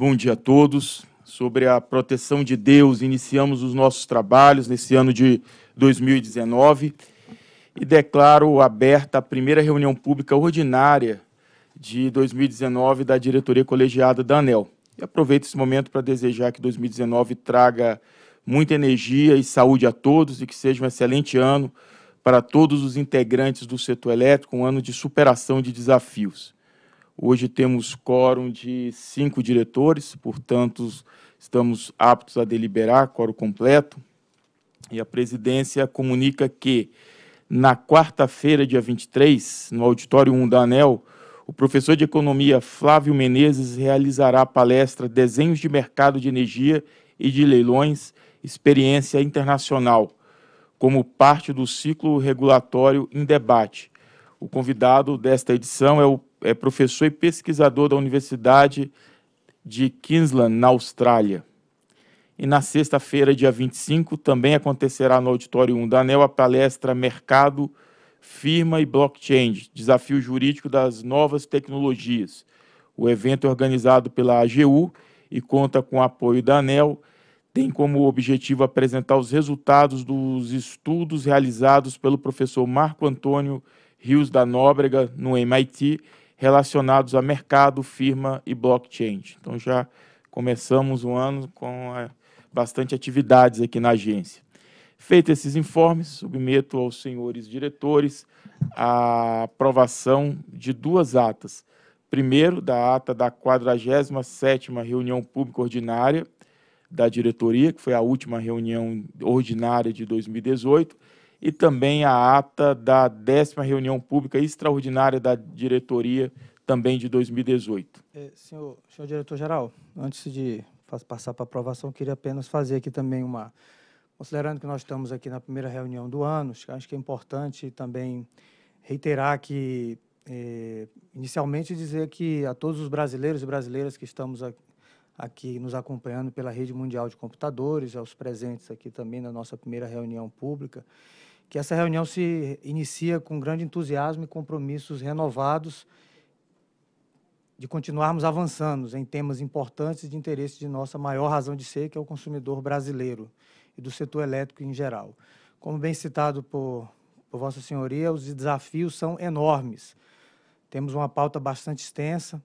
Bom dia a todos. Sobre a proteção de Deus, iniciamos os nossos trabalhos nesse ano de 2019 e declaro aberta a primeira reunião pública ordinária de 2019 da diretoria colegiada da ANEL. E aproveito esse momento para desejar que 2019 traga muita energia e saúde a todos e que seja um excelente ano para todos os integrantes do setor elétrico, um ano de superação de desafios. Hoje temos quórum de cinco diretores, portanto, estamos aptos a deliberar quórum completo. E a presidência comunica que, na quarta-feira, dia 23, no auditório 1 da ANEL, o professor de economia Flávio Menezes realizará a palestra Desenhos de Mercado de Energia e de Leilões, Experiência Internacional, como parte do ciclo regulatório em debate. O convidado desta edição é o é professor e pesquisador da Universidade de Queensland, na Austrália. E na sexta-feira, dia 25, também acontecerá no Auditório 1 da ANEL a palestra Mercado, Firma e Blockchain, Desafio Jurídico das Novas Tecnologias. O evento é organizado pela AGU e conta com o apoio da ANEL, tem como objetivo apresentar os resultados dos estudos realizados pelo professor Marco Antônio Rios da Nóbrega, no MIT, relacionados a mercado, firma e blockchain. Então já começamos o ano com eh, bastante atividades aqui na agência. Feitos esses informes, submeto aos senhores diretores a aprovação de duas atas. Primeiro, da ata da 47ª reunião pública ordinária da diretoria, que foi a última reunião ordinária de 2018, e também a ata da décima reunião pública extraordinária da diretoria, também de 2018. É, senhor, senhor diretor-geral, antes de passar para aprovação, queria apenas fazer aqui também uma. Considerando que nós estamos aqui na primeira reunião do ano, acho que é importante também reiterar que, é, inicialmente, dizer que a todos os brasileiros e brasileiras que estamos aqui, aqui nos acompanhando pela Rede Mundial de Computadores, aos presentes aqui também na nossa primeira reunião pública, que essa reunião se inicia com grande entusiasmo e compromissos renovados de continuarmos avançando em temas importantes de interesse de nossa maior razão de ser, que é o consumidor brasileiro e do setor elétrico em geral. Como bem citado por, por Vossa Senhoria, os desafios são enormes. Temos uma pauta bastante extensa.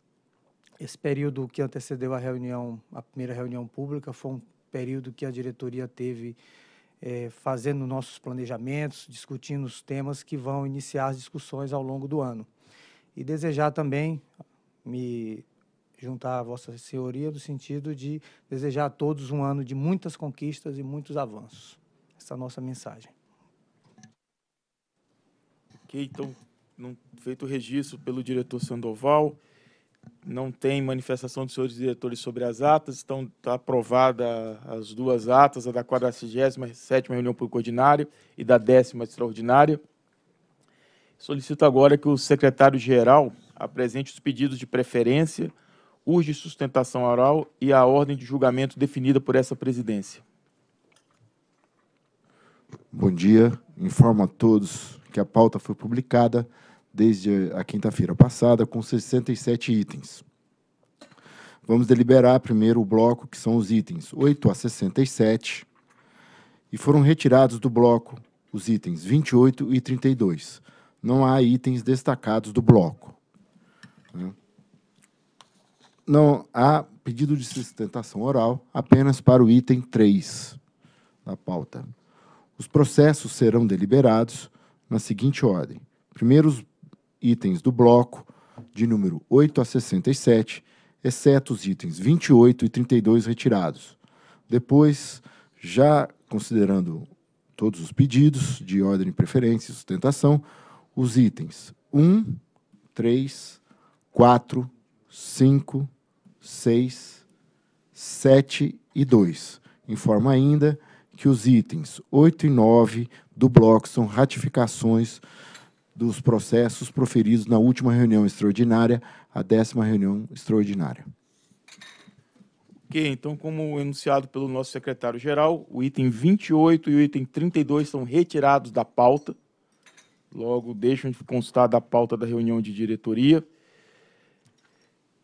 Esse período que antecedeu a reunião, a primeira reunião pública, foi um período que a diretoria teve é, fazendo nossos planejamentos, discutindo os temas que vão iniciar as discussões ao longo do ano. E desejar também me juntar à Vossa Senhoria no sentido de desejar a todos um ano de muitas conquistas e muitos avanços. Essa é a nossa mensagem. Ok, então, feito o registro pelo diretor Sandoval não tem manifestação dos senhores diretores sobre as atas, estão tá as duas atas, a da 47 reunião pública ordinária e da 10 extraordinária. Solicito agora que o secretário-geral apresente os pedidos de preferência, urge sustentação oral e a ordem de julgamento definida por essa presidência. Bom dia. Informo a todos que a pauta foi publicada desde a quinta-feira passada, com 67 itens. Vamos deliberar primeiro o bloco, que são os itens 8 a 67, e foram retirados do bloco os itens 28 e 32. Não há itens destacados do bloco. Né? Não há pedido de sustentação oral apenas para o item 3 da pauta. Os processos serão deliberados na seguinte ordem: primeiro, os itens do bloco de número 8 a 67, exceto os itens 28 e 32 retirados. Depois, já considerando todos os pedidos de ordem de preferência e sustentação, os itens 1, 3, 4, 5, 6, 7 e 2. Informa ainda que os itens 8 e 9 do bloco são ratificações dos processos proferidos na última reunião extraordinária, a décima reunião extraordinária. Ok, então, como enunciado pelo nosso secretário-geral, o item 28 e o item 32 são retirados da pauta, logo deixam de constar da pauta da reunião de diretoria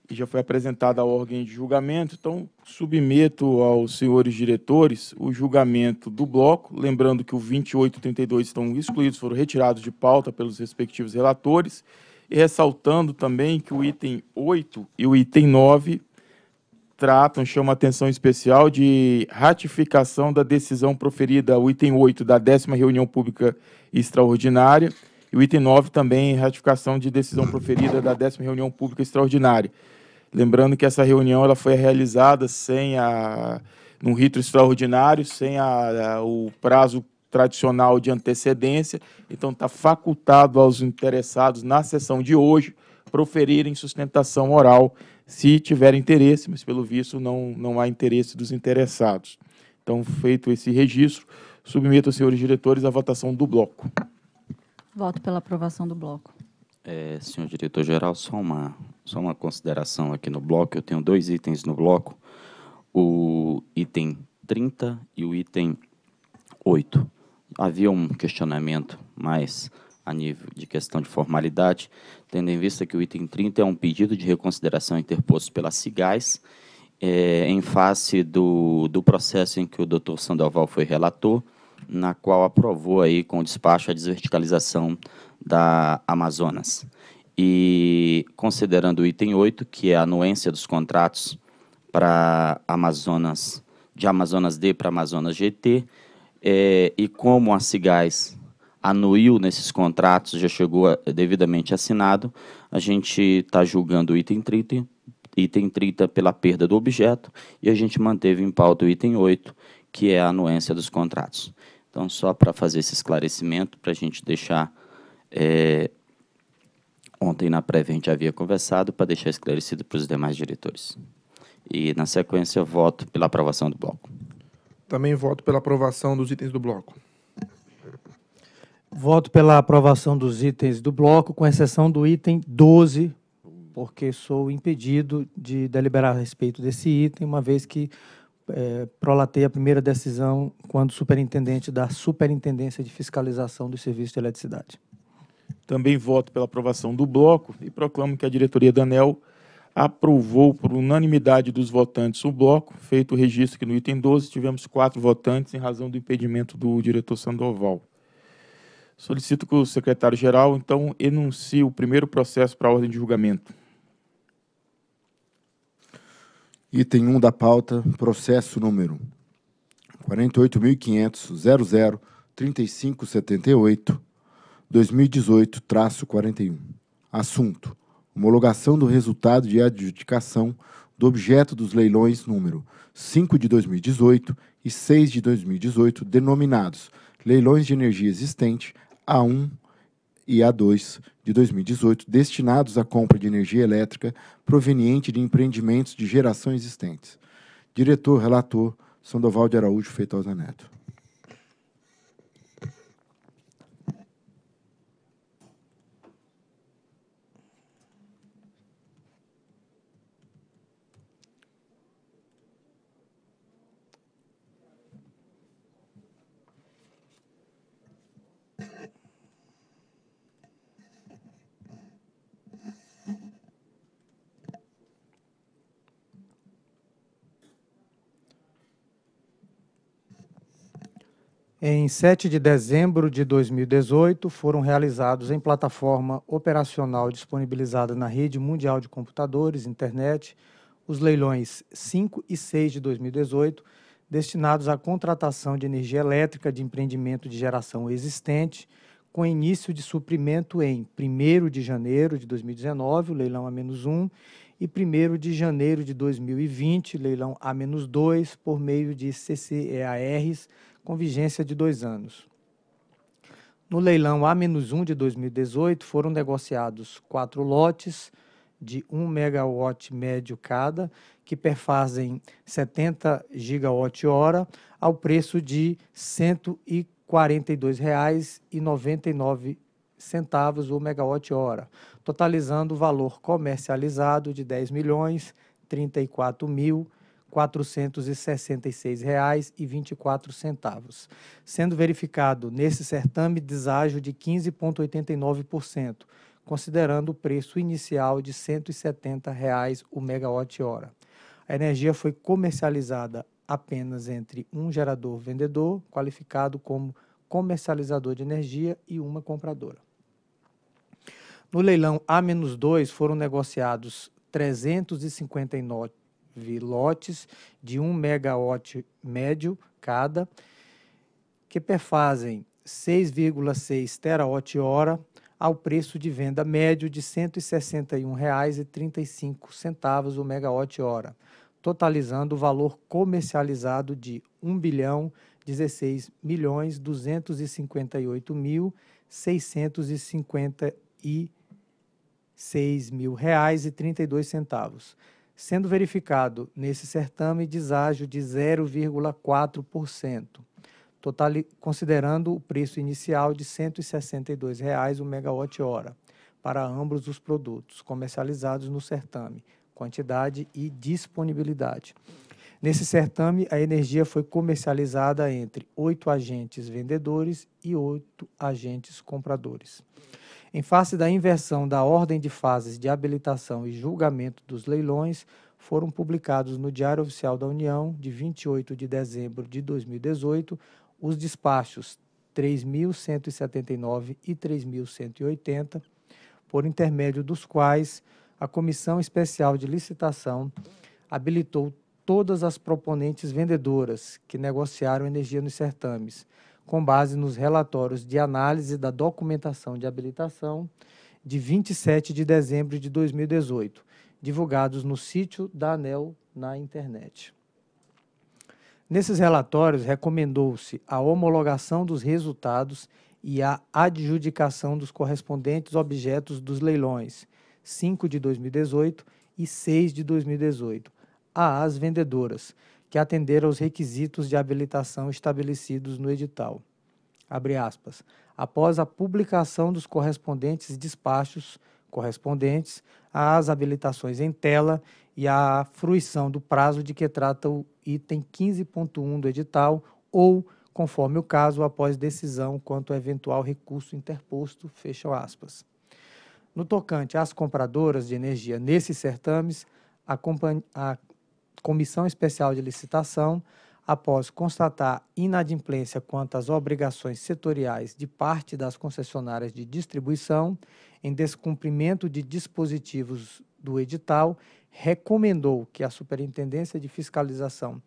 e já foi apresentada à ordem de julgamento, então submeto aos senhores diretores o julgamento do bloco, lembrando que o 28 e 32 estão excluídos, foram retirados de pauta pelos respectivos relatores, e ressaltando também que o item 8 e o item 9 tratam, chama atenção especial de ratificação da decisão proferida, o item 8 da décima reunião pública extraordinária, e o item 9 também ratificação de decisão proferida da décima reunião pública extraordinária. Lembrando que essa reunião ela foi realizada sem a num rito extraordinário, sem a, a o prazo tradicional de antecedência. Então está facultado aos interessados na sessão de hoje proferirem sustentação oral, se tiver interesse, mas pelo visto não não há interesse dos interessados. Então feito esse registro, submeto, senhores diretores, à votação do bloco. Voto pela aprovação do bloco. É, senhor diretor-geral, só uma, só uma consideração aqui no bloco. Eu tenho dois itens no bloco, o item 30 e o item 8. Havia um questionamento mais a nível de questão de formalidade, tendo em vista que o item 30 é um pedido de reconsideração interposto pela CIGAS, é, em face do, do processo em que o doutor Sandoval foi relator, na qual aprovou aí com o despacho a desverticalização da Amazonas. E considerando o item 8, que é a anuência dos contratos para Amazonas, de Amazonas D para Amazonas GT, é, e como a Cigás anuiu nesses contratos, já chegou a, é, devidamente assinado, a gente está julgando o item 30, item 30 pela perda do objeto e a gente manteve em pauta o item 8, que é a anuência dos contratos. Então, só para fazer esse esclarecimento, para a gente deixar é, ontem na prévia a gente havia conversado para deixar esclarecido para os demais diretores. E na sequência eu voto pela aprovação do bloco. Também voto pela aprovação dos itens do bloco. Voto pela aprovação dos itens do bloco, com exceção do item 12, porque sou impedido de deliberar a respeito desse item, uma vez que é, prolatei a primeira decisão quando superintendente da Superintendência de Fiscalização do Serviço de Eletricidade. Também voto pela aprovação do bloco e proclamo que a diretoria da ANEL aprovou por unanimidade dos votantes o bloco, feito o registro que no item 12 tivemos quatro votantes em razão do impedimento do diretor Sandoval. Solicito que o secretário-geral, então, enuncie o primeiro processo para a ordem de julgamento. Item 1 da pauta, processo número 48.500.003578 2018-41. Assunto: homologação do resultado de adjudicação do objeto dos leilões número 5 de 2018 e 6 de 2018, denominados Leilões de Energia Existente A1 e A2 de 2018, destinados à compra de energia elétrica proveniente de empreendimentos de geração existentes. Diretor relator Sandoval de Araújo Feitosa Neto. Em 7 de dezembro de 2018, foram realizados em plataforma operacional disponibilizada na Rede Mundial de Computadores, Internet, os leilões 5 e 6 de 2018, destinados à contratação de energia elétrica de empreendimento de geração existente, com início de suprimento em 1 de janeiro de 2019, o leilão a 1, e 1 de janeiro de 2020, leilão a 2, por meio de CCEARs com vigência de dois anos. No leilão A-1 de 2018, foram negociados quatro lotes de 1 megawatt médio cada, que perfazem 70 gigawatt-hora, ao preço de R$ 142,99 centavos o megawatt-hora, totalizando o valor comercializado de 10 milhões 34 mil 466 reais e 24 centavos, sendo verificado nesse certame deságio de 15,89%, considerando o preço inicial de R$ 170 reais o megawatt-hora. A energia foi comercializada apenas entre um gerador vendedor, qualificado como comercializador de energia, e uma compradora. No leilão A-2 foram negociados 359 vi lotes de 1 megawatt médio cada, que perfazem 6,6 terawatt-hora ao preço de venda médio de R$ 161,35 o megawatt-hora, totalizando o valor comercializado de 1 bilhão 16 milhões 258 mil 656 mil reais e 32 centavos sendo verificado nesse certame deságio de 0,4%, considerando o preço inicial de R$ 162,00 o megawatt-hora para ambos os produtos comercializados no certame, quantidade e disponibilidade. Nesse certame, a energia foi comercializada entre oito agentes vendedores e oito agentes compradores. Em face da inversão da ordem de fases de habilitação e julgamento dos leilões, foram publicados no Diário Oficial da União, de 28 de dezembro de 2018, os despachos 3.179 e 3.180, por intermédio dos quais a Comissão Especial de Licitação habilitou todas as proponentes vendedoras que negociaram energia nos certames, com base nos relatórios de análise da documentação de habilitação de 27 de dezembro de 2018, divulgados no sítio da ANEL na internet. Nesses relatórios, recomendou-se a homologação dos resultados e a adjudicação dos correspondentes objetos dos leilões 5 de 2018 e 6 de 2018 às vendedoras, que atender aos requisitos de habilitação estabelecidos no edital. Abre aspas. Após a publicação dos correspondentes despachos correspondentes às habilitações em tela e à fruição do prazo de que trata o item 15.1 do edital ou, conforme o caso, após decisão quanto a eventual recurso interposto, fecha aspas. No tocante às compradoras de energia nesses certames, a, a Comissão Especial de Licitação, após constatar inadimplência quanto às obrigações setoriais de parte das concessionárias de distribuição em descumprimento de dispositivos do edital, recomendou que a Superintendência de Fiscalização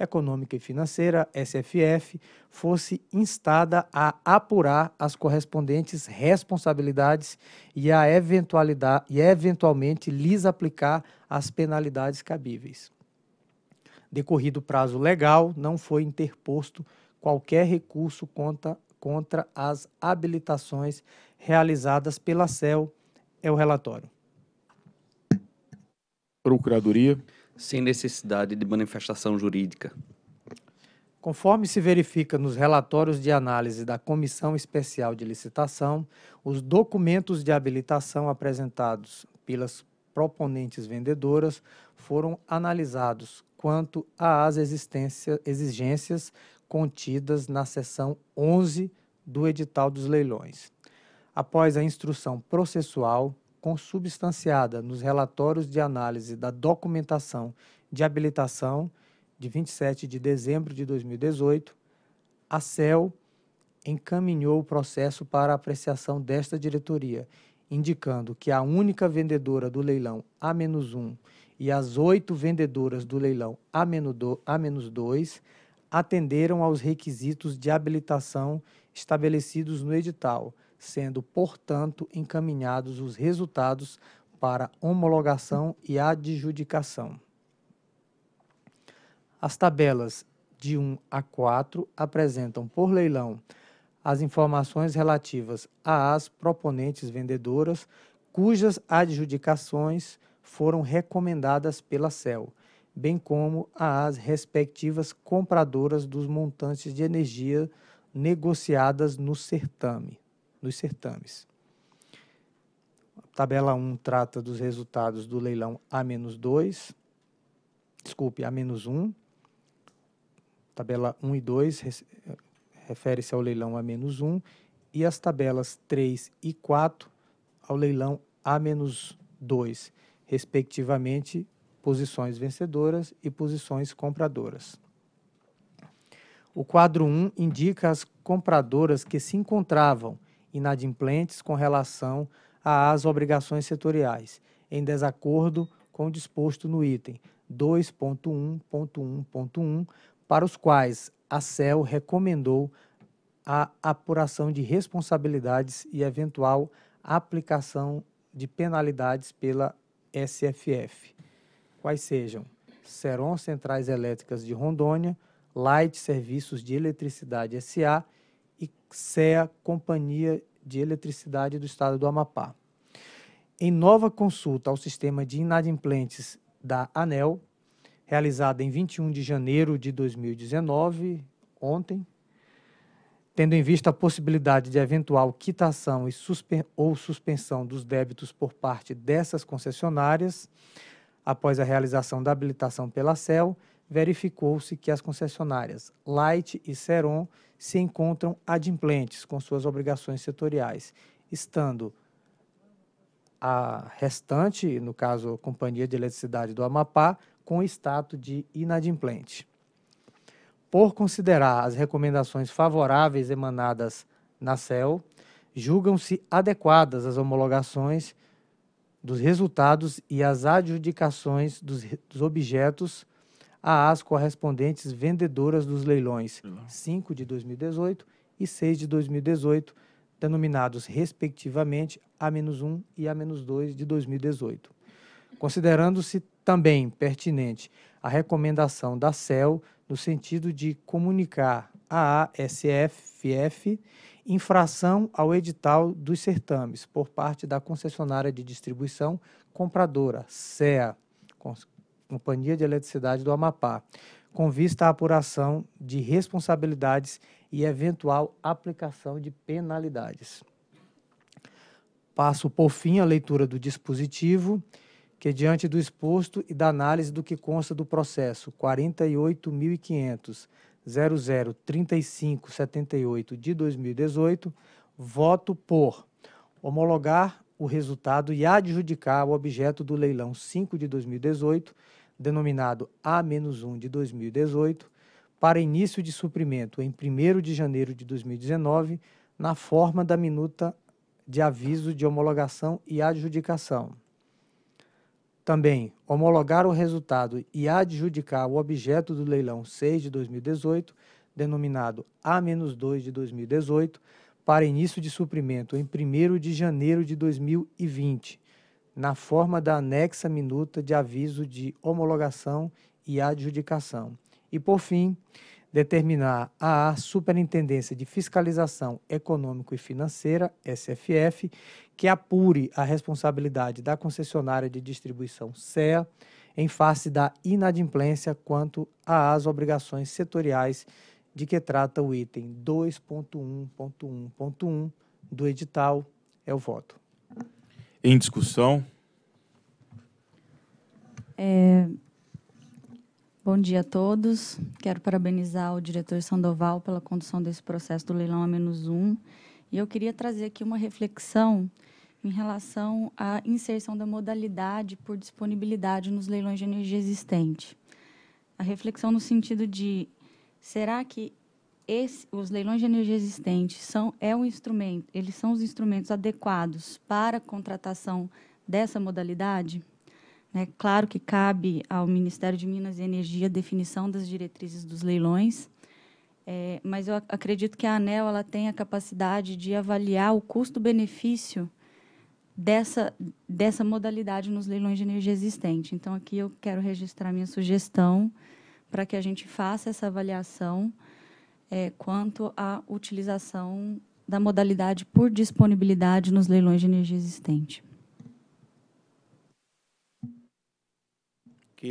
Econômica e Financeira, SFF, fosse instada a apurar as correspondentes responsabilidades e a eventualidade e eventualmente lhes aplicar as penalidades cabíveis. Decorrido o prazo legal, não foi interposto qualquer recurso contra, contra as habilitações realizadas pela CEL. É o relatório. Procuradoria. Sem necessidade de manifestação jurídica. Conforme se verifica nos relatórios de análise da Comissão Especial de Licitação, os documentos de habilitação apresentados pelas proponentes vendedoras foram analisados quanto às exigências contidas na seção 11 do edital dos leilões. Após a instrução processual, consubstanciada nos relatórios de análise da documentação de habilitação de 27 de dezembro de 2018, a CEL encaminhou o processo para apreciação desta diretoria, indicando que a única vendedora do leilão A-1 e as oito vendedoras do leilão A-2 atenderam aos requisitos de habilitação estabelecidos no edital, sendo, portanto, encaminhados os resultados para homologação e adjudicação. As tabelas de 1 a 4 apresentam por leilão as informações relativas às proponentes vendedoras, cujas adjudicações foram recomendadas pela CEL, bem como às respectivas compradoras dos montantes de energia negociadas no certame, nos certames. A tabela 1 trata dos resultados do leilão A-2, desculpe, A-1. Tabela 1 e 2 refere-se ao leilão A-1 e as tabelas 3 e 4 ao leilão A-2 respectivamente, posições vencedoras e posições compradoras. O quadro 1 indica as compradoras que se encontravam inadimplentes com relação às obrigações setoriais, em desacordo com o disposto no item 2.1.1.1, para os quais a CEL recomendou a apuração de responsabilidades e eventual aplicação de penalidades pela SFF, quais sejam Seron Centrais Elétricas de Rondônia, Light Serviços de Eletricidade SA e CEA Companhia de Eletricidade do Estado do Amapá. Em nova consulta ao sistema de inadimplentes da ANEL, realizada em 21 de janeiro de 2019, ontem, tendo em vista a possibilidade de eventual quitação e suspen ou suspensão dos débitos por parte dessas concessionárias, após a realização da habilitação pela CEL, verificou-se que as concessionárias Light e Seron se encontram adimplentes com suas obrigações setoriais, estando a restante, no caso, a Companhia de Eletricidade do Amapá, com o status de inadimplente por considerar as recomendações favoráveis emanadas na CEL, julgam-se adequadas as homologações dos resultados e as adjudicações dos, dos objetos às correspondentes vendedoras dos leilões 5 de 2018 e 6 de 2018, denominados respectivamente A-1 e A-2 de 2018. Considerando-se também pertinente a recomendação da CEL no sentido de comunicar à ASFF infração ao edital dos certames por parte da concessionária de distribuição compradora, CEA, Companhia de Eletricidade do Amapá, com vista à apuração de responsabilidades e eventual aplicação de penalidades. Passo por fim a leitura do dispositivo que, diante do exposto e da análise do que consta do processo 48.500.003578 de 2018, voto por homologar o resultado e adjudicar o objeto do leilão 5 de 2018, denominado A-1 de 2018, para início de suprimento em 1 de janeiro de 2019, na forma da minuta de aviso de homologação e adjudicação. Também, homologar o resultado e adjudicar o objeto do leilão 6 de 2018, denominado A-2 de 2018, para início de suprimento em 1 de janeiro de 2020, na forma da anexa minuta de aviso de homologação e adjudicação. E, por fim, determinar à Superintendência de Fiscalização Econômico e Financeira, SFF, que apure a responsabilidade da concessionária de distribuição CEA em face da inadimplência quanto às obrigações setoriais de que trata o item 2.1.1.1 do edital. É o voto. Em discussão. É, Bom dia a todos. Quero parabenizar o diretor Sandoval pela condução desse processo do leilão a menos um. E eu queria trazer aqui uma reflexão em relação à inserção da modalidade por disponibilidade nos leilões de energia existente. A reflexão no sentido de será que esse, os leilões de energia existente são é um instrumento, eles são os instrumentos adequados para a contratação dessa modalidade? É claro que cabe ao Ministério de Minas e Energia a definição das diretrizes dos leilões, é, mas eu acredito que a ANEL ela tem a capacidade de avaliar o custo-benefício dessa, dessa modalidade nos leilões de energia existente. Então, aqui eu quero registrar minha sugestão para que a gente faça essa avaliação é, quanto à utilização da modalidade por disponibilidade nos leilões de energia existente.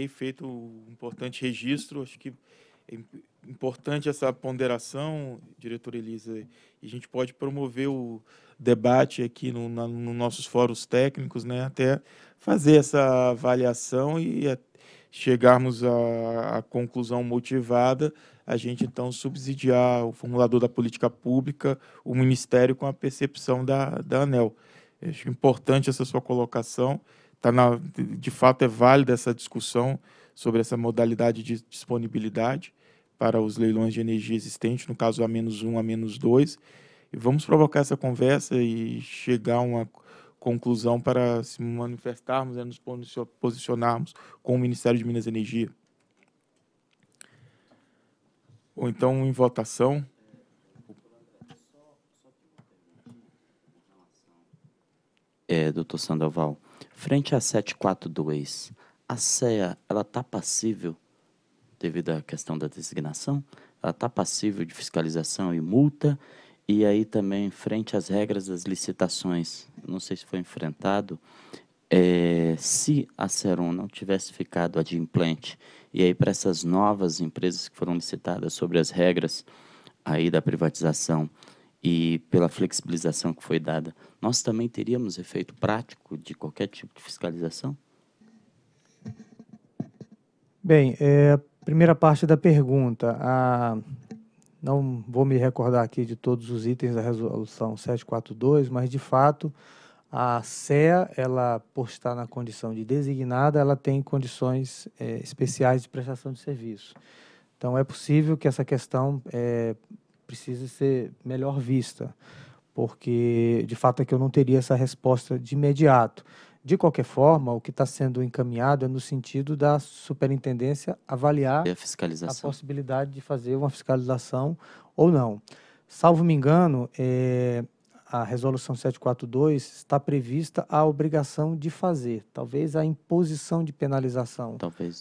É feito um importante registro, acho que é importante essa ponderação, diretora Elisa, e a gente pode promover o debate aqui nos no, nossos fóruns técnicos, né, até fazer essa avaliação e a, chegarmos à, à, conclusão motivada, a gente então subsidiar o formulador da política pública, o Ministério, com a percepção da, da ANEL. Acho importante essa sua colocação tá na, de fato é válida essa discussão sobre essa modalidade de disponibilidade para os leilões de energia existente, no caso a menos um, a menos dois. E vamos provocar essa conversa e chegar a uma conclusão para se manifestarmos e né, nos posicionarmos com o Ministério de Minas e Energia. Ou então em votação. É, doutor Sandoval, Frente a 742, a CEA, ela está passível, devido à questão da designação, ela está passível de fiscalização e multa, e aí também frente às regras das licitações, não sei se foi enfrentado, é, se a Seron não tivesse ficado adimplente, e aí para essas novas empresas que foram licitadas sobre as regras aí da privatização, e pela flexibilização que foi dada, nós também teríamos efeito prático de qualquer tipo de fiscalização? Bem, é, primeira parte da pergunta. A, não vou me recordar aqui de todos os itens da resolução 742, mas de fato a CEA, ela por estar na condição de designada, ela tem condições é, especiais de prestação de serviço. Então é possível que essa questão é, precisa ser melhor vista, porque de fato é que eu não teria essa resposta de imediato. De qualquer forma, o que está sendo encaminhado é no sentido da superintendência avaliar a, a, possibilidade de fazer uma fiscalização ou não. Salvo me engano, é, a resolução 742 está prevista a obrigação de fazer, talvez a imposição de penalização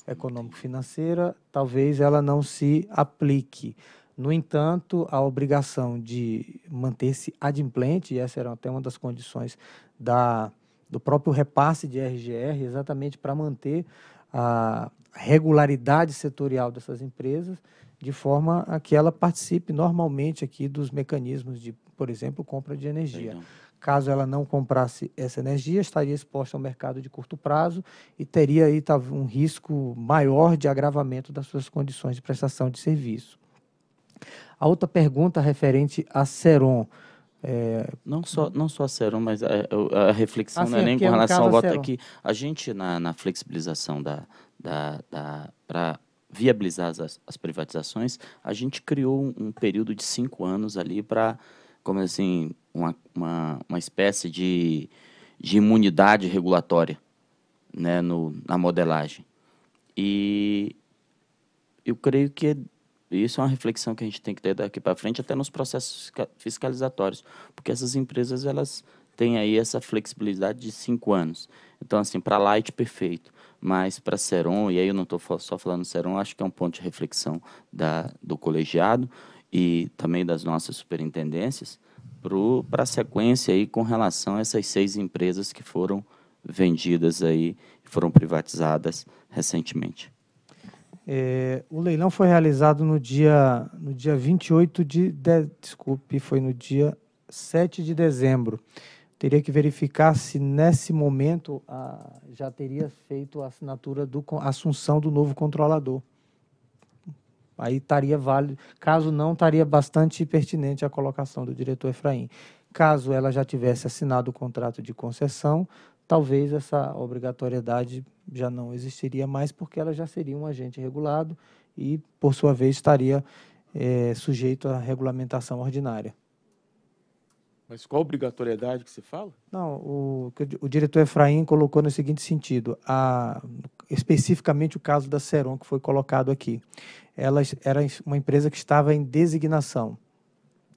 econômico-financeira, talvez ela não se aplique. No entanto, a obrigação de manter-se adimplente, e essa era até uma das condições da, do próprio repasse de RGR, exatamente para manter a regularidade setorial dessas empresas, de forma a que ela participe normalmente aqui dos mecanismos de, por exemplo, compra de energia. Então. Caso ela não comprasse essa energia, estaria exposta ao mercado de curto prazo e teria aí um risco maior de agravamento das suas condições de prestação de serviço. A outra pergunta referente a Seron. É... Não, só, não só a Seron, mas a, a reflexão ah, não é nem com é relação ao voto aqui. É a gente, na, na flexibilização da, da, da para viabilizar as, as privatizações, a gente criou um, um período de cinco anos ali para, como é assim, uma, uma, uma espécie de, de imunidade regulatória né, no, na modelagem. E eu creio que e isso é uma reflexão que a gente tem que ter daqui para frente, até nos processos fiscalizatórios, porque essas empresas elas têm aí essa flexibilidade de cinco anos. Então, assim, para Light, perfeito. Mas para Seron, e aí eu não estou só falando Seron, acho que é um ponto de reflexão da, do colegiado e também das nossas superintendências, para a sequência aí com relação a essas seis empresas que foram vendidas aí, foram privatizadas recentemente. É, o leilão foi realizado no dia, no dia 28 de, de. Desculpe, foi no dia 7 de dezembro. Teria que verificar se nesse momento a, ah, já teria feito a assinatura do a assunção do novo controlador. Aí estaria válido. Caso não, estaria bastante pertinente a colocação do diretor Efraim. Caso ela já tivesse assinado o contrato de concessão, talvez essa obrigatoriedade já não existiria mais, porque ela já seria um agente regulado e, por sua vez, estaria é, sujeito à regulamentação ordinária. Mas qual a obrigatoriedade que se fala? Não, o, o diretor Efraim colocou no seguinte sentido: a, especificamente o caso da Seron, que foi colocado aqui. Ela era uma empresa que estava em designação.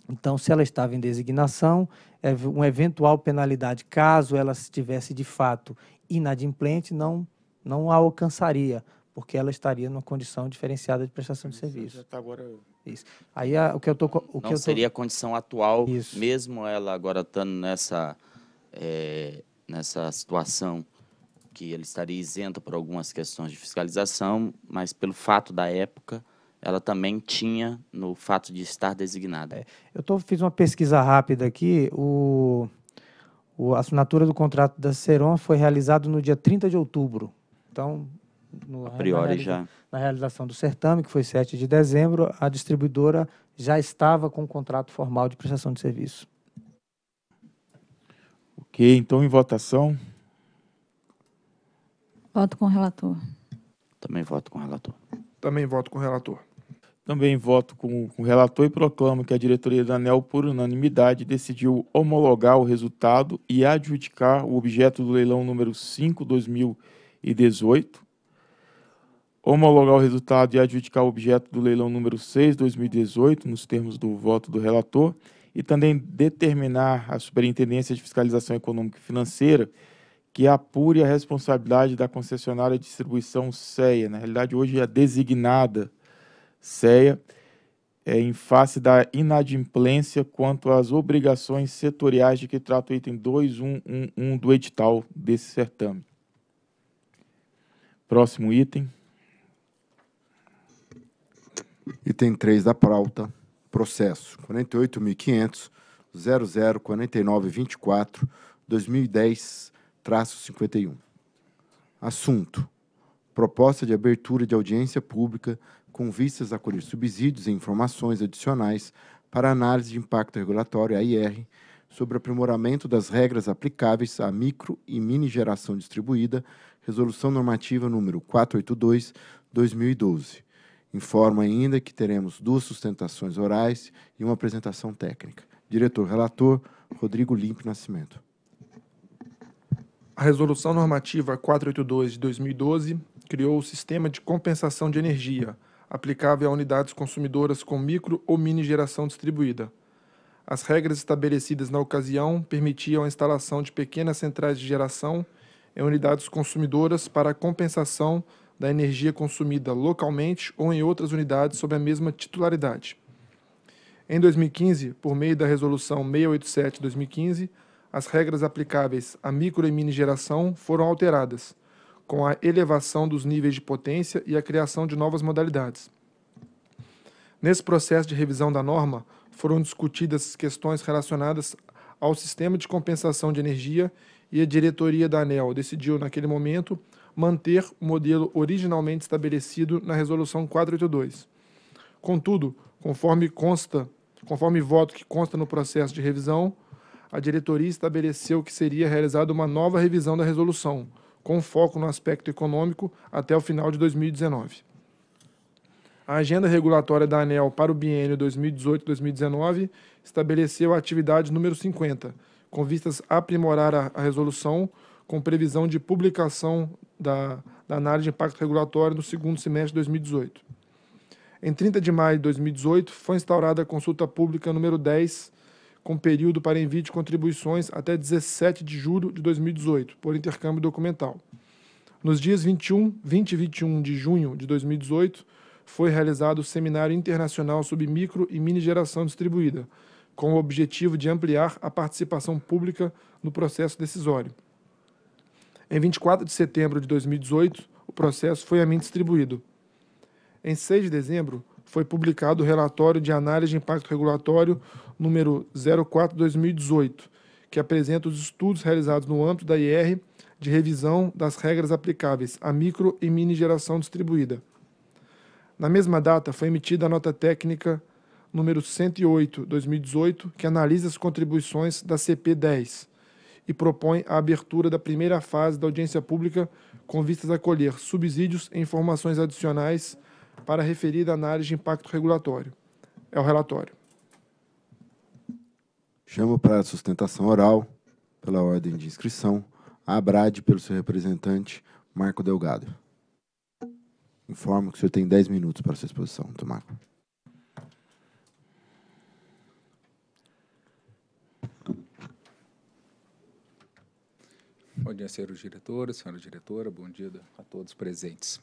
Então, se ela estava em designação, uma eventual penalidade, caso ela estivesse de fato inadimplente, não, não a alcançaria, porque ela estaria numa condição diferenciada de prestação de serviço. Tá agora... Isso. Aí a, o que eu tô, o que tô... seria a condição atual, Isso. mesmo ela agora estando nessa, é, nessa situação que ele estaria isento por algumas questões de fiscalização, mas pelo fato da época ela também tinha no fato de estar designada. É, eu tô, fiz uma pesquisa rápida aqui. O, o a assinatura do contrato da Seron foi realizada no dia 30 de outubro. Então, no, a priori na já. Na realização do certame, que foi 7 de dezembro, a distribuidora já estava com o contrato formal de prestação de serviço. Ok, então em votação. Voto com o relator. Também voto com o relator. Também voto com o relator. Também voto com, o relator e proclamo que a diretoria da ANEL, por unanimidade, decidiu homologar o resultado e adjudicar o objeto do leilão número 5-2018, homologar o resultado e adjudicar o objeto do leilão número 6-2018, nos termos do voto do relator, e também determinar à Superintendência de Fiscalização Econômica e Financeira que apure a responsabilidade da concessionária de distribuição CEA, na realidade hoje é designada CEA, é, em face da inadimplência quanto às obrigações setoriais de que trata o item 2.1.1.1 do edital desse certame. Próximo item. Item 3 da pauta, processo 48.500 004924 2010 51. Assunto: Proposta de abertura de audiência pública com vistas a colher subsídios e informações adicionais para análise de impacto regulatório, AIR, sobre aprimoramento das regras aplicáveis à micro e mini geração distribuída, Resolução Normativa número 482/2012. Informa ainda que teremos duas sustentações orais e uma apresentação técnica. Diretor relator Rodrigo Limpe Nascimento. A Resolução Normativa 482 de 2012 criou o Sistema de Compensação de Energia, aplicável a unidades consumidoras com micro ou mini geração distribuída. As regras estabelecidas na ocasião permitiam a instalação de pequenas centrais de geração em unidades consumidoras para a compensação da energia consumida localmente ou em outras unidades sob a mesma titularidade. Em 2015, por meio da Resolução 687-2015, as regras aplicáveis à micro e mini geração foram alteradas com a elevação dos níveis de potência e a criação de novas modalidades. Nesse processo de revisão da norma, foram discutidas questões relacionadas ao sistema de compensação de energia e a diretoria da ANEL decidiu, naquele momento, manter o modelo originalmente estabelecido na Resolução 482. Contudo, conforme consta, conforme voto que consta no processo de revisão, a diretoria estabeleceu que seria realizada uma nova revisão da resolução, com foco no aspecto econômico até o final de 2019. A agenda regulatória da ANEL para o biênio 2018-2019 estabeleceu a atividade número 50, com vistas a aprimorar a, resolução, com previsão de publicação da, da análise de impacto regulatório no segundo semestre de 2018. Em 30 de maio de 2018, foi instaurada a consulta pública número 10 com período para envio de contribuições até 17 de julho de 2018, por intercâmbio documental. Nos dias 21, 20 e 21 de junho de 2018, foi realizado o Seminário Internacional sobre Micro e Mini Geração Distribuída, com o objetivo de ampliar a participação pública no processo decisório. Em 24 de setembro de 2018, o processo foi a mim distribuído. Em 6 de dezembro, foi publicado o relatório de análise de impacto regulatório número 04-2018, que apresenta os estudos realizados no âmbito da IR de revisão das regras aplicáveis à micro e mini geração distribuída. Na mesma data, foi emitida a nota técnica número 108/2018, que analisa as contribuições da CP10 e propõe a abertura da primeira fase da audiência pública com vistas a colher subsídios e informações adicionais para a referida análise de impacto regulatório. É o relatório. Chamo para sustentação oral, pela ordem de inscrição, a ABRAD pelo seu representante, Marco Delgado. Informo que o senhor tem 10 minutos para a sua exposição, Tomaco. Bom dia, senhores diretores, senhora diretora, bom dia a todos presentes.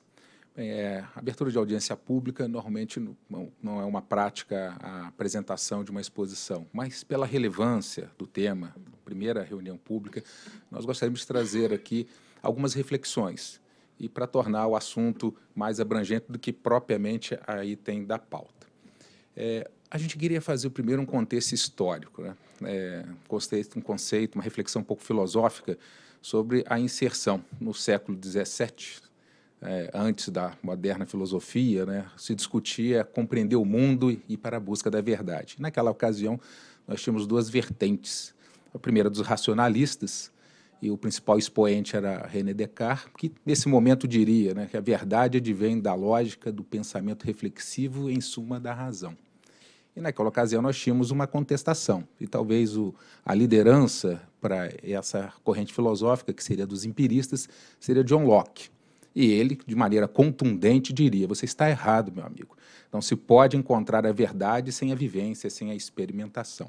Bem, é, abertura de audiência pública normalmente não, não, é uma prática a apresentação de uma exposição, mas pela relevância do tema, primeira reunião pública, nós gostaríamos de trazer aqui algumas reflexões e para tornar o assunto mais abrangente do que propriamente aí tem da pauta. É, a gente queria fazer primeiro um contexto histórico, né? é, um, conceito, um conceito, uma reflexão um pouco filosófica sobre a inserção no século XVII é, antes da moderna filosofia, né, se discutia é compreender o mundo e ir para a busca da verdade. Naquela ocasião, nós tínhamos duas vertentes. A primeira dos racionalistas, e o principal expoente era René Descartes, que nesse momento diria né, que a verdade advém da lógica, do pensamento reflexivo, em suma, da razão. E naquela ocasião nós tínhamos uma contestação, e talvez o, a liderança para essa corrente filosófica, que seria dos empiristas, seria John Locke. E ele, de maneira contundente, diria: você está errado, meu amigo. Não se pode encontrar a verdade sem a vivência, sem a experimentação.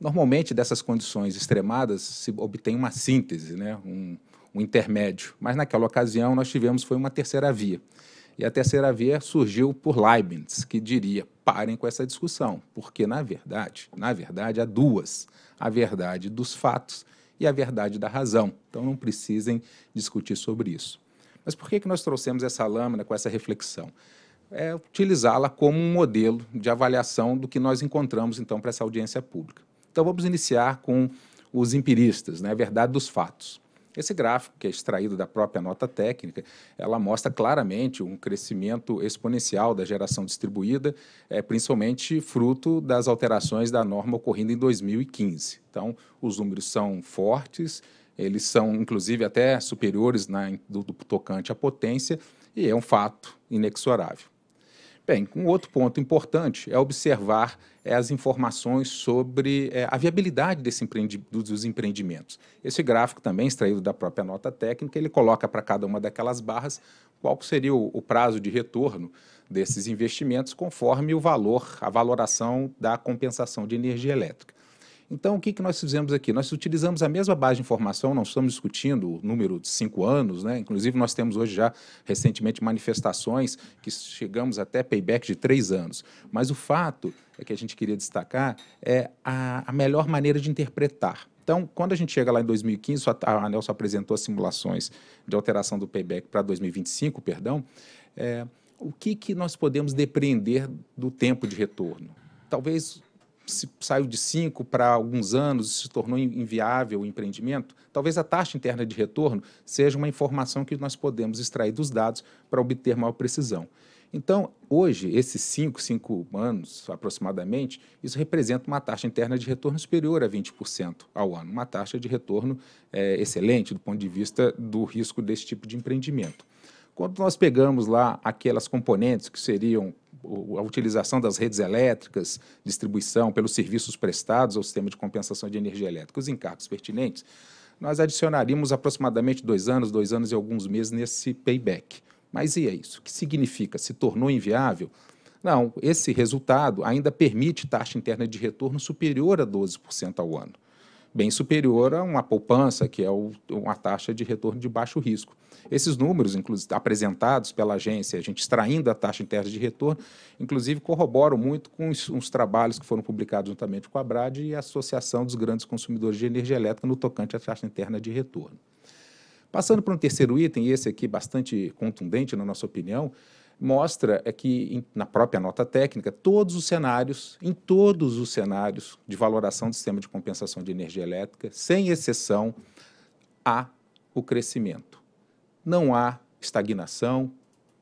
Normalmente, dessas condições extremadas, se obtém uma síntese, né? um, um intermédio. Mas naquela ocasião, nós tivemos foi uma terceira via. E a terceira via surgiu por Leibniz, que diria: parem com essa discussão, porque na verdade, na verdade há duas: a verdade dos fatos e a verdade da razão. Então não precisem discutir sobre isso. Mas por que, que nós trouxemos essa lâmina com essa reflexão? É utilizá-la como um modelo de avaliação do que nós encontramos, então, para essa audiência pública. Então, vamos iniciar com os empiristas, né? a verdade dos fatos. Esse gráfico, que é extraído da própria nota técnica, ela mostra claramente um crescimento exponencial da geração distribuída, é, principalmente fruto das alterações da norma ocorrendo em 2015. Então, os números são fortes eles são, inclusive, até superiores na, do, do tocante à potência, e é um fato inexorável. Bem, um outro ponto importante é observar é, as informações sobre é, a viabilidade desse empreendi dos empreendimentos. Esse gráfico também, extraído da própria nota técnica, ele coloca para cada uma daquelas barras qual seria o, o, prazo de retorno desses investimentos conforme o valor, a valoração da compensação de energia elétrica. Então, o que, que nós fizemos aqui? Nós utilizamos a mesma base de informação, não estamos discutindo o número de cinco anos, né? inclusive nós temos hoje já recentemente manifestações que chegamos até payback de três anos. Mas o fato é que a gente queria destacar é a, a melhor maneira de interpretar. Então, quando a gente chega lá em 2015, a Nelson apresentou as simulações de alteração do payback para 2025, perdão, é, o que, que nós podemos depreender do tempo de retorno? Talvez se saiu de 5 para alguns anos e se tornou inviável o empreendimento, talvez a taxa interna de retorno seja uma informação que nós podemos extrair dos dados para obter maior precisão. Então, hoje, esses 5, 5 anos aproximadamente, isso representa uma taxa interna de retorno superior a 20% ao ano, uma taxa de retorno é, excelente do ponto de vista do risco desse tipo de empreendimento. Quando nós pegamos lá aquelas componentes que seriam a utilização das redes elétricas, distribuição, pelos serviços prestados ao sistema de compensação de energia elétrica, os encargos pertinentes, nós adicionaríamos aproximadamente dois anos, dois anos e alguns meses nesse payback. Mas e é isso? O que significa? Se tornou inviável? Não, esse resultado ainda permite taxa interna de retorno superior a 12% ao ano bem superior a uma poupança, que é o, uma taxa de retorno de baixo risco. Esses números, inclusive apresentados pela agência, a gente extraindo a taxa interna de retorno, inclusive corroboram muito com os, trabalhos que foram publicados juntamente com a Brad e a Associação dos Grandes Consumidores de Energia Elétrica no tocante à taxa interna de retorno. Passando para um terceiro item, e esse aqui bastante contundente na nossa opinião, mostra é que, em, na própria nota técnica, todos os cenários, em todos os cenários de valoração do sistema de compensação de energia elétrica, sem exceção, há o crescimento. Não há estagnação,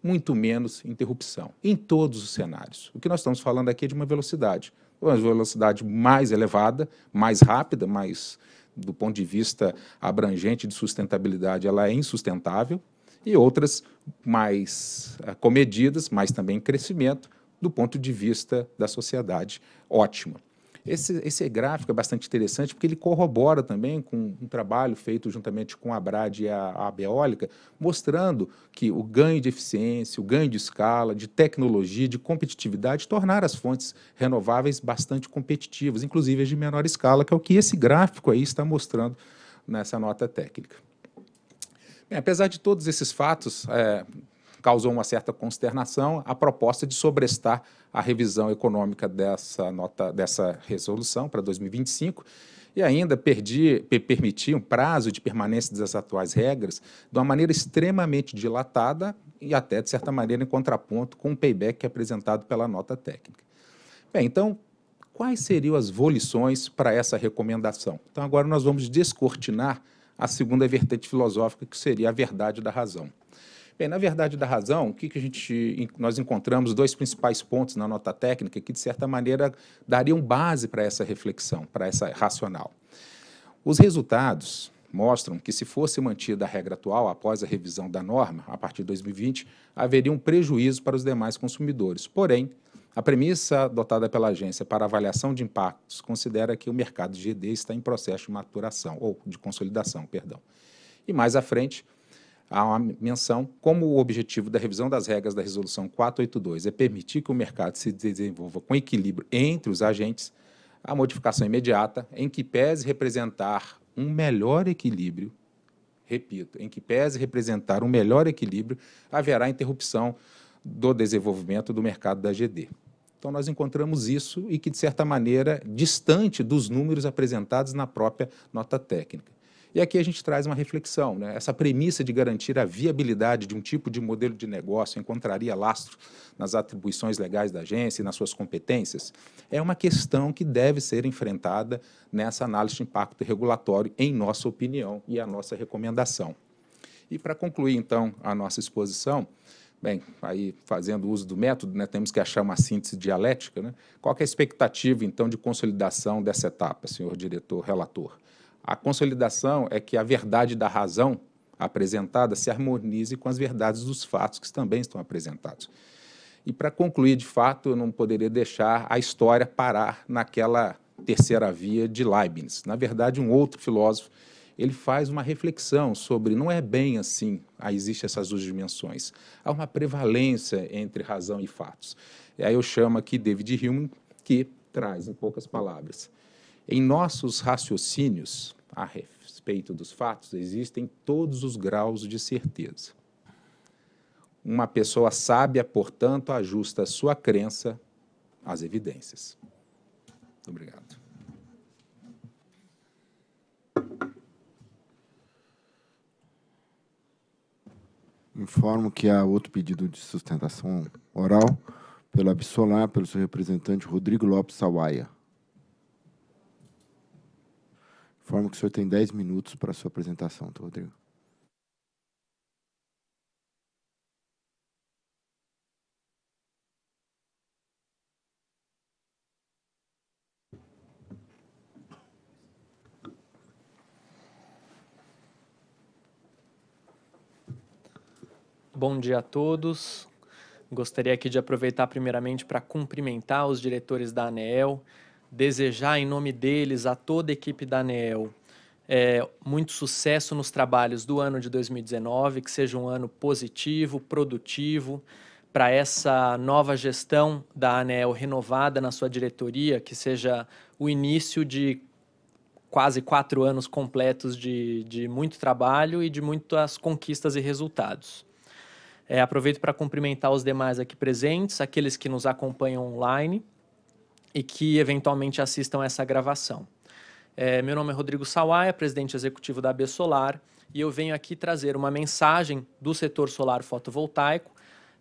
muito menos interrupção, em todos os cenários. O que nós estamos falando aqui é de uma velocidade, uma velocidade mais elevada, mais rápida, mais do ponto de vista abrangente de sustentabilidade, ela é insustentável, e outras mais eh, comedidas, mas também em crescimento do ponto de vista da sociedade. ótimo. Esse, esse gráfico é bastante interessante porque ele corrobora também com um trabalho feito juntamente com a Brad e a, a Beólica, mostrando que o ganho de eficiência, o ganho de escala, de tecnologia, de competitividade, tornar as fontes renováveis bastante competitivas, inclusive as de menor escala, que é o que esse gráfico aí está mostrando nessa nota técnica. Bem, é, apesar de todos esses fatos, é, causou uma certa consternação a proposta de sobrestar a revisão econômica dessa nota dessa resolução para 2025 e ainda perdi, permitir um prazo de permanência das atuais regras de uma maneira extremamente dilatada e até, de certa maneira, em contraponto com o payback é apresentado pela nota técnica. Bem, então, quais seriam as volições para essa recomendação? Então, agora nós vamos descortinar a segunda vertente filosófica, que seria a verdade da razão. Bem, na verdade da razão, o que, que a gente, nós encontramos dois principais pontos na nota técnica que, de certa maneira, dariam base para essa reflexão, para essa racional. Os resultados mostram que, se fosse mantida a regra atual após a revisão da norma, a partir de 2020, haveria um prejuízo para os demais consumidores. Porém, a premissa adotada pela agência para avaliação de impactos considera que o mercado de GD está em processo de maturação, ou de consolidação, perdão. E mais à frente, há uma menção como o objetivo da revisão das regras da Resolução 482 é permitir que o mercado se desenvolva com equilíbrio entre os agentes, a modificação imediata, em que pese representar um melhor equilíbrio, repito, em que pese representar um melhor equilíbrio, haverá interrupção do desenvolvimento do mercado da GD. Então, nós encontramos isso e que, de certa maneira, distante dos números apresentados na própria nota técnica. E aqui a gente traz uma reflexão. Né? Essa premissa de garantir a viabilidade de um tipo de modelo de negócio encontraria lastro nas atribuições legais da agência e nas suas competências é uma questão que deve ser enfrentada nessa análise de impacto regulatório, em nossa opinião e a nossa recomendação. E para concluir, então, a nossa exposição, Bem, aí fazendo uso do método, né, temos que achar uma síntese dialética. Né? Qual é a expectativa, então, de consolidação dessa etapa, senhor diretor relator? A consolidação é que a verdade da razão apresentada se harmonize com as verdades dos fatos que também estão apresentados. E para concluir, de fato, eu não poderia deixar a história parar naquela terceira via de Leibniz. Na verdade, um outro filósofo ele faz uma reflexão sobre não é bem assim, ah, existem essas duas dimensões. Há uma prevalência entre razão e fatos. E aí eu chamo aqui David Hume, que traz, em poucas palavras, em nossos raciocínios a respeito dos fatos existem todos os graus de certeza. Uma pessoa sábia, portanto, ajusta sua crença às evidências. obrigado. Informo que há outro pedido de sustentação oral pela Absolar, pelo seu representante Rodrigo Lopes Sawaia. Informo que o senhor tem 10 minutos para a sua apresentação, tá, Rodrigo. Bom dia a todos. Gostaria aqui de aproveitar primeiramente para cumprimentar os diretores da ANEEL, desejar em nome deles a toda a equipe da ANEEL é, muito sucesso nos trabalhos do ano de 2019, que seja um ano positivo, produtivo para essa nova gestão da ANEEL renovada na sua diretoria, que seja o início de quase quatro anos completos de, de muito trabalho e de muitas conquistas e resultados. É, aproveito para cumprimentar os demais aqui presentes, aqueles que nos acompanham online e que eventualmente assistam essa gravação. É, meu nome é Rodrigo Sawaia, presidente executivo da AB Solar, e eu venho aqui trazer uma mensagem do setor solar fotovoltaico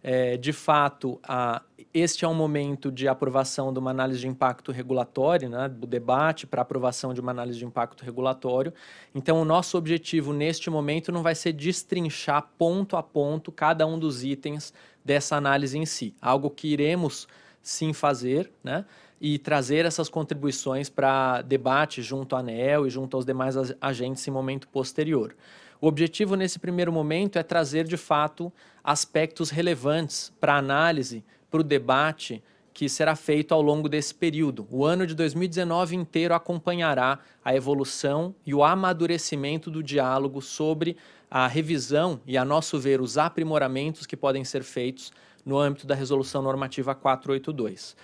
é, de fato, a, este é um momento de aprovação de uma análise de impacto regulatório, né, do debate para aprovação de uma análise de impacto regulatório. Então, o nosso objetivo neste momento não vai ser destrinchar ponto a ponto cada um dos itens dessa análise em si, algo que iremos sim fazer, né? E trazer essas contribuições para debate junto à ANEL e junto aos demais agentes em momento posterior. O objetivo nesse primeiro momento é trazer de fato aspectos relevantes para análise, para o debate que será feito ao longo desse período. O ano de 2019 inteiro acompanhará a evolução e o amadurecimento do diálogo sobre a revisão e, a nosso ver, os aprimoramentos que podem ser feitos no âmbito da Resolução Normativa 482.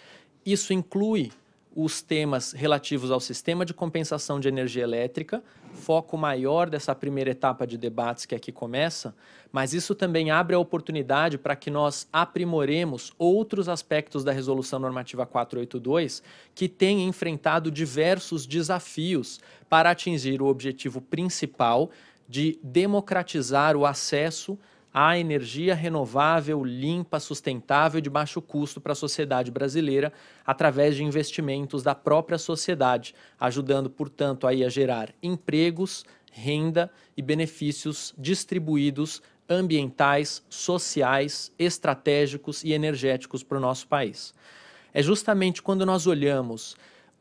Isso inclui os temas relativos ao sistema de compensação de energia elétrica, foco maior dessa primeira etapa de debates que aqui começa, mas isso também abre a oportunidade para que nós aprimoremos outros aspectos da Resolução Normativa 482, que tem enfrentado diversos desafios para atingir o objetivo principal de democratizar o acesso a energia renovável, limpa, sustentável e de baixo custo para a sociedade brasileira através de investimentos da própria sociedade, ajudando, portanto, aí a gerar empregos, renda e benefícios distribuídos ambientais, sociais, estratégicos e energéticos para o nosso país. É justamente quando nós olhamos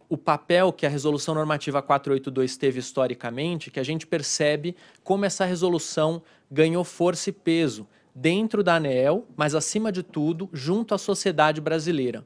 o papel que a resolução normativa 482 teve historicamente, que a gente percebe como essa resolução ganhou força e peso dentro da ANEEL, mas acima de tudo junto à sociedade brasileira.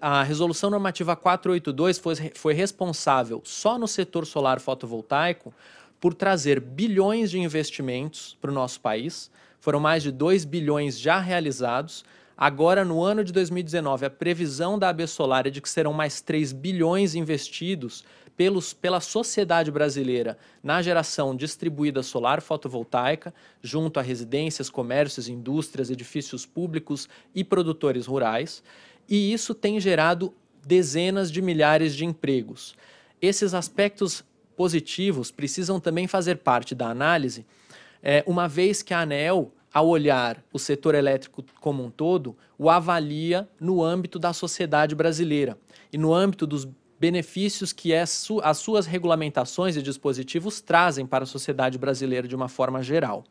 A, resolução normativa 482 foi, foi responsável só no setor solar fotovoltaico por trazer bilhões de investimentos para o nosso país. Foram mais de 2 bilhões já realizados, Agora, no ano de 2019, a previsão da AB Solar é de que serão mais 3 bilhões investidos pelos, pela sociedade brasileira na geração distribuída solar fotovoltaica, junto a residências, comércios, indústrias, edifícios públicos e produtores rurais. E isso tem gerado dezenas de milhares de empregos. Esses aspectos positivos precisam também fazer parte da análise, é, uma vez que a ANEL ao olhar o setor elétrico como um todo, o avalia no âmbito da sociedade brasileira e no âmbito dos benefícios que é as suas regulamentações e dispositivos trazem para a sociedade brasileira de uma forma geral.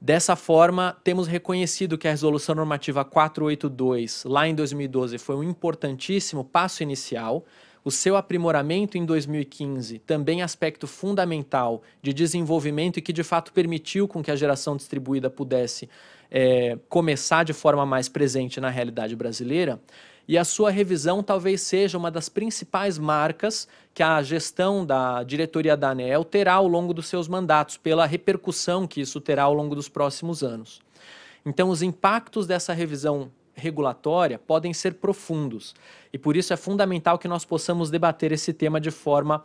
Dessa forma, temos reconhecido que a Resolução Normativa 482, lá em 2012, foi um importantíssimo passo inicial o seu aprimoramento em 2015, também aspecto fundamental de desenvolvimento e que de fato permitiu com que a geração distribuída pudesse é, começar de forma mais presente na realidade brasileira, e a sua revisão talvez seja uma das principais marcas que a gestão da diretoria da ANEL terá ao longo dos seus mandatos, pela repercussão que isso terá ao longo dos próximos anos. Então, os impactos dessa revisão regulatória podem ser profundos. E por isso é fundamental que nós possamos debater esse tema de forma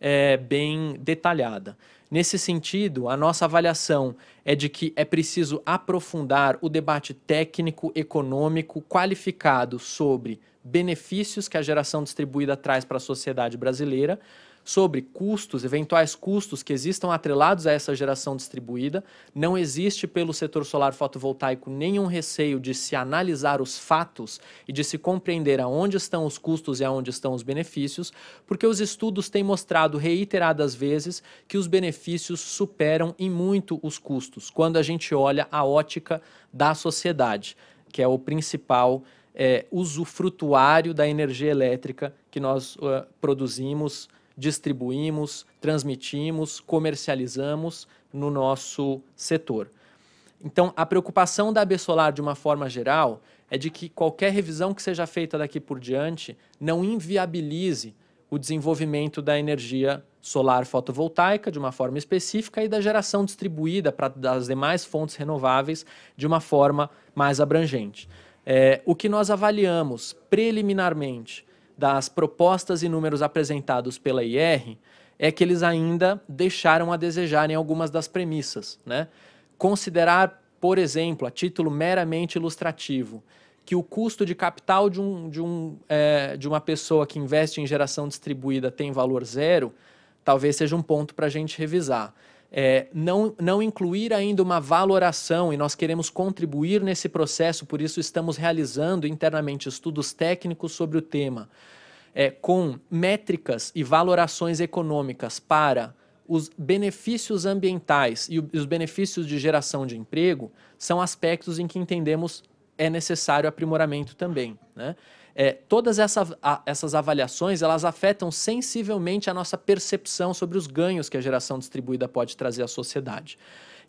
é, bem detalhada. Nesse sentido, a nossa avaliação é de que é preciso aprofundar o debate técnico, econômico, qualificado sobre benefícios que a geração distribuída traz para a sociedade brasileira sobre custos, eventuais custos que existam atrelados a essa geração distribuída. Não existe pelo setor solar fotovoltaico nenhum receio de se analisar os fatos e de se compreender aonde estão os custos e aonde estão os benefícios, porque os estudos têm mostrado reiteradas vezes que os benefícios superam em muito os custos, quando a gente olha a ótica da sociedade, que é o principal é, usufrutuário da energia elétrica que nós uh, produzimos distribuímos, transmitimos, comercializamos no nosso setor. Então, a preocupação da AB Solar, de uma forma geral, é de que qualquer revisão que seja feita daqui por diante não inviabilize o desenvolvimento da energia solar fotovoltaica de uma forma específica e da geração distribuída para das demais fontes renováveis de uma forma mais abrangente. É, o que nós avaliamos preliminarmente das propostas e números apresentados pela IR é que eles ainda deixaram a desejar em algumas das premissas. Né? Considerar, por exemplo, a título meramente ilustrativo, que o custo de capital de, um, de, um, é, de uma pessoa que investe em geração distribuída tem valor zero, talvez seja um ponto para a gente revisar é, não, não incluir ainda uma valoração, e nós queremos contribuir nesse processo, por isso estamos realizando internamente estudos técnicos sobre o tema, é, com métricas e valorações econômicas para os benefícios ambientais e os benefícios de geração de emprego são aspectos em que entendemos é necessário aprimoramento também. Né? é, todas essa, a, essas avaliações elas afetam sensivelmente a nossa percepção sobre os ganhos que a geração distribuída pode trazer à sociedade.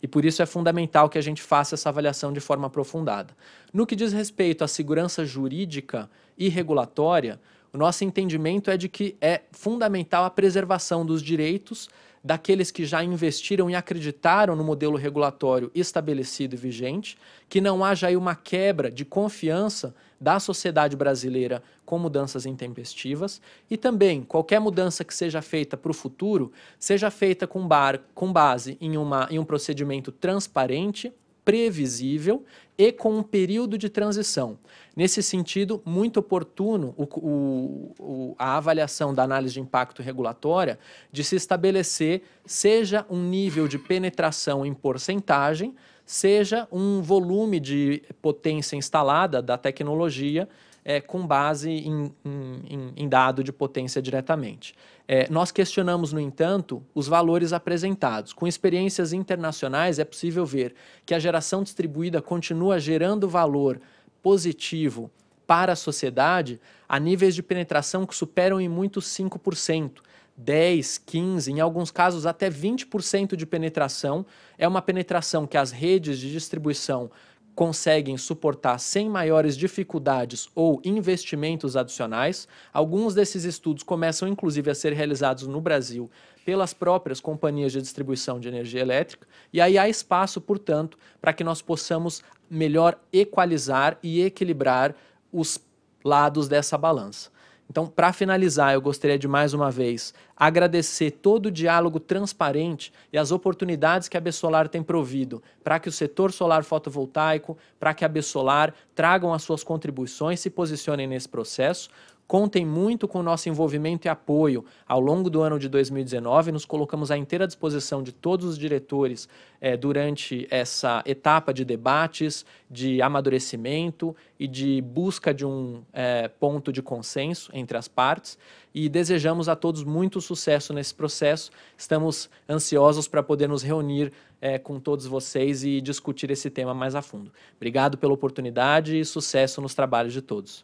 E por isso é fundamental que a gente faça essa avaliação de forma aprofundada. No que diz respeito à segurança jurídica e regulatória, o nosso entendimento é de que é fundamental a preservação dos direitos daqueles que já investiram e acreditaram no modelo regulatório estabelecido e vigente, que não haja aí uma quebra de confiança da sociedade brasileira com mudanças intempestivas e também qualquer mudança que seja feita para o futuro seja feita com, bar, com base em, uma, em um procedimento transparente, previsível e com um período de transição. Nesse sentido, muito oportuno o, o, a avaliação da análise de impacto regulatória de se estabelecer seja um nível de penetração em porcentagem, seja um volume de potência instalada da tecnologia é, com base em, em, em, dado de potência diretamente. É, nós questionamos, no entanto, os valores apresentados. Com experiências internacionais, é possível ver que a geração distribuída continua gerando valor positivo para a sociedade a níveis de penetração que superam em muito 5%, 10, 15, em alguns casos até 20% de penetração. É uma penetração que as redes de distribuição conseguem suportar sem maiores dificuldades ou investimentos adicionais. Alguns desses estudos começam inclusive a ser realizados no Brasil pelas próprias companhias de distribuição de energia elétrica, e aí há espaço, portanto, para que nós possamos melhor equalizar e equilibrar os lados dessa balança. Então, para finalizar, eu gostaria de mais uma vez agradecer todo o diálogo transparente e as oportunidades que a Bessolar tem provido para que o setor solar fotovoltaico, para que a Bessolar tragam as suas contribuições, se posicionem nesse processo. Contem muito com o nosso envolvimento e apoio. Ao longo do ano de 2019, nos colocamos à inteira disposição de todos os diretores eh, durante essa etapa de debates, de amadurecimento e de busca de um eh, ponto de consenso entre as partes. E desejamos a todos muito sucesso nesse processo. Estamos ansiosos para poder nos reunir eh, com todos vocês e discutir esse tema mais a fundo. Obrigado pela oportunidade e sucesso nos trabalhos de todos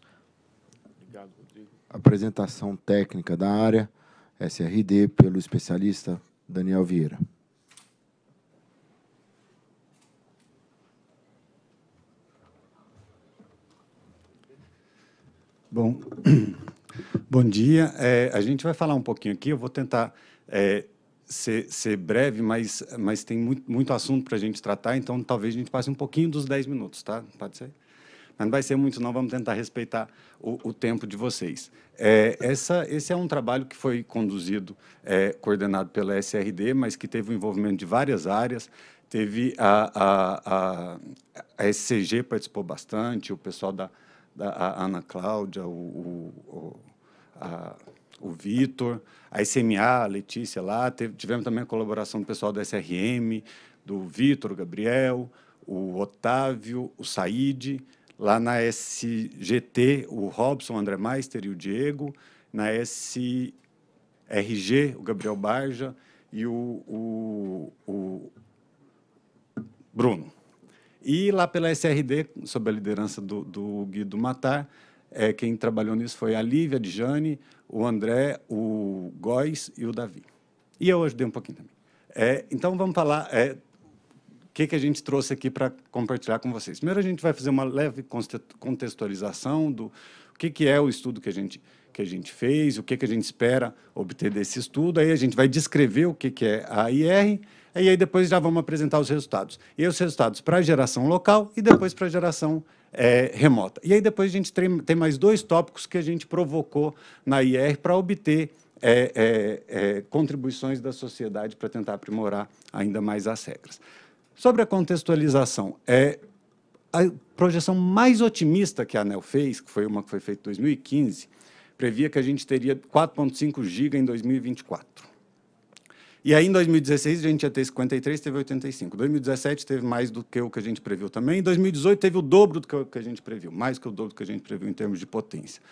apresentação técnica da área SRD pelo especialista Daniel Vieira. Bom, bom dia. É, a gente vai falar um pouquinho aqui. Eu vou tentar é, ser, ser, breve, mas, mas tem muito, muito assunto para a gente tratar, então talvez a gente passe um pouquinho dos 10 minutos, tá? Pode ser? mas não vai ser muito, não. Vamos tentar respeitar o, o tempo de vocês. É, essa, esse é um trabalho que foi conduzido, é, coordenado pela SRD, mas que teve o envolvimento de várias áreas. Teve a, a, a, a SCG participou bastante, o pessoal da, da Ana Cláudia, o, o, o Vitor, a SMA, a Letícia lá. Teve, tivemos também a colaboração do pessoal da SRM, do Vitor, o Gabriel, o Otávio, o Said. Lá na SGT, o Robson, o André Meister e o Diego. Na SRG, o Gabriel Barja e o, o, o Bruno. E lá pela SRD, sob a liderança do, do Guido Matar, é, quem trabalhou nisso foi a Lívia, a Dijane, o André, o Góis e o Davi. E eu ajudei um pouquinho também. É, então, vamos falar. É, que, que a gente trouxe aqui para compartilhar com vocês? Primeiro, a gente vai fazer uma leve contextualização do o que, que é o estudo que a gente que a gente fez, o que, que a gente espera obter desse estudo. Aí a gente vai descrever o que, que é a IR e aí depois já vamos apresentar os resultados. E os resultados para a geração local e depois para a geração é, remota. E aí depois a gente tem, tem mais dois tópicos que a gente provocou na IR para obter é, é, é, contribuições da sociedade para tentar aprimorar ainda mais as regras. Sobre a contextualização, é a projeção mais otimista que a ANEL fez, que foi uma que foi feita em 2015, previa que a gente teria 4,5 GB em 2024. E aí, em 2016, a gente ia ter 53, teve 85. 2017 teve mais do que o que a gente previu também. Em 2018 teve o dobro do que a gente previu, mais que o dobro do que a gente previu em termos de potência.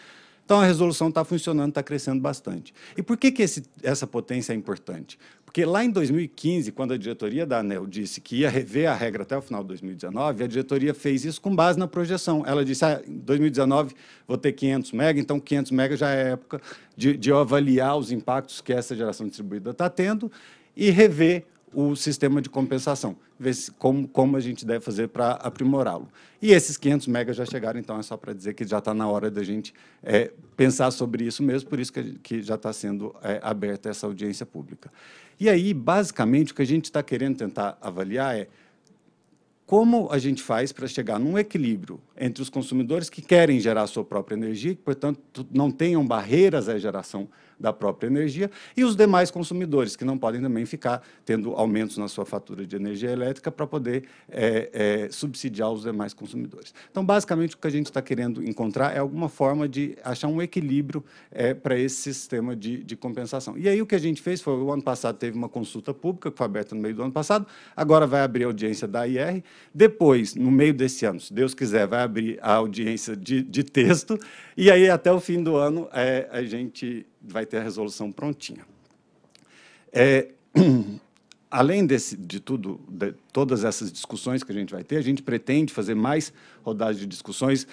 Então a resolução está funcionando, está crescendo bastante. E por que, que esse, essa potência é importante? Porque lá em 2015, quando a diretoria da ANEL disse que ia rever a regra até o final de 2019, a diretoria fez isso com base na projeção. Ela disse, ah, em 2019 vou ter 500 mega, então 500 mega já é época de, de avaliar os impactos que essa geração distribuída está tendo e rever o sistema de compensação, ver se, como, como a gente deve fazer para aprimorá-lo. E esses 500 megas já chegaram, então é só para dizer que já está na hora da gente é, pensar sobre isso mesmo, por isso que, que já está sendo é, aberta essa audiência pública. E aí, basicamente, o que a gente está querendo tentar avaliar é como a gente faz para chegar num equilíbrio entre os consumidores que querem gerar a sua própria energia, que, portanto, não tenham barreiras à geração da própria energia, e os demais consumidores, que não podem também ficar tendo aumentos na sua fatura de energia elétrica para poder é, é, subsidiar os demais consumidores. Então, basicamente, o que a gente está querendo encontrar é alguma forma de achar um equilíbrio é, para esse sistema de, de compensação. E aí o que a gente fez foi, o ano passado teve uma consulta pública, que foi aberta no meio do ano passado, agora vai abrir a audiência da IR, depois, no meio desse ano, se Deus quiser, vai abrir a audiência de, de texto, e aí até o fim do ano é, a gente vai ter a resolução prontinha. É, além desse, de tudo, de todas essas discussões que a gente vai ter, a gente pretende fazer mais rodadas de discussões,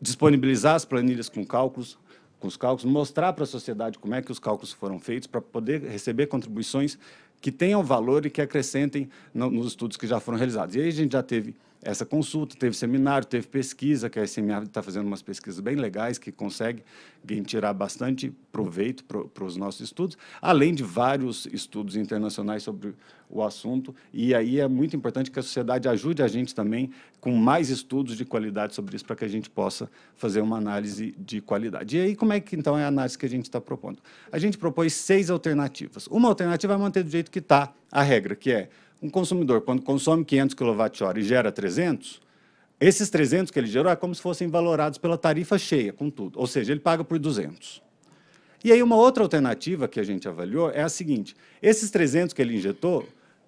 disponibilizar as planilhas com cálculos, com os cálculos, mostrar para a sociedade como é que os cálculos foram feitos, para poder receber contribuições que tenham valor e que acrescentem no, nos estudos que já foram realizados. E aí a gente já teve essa consulta, teve seminário, teve pesquisa, que a SMA está fazendo umas pesquisas bem legais que consegue tirar bastante proveito para os nossos estudos, além de vários estudos internacionais sobre o assunto. E aí é muito importante que a sociedade ajude a gente também com mais estudos de qualidade sobre isso para que a gente possa fazer uma análise de qualidade. E aí como é que então é a análise que a gente está propondo? A gente propõe seis alternativas. Uma alternativa é manter do jeito que está a regra, que é um consumidor, quando consome 500 kWh e gera 300, esses 300 que ele gerou é como se fossem valorados pela tarifa cheia, com tudo. Ou seja, ele paga por 200. E aí uma outra alternativa que a gente avaliou é a seguinte, esses 300 que ele injetou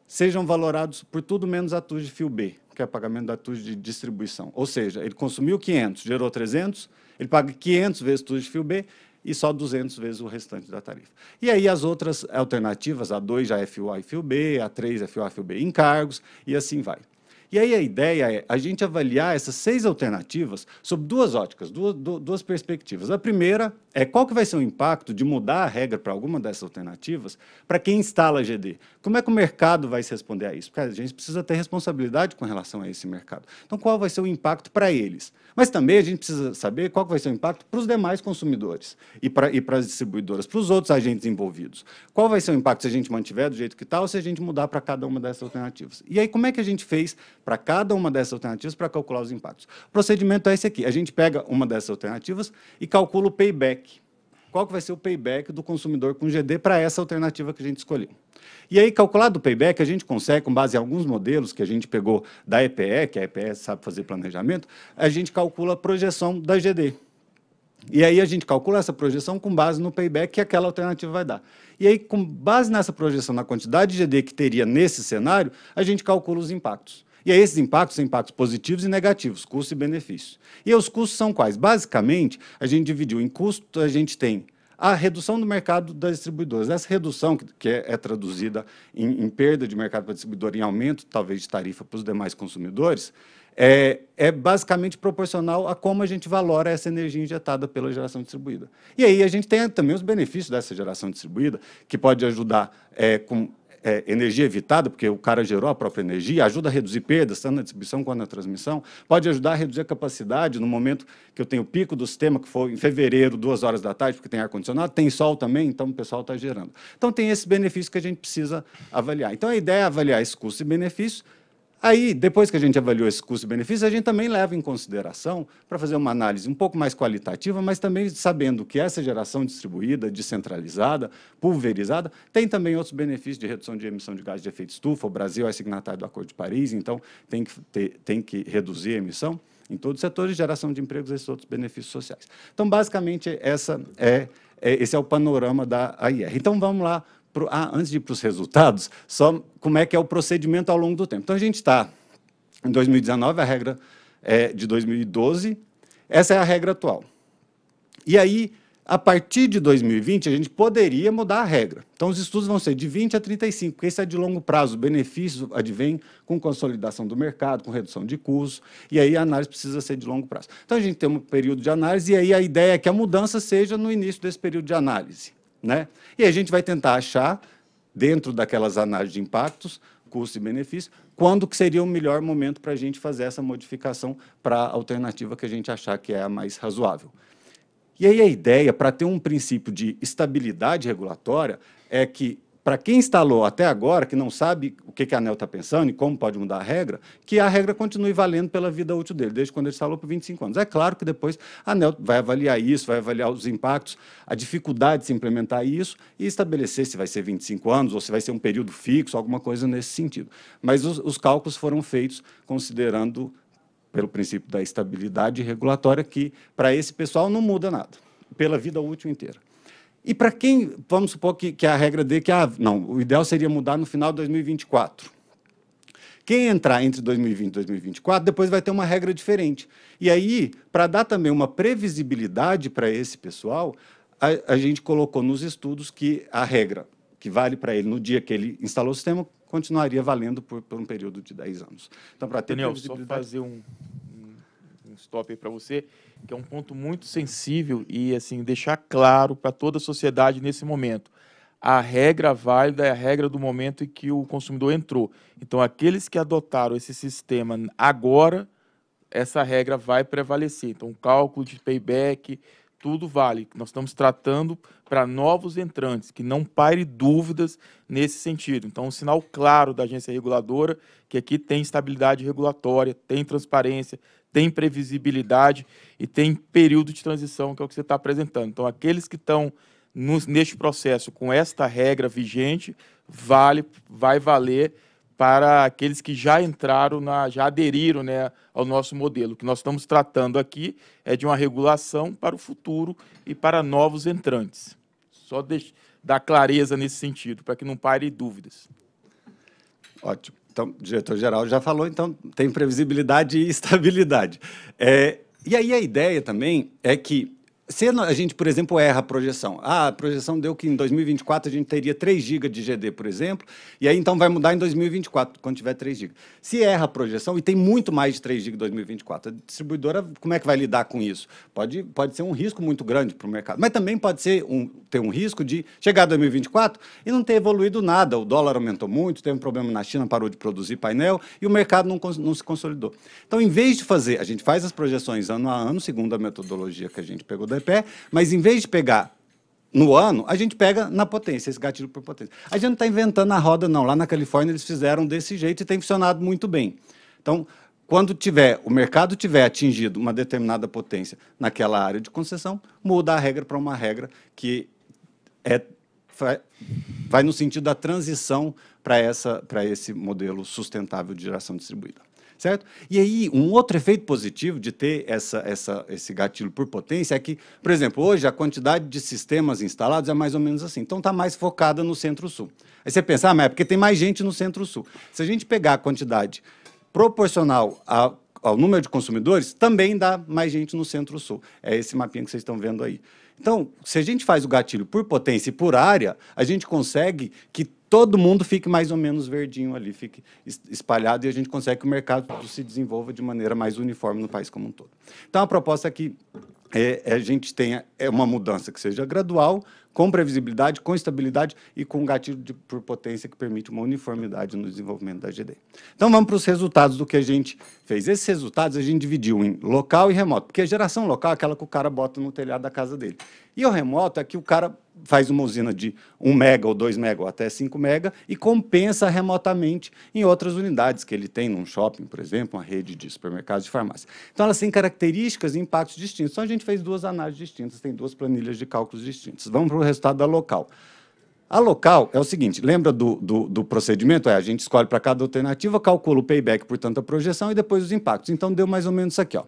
sejam valorados por tudo menos a TUS de fio B, que é pagamento da TUS de distribuição. Ou seja, ele consumiu 500, gerou 300, ele paga 500 vezes TUS de fio B, e só 200 vezes o restante da tarifa. E aí as outras alternativas, a 2 já é fio A e fio B, a 3 é fio A e fio B em cargos, e assim vai. E aí a ideia é a gente avaliar essas seis alternativas sob duas óticas, duas, duas perspectivas. A primeira é, qual que vai ser o impacto de mudar a regra para alguma dessas alternativas para quem instala GD? Como é que o mercado vai se responder a isso? Porque a gente precisa ter responsabilidade com relação a esse mercado. Então, qual vai ser o impacto para eles? Mas também a gente precisa saber qual que vai ser o impacto para os demais consumidores e para e as distribuidoras, para os outros agentes envolvidos. Qual vai ser o impacto se a gente mantiver do jeito que está ou se a gente mudar para cada uma dessas alternativas? E aí, como é que a gente fez para cada uma dessas alternativas para calcular os impactos? O procedimento é esse aqui. A gente pega uma dessas alternativas e calcula o payback qual que vai ser o payback do consumidor com GD para essa alternativa que a gente escolheu. E aí, calculado o payback, a gente consegue, com base em alguns modelos que a gente pegou da EPE, que a EPE sabe fazer planejamento, a gente calcula a projeção da GD. E aí a gente calcula essa projeção com base no payback que aquela alternativa vai dar. E aí, com base nessa projeção na quantidade de GD que teria nesse cenário, a gente calcula os impactos. E aí esses impactos são impactos positivos e negativos, custo e benefício. E os custos são quais? Basicamente, a gente dividiu em custo, a gente tem a redução do mercado das distribuidoras. Essa redução, que é, é traduzida em, em, perda de mercado para a distribuidora, em aumento, talvez, de tarifa para os demais consumidores, é, é, basicamente proporcional a como a gente valora essa energia injetada pela geração distribuída. E aí a gente tem também os benefícios dessa geração distribuída, que pode ajudar é, com é, energia evitada, porque o cara gerou a própria energia, ajuda a reduzir perdas, tanto na distribuição quanto na transmissão, pode ajudar a reduzir a capacidade no momento que eu tenho o pico do sistema, que foi em fevereiro, duas horas da tarde, porque tem ar-condicionado, tem sol também, então o pessoal está gerando. Então tem esse benefício que a gente precisa avaliar. Então a ideia é avaliar esse custo e benefício Aí, depois que a gente avaliou esse custo-benefício, a gente também leva em consideração para fazer uma análise um pouco mais qualitativa, mas também sabendo que essa geração distribuída, descentralizada, pulverizada, tem também outros benefícios de redução de emissão de gás de efeito estufa. O Brasil é signatário do Acordo de Paris, então tem que, ter, tem que reduzir a emissão em todos os setores, geração de empregos e esses outros benefícios sociais. Então, basicamente, essa é, é, esse é o panorama da AIR. Então, vamos lá pro, ah, antes de ir para os resultados, só como é que é o procedimento ao longo do tempo. Então, a gente está em 2019, a regra é de 2012, essa é a regra atual. E aí, a partir de 2020, a gente poderia mudar a regra. Então, os estudos vão ser de 20 a 35, porque isso é de longo prazo. O benefício advém com consolidação do mercado, com redução de custos, e aí a análise precisa ser de longo prazo. Então, a gente tem um período de análise, e aí a ideia é que a mudança seja no início desse período de análise. Né? E a gente vai tentar achar, dentro daquelas análises de impactos, custo e benefício, quando que seria o melhor momento para a gente fazer essa modificação para a alternativa que a gente achar que é a mais razoável. E aí a ideia, para ter um princípio de estabilidade regulatória, é que para quem instalou até agora, que não sabe o que, que a ANEL está pensando e como pode mudar a regra, que a regra continue valendo pela vida útil dele, desde quando ele instalou por 25 anos. É claro que depois a ANEL vai avaliar isso, vai avaliar os impactos, a dificuldade de se implementar isso e estabelecer se vai ser 25 anos ou se vai ser um período fixo, alguma coisa nesse sentido. Mas os, os cálculos foram feitos considerando pelo princípio da estabilidade regulatória, que para esse pessoal não muda nada, pela vida útil inteira. E para quem, vamos supor que, que a regra dê que ah, não, o ideal seria mudar no final de 2024. Quem entrar entre 2020 e 2024, depois vai ter uma regra diferente. E aí, para dar também uma previsibilidade para esse pessoal, a, a, gente colocou nos estudos que a regra que vale para ele no dia que ele instalou o sistema continuaria valendo por, por um período de 10 anos. Então, para ter Daniel, só fazer um, um stop para você que é um ponto muito sensível e assim deixar claro para toda a sociedade nesse momento. A regra válida é a regra do momento em que o consumidor entrou. Então, aqueles que adotaram esse sistema agora, essa regra vai prevalecer. Então, o cálculo de payback, tudo vale. Nós estamos tratando para novos entrantes, que não pare dúvidas nesse sentido. Então, um sinal claro da agência reguladora que aqui tem estabilidade regulatória, tem transparência, tem previsibilidade e tem período de transição, que é o que você está apresentando. Então, aqueles que estão neste processo com esta regra vigente, vale, vai valer para aqueles que já entraram, na, já aderiram né, ao nosso modelo. O que nós estamos tratando aqui é de uma regulação para o futuro e para novos entrantes. Só dar clareza nesse sentido, para que não pare dúvidas. Ótimo. Então, o diretor-geral já falou, então tem previsibilidade e estabilidade. É, e aí a ideia também é que se a gente, por exemplo, erra a projeção, ah, a projeção deu que em 2024 a gente teria 3 GB de GD, por exemplo, e aí então vai mudar em 2024, quando tiver 3 GB. Se erra a projeção, e tem muito mais de 3 GB em 2024, a distribuidora, como é que vai lidar com isso? Pode, pode ser um risco muito grande para o mercado, mas também pode ser um, ter um risco de chegar a 2024 e não ter evoluído nada. O dólar aumentou muito, teve um problema na China, parou de produzir painel e o mercado não, não se consolidou. Então, em vez de fazer, a gente faz as projeções ano a ano, segundo a metodologia que a gente pegou da EPE, mas em vez de pegar no ano, a gente pega na potência, esse gatilho por potência. A gente não está inventando a roda, não. Lá na Califórnia eles fizeram desse jeito e tem funcionado muito bem. Então, quando tiver o mercado tiver atingido uma determinada potência naquela área de concessão, muda a regra para uma regra que é, vai no sentido da transição para esse modelo sustentável de geração distribuída certo? E aí, um outro efeito positivo de ter essa, essa, esse gatilho por potência é que, por exemplo, hoje a quantidade de sistemas instalados é mais ou menos assim. Então, está mais focada no Centro-Sul. Aí você pensa, ah, mas é porque tem mais gente no Centro-Sul. Se a gente pegar a quantidade proporcional a ao número de consumidores, também dá mais gente no centro-sul. É esse mapinha que vocês estão vendo aí. Então, se a gente faz o gatilho por potência e por área, a gente consegue que todo mundo fique mais ou menos verdinho ali, fique espalhado e a gente consegue que o mercado se desenvolva de maneira mais uniforme no país como um todo. Então, a proposta aqui é, é, é, a gente tenha é uma mudança que seja gradual, com previsibilidade, com estabilidade e com um gatilho de, por potência que permite uma uniformidade no desenvolvimento da GD. Então vamos para os resultados do que a gente fez. Esses resultados a gente dividiu em local e remoto, porque a geração local é aquela que o cara bota no telhado da casa dele. E o remoto é que o cara faz uma usina de 1 mega ou 2 mega ou até 5 mega e compensa remotamente em outras unidades que ele tem, num shopping, por exemplo, uma rede de supermercados de farmácia. Então, elas têm características e impactos distintos. Então, a gente fez duas análises distintas, tem duas planilhas de cálculos distintas. Vamos para o resultado da local. A local é o seguinte, lembra do, do, do procedimento? É, a gente escolhe para cada alternativa, calcula o payback por tanta projeção e depois os impactos. Então, deu mais ou menos isso aqui. Ó.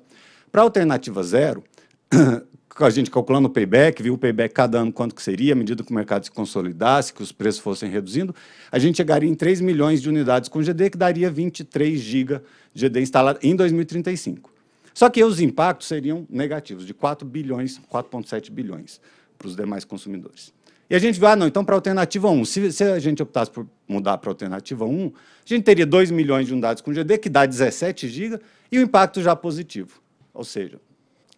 Para a alternativa zero, a gente calculando é o payback, viu o payback cada ano quanto que seria, à medida que o mercado se consolidasse, que os preços fossem reduzindo, a gente chegaria em 3 milhões de unidades com GD, que daria 23 GB de GD instalado em 2035. Só que os impactos seriam negativos, de 4 bilhões, 4,7 bilhões para os demais consumidores. E a gente viu, ah, não, então para a alternativa 1, se, se, a gente optasse por mudar para a alternativa 1, a gente teria 2 milhões de unidades com GD, que dá 17 GB, e o impacto já positivo. Ou seja,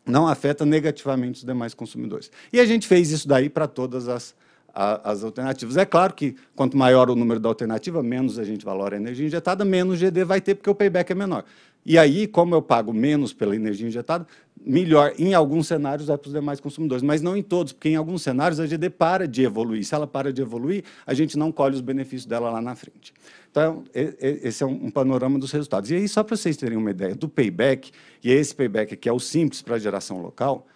não afeta negativamente os demais consumidores. E a gente fez isso daí para todas as a, as alternativas. É claro que quanto maior o número da alternativa, menos a gente valora a energia injetada, menos GD vai ter, porque o payback é menor. E aí, como eu pago menos pela energia injetada, melhor em alguns cenários vai é para os demais consumidores, mas não em todos, porque em alguns cenários a GD para de evoluir. Se ela para de evoluir, a gente não colhe os benefícios dela lá na frente. Então, é é, esse é um panorama dos resultados. E aí, só para vocês terem uma ideia do payback, e esse payback aqui é o simples para a geração local,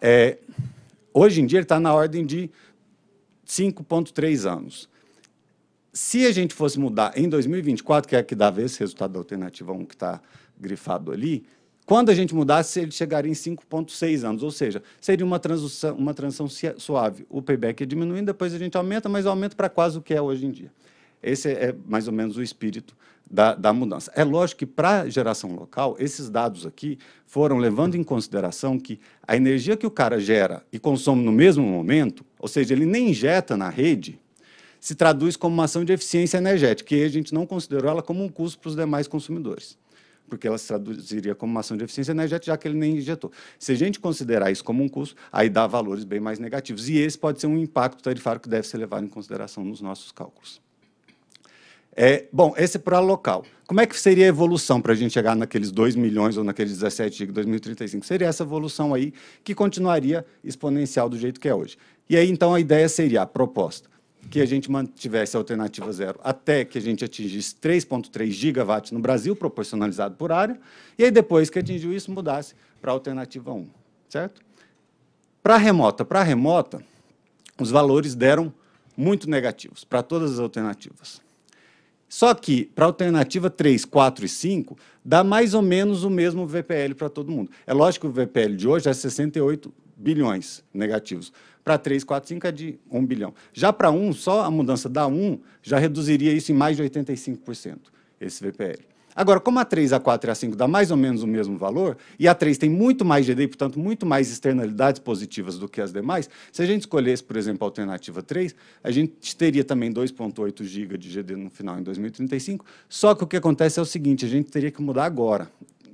é, hoje em dia ele está na ordem de 5,3 anos. Se a gente fosse mudar em 2024, que é a que dava esse resultado da alternativa 1 que está grifado ali, quando a gente mudasse, ele chegaria em 5,6 anos, ou seja, seria uma transição, uma transição suave. O payback é diminuindo, depois a gente aumenta, mas aumenta para quase o que é hoje em dia. Esse é mais ou menos o espírito da, da mudança. É lógico que, para a geração local, esses dados aqui foram levando em consideração que a energia que o cara gera e consome no mesmo momento, ou seja, ele nem injeta na rede, se traduz como uma ação de eficiência energética, que a gente não considerou ela como um custo para os demais consumidores, porque ela se traduziria como uma ação de eficiência energética, já que ele nem injetou. Se a gente considerar isso como um custo, aí dá valores bem mais negativos. E esse pode ser um impacto tarifário que deve ser levado em consideração nos nossos cálculos. É, bom, esse para local. Como é que seria a evolução para a gente chegar naqueles 2 milhões ou naqueles 17 de 2035? Seria essa evolução aí que continuaria exponencial do jeito que é hoje. E aí, então, a ideia seria a proposta que a gente mantivesse a alternativa zero até que a gente atingisse 3,3 gigawatts no Brasil, proporcionalizado por área, e aí depois que atingiu isso, mudasse para a alternativa 1, certo? Para a remota, para a remota, os valores deram muito negativos para todas as alternativas. Só que para a alternativa 3, 4 e 5, dá mais ou menos o mesmo VPL para todo mundo. É lógico que o VPL de hoje é 68 bilhões negativos. Para 3, 4, 5 é de 1 bilhão. Já para 1, só a mudança da 1 já reduziria isso em mais de 85%, esse VPL. Agora, como a 3, a 4 e a 5 dá mais ou menos o mesmo valor, e a 3 tem muito mais GDI, portanto, muito mais externalidades positivas do que as demais, se a gente escolhesse, por exemplo, a alternativa 3, a gente teria também 2,8 GB de GD no final em 2035, só que o que acontece é o seguinte, a gente teria que mudar agora,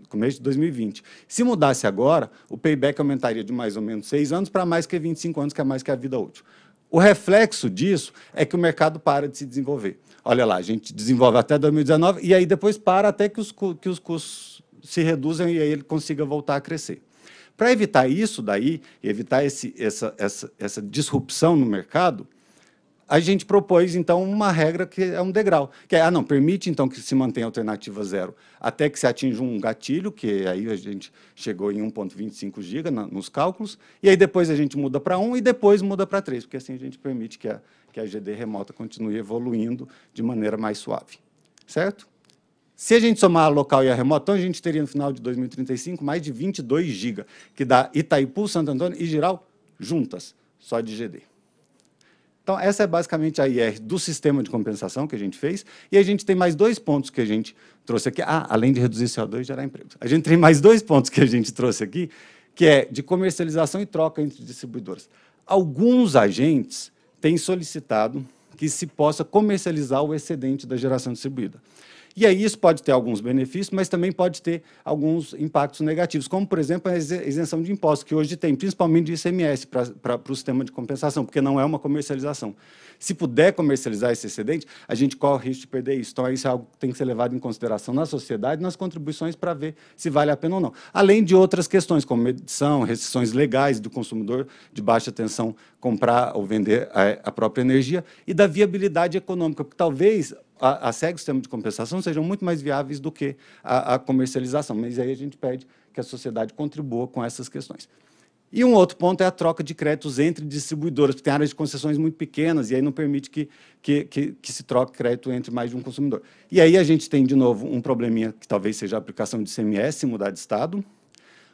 começo de 2020. Se mudasse agora, o payback aumentaria de mais ou menos 6 anos para mais que 25 anos, que é mais que a vida útil. O reflexo disso é que o mercado para de se desenvolver. Olha lá, a gente desenvolve até 2019 e aí depois para até que os, que os custos se reduzam e aí ele consiga voltar a crescer. Para evitar isso daí, evitar esse, essa, essa, essa disrupção no mercado, a gente propôs, então, uma regra que é um degrau, que é, ah, não, permite, então, que se mantenha a alternativa zero, até que se atinja um gatilho, que aí a gente chegou em 1,25 giga na, nos cálculos, e aí depois a gente muda para 1 e depois muda para 3, porque assim a gente permite que a, que a GD remota continue evoluindo de maneira mais suave, certo? Se a gente somar a local e a remota, então a gente teria no final de 2035 mais de 22 giga, que dá Itaipu, Santo Antônio e Giral juntas, só de GD. Então, essa é basicamente a IR do sistema de compensação que a gente fez. E a gente tem mais dois pontos que a gente trouxe aqui. Ah, além de reduzir CO2 e gerar empregos. A gente tem mais dois pontos que a gente trouxe aqui, que é de comercialização e troca entre distribuidoras. Alguns agentes têm solicitado que se possa comercializar o excedente da geração distribuída. E aí isso pode ter alguns benefícios, mas também pode ter alguns impactos negativos, como, por exemplo, a isenção de impostos, que hoje tem, principalmente de ICMS, para o sistema de compensação, porque não é uma comercialização. Se puder comercializar esse excedente, a gente corre o risco de perder isso. Então, isso é algo que tem que ser levado em consideração na sociedade, nas contribuições, para ver se vale a pena ou não. Além de outras questões, como medição, restrições legais do consumidor de baixa tensão comprar ou vender a, eh, a própria energia, e da viabilidade econômica, porque talvez a, a SEG, o sistema de compensação, sejam muito mais viáveis do que a, a comercialização. Mas aí a gente pede que a sociedade contribua com essas questões. E um outro ponto é a troca de créditos entre distribuidoras, porque tem áreas de concessões muito pequenas e aí não permite que, que, que, que, se troque crédito entre mais de um consumidor. E aí a gente tem, de novo, um probleminha que talvez seja a aplicação de CMS, mudar de estado.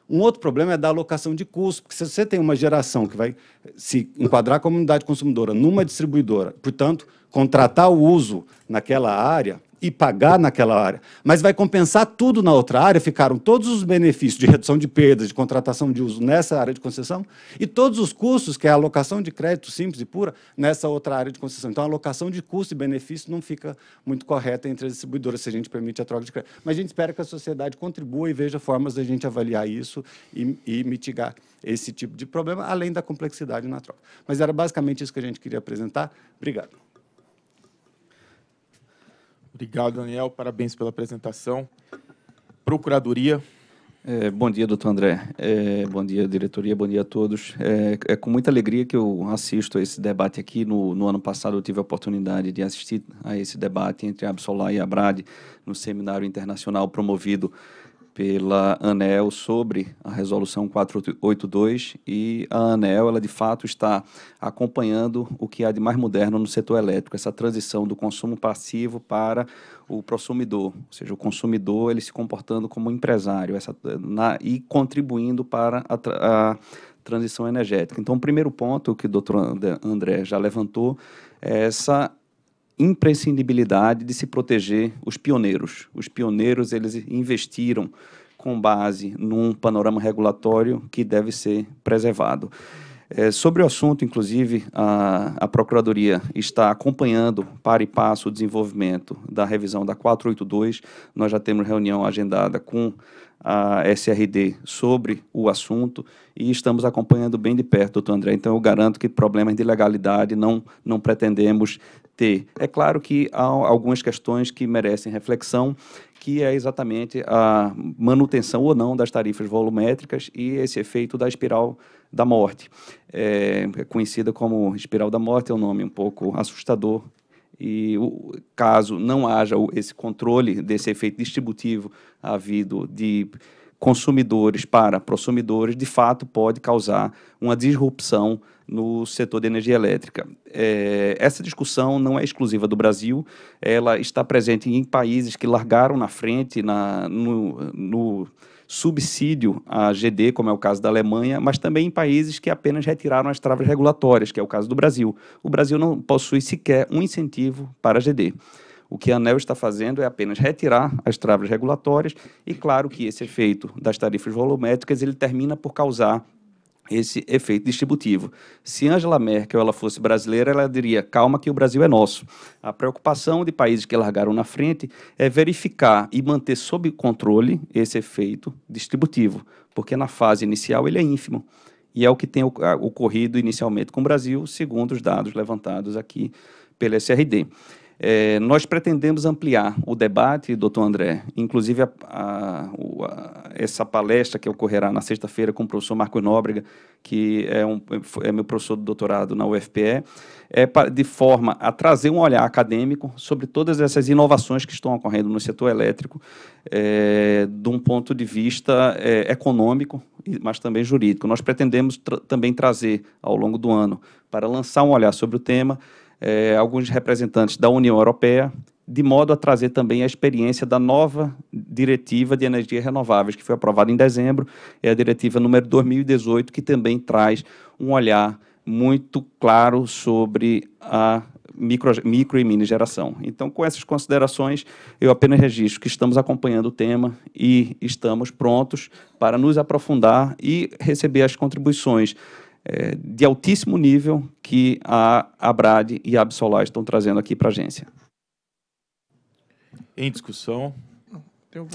Um outro problema é da alocação de custos, porque se você tem uma geração que vai se enquadrar como unidade consumidora numa distribuidora, portanto, contratar o uso naquela área e pagar naquela área, mas vai compensar tudo na outra área, ficaram todos os benefícios de redução de perdas, de contratação de uso nessa área de concessão e todos os custos, que é a alocação de crédito simples e pura, nessa outra área de concessão. Então, a alocação de custo e benefício não fica muito correta entre as distribuidoras se a gente permite a troca de crédito. Mas a gente espera que a sociedade contribua e veja formas da gente avaliar isso e, e mitigar esse tipo de problema, além da complexidade na troca. Mas era basicamente isso que a gente queria apresentar. Obrigado. Obrigado, Daniel. Parabéns pela apresentação. Procuradoria. É, bom dia, doutor André. É, bom dia, diretoria. Bom dia a todos. É, é, com muita alegria que eu assisto a esse debate aqui. No, no, ano passado, eu tive a oportunidade de assistir a esse debate entre a Absolar e a Brad no seminário internacional promovido pela ANEL sobre a resolução 482 e a ANEL ela de fato está acompanhando o que há de mais moderno no setor elétrico, essa transição do consumo passivo para o consumidor, ou seja, o consumidor ele se comportando como empresário essa, na, e contribuindo para a, a transição energética. Então, o primeiro ponto que o doutor André já levantou é essa imprescindibilidade de se proteger os pioneiros. Os pioneiros eles investiram com base num panorama regulatório que deve ser preservado. É, sobre o assunto, inclusive, a, a, Procuradoria está acompanhando para e passo o desenvolvimento da revisão da 482. Nós já temos reunião agendada com a SRD sobre o assunto e estamos acompanhando bem de perto, doutor André. Então, eu garanto que problemas de legalidade não, não pretendemos ter. É claro que há algumas questões que merecem reflexão, que é exatamente a manutenção ou não das tarifas volumétricas e esse efeito da espiral da morte. É, é conhecida como espiral da morte, é um nome um pouco assustador e o, caso não haja esse controle desse efeito distributivo havido de consumidores para prosumidores, de fato pode causar uma disrupção no setor de energia elétrica. É, essa discussão não é exclusiva do Brasil, ela está presente em países que largaram na frente na, no, no subsídio à GD, como é o caso da Alemanha, mas também em países que apenas retiraram as travas regulatórias, que é o caso do Brasil. O Brasil não possui sequer um incentivo para a GD. O que a ANEL está fazendo é apenas retirar as travas regulatórias e claro que esse efeito das tarifas volumétricas ele termina por causar esse efeito distributivo. Se Angela Merkel ela fosse brasileira, ela diria: calma, que o Brasil é nosso. A preocupação de países que largaram na frente é verificar e manter sob controle esse efeito distributivo, porque na fase inicial ele é ínfimo. E é o que tem ocorrido inicialmente com o Brasil, segundo os dados levantados aqui pela SRD. É, nós pretendemos ampliar o debate, doutor André, inclusive a, a, a, essa palestra que ocorrerá na sexta-feira com o professor Marco Nóbrega, que é, um, é meu professor de doutorado na UFPE, é pra, de forma a trazer um olhar acadêmico sobre todas essas inovações que estão ocorrendo no setor elétrico, é, de um ponto de vista é, econômico, mas também jurídico. Nós pretendemos tra também trazer, ao longo do ano, para lançar um olhar sobre o tema, é, alguns representantes da União Europeia, de modo a trazer também a experiência da nova diretiva de energias renováveis, que foi aprovada em dezembro, é a diretiva número 2018, que também traz um olhar muito claro sobre a micro, micro e mini geração. Então, com essas considerações, eu apenas registro que estamos acompanhando o tema e estamos prontos para nos aprofundar e receber as contribuições é, de altíssimo nível que a Abrad e a Absolar estão trazendo aqui para a agência. Em discussão. Não,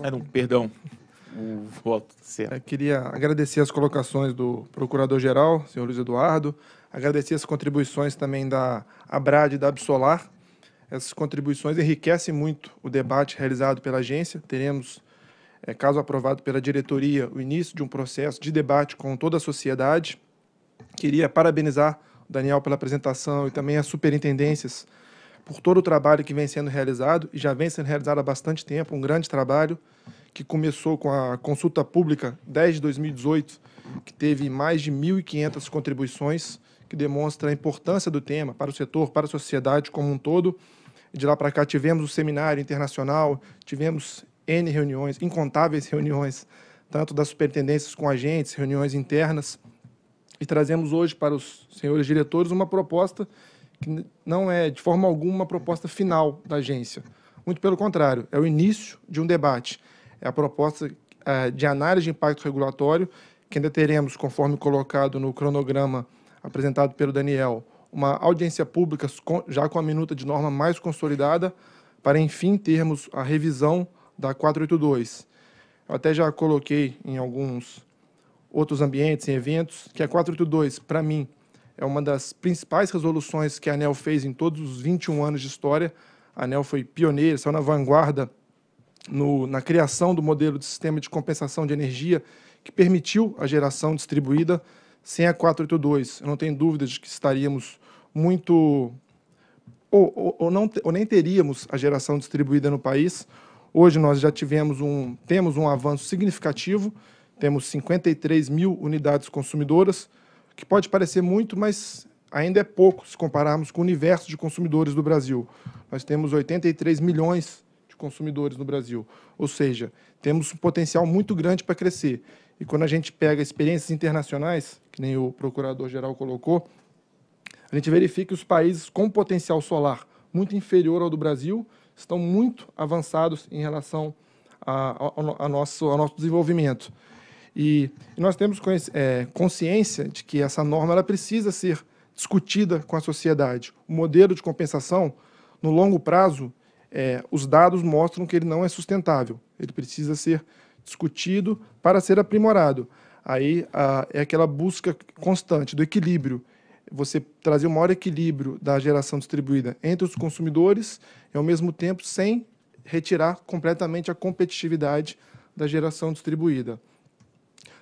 Era um perdão. O voto certo. Eu é, queria agradecer as colocações do Procurador-Geral, senhor Luiz Eduardo, agradecer as contribuições também da Abrad e da Absolar. Essas contribuições enriquecem muito o debate realizado pela agência. Teremos é, caso aprovado pela diretoria, o início de um processo de debate com toda a sociedade. Queria parabenizar o Daniel pela apresentação e também as superintendências por todo o trabalho que vem sendo realizado e já vem sendo realizado há bastante tempo, um grande trabalho que começou com a consulta pública 10 de 2018, que teve mais de 1.500 contribuições, que demonstra a importância do tema para o setor, para a sociedade como um todo. De lá para cá tivemos o um seminário internacional, tivemos N reuniões, incontáveis reuniões, tanto das superintendências com agentes, reuniões internas, e trazemos hoje para os senhores diretores uma proposta que não é, de forma alguma, uma proposta final da agência. Muito pelo contrário, é o início de um debate. É a proposta uh, de análise de impacto regulatório, que ainda teremos, conforme colocado no cronograma apresentado pelo Daniel, uma audiência pública já com a minuta de norma mais consolidada, para enfim termos a revisão da 482. Eu até já coloquei em alguns outros ambientes, em eventos, que a 482, para mim, é uma das principais resoluções que a ANEL fez em todos os 21 anos de história. A ANEL foi pioneira, saiu na vanguarda no, na criação do modelo de sistema de compensação de energia que permitiu a geração distribuída. Sem a 482, eu não tenho dúvidas de que estaríamos muito. Ou, ou, ou, não, ou nem teríamos a geração distribuída no país. Hoje nós já tivemos um, temos um avanço significativo temos 53 mil unidades consumidoras, que pode parecer muito, mas ainda é pouco se compararmos com o universo de consumidores do Brasil. Nós temos 83 milhões de consumidores no Brasil, ou seja, temos um potencial muito grande para crescer. E quando a gente pega experiências internacionais, que nem o procurador-geral colocou, a gente verifica que os países com potencial solar muito inferior ao do Brasil estão muito avançados em relação a, nosso, ao nosso desenvolvimento. E nós temos é, consciência de que essa norma ela precisa ser discutida com a sociedade. O modelo de compensação, no longo prazo, é, os dados mostram que ele não é sustentável. Ele precisa ser discutido para ser aprimorado. Aí a, é aquela busca constante do equilíbrio. Você trazer o maior equilíbrio da geração distribuída entre os consumidores e, ao mesmo tempo, sem retirar completamente a competitividade da geração distribuída.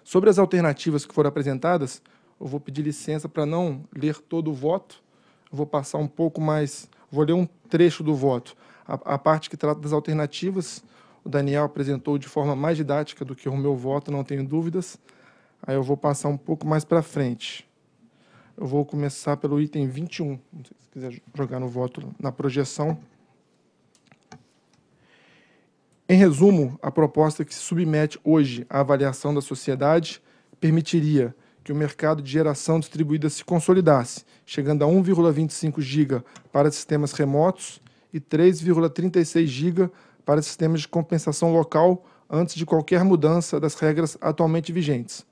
Sobre as alternativas que foram apresentadas, eu vou pedir licença para não ler todo o voto, eu vou passar um pouco mais, vou ler um trecho do voto. A, a, parte que trata das alternativas, o Daniel apresentou de forma mais didática do que o meu voto, não tenho dúvidas. Aí eu vou passar um pouco mais para frente. Eu vou começar pelo item 21, se quiser jogar no voto, na projeção. Em resumo, a proposta que se submete hoje à avaliação da sociedade permitiria que o mercado de geração distribuída se consolidasse, chegando a 1,25 GB para sistemas remotos e 3,36 GB para sistemas de compensação local antes de qualquer mudança das regras atualmente vigentes.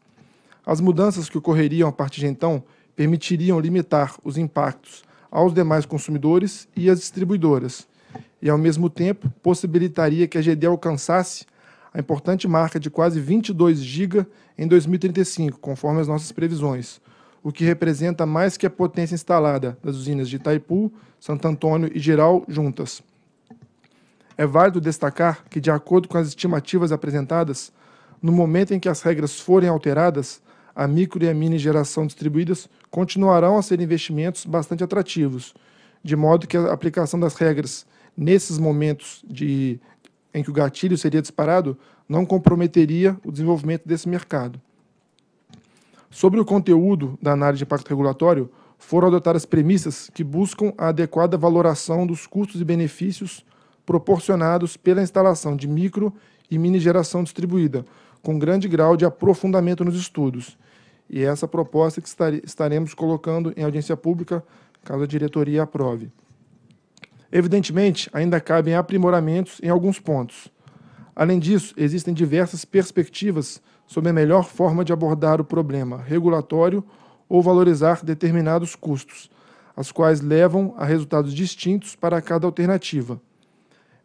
As mudanças que ocorreriam a partir de então permitiriam limitar os impactos aos demais consumidores e às distribuidoras, e, ao mesmo tempo, possibilitaria que a GD alcançasse a importante marca de quase 22 GB em 2035, conforme as nossas previsões, o que representa mais que a potência instalada das usinas de Itaipu, Santo Antônio e Geral juntas. É válido destacar que, de acordo com as estimativas apresentadas, no momento em que as regras forem alteradas, a micro e a mini geração distribuídas continuarão a ser investimentos bastante atrativos, de modo que a aplicação das regras nesses momentos de, em que o gatilho seria disparado, não comprometeria o desenvolvimento desse mercado. Sobre o conteúdo da análise de impacto regulatório, foram adotadas premissas que buscam a adequada valoração dos custos e benefícios proporcionados pela instalação de micro e mini geração distribuída, com grande grau de aprofundamento nos estudos. E é essa proposta que estaremos colocando em audiência pública, caso a diretoria aprove. Evidentemente, ainda cabem aprimoramentos em alguns pontos. Além disso, existem diversas perspectivas sobre a melhor forma de abordar o problema regulatório ou valorizar determinados custos, as quais levam a resultados distintos para cada alternativa.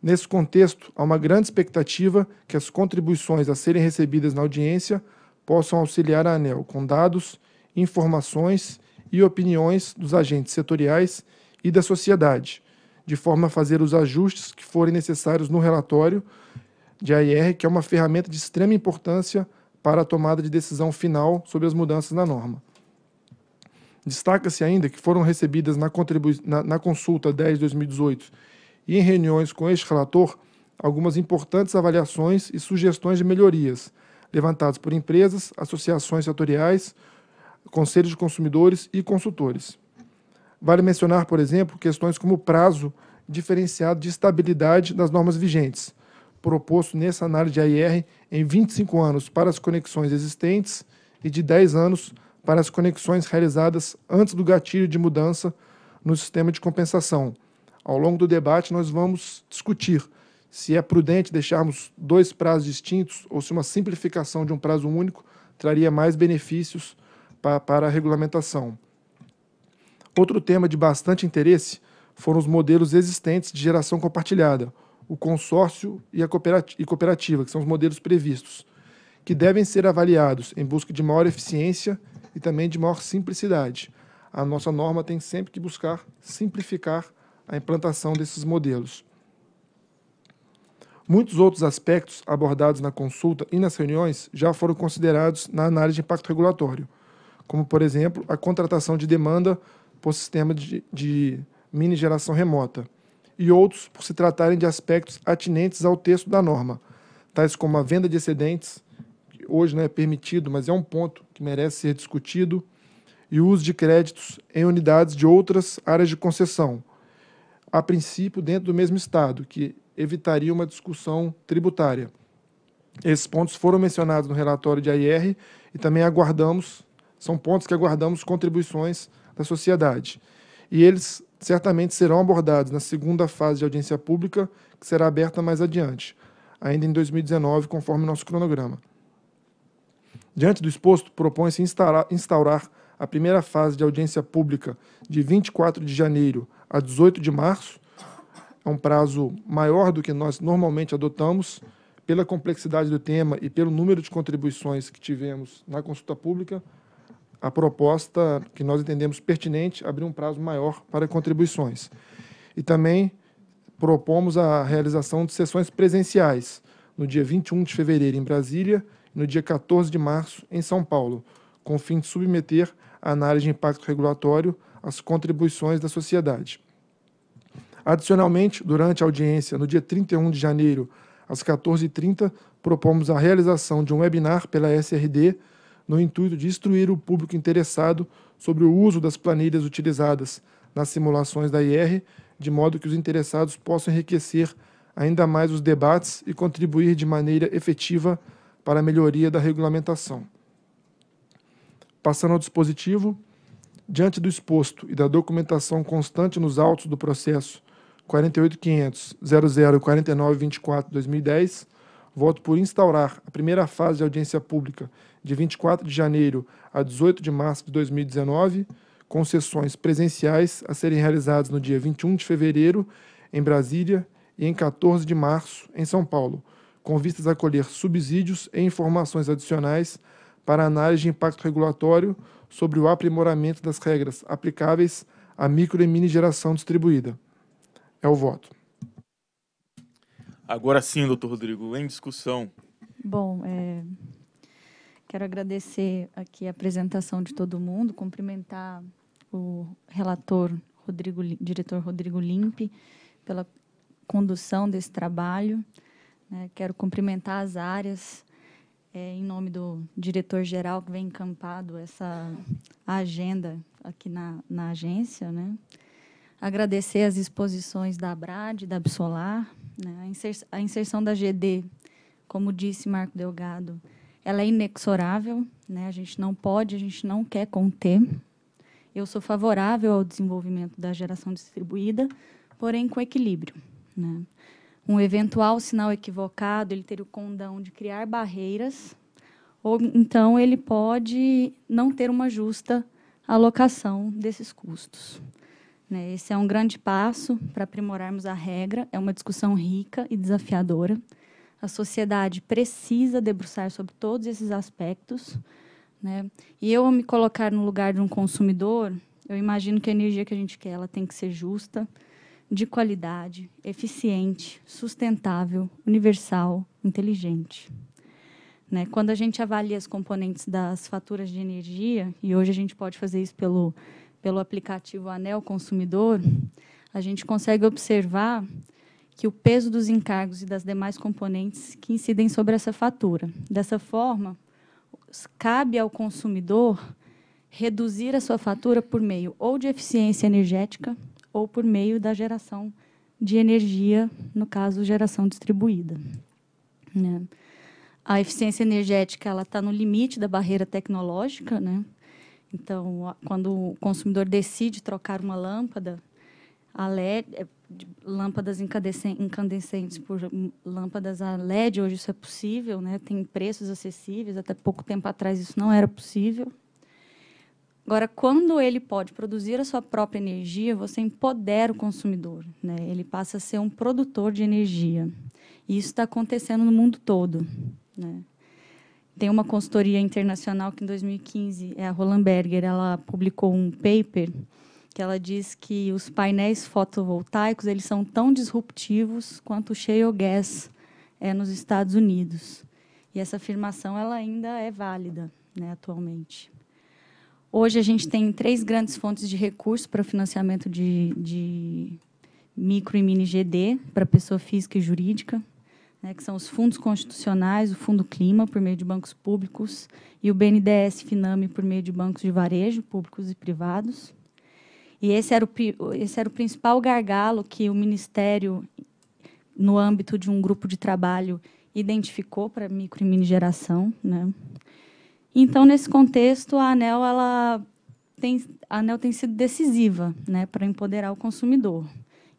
Nesse contexto, há uma grande expectativa que as contribuições a serem recebidas na audiência possam auxiliar a ANEL com dados, informações e opiniões dos agentes setoriais e da sociedade, de forma a fazer os ajustes que forem necessários no relatório de AIR, que é uma ferramenta de extrema importância para a tomada de decisão final sobre as mudanças na norma. Destaca-se ainda que foram recebidas na, na, na consulta 10-2018 e em reuniões com este relator algumas importantes avaliações e sugestões de melhorias levantadas por empresas, associações setoriais, conselhos de consumidores e consultores. Vale mencionar, por exemplo, questões como o prazo diferenciado de estabilidade das normas vigentes, proposto nessa análise de AIR em 25 anos para as conexões existentes e de 10 anos para as conexões realizadas antes do gatilho de mudança no sistema de compensação. Ao longo do debate, nós vamos discutir se é prudente deixarmos dois prazos distintos ou se uma simplificação de um prazo único traria mais benefícios para a regulamentação. Outro tema de bastante interesse foram os modelos existentes de geração compartilhada, o consórcio e a cooperativa, que são os modelos previstos, que devem ser avaliados em busca de maior eficiência e também de maior simplicidade. A nossa norma tem sempre que buscar simplificar a implantação desses modelos. Muitos outros aspectos abordados na consulta e nas reuniões já foram considerados na análise de impacto regulatório, como, por exemplo, a contratação de demanda por sistema de, de mini geração remota, e outros por se tratarem de aspectos atinentes ao texto da norma, tais como a venda de excedentes, que hoje não né, é permitido, mas é um ponto que merece ser discutido, e o uso de créditos em unidades de outras áreas de concessão, a princípio dentro do mesmo Estado, que evitaria uma discussão tributária. Esses pontos foram mencionados no relatório de AIR e também aguardamos, são pontos que aguardamos contribuições da sociedade. E eles certamente serão abordados na segunda fase de audiência pública, que será aberta mais adiante, ainda em 2019, conforme nosso cronograma. Diante do exposto, propõe-se instaurar a primeira fase de audiência pública de 24 de janeiro a 18 de março, é um prazo maior do que nós normalmente adotamos, pela complexidade do tema e pelo número de contribuições que tivemos na consulta pública, a proposta que nós entendemos pertinente abrir um prazo maior para contribuições. E também propomos a realização de sessões presenciais no dia 21 de fevereiro em Brasília e no dia 14 de março em São Paulo, com o fim de submeter a análise de impacto regulatório às contribuições da sociedade. Adicionalmente, durante a audiência, no dia 31 de janeiro, às 14h30, propomos a realização de um webinar pela SRD no intuito de instruir o público interessado sobre o uso das planilhas utilizadas nas simulações da IR, de modo que os interessados possam enriquecer ainda mais os debates e contribuir de maneira efetiva para a melhoria da regulamentação. Passando ao dispositivo, diante do exposto e da documentação constante nos autos do processo 48500 2010 voto por instaurar a primeira fase de audiência pública de 24 de janeiro a 18 de março de 2019, com sessões presenciais a serem realizadas no dia 21 de fevereiro em Brasília e em 14 de março em São Paulo, com vistas a colher subsídios e informações adicionais para análise de impacto regulatório sobre o aprimoramento das regras aplicáveis à micro e mini geração distribuída. É o voto. Agora sim, doutor Rodrigo, em discussão. Bom, é, Quero agradecer aqui a apresentação de todo mundo, cumprimentar o relator Rodrigo, diretor Rodrigo Limpe pela condução desse trabalho. Né. Quero cumprimentar as áreas é, em nome do diretor-geral que vem encampado essa agenda aqui na, na agência. Né? Agradecer as exposições da ABRAD, da Absolar, né? a, inser a inserção da GD, como disse Marco Delgado, ela é inexorável, né? a gente não pode, a gente não quer conter. Eu sou favorável ao desenvolvimento da geração distribuída, porém com equilíbrio. Né? Um eventual sinal equivocado, ele ter o condão de criar barreiras, ou então ele pode não ter uma justa alocação desses custos. Né? Esse é um grande passo para aprimorarmos a regra, é uma discussão rica e desafiadora, a sociedade precisa debruçar sobre todos esses aspectos. Né? E eu me colocar no lugar de um consumidor, eu imagino que a energia que a gente quer ela tem que ser justa, de qualidade, eficiente, sustentável, universal, inteligente. Né? Quando a gente avalia as componentes das faturas de energia, e hoje a gente pode fazer isso pelo, pelo aplicativo Anel Consumidor, a gente consegue observar que o peso dos encargos e das demais componentes que incidem sobre essa fatura. Dessa forma, cabe ao consumidor reduzir a sua fatura por meio ou de eficiência energética ou por meio da geração de energia, no caso, geração distribuída. Né? A eficiência energética ela está no limite da barreira tecnológica, né? Então, quando o consumidor decide trocar uma lâmpada, a LED, é, de lâmpadas incandescentes por lâmpadas a LED, hoje isso é possível, né? tem preços acessíveis, até pouco tempo atrás isso não era possível. Agora, quando ele pode produzir a sua própria energia, você empodera o consumidor, né? ele passa a ser um produtor de energia. E isso está acontecendo no mundo todo. Né? Tem uma consultoria internacional que, em 2015, é a Roland Berger, ela publicou um paper que ela diz que os painéis fotovoltaicos eles são tão disruptivos quanto o shale gas é nos Estados Unidos. E essa afirmação ela ainda é válida né, atualmente. Hoje a gente tem três grandes fontes de recursos para financiamento de, de micro e mini GD para pessoa física e jurídica, né, que são os fundos constitucionais, o Fundo Clima, por meio de bancos públicos, e o BNDES Finame, por meio de bancos de varejo, públicos e privados. E esse era, o, esse era o principal gargalo que o Ministério, no âmbito de um grupo de trabalho, identificou para micro e mini geração. Né? Então, nesse contexto, a ANEL, ela tem, a ANEL tem sido decisiva né, para empoderar o consumidor.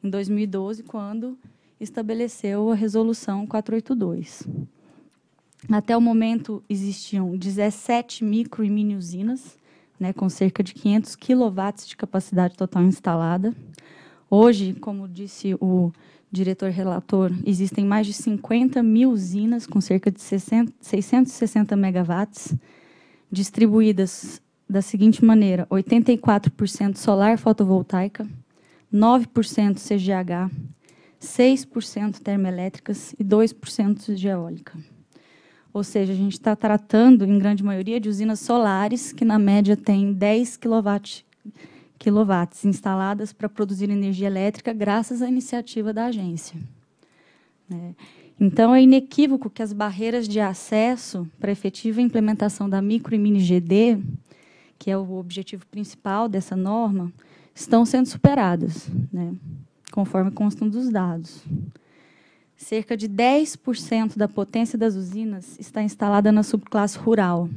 Em 2012, quando estabeleceu a Resolução 482. Até o momento, existiam 17 micro e mini usinas né, com cerca de 500 quilowatts de capacidade total instalada. Hoje, como disse o diretor relator, existem mais de 50 mil usinas com cerca de 60, 660 megawatts, distribuídas da seguinte maneira: 84% solar fotovoltaica, 9% CGH, 6% termoelétricas e 2% de eólica. Ou seja, a gente está tratando, em grande maioria, de usinas solares, que na média têm 10 kW, quilowatts instaladas para produzir energia elétrica, graças à iniciativa da agência. É. Então, é inequívoco que as barreiras de acesso para a efetiva implementação da micro e mini GD, que é o objetivo principal dessa norma, estão sendo superadas, né, conforme constam dos dados. Cerca de 10% da potência das usinas está instalada na subclasse rural,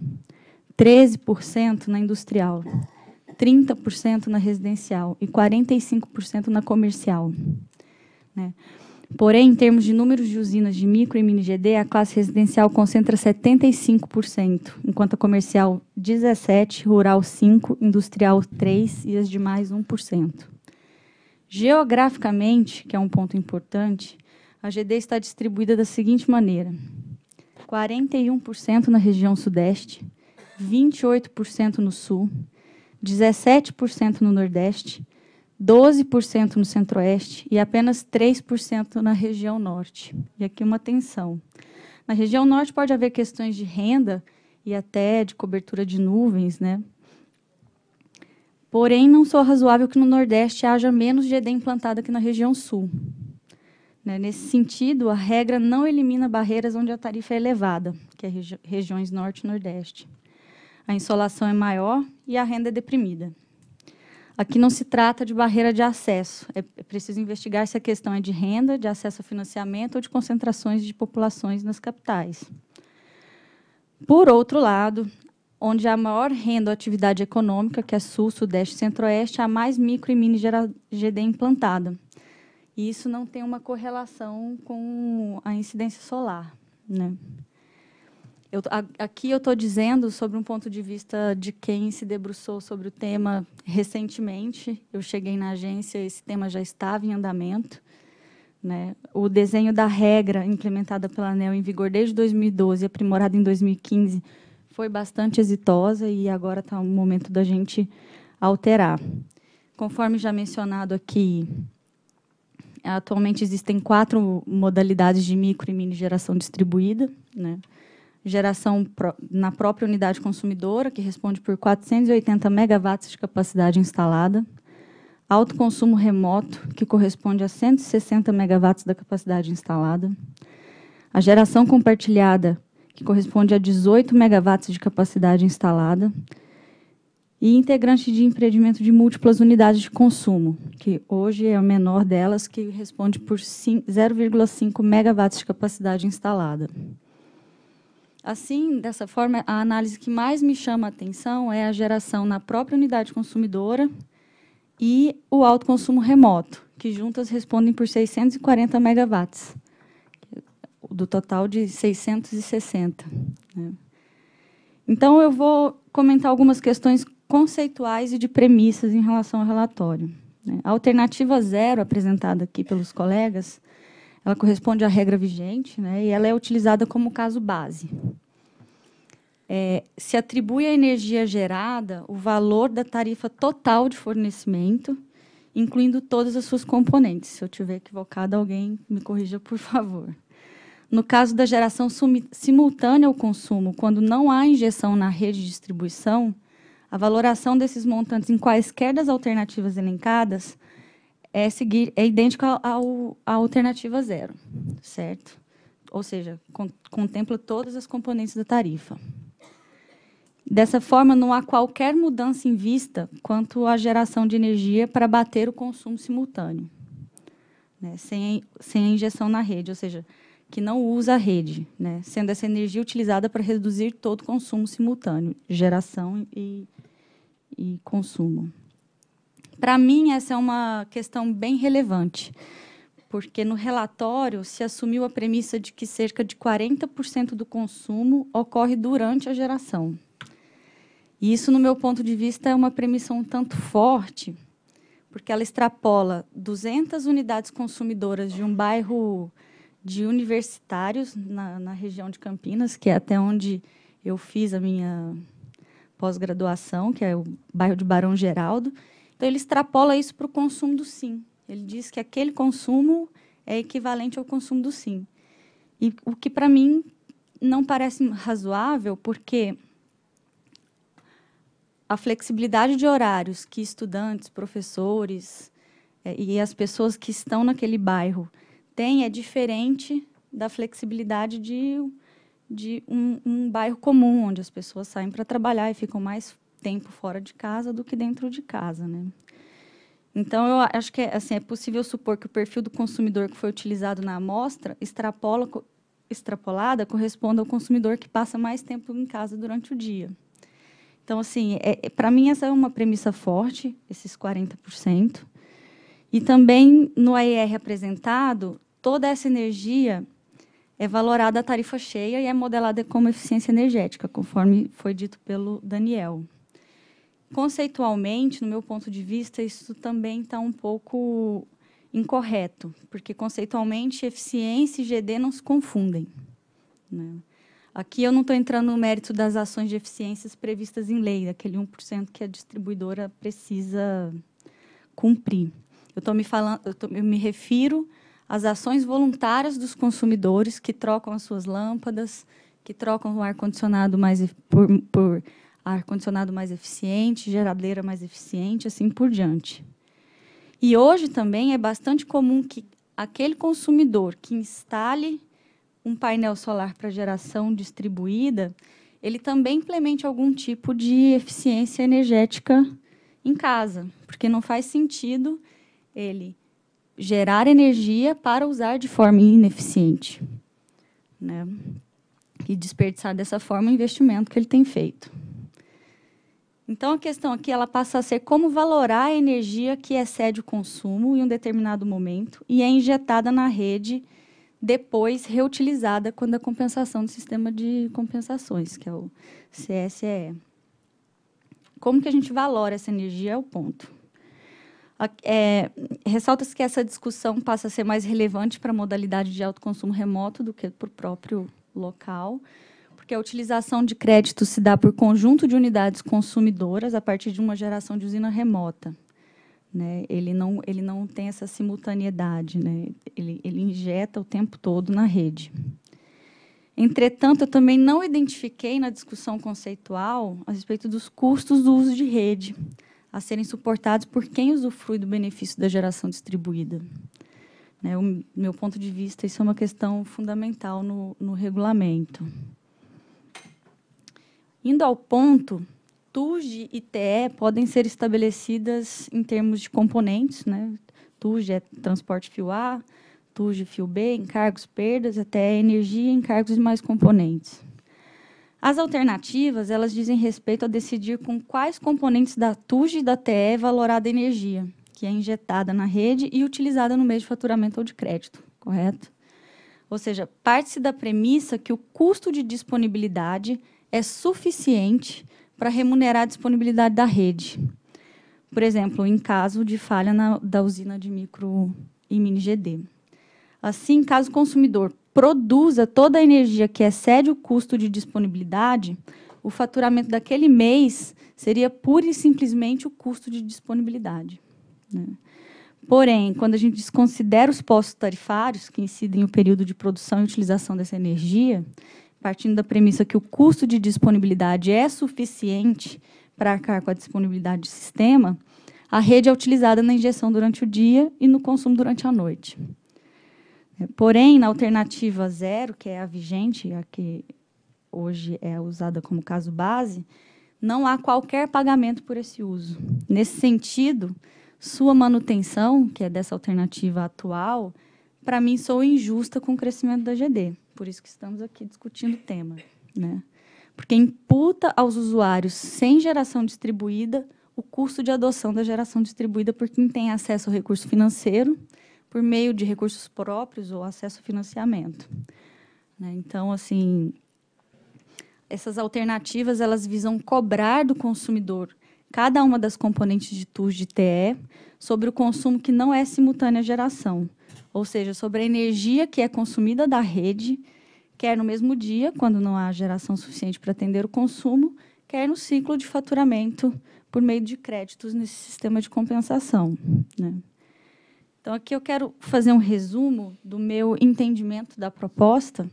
13% na industrial, 30% na residencial e 45% na comercial. Né? Porém, em termos de números de usinas de micro e mini GD, a classe residencial concentra 75%, enquanto a comercial 17%, rural 5%, industrial 3% e as demais 1%. Geograficamente, que é um ponto importante, a GD está distribuída da seguinte maneira: 41% na região sudeste, 28% no sul, 17% no nordeste, 12% no centro-oeste e apenas 3% na região norte. E aqui uma atenção. Na região norte pode haver questões de renda e até de cobertura de nuvens, né? Porém, não sou razoável que no Nordeste haja menos GD implantada que na região Sul. Né, nesse sentido, a regra não elimina barreiras onde a tarifa é elevada, que é regi regiões norte e nordeste. A insolação é maior e a renda é deprimida. Aqui não se trata de barreira de acesso. É, é preciso investigar se a questão é de renda, de acesso a financiamento ou de concentrações de populações nas capitais. Por outro lado, onde há maior renda ou atividade econômica, que é sul, sudeste e centro-oeste, há mais micro e mini GD implantada, e isso não tem uma correlação com a incidência solar. Né? Eu, a, aqui eu estou dizendo sobre um ponto de vista de quem se debruçou sobre o tema recentemente. Eu cheguei na agência, esse tema já estava em andamento. Né? O desenho da regra implementada pela ANEL em vigor desde 2012, aprimorada em 2015, foi bastante exitosa e agora está o momento da gente alterar. Conforme já mencionado aqui, Atualmente existem quatro modalidades de micro e mini geração distribuída, né? Geração na própria unidade consumidora, que responde por 480 megawatts de capacidade instalada. Autoconsumo remoto, que corresponde a 160 megawatts da capacidade instalada. A geração compartilhada, que corresponde a 18 megawatts de capacidade instalada e integrante de empreendimento de múltiplas unidades de consumo, que hoje é a menor delas, que responde por 0,5 megawatts de capacidade instalada. Assim, dessa forma, a análise que mais me chama a atenção é a geração na própria unidade consumidora e o autoconsumo remoto, que juntas respondem por 640 megawatts, do total de 660. Né. Então, eu vou comentar algumas questões conceituais e de premissas em relação ao relatório. Né? A alternativa zero, apresentada aqui pelos colegas, ela corresponde à regra vigente né, e ela é utilizada como caso base. É, se atribui à energia gerada o valor da tarifa total de fornecimento, incluindo todas as suas componentes. Se eu tiver equivocado, alguém me corrija, por favor. No caso da geração simultânea ao consumo, quando não há injeção na rede de distribuição, a valoração desses montantes em quaisquer das alternativas elencadas é, seguir, é idêntica ao, à alternativa zero, certo? Ou seja, con, contempla todas as componentes da tarifa. Dessa forma, não há qualquer mudança em vista quanto à geração de energia para bater o consumo simultâneo, né? sem, sem a injeção na rede, ou seja, que não usa a rede, né? sendo essa energia utilizada para reduzir todo o consumo simultâneo, geração e e consumo. Para mim, essa é uma questão bem relevante, porque no relatório se assumiu a premissa de que cerca de 40% do consumo ocorre durante a geração. E isso, no meu ponto de vista, é uma premissa um tanto forte, porque ela extrapola 200 unidades consumidoras de um bairro de universitários na, na região de Campinas, que é até onde eu fiz a minha pós-graduação, que é o bairro de Barão Geraldo. Então, ele extrapola isso para o consumo do sim. Ele diz que aquele consumo é equivalente ao consumo do sim. E o que, para mim, não parece razoável, porque a flexibilidade de horários que estudantes, professores é, e as pessoas que estão naquele bairro têm é diferente da flexibilidade de de um, um bairro comum, onde as pessoas saem para trabalhar e ficam mais tempo fora de casa do que dentro de casa, né? Então, eu acho que é, assim, é possível supor que o perfil do consumidor que foi utilizado na amostra extrapola, extrapolada corresponda ao consumidor que passa mais tempo em casa durante o dia. Então, assim, é, é para mim essa é uma premissa forte, esses 40%. E também no AIR apresentado, toda essa energia é valorada a tarifa cheia e é modelada como eficiência energética, conforme foi dito pelo Daniel. Conceitualmente, no meu ponto de vista, isso também está um pouco incorreto, porque conceitualmente eficiência e GD não se confundem. Né? Aqui eu não estou entrando no mérito das ações de eficiências previstas em lei, aquele 1% que a distribuidora precisa cumprir. Eu, tô me falando, eu, tô, eu me refiro as ações voluntárias dos consumidores que trocam as suas lâmpadas, que trocam o ar-condicionado mais por, por ar-condicionado mais eficiente, geradeira mais eficiente, assim por diante. E hoje também é bastante comum que aquele consumidor que instale um painel solar para geração distribuída, ele também implemente algum tipo de eficiência energética em casa, porque não faz sentido ele gerar energia para usar de forma ineficiente. Né? E desperdiçar dessa forma o investimento que ele tem feito. Então, a questão aqui ela passa a ser como valorar a energia que excede o consumo em um determinado momento e é injetada na rede, depois reutilizada quando a compensação do sistema de compensações, que é o CSEE. Como que a gente valora essa energia é o ponto. É, Ressalta-se que essa discussão passa a ser mais relevante para a modalidade de autoconsumo remoto do que para o próprio local, porque a utilização de crédito se dá por conjunto de unidades consumidoras a partir de uma geração de usina remota. Né? Ele, não, ele não tem essa simultaneidade, né? ele, ele injeta o tempo todo na rede. Entretanto, eu também não identifiquei na discussão conceitual a respeito dos custos do uso de rede a serem suportados por quem usufrui do benefício da geração distribuída. Né, o meu ponto de vista, isso é uma questão fundamental no, no regulamento. Indo ao ponto, TUG e TE podem ser estabelecidas em termos de componentes, né? TUG é transporte fio A, TUG fio B, encargos, perdas, até energia, encargos e mais componentes. As alternativas, elas dizem respeito a decidir com quais componentes da TUG e da TE é valorada a energia, que é injetada na rede e utilizada no meio de faturamento ou de crédito, correto? Ou seja, parte-se da premissa que o custo de disponibilidade é suficiente para remunerar a disponibilidade da rede. Por exemplo, em caso de falha na, da usina de micro e mini GD. Assim, caso o consumidor produza toda a energia que excede o custo de disponibilidade, o faturamento daquele mês seria pura e simplesmente o custo de disponibilidade. Né? Porém, quando a gente desconsidera os postos tarifários, que incidem o período de produção e utilização dessa energia, partindo da premissa que o custo de disponibilidade é suficiente para arcar com a disponibilidade do sistema, a rede é utilizada na injeção durante o dia e no consumo durante a noite. Porém, na alternativa zero, que é a vigente, a que hoje é usada como caso base, não há qualquer pagamento por esse uso. Nesse sentido, sua manutenção, que é dessa alternativa atual, para mim sou injusta com o crescimento da GD. Por isso que estamos aqui discutindo o tema, né? Porque imputa aos usuários sem geração distribuída o custo de adoção da geração distribuída por quem tem acesso ao recurso financeiro por meio de recursos próprios ou acesso a financiamento. Né? Então, assim, essas alternativas elas visam cobrar do consumidor cada uma das componentes de TUS de TE sobre o consumo que não é simultânea geração, ou seja, sobre a energia que é consumida da rede, quer no mesmo dia, quando não há geração suficiente para atender o consumo, quer no ciclo de faturamento por meio de créditos nesse sistema de compensação. Né? Então, aqui eu quero fazer um resumo do meu entendimento da proposta,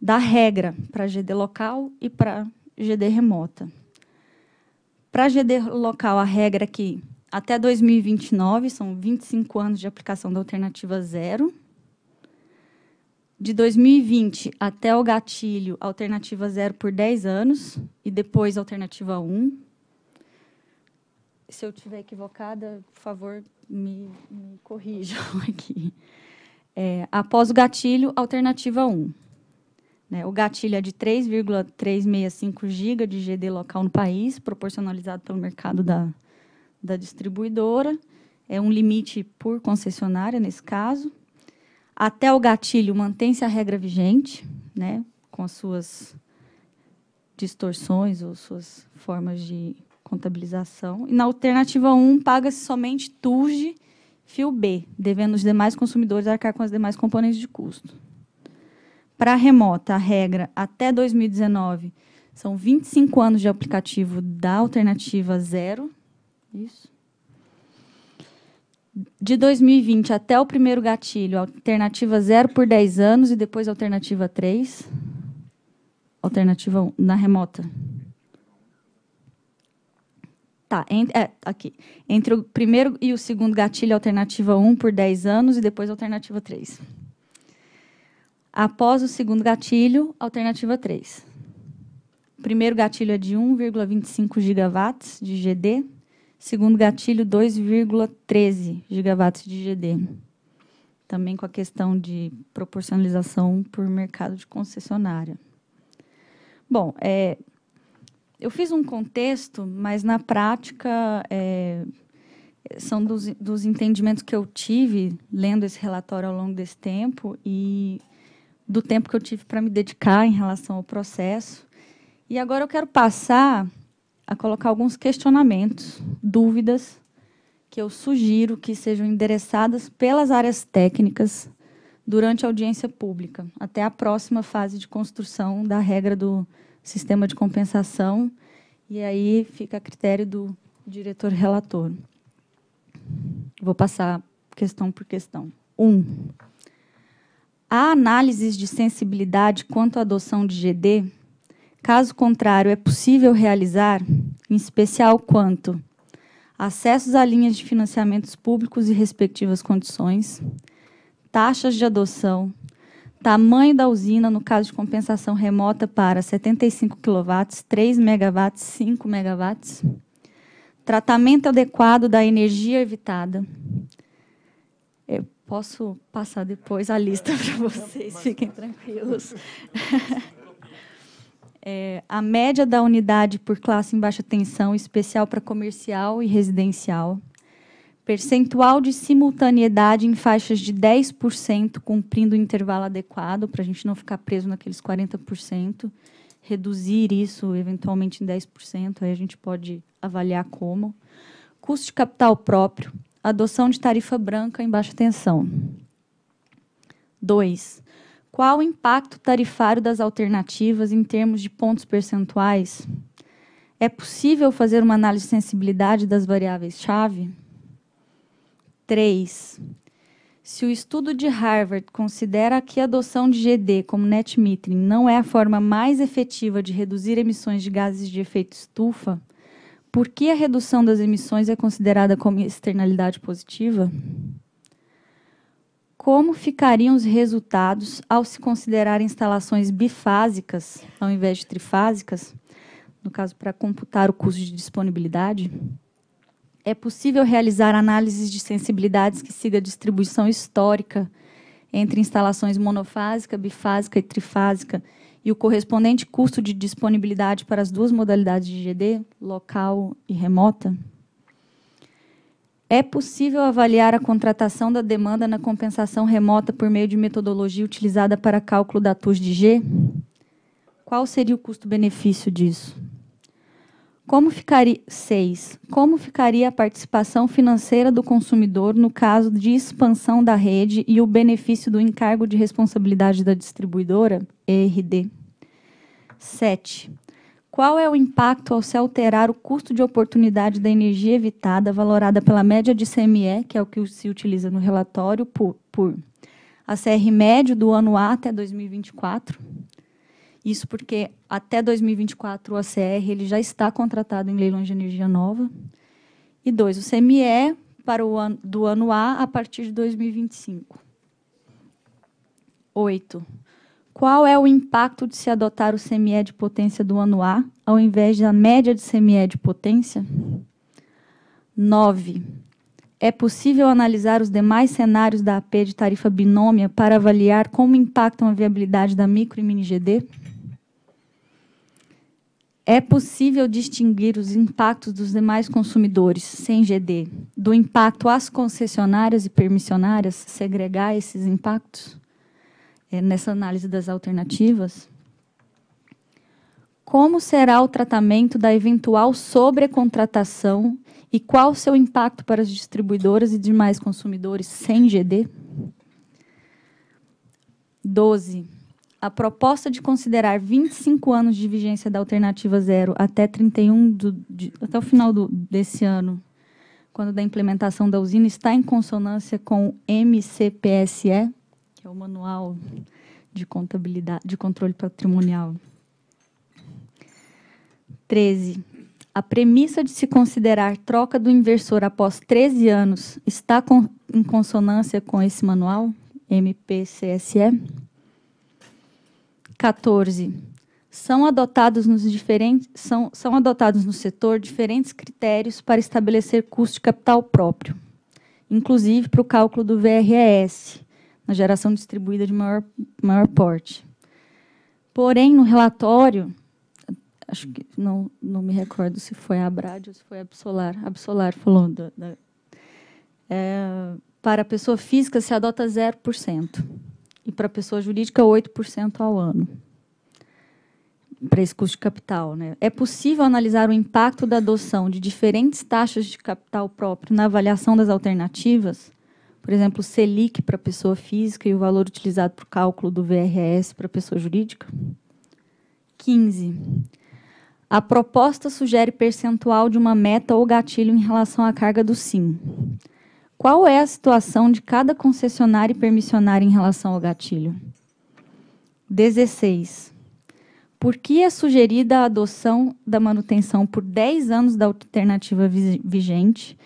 da regra para GD local e para GD remota. Para GD local, a regra é que até 2029, são 25 anos de aplicação da alternativa zero. De 2020 até o gatilho, alternativa zero por 10 anos e depois alternativa 1. Se eu estiver equivocada, por favor, me, me corrijam aqui. É, após o gatilho, alternativa 1. Né, o gatilho é de 3,365 GB de GD local no país, proporcionalizado pelo mercado da, da distribuidora. É um limite por concessionária, nesse caso. Até o gatilho, mantém-se a regra vigente, né, com as suas distorções ou suas formas de contabilização. E na alternativa 1, paga-se somente TURG, fio B, devendo os demais consumidores arcar com as demais componentes de custo. Para a remota, a regra até 2019 são 25 anos de aplicativo da alternativa zero. Isso. De 2020 até o primeiro gatilho, alternativa zero por 10 anos e depois alternativa 3. Alternativa 1, na remota, Tá, ent é, aqui. Entre o primeiro e o segundo gatilho, alternativa 1 por 10 anos e depois alternativa 3. Após o segundo gatilho, alternativa 3. O primeiro gatilho é de 1,25 gigawatts de GD. Segundo gatilho, 2,13 gigawatts de GD. Também com a questão de proporcionalização por mercado de concessionária. Bom, é, eu fiz um contexto, mas na prática é, são dos, dos entendimentos que eu tive lendo esse relatório ao longo desse tempo e do tempo que eu tive para me dedicar em relação ao processo. E agora eu quero passar a colocar alguns questionamentos, dúvidas que eu sugiro que sejam endereçadas pelas áreas técnicas durante a audiência pública, até a próxima fase de construção da regra do sistema de compensação, e aí fica a critério do diretor relator. Vou passar questão por questão. 1. Um, há análises de sensibilidade quanto à adoção de GD? Caso contrário, é possível realizar, em especial quanto acessos a linhas de financiamentos públicos e respectivas condições, taxas de adoção, Tamanho da usina no caso de compensação remota para 75 kW, 3 MW, 5 MW. Tratamento adequado da energia evitada. Eu posso passar depois a lista para vocês, fiquem tranquilos. É, a média da unidade por classe em baixa tensão, especial para comercial e residencial percentual de simultaneidade em faixas de 10%, cumprindo o intervalo adequado, para a gente não ficar preso naqueles 40%, reduzir isso eventualmente em 10%, aí a gente pode avaliar como. Custo de capital próprio, adoção de tarifa branca em baixa tensão. 2. Qual o impacto tarifário das alternativas em termos de pontos percentuais? É possível fazer uma análise de sensibilidade das variáveis-chave? 3. Se o estudo de Harvard considera que a adoção de GD como net metering não é a forma mais efetiva de reduzir emissões de gases de efeito estufa, por que a redução das emissões é considerada como externalidade positiva? Como ficariam os resultados ao se considerar instalações bifásicas ao invés de trifásicas, no caso para computar o custo de disponibilidade? é possível realizar análises de sensibilidades que siga a distribuição histórica entre instalações monofásica, bifásica e trifásica e o correspondente custo de disponibilidade para as duas modalidades de GD, local e remota? É possível avaliar a contratação da demanda na compensação remota por meio de metodologia utilizada para cálculo da TUS de G? Qual seria o custo-benefício disso? Como ficaria 6. Como ficaria a participação financeira do consumidor no caso de expansão da rede e o benefício do encargo de responsabilidade da distribuidora, ERD? 7. Qual é o impacto ao se alterar o custo de oportunidade da energia evitada valorada pela média de CME, que é o que se utiliza no relatório, por, por ACR médio do ano A até 2024? Isso porque até 2024 o ACR ele já está contratado em leilões de energia nova. E dois, o CME para o ano, do ano A a partir de 2025. Oito. Qual é o impacto de se adotar o CME de potência do ano A ao invés da média de CME de potência? 9. É possível analisar os demais cenários da AP de tarifa binômia para avaliar como impactam a viabilidade da micro e mini GD? é possível distinguir os impactos dos demais consumidores sem GD do impacto às concessionárias e permissionárias, segregar esses impactos é, nessa análise das alternativas? Como será o tratamento da eventual sobrecontratação e qual seu impacto para as distribuidoras e demais consumidores sem GD? 12 a proposta de considerar 25 anos de vigência da alternativa zero até 31 do, de, até o final do, desse ano, quando da implementação da usina, está em consonância com o MCPSE, que é o Manual de Contabilidade de Controle Patrimonial. 13. A premissa de se considerar troca do inversor após 13 anos está com, em consonância com esse manual, MPCSE? 14. São adotados, nos diferentes, são, são adotados no setor diferentes critérios para estabelecer custo de capital próprio, inclusive para o cálculo do VRS, na geração distribuída de maior, maior porte. Porém, no relatório, acho que não, não me recordo se foi a Abrad ou se foi a Absolar, a Absolar falou da, da é, para a pessoa física se adota 0% e para pessoa jurídica 8% ao ano para esse custo de capital. Né? É possível analisar o impacto da adoção de diferentes taxas de capital próprio na avaliação das alternativas? Por exemplo, o Selic para pessoa física e o valor utilizado para o cálculo do VRS para pessoa jurídica? 15. A proposta sugere percentual de uma meta ou gatilho em relação à carga do SIM. Qual é a situação de cada concessionário e permissionário em relação ao gatilho? 16. Por que é sugerida a adoção da manutenção por 10 anos da alternativa vigente,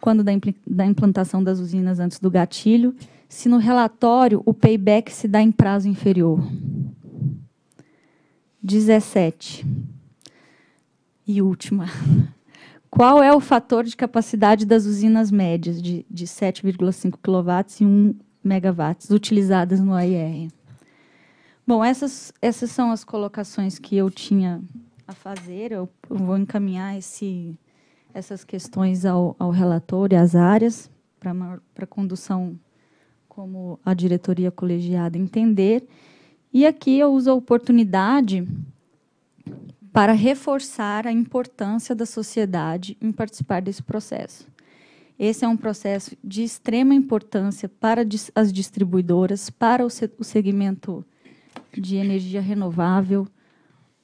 quando da, impl da implantação das usinas antes do gatilho, se no relatório o payback se dá em prazo inferior? 17. E última. Qual é o fator de capacidade das usinas médias de, de 7,5 kW e 1 MW utilizadas no AIR? Bom, essas, essas são as colocações que eu tinha a fazer. Eu, eu vou encaminhar esse, essas questões ao, ao relator e às áreas para condução como a diretoria colegiada entender. E aqui eu uso a oportunidade para reforçar a importância da sociedade em participar desse processo. Esse é um processo de extrema importância para as distribuidoras, para o, segmento de energia renovável,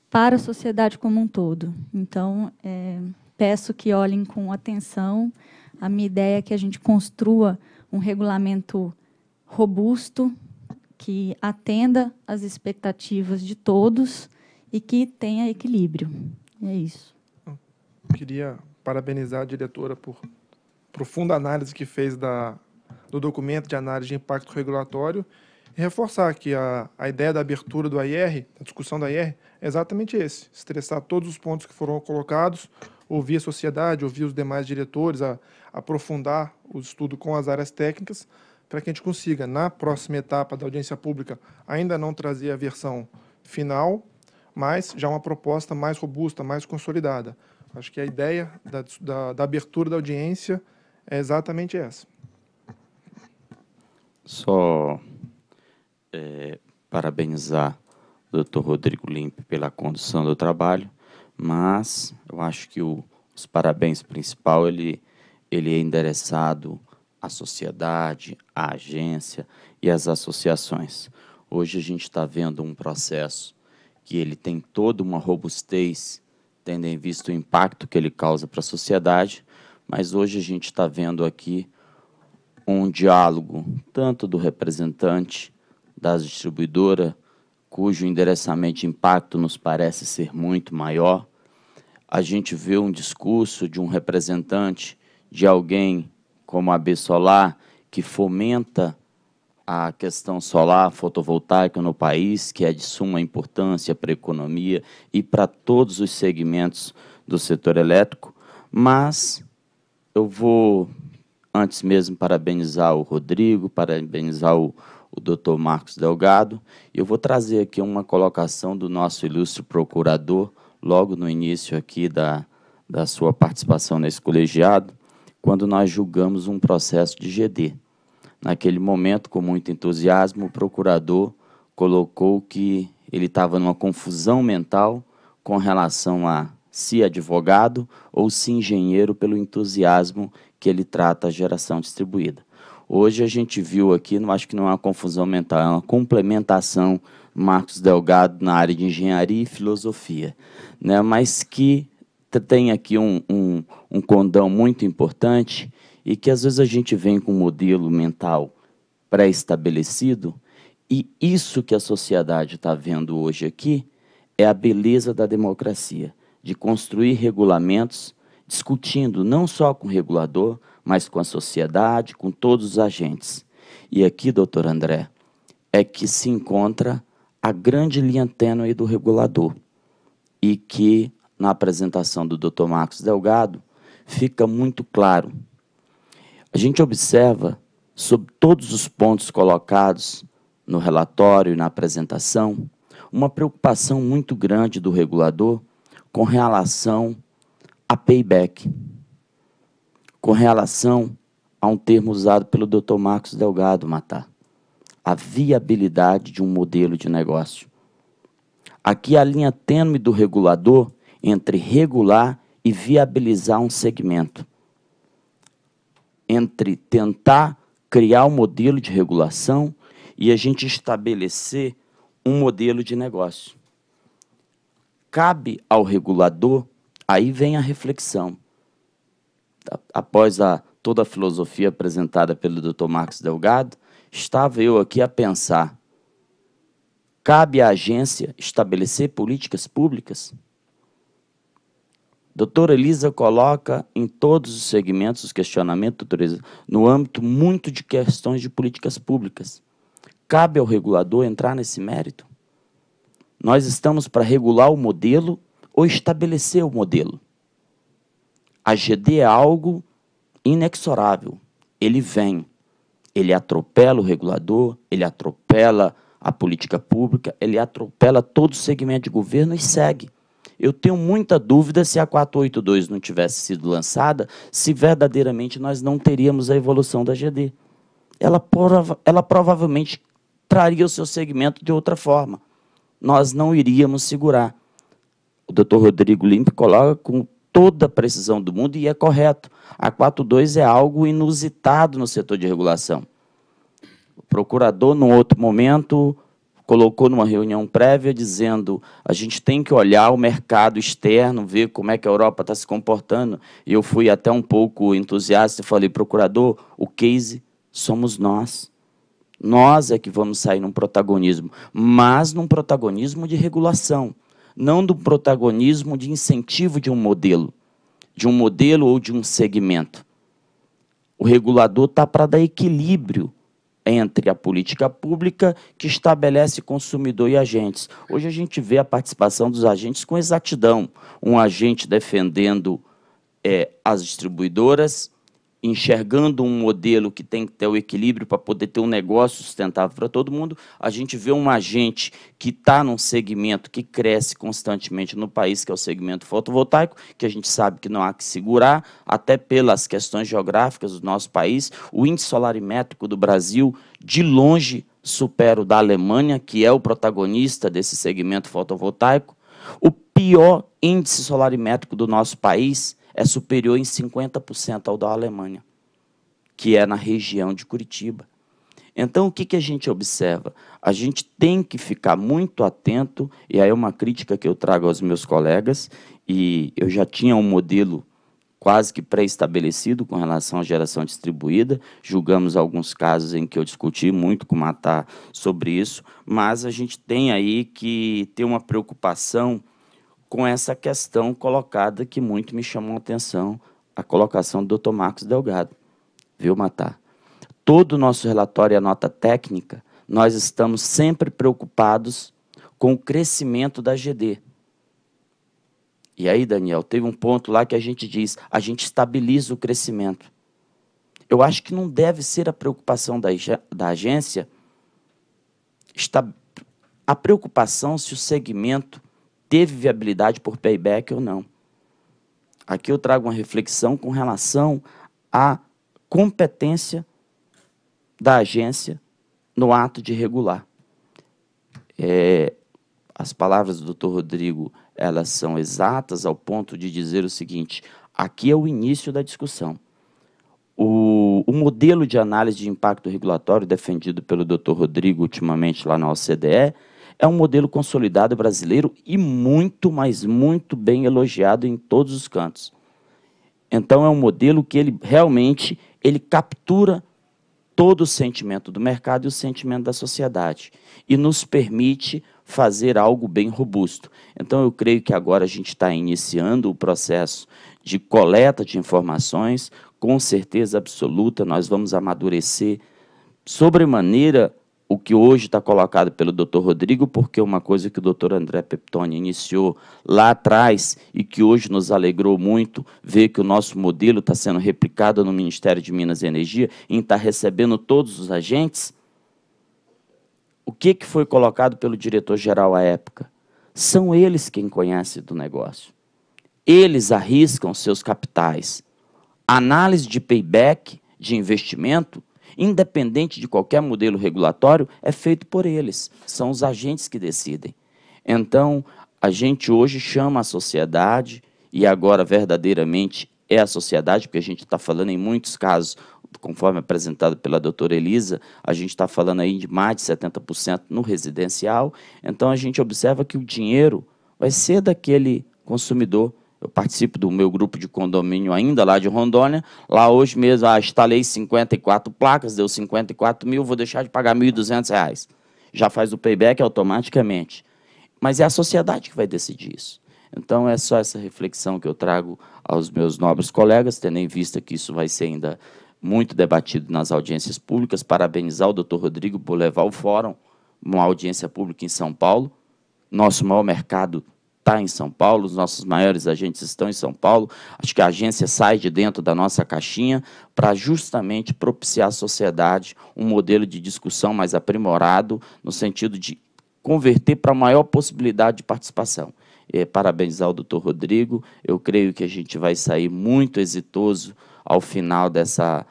para a sociedade como um todo. Então, é, peço que olhem com atenção. A minha ideia é que a gente construa um regulamento robusto que atenda às expectativas de todos e que tenha equilíbrio. É isso. Eu queria parabenizar a diretora por profunda análise que fez da, do documento de análise de impacto regulatório e reforçar que a, a ideia da abertura do AIR, da discussão da AIR, é exatamente esse, estressar todos os pontos que foram colocados, ouvir a sociedade, ouvir os demais diretores, a, aprofundar o estudo com as áreas técnicas, para que a gente consiga, na próxima etapa da audiência pública, ainda não trazer a versão final, mas já uma proposta mais robusta, mais consolidada. Acho que a ideia da, da, da abertura da audiência é exatamente essa. Só é, parabenizar o Dr. Rodrigo Limpe pela condução do trabalho, mas eu acho que o, os parabéns principal ele ele é endereçado à sociedade, à agência e às associações. Hoje a gente está vendo um processo que ele tem toda uma robustez, tendo em vista o impacto que ele causa para a sociedade, mas hoje a gente está vendo aqui um diálogo tanto do representante da distribuidora cujo endereçamento de impacto nos parece ser muito maior, a gente vê um discurso de um representante, de alguém como a B Solar, que fomenta a questão solar fotovoltaica no país, que é de suma importância para a economia e para todos os segmentos do setor elétrico, mas eu vou, antes mesmo, parabenizar o Rodrigo, parabenizar o, o doutor Marcos Delgado, e eu vou trazer aqui uma colocação do nosso ilustre procurador, logo no início aqui da, da sua participação nesse colegiado, quando nós julgamos um processo de GD. Naquele momento, com muito entusiasmo, o procurador colocou que ele estava numa confusão mental com relação a se advogado ou se engenheiro pelo entusiasmo que ele trata a geração distribuída. Hoje a gente viu aqui, não acho que não é uma confusão mental, é uma complementação Marcos Delgado na área de engenharia e filosofia, né? mas que tem aqui um, um, um condão muito importante e que às vezes a gente vem com um modelo mental pré-estabelecido e isso que a sociedade está vendo hoje aqui é a beleza da democracia, de construir regulamentos, discutindo não só com o regulador, mas com a sociedade, com todos os agentes. E aqui, doutor André, é que se encontra a grande linha tênue do regulador e que, na apresentação do doutor Marcos Delgado, fica muito claro a gente observa, sob todos os pontos colocados no relatório e na apresentação, uma preocupação muito grande do regulador com relação a payback, com relação a um termo usado pelo Dr. Marcos Delgado Matar, a viabilidade de um modelo de negócio. Aqui a linha tênue do regulador entre regular e viabilizar um segmento entre tentar criar um modelo de regulação e a gente estabelecer um modelo de negócio. Cabe ao regulador, aí vem a reflexão. Após a, toda a filosofia apresentada pelo Dr. Marcos Delgado, estava eu aqui a pensar: cabe à agência estabelecer políticas públicas? Doutora Elisa coloca em todos os segmentos os questionamentos, doutora Elisa, no âmbito muito de questões de políticas públicas. Cabe ao regulador entrar nesse mérito? Nós estamos para regular o modelo ou estabelecer o modelo. A GD é algo inexorável. Ele vem, ele atropela o regulador, ele atropela a política pública, ele atropela todo o segmento de governo e segue. Eu tenho muita dúvida se a 482 não tivesse sido lançada, se verdadeiramente nós não teríamos a evolução da GD. Ela, prova ela provavelmente traria o seu segmento de outra forma. Nós não iríamos segurar. O doutor Rodrigo Limpe coloca com toda a precisão do mundo e é correto. A 42 é algo inusitado no setor de regulação. O procurador, num outro momento, colocou numa reunião prévia dizendo a gente tem que olhar o mercado externo, ver como é que a Europa está se comportando. E eu fui até um pouco entusiasta e falei, procurador, o case somos nós. Nós é que vamos sair num protagonismo, mas num protagonismo de regulação, não do protagonismo de incentivo de um modelo, de um modelo ou de um segmento. O regulador está para dar equilíbrio entre a política pública que estabelece consumidor e agentes. Hoje a gente vê a participação dos agentes com exatidão. Um agente defendendo é, as distribuidoras, enxergando um modelo que tem que ter o equilíbrio para poder ter um negócio sustentável para todo mundo, a gente vê um agente que está num segmento que cresce constantemente no país, que é o segmento fotovoltaico, que a gente sabe que não há que segurar, até pelas questões geográficas do nosso país. O índice solarimétrico do Brasil, de longe, supera o da Alemanha, que é o protagonista desse segmento fotovoltaico. O pior índice solarimétrico do nosso país é superior em 50% ao da Alemanha, que é na região de Curitiba. Então, o que, que a gente observa? A gente tem que ficar muito atento, e aí é uma crítica que eu trago aos meus colegas, e eu já tinha um modelo quase que pré-estabelecido com relação à geração distribuída. Julgamos alguns casos em que eu discuti muito com o Matar sobre isso, mas a gente tem aí que ter uma preocupação com essa questão colocada que muito me chamou a atenção, a colocação do Dr. Marcos Delgado. Viu, Matar? Todo o nosso relatório e a nota técnica, nós estamos sempre preocupados com o crescimento da GD. E aí, Daniel, teve um ponto lá que a gente diz, a gente estabiliza o crescimento. Eu acho que não deve ser a preocupação da, da agência. Está, a preocupação se o segmento teve viabilidade por payback ou não. Aqui eu trago uma reflexão com relação à competência da agência no ato de regular. É, as palavras do Dr. Rodrigo elas são exatas ao ponto de dizer o seguinte: aqui é o início da discussão. O, o modelo de análise de impacto regulatório defendido pelo Dr. Rodrigo ultimamente lá na OCDE é um modelo consolidado brasileiro e muito, mas muito bem elogiado em todos os cantos. Então é um modelo que ele realmente ele captura todo o sentimento do mercado e o sentimento da sociedade e nos permite fazer algo bem robusto. Então eu creio que agora a gente está iniciando o processo de coleta de informações, com certeza absoluta nós vamos amadurecer sobremaneira o que hoje está colocado pelo Dr. Rodrigo, porque é uma coisa que o Dr. André Peptoni iniciou lá atrás e que hoje nos alegrou muito ver que o nosso modelo está sendo replicado no Ministério de Minas e Energia e está recebendo todos os agentes. O que, que foi colocado pelo diretor-geral à época? São eles quem conhecem do negócio. Eles arriscam seus capitais. Análise de payback de investimento independente de qualquer modelo regulatório, é feito por eles. São os agentes que decidem. Então, a gente hoje chama a sociedade, e agora verdadeiramente é a sociedade, porque a gente está falando em muitos casos, conforme apresentado pela doutora Elisa, a gente está falando aí de mais de 70% no residencial. Então, a gente observa que o dinheiro vai ser daquele consumidor eu participo do meu grupo de condomínio ainda lá de Rondônia. Lá hoje mesmo, ah, instalei 54 placas, deu 54 mil, vou deixar de pagar 1.200 reais. Já faz o payback automaticamente. Mas é a sociedade que vai decidir isso. Então, é só essa reflexão que eu trago aos meus nobres colegas, tendo em vista que isso vai ser ainda muito debatido nas audiências públicas. Parabenizar o doutor Rodrigo por levar o fórum, uma audiência pública em São Paulo, nosso maior mercado está em São Paulo, os nossos maiores agentes estão em São Paulo. Acho que a agência sai de dentro da nossa caixinha para justamente propiciar à sociedade um modelo de discussão mais aprimorado, no sentido de converter para maior possibilidade de participação. É, parabenizar o doutor Rodrigo, eu creio que a gente vai sair muito exitoso ao final dessa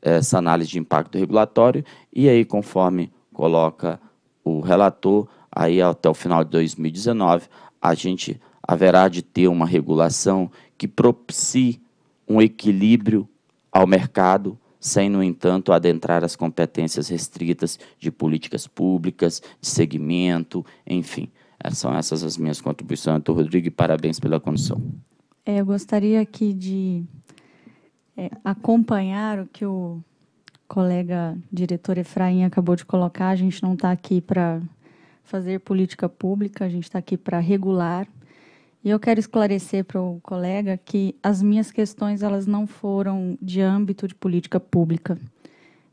essa análise de impacto regulatório e aí conforme coloca o relator, aí até o final de 2019 a gente haverá de ter uma regulação que propicie um equilíbrio ao mercado, sem, no entanto, adentrar as competências restritas de políticas públicas, de segmento, enfim. São essas as minhas contribuições. Doutor Rodrigo, parabéns pela condução. É, eu gostaria aqui de é, acompanhar o que o colega diretor Efraim acabou de colocar. A gente não está aqui para fazer política pública, a gente está aqui para regular. E eu quero esclarecer para o colega que as minhas questões elas não foram de âmbito de política pública.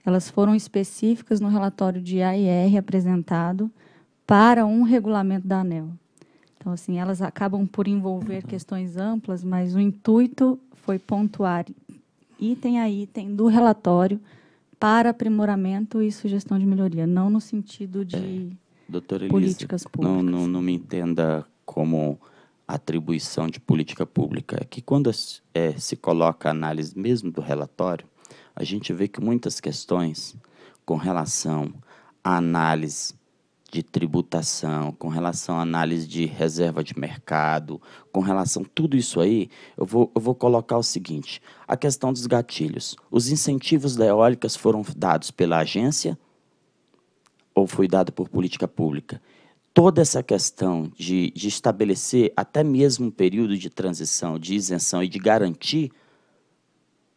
Elas foram específicas no relatório de AIR apresentado para um regulamento da ANEL. Então, assim, elas acabam por envolver tá. questões amplas, mas o intuito foi pontuar item a item do relatório para aprimoramento e sugestão de melhoria, não no sentido de é. Doutora políticas públicas. Não, não, não me entenda como atribuição de política pública. É que quando é, se coloca a análise mesmo do relatório, a gente vê que muitas questões com relação à análise de tributação, com relação à análise de reserva de mercado, com relação a tudo isso aí, eu vou, eu vou colocar o seguinte: a questão dos gatilhos. Os incentivos da eólicas foram dados pela agência ou foi dado por política pública. Toda essa questão de, de estabelecer até mesmo um período de transição, de isenção e de garantir,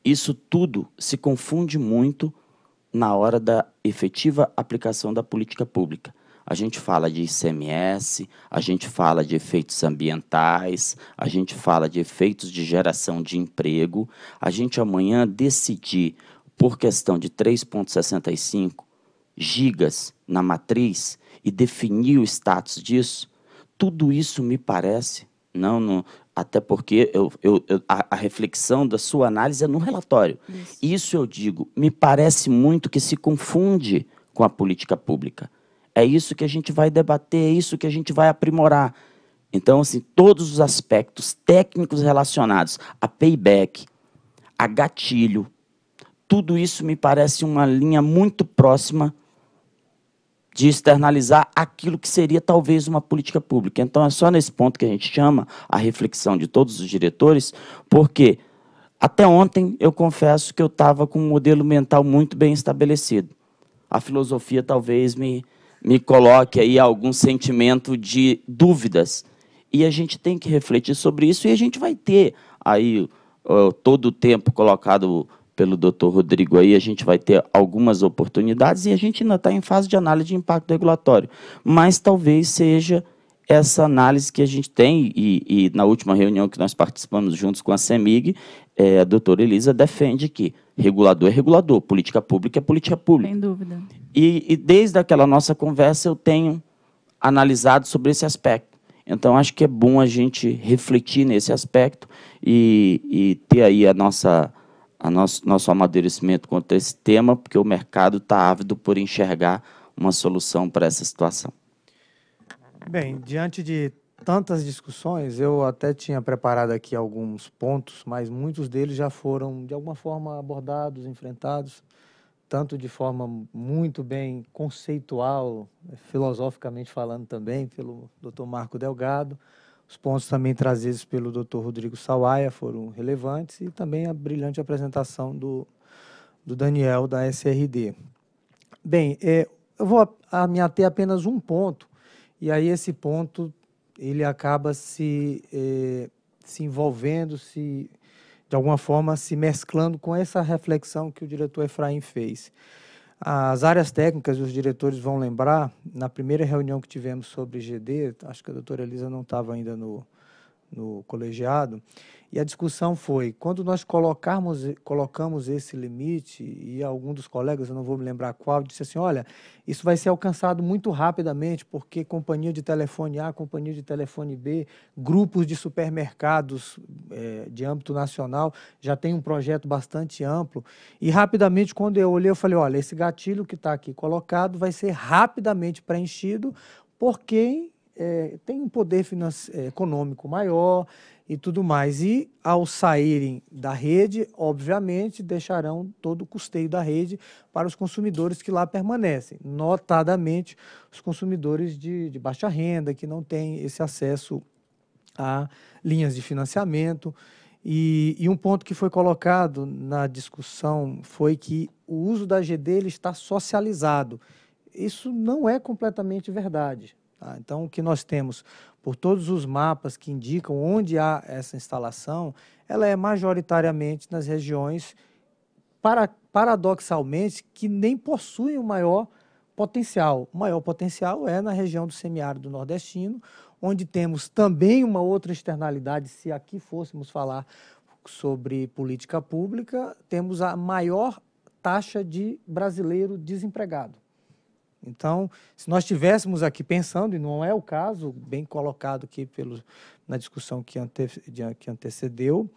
isso tudo se confunde muito na hora da efetiva aplicação da política pública. A gente fala de ICMS, a gente fala de efeitos ambientais, a gente fala de efeitos de geração de emprego. A gente amanhã decidir, por questão de 3,65, gigas na matriz e definir o status disso, tudo isso me parece, não, não até porque eu, eu, eu a, a, reflexão da sua análise é no relatório. Isso. isso eu digo, me parece muito que se confunde com a política pública. É isso que a gente vai debater, é isso que a gente vai aprimorar. Então, assim, todos os aspectos técnicos relacionados a payback, a gatilho, tudo isso me parece uma linha muito próxima de externalizar aquilo que seria talvez uma política pública. Então é só nesse ponto que a gente chama a reflexão de todos os diretores, porque até ontem eu confesso que eu estava com um modelo mental muito bem estabelecido. A filosofia talvez me, me coloque aí algum sentimento de dúvidas. E a gente tem que refletir sobre isso e a gente vai ter aí uh, todo o tempo colocado pelo doutor Rodrigo aí, a gente vai ter algumas oportunidades e a gente ainda está em fase de análise de impacto regulatório. Mas talvez seja essa análise que a gente tem, e, e na última reunião que nós participamos juntos com a CEMIG, é, a doutora Elisa defende que regulador é regulador, política pública é política pública. Sem dúvida. E, e desde aquela nossa conversa eu tenho analisado sobre esse aspecto. Então, acho que é bom a gente refletir nesse aspecto e, e ter aí a nossa a nosso, nosso amadurecimento quanto a esse tema, porque o mercado está ávido por enxergar uma solução para essa situação. Bem, diante de tantas discussões, eu até tinha preparado aqui alguns pontos, mas muitos deles já foram, de alguma forma, abordados, enfrentados, tanto de forma muito bem conceitual, eh, filosoficamente falando também, pelo Dr. Marco Delgado, os pontos também trazidos pelo Dr. Rodrigo Sawaia foram relevantes e também a brilhante apresentação do, do Daniel da SRD. Bem, é, eu vou a, a me ater apenas um ponto e aí esse ponto ele acaba se, é, se envolvendo, se de alguma forma se mesclando com essa reflexão que o diretor Efraim fez. As áreas técnicas, os diretores vão lembrar, na primeira reunião que tivemos sobre GD, acho que a doutora Elisa não estava ainda no, no colegiado, e a discussão foi, quando nós colocarmos, colocamos esse limite, e algum dos colegas, eu não vou me lembrar qual, disse assim, olha, isso vai ser alcançado muito rapidamente, porque companhia de telefone A, companhia de telefone B, grupos de supermercados é, de âmbito nacional, já tem um projeto bastante amplo, e rapidamente, quando eu olhei, eu falei, olha, esse gatilho que está aqui colocado vai ser rapidamente preenchido por quem é, tem um poder é, econômico maior e tudo mais. E ao saírem da rede, obviamente, deixarão todo o custeio da rede para os consumidores que lá permanecem, notadamente os consumidores de, de baixa renda, que não têm esse acesso a linhas de financiamento. E, e, um ponto que foi colocado na discussão foi que o uso da GD ele está socializado. Isso não é completamente verdade. Tá? Então, o que nós temos por todos os mapas que indicam onde há essa instalação, ela é majoritariamente nas regiões, para, paradoxalmente, que nem possuem o maior potencial. O maior potencial é na região do semiárido nordestino, onde temos também uma outra externalidade, se aqui fôssemos falar sobre política pública, temos a maior taxa de brasileiro desempregado. Então, se nós tivéssemos aqui pensando, e não é o caso, bem colocado aqui pelo, na discussão que, ante, que antecedeu,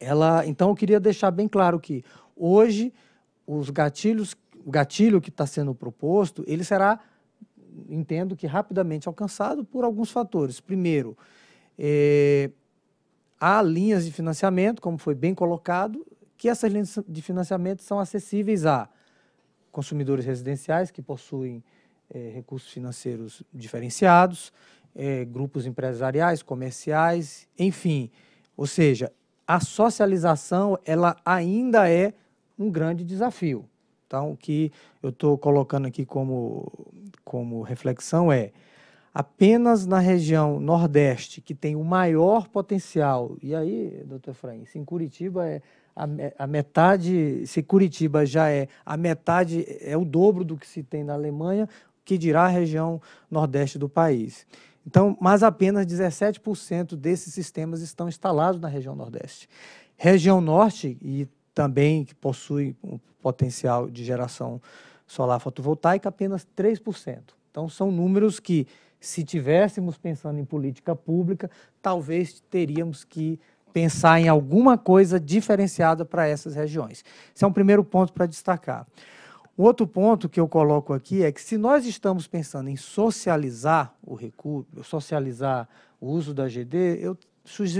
ela, então eu queria deixar bem claro que hoje os gatilhos, o gatilho que está sendo proposto, ele será, entendo que rapidamente alcançado por alguns fatores. Primeiro, é, há linhas de financiamento, como foi bem colocado, que essas linhas de financiamento são acessíveis a consumidores residenciais que possuem é, recursos financeiros diferenciados, é, grupos empresariais, comerciais, enfim. Ou seja, a socialização ela ainda é um grande desafio. Então, o que eu estou colocando aqui como, como reflexão é apenas na região Nordeste, que tem o maior potencial, e aí, doutor Efraim, se em Curitiba é a, a metade, se Curitiba já é a metade, é o dobro do que se tem na Alemanha, que dirá a região nordeste do país. Então, mas apenas 17% desses sistemas estão instalados na região nordeste. Região norte, e também que possui um potencial de geração solar fotovoltaica, apenas 3%. Então, são números que, se tivéssemos pensando em política pública, talvez teríamos que pensar em alguma coisa diferenciada para essas regiões. Esse é um primeiro ponto para destacar. O outro ponto que eu coloco aqui é que se nós estamos pensando em socializar o recurso, socializar o uso da GD, eu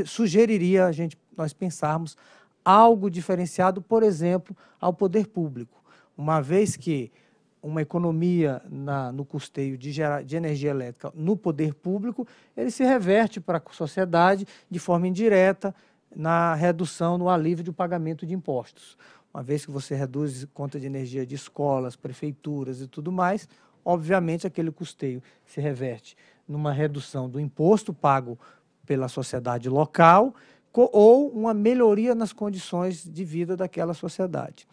sugeriria a gente nós pensarmos algo diferenciado, por exemplo, ao poder público, uma vez que uma economia na, no custeio de, de energia elétrica no poder público, ele se reverte para a sociedade de forma indireta na redução, no alívio do pagamento de impostos. Uma vez que você reduz conta de energia de escolas, prefeituras e tudo mais, obviamente aquele custeio se reverte numa redução do imposto pago pela sociedade local ou uma melhoria nas condições de vida daquela sociedade.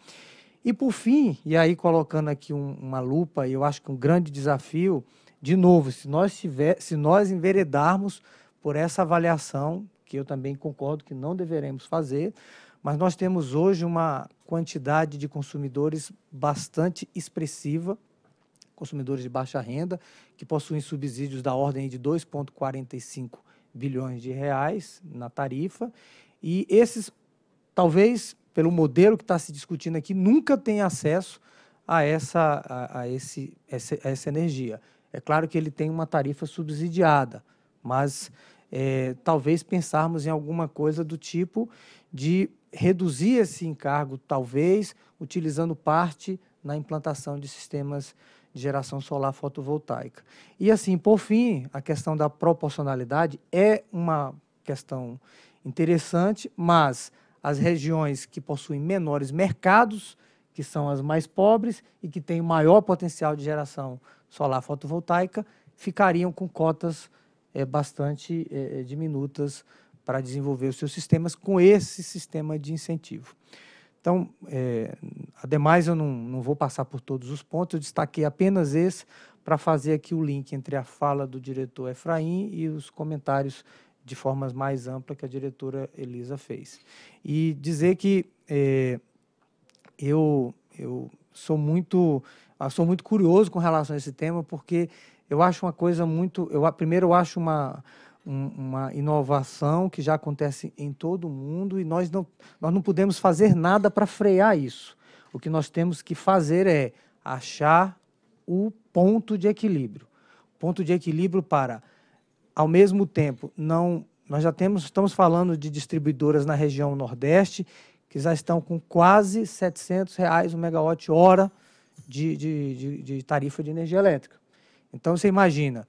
E por fim, e aí colocando aqui um, uma lupa, eu acho que um grande desafio, de novo, se nós, tiver, se nós enveredarmos por essa avaliação, que eu também concordo que não deveremos fazer, mas nós temos hoje uma quantidade de consumidores bastante expressiva, consumidores de baixa renda, que possuem subsídios da ordem de 2,45 bilhões de reais na tarifa, e esses talvez pelo modelo que está se discutindo aqui, nunca tem acesso a essa, a, a, esse, essa, a essa energia. É claro que ele tem uma tarifa subsidiada, mas é, talvez pensarmos em alguma coisa do tipo de reduzir esse encargo, talvez utilizando parte na implantação de sistemas de geração solar fotovoltaica. E assim, por fim, a questão da proporcionalidade é uma questão interessante, mas as regiões que possuem menores mercados, que são as mais pobres e que têm maior potencial de geração solar fotovoltaica, ficariam com cotas é, bastante é, diminutas para desenvolver os seus sistemas com esse sistema de incentivo. Então, é, ademais, eu não, não vou passar por todos os pontos, eu destaquei apenas esse para fazer aqui o link entre a fala do diretor Efraim e os comentários de formas mais ampla que a diretora Elisa fez. E dizer que é, eu, eu sou muito ah, sou muito curioso com relação a esse tema porque eu acho uma coisa muito eu primeiro eu acho uma uma inovação que já acontece em todo o mundo e nós não nós não podemos fazer nada para frear isso. O que nós temos que fazer é achar o ponto de equilíbrio. Ponto de equilíbrio para ao mesmo tempo, não, nós já temos, estamos falando de distribuidoras na região Nordeste, que já estão com quase R$ reais o megawatt-hora de, de, de, de, tarifa de energia elétrica. Então, você imagina,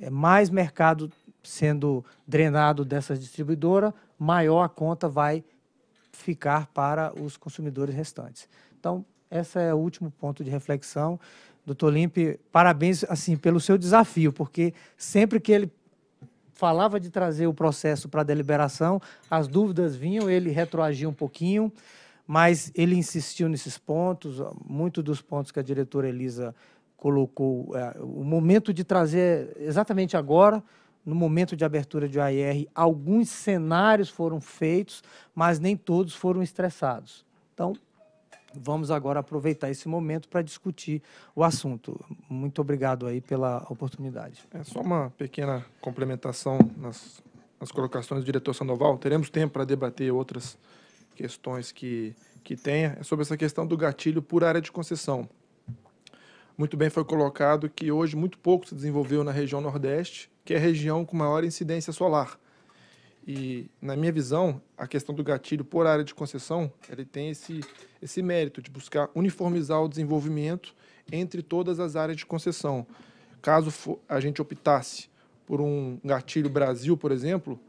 é mais mercado sendo drenado dessa distribuidora maior a conta vai ficar para os consumidores restantes. Então, esse é o último ponto de reflexão. Doutor Limpe, parabéns assim pelo seu desafio, porque sempre que ele falava de trazer o processo para deliberação, as dúvidas vinham, ele retroagia um pouquinho, mas ele insistiu nesses pontos, muito dos pontos que a diretora Elisa colocou, é, o momento de trazer exatamente agora, no momento de abertura de AIR, alguns cenários foram feitos, mas nem todos foram estressados. Então, vamos agora aproveitar esse momento para discutir o assunto. Muito obrigado aí pela oportunidade. É só uma pequena complementação nas, nas colocações do diretor Sandoval. Teremos tempo para debater outras questões que, que tenha. É sobre essa questão do gatilho por área de concessão. Muito bem foi colocado que hoje muito pouco se desenvolveu na região Nordeste, que é a região com maior incidência solar. E, na minha visão, a questão do gatilho por área de concessão, ele tem esse, esse mérito de buscar uniformizar o desenvolvimento entre todas as áreas de concessão. Caso a gente optasse por um gatilho Brasil, por exemplo,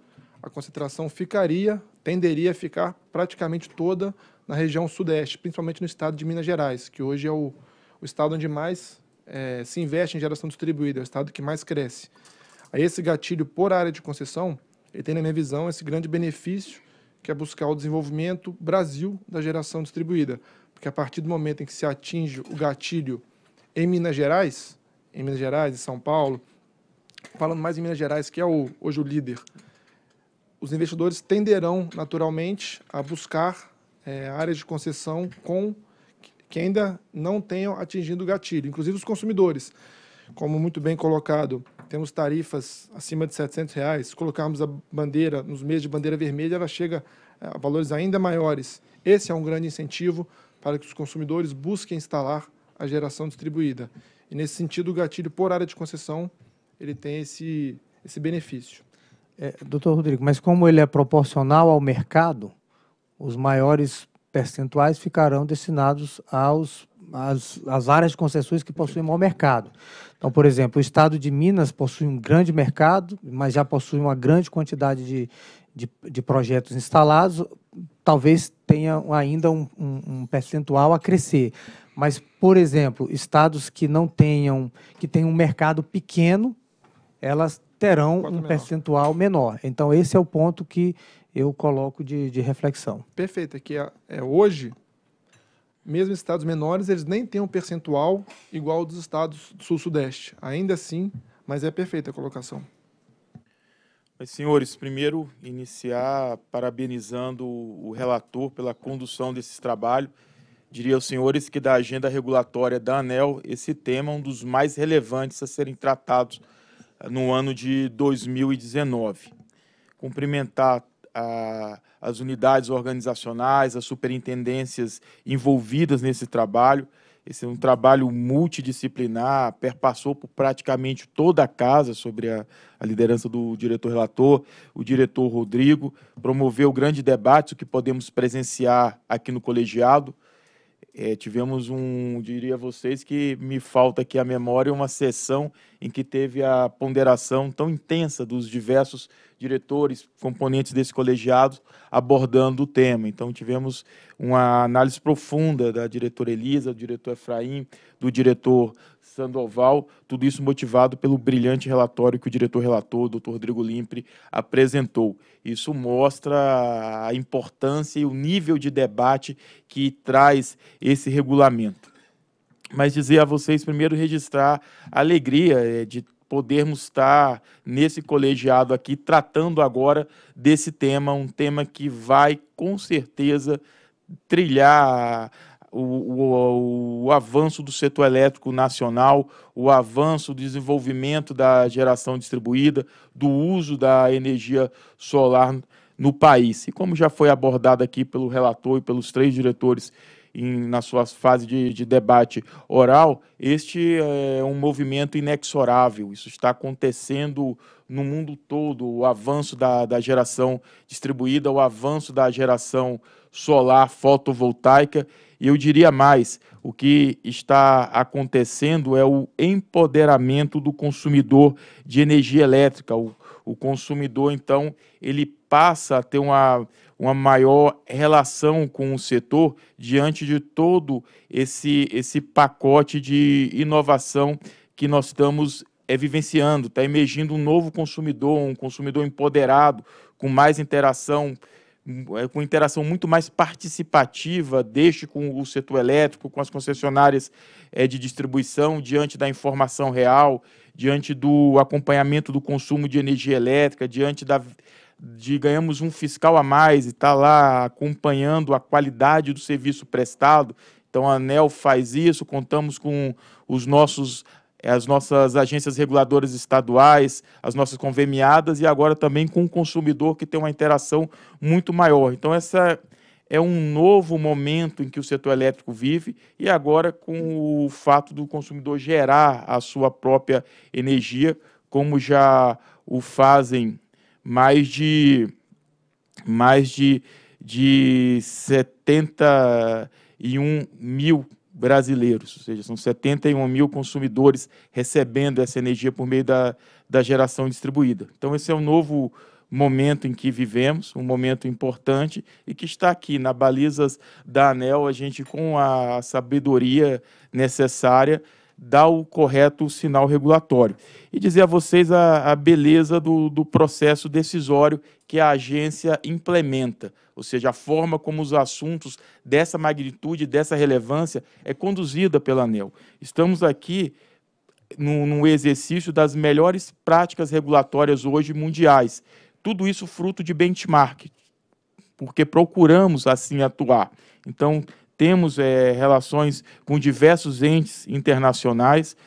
a concentração ficaria, tenderia a ficar praticamente toda na região sudeste, principalmente no estado de Minas Gerais, que hoje é o, o estado onde mais é, se investe em geração distribuída, é o estado que mais cresce. esse gatilho por área de concessão, ele tem, na minha visão, esse grande benefício que é buscar o desenvolvimento Brasil da geração distribuída. Porque a partir do momento em que se atinge o gatilho em Minas Gerais, em Minas Gerais, e São Paulo, falando mais em Minas Gerais, que é o, hoje o líder, os investidores tenderão naturalmente a buscar é, áreas de concessão com que ainda não tenham atingido o gatilho, inclusive os consumidores. Como muito bem colocado temos tarifas acima de 700 reais, se colocarmos a bandeira, nos meses de bandeira vermelha, ela chega a valores ainda maiores. Esse é um grande incentivo para que os consumidores busquem instalar a geração distribuída. E nesse sentido, o gatilho por área de concessão, ele tem esse, esse benefício. É, doutor Rodrigo, mas como ele é proporcional ao mercado, os maiores percentuais ficarão destinados aos as, as áreas de concessões que possuem maior mercado. Então, por exemplo, o estado de Minas possui um grande mercado, mas já possui uma grande quantidade de, de, de projetos instalados, talvez tenha ainda um, um, um, percentual a crescer. Mas, por exemplo, estados que não tenham, que tenham um mercado pequeno, elas terão Quanto um menor. percentual menor. Então, esse é o ponto que eu coloco de, de reflexão. Perfeito. É que é, é hoje mesmo estados menores, eles nem têm um percentual igual ao dos estados do sul-sudeste. Ainda assim, mas é perfeita a colocação. Mas, senhores, primeiro iniciar parabenizando o relator pela condução desse trabalho. Diria aos senhores que da agenda regulatória da ANEL, esse tema é um dos mais relevantes a serem tratados eh, no ano de 2019. Cumprimentar a, as unidades organizacionais, as superintendências envolvidas nesse trabalho. Esse é um trabalho multidisciplinar, perpassou por praticamente toda a casa, sobre a, a liderança do diretor-relator, o diretor Rodrigo, promoveu grande debate, o que podemos presenciar aqui no colegiado, é, tivemos um, diria vocês que me falta aqui a memória, uma sessão em que teve a ponderação tão intensa dos diversos diretores, componentes desse colegiado abordando o tema. Então tivemos uma análise profunda da diretora Elisa, do diretor Efraim, do diretor Sandoval, tudo isso motivado pelo brilhante relatório que o diretor relator, doutor Rodrigo Limpre, apresentou. Isso mostra a importância e o nível de debate que traz esse regulamento. Mas dizer a vocês, primeiro, registrar a alegria é, de podermos estar nesse colegiado aqui tratando agora desse tema, um tema que vai com certeza trilhar o, o, o, avanço do setor elétrico nacional, o avanço do desenvolvimento da geração distribuída, do uso da energia solar no país. E como já foi abordado aqui pelo relator e pelos três diretores em, na sua fase de, de debate oral, este é um movimento inexorável. Isso está acontecendo no mundo todo, o avanço da, da geração distribuída, o avanço da geração solar fotovoltaica e eu diria mais: o que está acontecendo é o empoderamento do consumidor de energia elétrica. O, o consumidor, então, ele passa a ter uma, uma maior relação com o setor diante de todo esse, esse pacote de inovação que nós estamos é, vivenciando. Está emergindo um novo consumidor, um consumidor empoderado, com mais interação é, com interação muito mais participativa deste com o setor elétrico, com as concessionárias é, de distribuição, diante da informação real, diante do acompanhamento do consumo de energia elétrica, diante da, de ganhamos um fiscal a mais e está lá acompanhando a qualidade do serviço prestado. Então a ANEL faz isso, contamos com os nossos é, as nossas agências reguladoras estaduais, as nossas conveniadas e agora também com o consumidor que tem uma interação muito maior. Então essa é um novo momento em que o setor elétrico vive e agora com o fato do consumidor gerar a sua própria energia, como já o fazem mais de mais de, de 71 mil brasileiros, ou seja, são 71 mil consumidores recebendo essa energia por meio da, da geração distribuída. Então, esse é um novo momento em que vivemos, um momento importante e que está aqui na balizas da ANEL, a gente com a sabedoria necessária dar o correto sinal regulatório. E dizer a vocês a, a beleza do, do processo decisório que a agência implementa, ou seja, a forma como os assuntos dessa magnitude, dessa relevância, é conduzida pela ANEL. Estamos aqui no, no, exercício das melhores práticas regulatórias hoje mundiais. Tudo isso fruto de benchmark, porque procuramos assim atuar. Então, temos é, relações com diversos entes internacionais,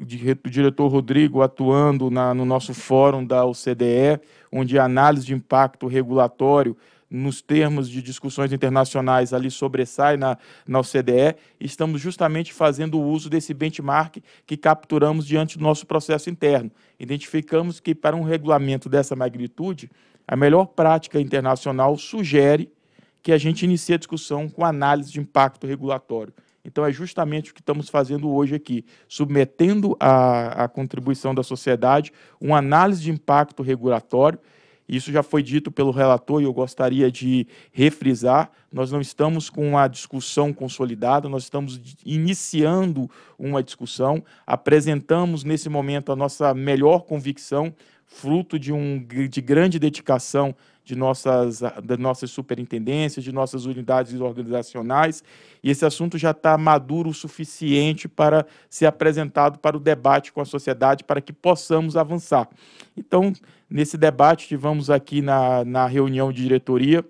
o diretor Rodrigo atuando na, no nosso fórum da OCDE, onde a análise de impacto regulatório nos termos de discussões internacionais ali sobressai na, na OCDE, estamos justamente fazendo uso desse benchmark que capturamos diante do nosso processo interno. Identificamos que para um regulamento dessa magnitude, a melhor prática internacional sugere que a gente inicie a discussão com análise de impacto regulatório. Então, é justamente o que estamos fazendo hoje aqui, submetendo à contribuição da sociedade uma análise de impacto regulatório. Isso já foi dito pelo relator e eu gostaria de refrisar. Nós não estamos com uma discussão consolidada, nós estamos iniciando uma discussão. Apresentamos nesse momento a nossa melhor convicção, fruto de, um, de grande dedicação de nossas, ah, das nossas superintendências, de nossas unidades organizacionais, e esse assunto já está maduro o suficiente para ser apresentado para o debate com a sociedade, para que possamos avançar. Então, nesse debate, tivemos aqui na, na reunião de diretoria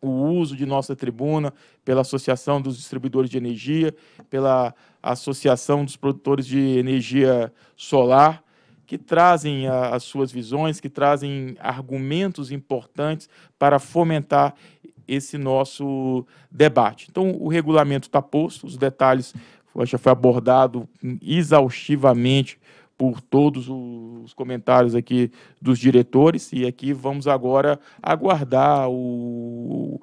o uso de nossa tribuna pela Associação dos Distribuidores de Energia, pela Associação dos Produtores de Energia Solar, que trazem a, as suas visões, que trazem argumentos importantes para fomentar esse nosso debate. Então, o regulamento está posto, os detalhes já foi abordado exaustivamente por todos os comentários aqui dos diretores e aqui vamos agora aguardar o,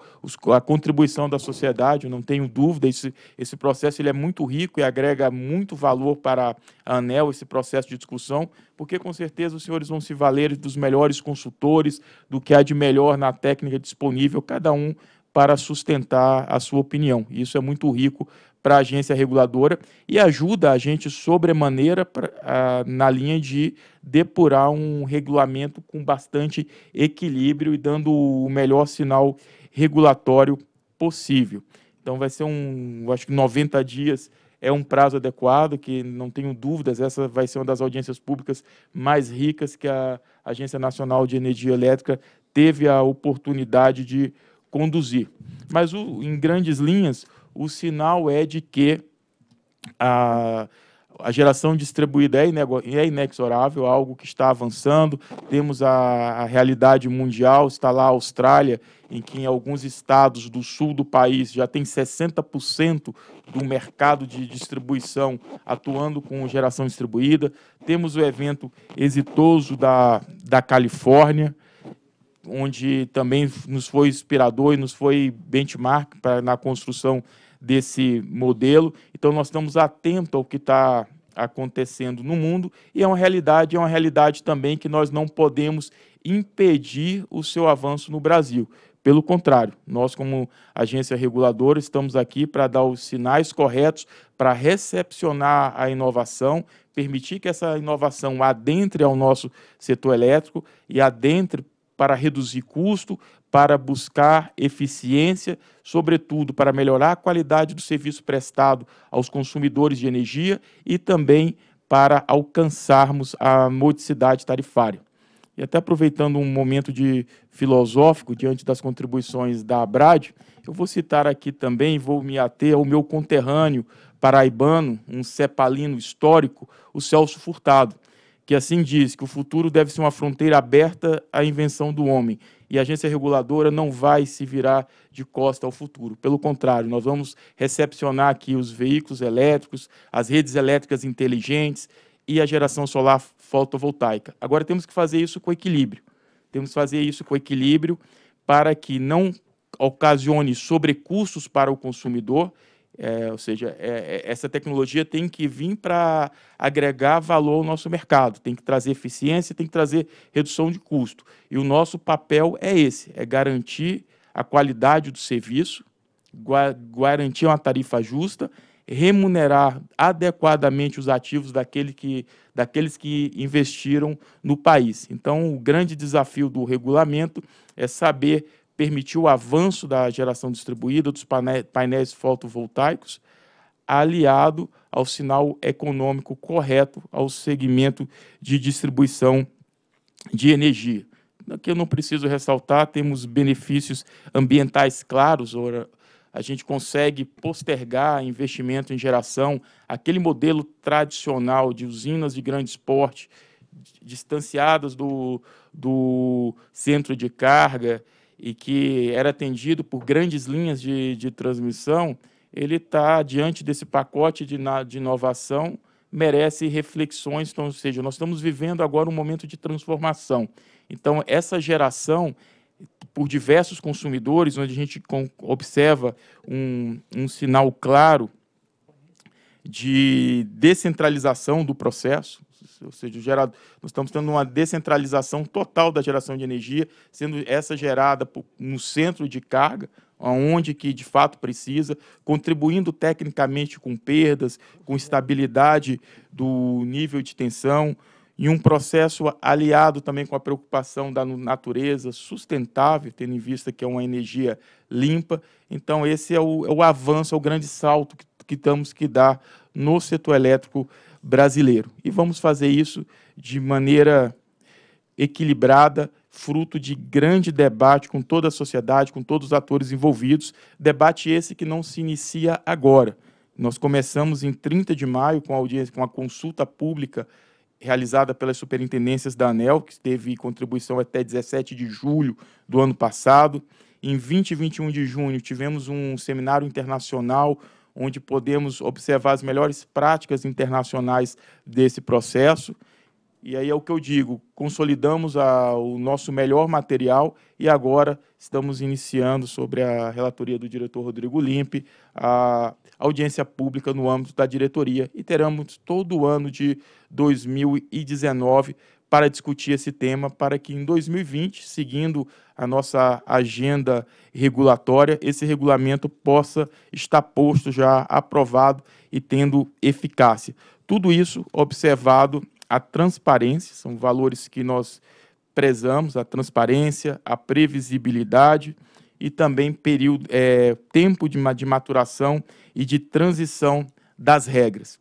a contribuição da sociedade, eu não tenho dúvida, esse, esse processo ele é muito rico e agrega muito valor para a ANEL, esse processo de discussão, porque com certeza os senhores vão se valer dos melhores consultores, do que há de melhor na técnica disponível, cada um para sustentar a sua opinião. Isso é muito rico para a agência reguladora e ajuda a gente sobremaneira pra, na linha de depurar um regulamento com bastante equilíbrio e dando o melhor sinal regulatório possível. Então vai ser um, acho que 90 dias é um prazo adequado, que não tenho dúvidas, essa vai ser uma das audiências públicas mais ricas que a Agência Nacional de Energia Elétrica teve a oportunidade de conduzir. Mas o, em grandes linhas, o sinal é de que a, a geração distribuída é, é inexorável, algo que está avançando. Temos a, a realidade mundial, está lá a Austrália, em que em alguns estados do sul do país já tem 60% do mercado de distribuição atuando com geração distribuída. Temos o evento exitoso da, da Califórnia, onde também nos foi inspirador e nos foi benchmark pra, na construção desse modelo. Então nós estamos atentos ao que está acontecendo no mundo e é uma realidade, é uma realidade também que nós não podemos impedir o seu avanço no Brasil. Pelo contrário, nós, como agência reguladora, estamos aqui para dar os sinais corretos para recepcionar a inovação, permitir que essa inovação adentre ao nosso setor elétrico e adentre para reduzir custo, para buscar eficiência, sobretudo para melhorar a qualidade do serviço prestado aos consumidores de energia e também para alcançarmos a modicidade tarifária. E até aproveitando um momento de filosófico diante das contribuições da Abrad, eu vou citar aqui também, vou me ater ao meu conterrâneo paraibano, um cepalino histórico, o Celso Furtado, que assim diz que o futuro deve ser uma fronteira aberta à invenção do homem e a agência reguladora não vai se virar de costa ao futuro. Pelo contrário, nós vamos recepcionar aqui os veículos elétricos, as redes elétricas inteligentes e a geração solar fotovoltaica. Agora temos que fazer isso com equilíbrio. Temos que fazer isso com equilíbrio para que não ocasione sobrecustos para o consumidor é, ou seja, é, é, essa tecnologia tem que vir para agregar valor ao nosso mercado, tem que trazer eficiência, tem que trazer redução de custo. E o nosso papel é esse: é garantir a qualidade do serviço, garantir uma tarifa justa, remunerar adequadamente os ativos daquele que, daqueles que investiram no país. Então, o grande desafio do regulamento é saber permitiu o avanço da geração distribuída dos painéis fotovoltaicos, aliado ao sinal econômico correto ao segmento de distribuição de energia. Aqui eu não preciso ressaltar, temos benefícios ambientais claros, ora, a gente consegue postergar investimento em geração, aquele modelo tradicional de usinas de grande porte, distanciadas do, do centro de carga, e que era atendido por grandes linhas de, de transmissão, ele está diante desse pacote de, de inovação, merece reflexões, então, ou seja, nós estamos vivendo agora um momento de transformação. Então, essa geração por diversos consumidores, onde a gente observa um, um sinal claro de descentralização do processo, ou seja, gerado, nós estamos tendo uma descentralização total da geração de energia, sendo essa gerada no centro de carga, onde que de fato precisa, contribuindo tecnicamente com perdas, com estabilidade do nível de tensão, e um processo aliado também com a preocupação da natureza sustentável, tendo em vista que é uma energia limpa. Então, esse é o, é o avanço, é o grande salto que, que temos que dar no setor elétrico brasileiro. E vamos fazer isso de maneira equilibrada, fruto de grande debate com toda a sociedade, com todos os atores envolvidos. Debate esse que não se inicia agora. Nós começamos em 30 de maio com a audiência, com a consulta pública realizada pelas superintendências da ANEL, que teve contribuição até 17 de julho do ano passado. Em 20 e 21 de junho, tivemos um seminário internacional onde podemos observar as melhores práticas internacionais desse processo. E aí é o que eu digo: consolidamos a, o nosso melhor material e agora estamos iniciando, sobre a relatoria do diretor Rodrigo Limpe, a audiência pública no âmbito da diretoria. E teremos todo o ano de 2019 para discutir esse tema, para que em 2020, seguindo a nossa agenda regulatória, esse regulamento possa estar posto já aprovado e tendo eficácia. Tudo isso observado a transparência, são valores que nós prezamos, a transparência, a previsibilidade e também período, é, tempo de, de maturação e de transição das regras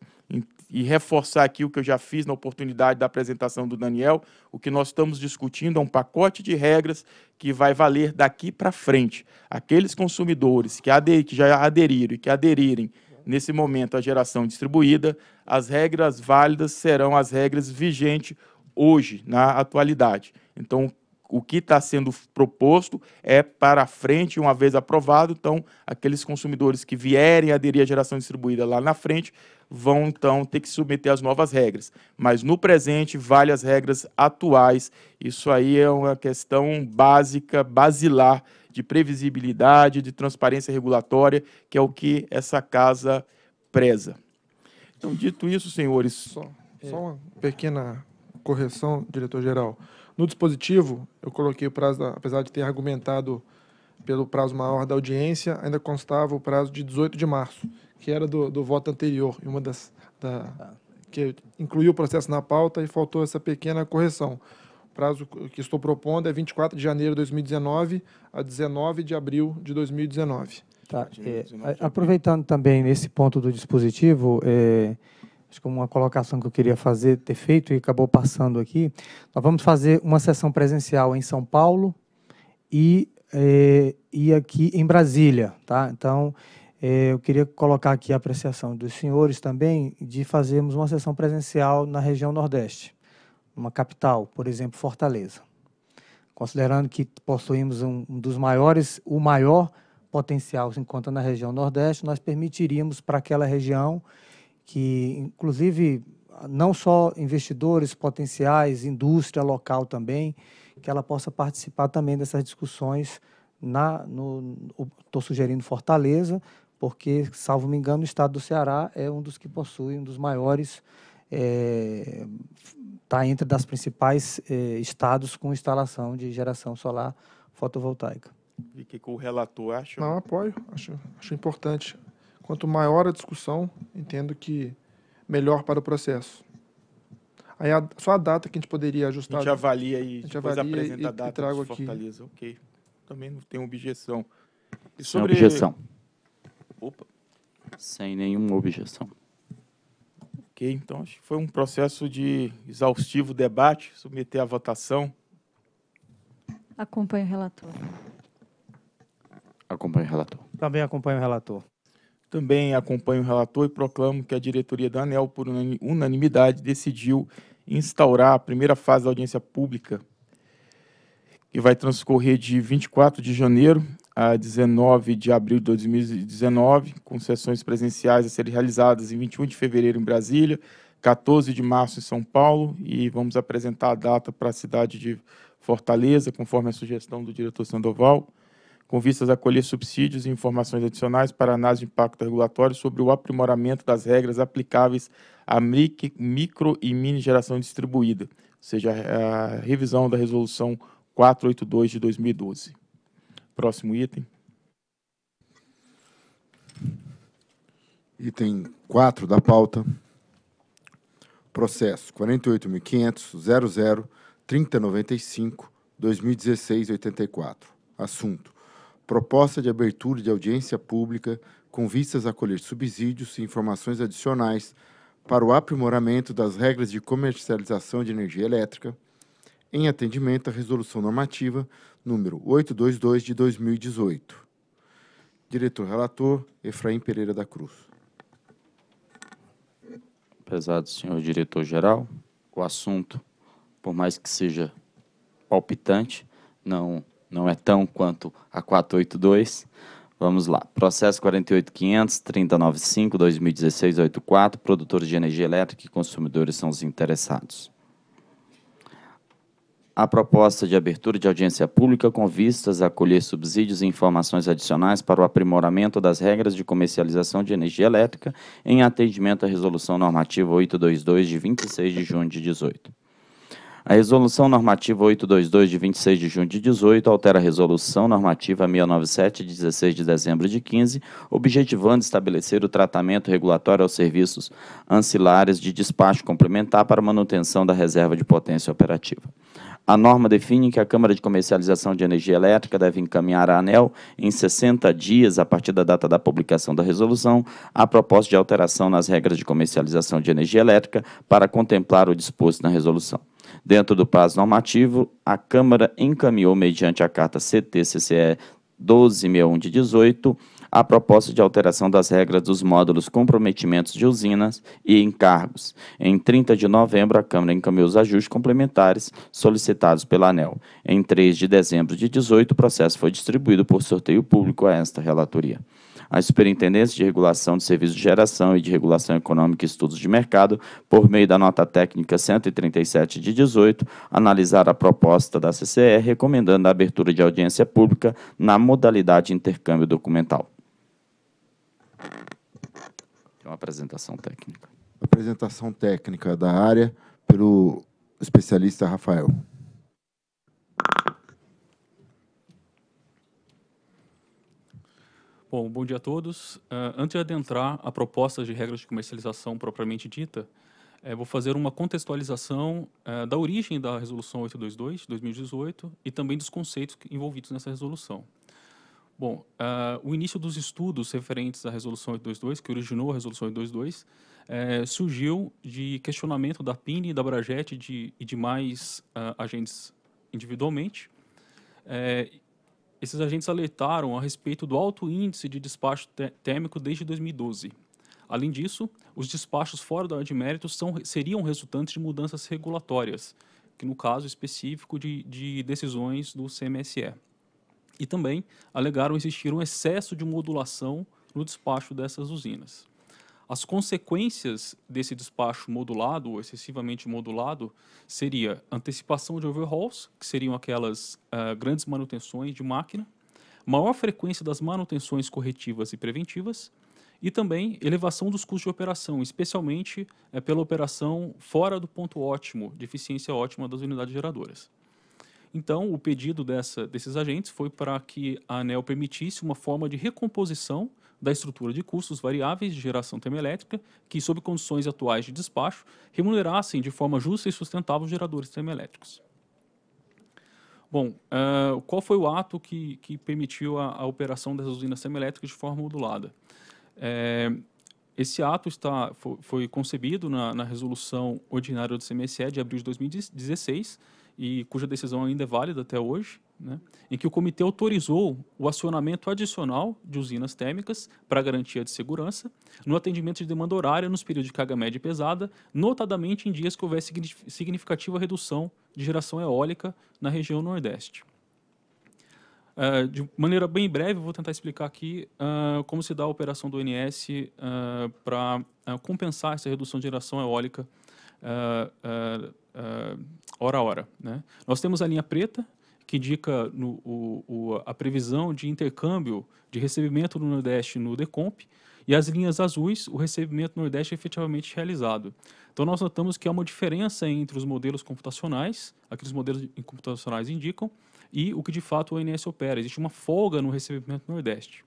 e reforçar aqui o que eu já fiz na oportunidade da apresentação do Daniel, o que nós estamos discutindo é um pacote de regras que vai valer daqui para frente. Aqueles consumidores que, ader, que já aderiram e que aderirem nesse momento à geração distribuída, as regras válidas serão as regras vigentes hoje, na atualidade. Então, o que está sendo proposto é para frente, uma vez aprovado, então aqueles consumidores que vierem aderir à geração distribuída lá na frente vão então ter que submeter às novas regras. Mas no presente vale as regras atuais. Isso aí é uma questão básica, basilar de previsibilidade, de transparência regulatória, que é o que essa casa preza. Então, dito isso, senhores, só, é só uma pequena correção, diretor-geral. No dispositivo, eu coloquei o prazo, da, apesar de ter argumentado pelo prazo maior da audiência, ainda constava o prazo de 18 de março que era do, do voto anterior, e uma das da, ah. que incluiu o processo na pauta e faltou essa pequena correção. O prazo que estou propondo é 24 de janeiro de 2019 a 19 de abril de 2019. Tá. É, aproveitando também nesse ponto do dispositivo, é, acho que uma colocação que eu queria fazer, ter feito e acabou passando aqui, nós vamos fazer uma sessão presencial em São Paulo e, é, e aqui em Brasília. Tá? Então, eh, eu queria colocar aqui a apreciação dos senhores também de fazermos uma sessão presencial na região Nordeste, uma capital, por exemplo, Fortaleza. Considerando que possuímos um, um dos maiores, o maior potencial se encontra na região Nordeste, nós permitiríamos para aquela região que, inclusive, não só investidores potenciais, indústria local também, que ela possa participar também dessas discussões. Estou sugerindo Fortaleza, porque, salvo me engano, o estado do Ceará é um dos que possui, um dos maiores, está é, tá entre das principais é, estados com instalação de geração solar fotovoltaica. E que o relator acha? Não, apoio, acho, acho importante. Quanto maior a discussão, entendo que melhor para o processo. Aí a, só a data que a gente poderia ajustar. A gente avalia e a gente depois avalia apresenta e, a data e trago aqui. Fortaleza. Ok. Também não tem objeção. E sobre... objeção. Opa. Sem nenhuma objeção. Ok, então acho que foi um processo de exaustivo debate, submeter à votação. Acompanho o relator. Acompanho o relator. Também acompanho o relator. Também acompanho o relator e proclamo que a diretoria da ANEL, por unanimidade, decidiu instaurar a primeira fase da audiência pública, que vai transcorrer de 24 de janeiro a 19 de abril de 2019, com sessões presenciais a serem realizadas em 21 de fevereiro em Brasília, 14 de março em São Paulo e vamos apresentar a data para a cidade de Fortaleza, conforme a sugestão do diretor Sandoval, com vistas a colher subsídios e informações adicionais para análise de impacto regulatório sobre o aprimoramento das regras aplicáveis à micro e mini geração distribuída, ou seja, a revisão da resolução 482 de 2012. Próximo item. Item 4 da pauta. Processo 48.500.00.3095.2016.84. Assunto. Proposta de abertura de audiência pública com vistas a colher subsídios e informações adicionais para o aprimoramento das regras de comercialização de energia elétrica, em atendimento à resolução normativa número 822 de 2018. Diretor relator Efraim Pereira da Cruz. Prezado senhor diretor geral, o assunto, por mais que seja palpitante, não não é tão quanto a 482. Vamos lá. Processo 48505 2016 84, produtores de energia elétrica e consumidores são os interessados a proposta de abertura de audiência pública com vistas a acolher subsídios e informações adicionais para o aprimoramento das regras de comercialização de energia elétrica em atendimento à Resolução Normativa 822 de 26 de junho de 18. A Resolução Normativa 822 de 26 de junho de 18 altera a Resolução Normativa 697 de 16 de dezembro de 15, objetivando estabelecer o tratamento regulatório aos serviços ancilares de despacho complementar para manutenção da reserva de potência operativa. A norma define que a Câmara de Comercialização de Energia Elétrica deve encaminhar à ANEL, em 60 dias a partir da data da publicação da resolução, a proposta de alteração nas regras de comercialização de energia elétrica para contemplar o disposto na resolução. Dentro do prazo normativo, a Câmara encaminhou, mediante a carta ct 1261 de 18, a proposta de alteração das regras dos módulos comprometimentos de usinas e encargos. Em 30 de novembro, a Câmara encaminhou os ajustes complementares solicitados pela ANEL. Em 3 de dezembro de 18, o processo foi distribuído por sorteio público a esta relatoria. A Superintendência de Regulação de Serviços de Geração e de Regulação Econômica e Estudos de Mercado, por meio da nota técnica 137 de 18, analisar a proposta da CCE recomendando a abertura de audiência pública na modalidade intercâmbio documental. Tem uma apresentação técnica. Apresentação técnica da área pelo especialista Rafael. Bom, bom dia a todos. Uh, antes de adentrar a proposta de regras de comercialização propriamente dita, eh, vou fazer uma contextualização uh, da origem da Resolução 822, 2018, e também dos conceitos envolvidos nessa resolução. Bom, uh, o início dos estudos referentes à Resolução 822, que originou a Resolução 822, eh, surgiu de questionamento da PINE, da Brajet de, e de mais uh, agentes individualmente. Eh, esses agentes alertaram a respeito do alto índice de despacho térmico desde 2012. Além disso, os despachos fora da área de mérito são, seriam resultantes de mudanças regulatórias, que no caso específico de, de decisões do CMSE e também alegaram existir um excesso de modulação no despacho dessas usinas. As consequências desse despacho modulado ou excessivamente modulado seria antecipação de overhauls, que seriam aquelas uh, grandes manutenções de máquina, maior frequência das manutenções corretivas e preventivas e também elevação dos custos de operação, especialmente uh, pela operação fora do ponto ótimo, de eficiência ótima das unidades geradoras. Então, o pedido dessa, desses agentes foi para que a ANEL permitisse uma forma de recomposição da estrutura de custos variáveis de geração termoelétrica que, sob condições atuais de despacho, remunerassem de forma justa e sustentável os geradores termoelétricos. Bom, uh, qual foi o ato que, que permitiu a, a, operação das usinas termoelétricas de forma modulada? É, esse ato está, foi, foi concebido na, na, resolução ordinária do CMSE de abril de 2016, e cuja decisão ainda é válida até hoje, né, em que o comitê autorizou o acionamento adicional de usinas térmicas para garantia de segurança no atendimento de demanda horária nos períodos de carga média e pesada, notadamente em dias que houvesse significativa redução de geração eólica na região Nordeste. Uh, de maneira bem breve, vou tentar explicar aqui uh, como se dá a operação do ONS uh, eh, para compensar essa redução de geração eólica hora a hora. Né? Nós temos a linha preta, que indica no, o, o, a previsão de intercâmbio de recebimento do Nordeste no DECOMP, e as linhas azuis, o recebimento Nordeste é efetivamente realizado. Então, nós notamos que há uma diferença entre os modelos computacionais, aqueles modelos computacionais indicam, e o que de fato o ONS opera. Existe uma folga no recebimento Nordeste.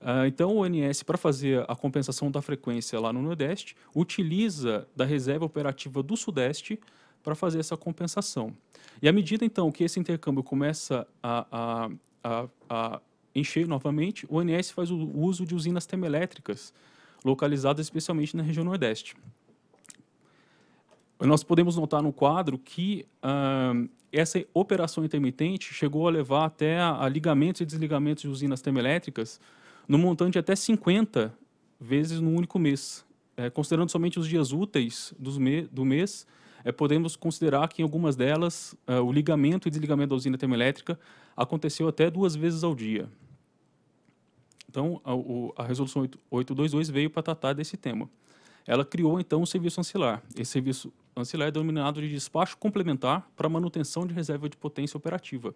Uh, então, o ONS, para fazer a compensação da frequência lá no Nordeste, utiliza da reserva operativa do Sudeste para fazer essa compensação. E à medida, então, que esse intercâmbio começa a, a, a, a encher novamente, o ONS faz o uso de usinas termoelétricas, localizadas especialmente na região Nordeste. Nós podemos notar no quadro que uh, essa operação intermitente chegou a levar até a, a ligamentos e desligamentos de usinas termoelétricas no montante de até 50 vezes no único mês, é, considerando somente os dias úteis me do mês é, podemos considerar que em algumas delas é, o ligamento e desligamento da usina termoelétrica aconteceu até duas vezes ao dia. Então, a, o, a resolução 822 veio para tratar desse tema. Ela criou, então, o serviço ancilar. Esse serviço ancilar é denominado de despacho complementar para manutenção de reserva de potência operativa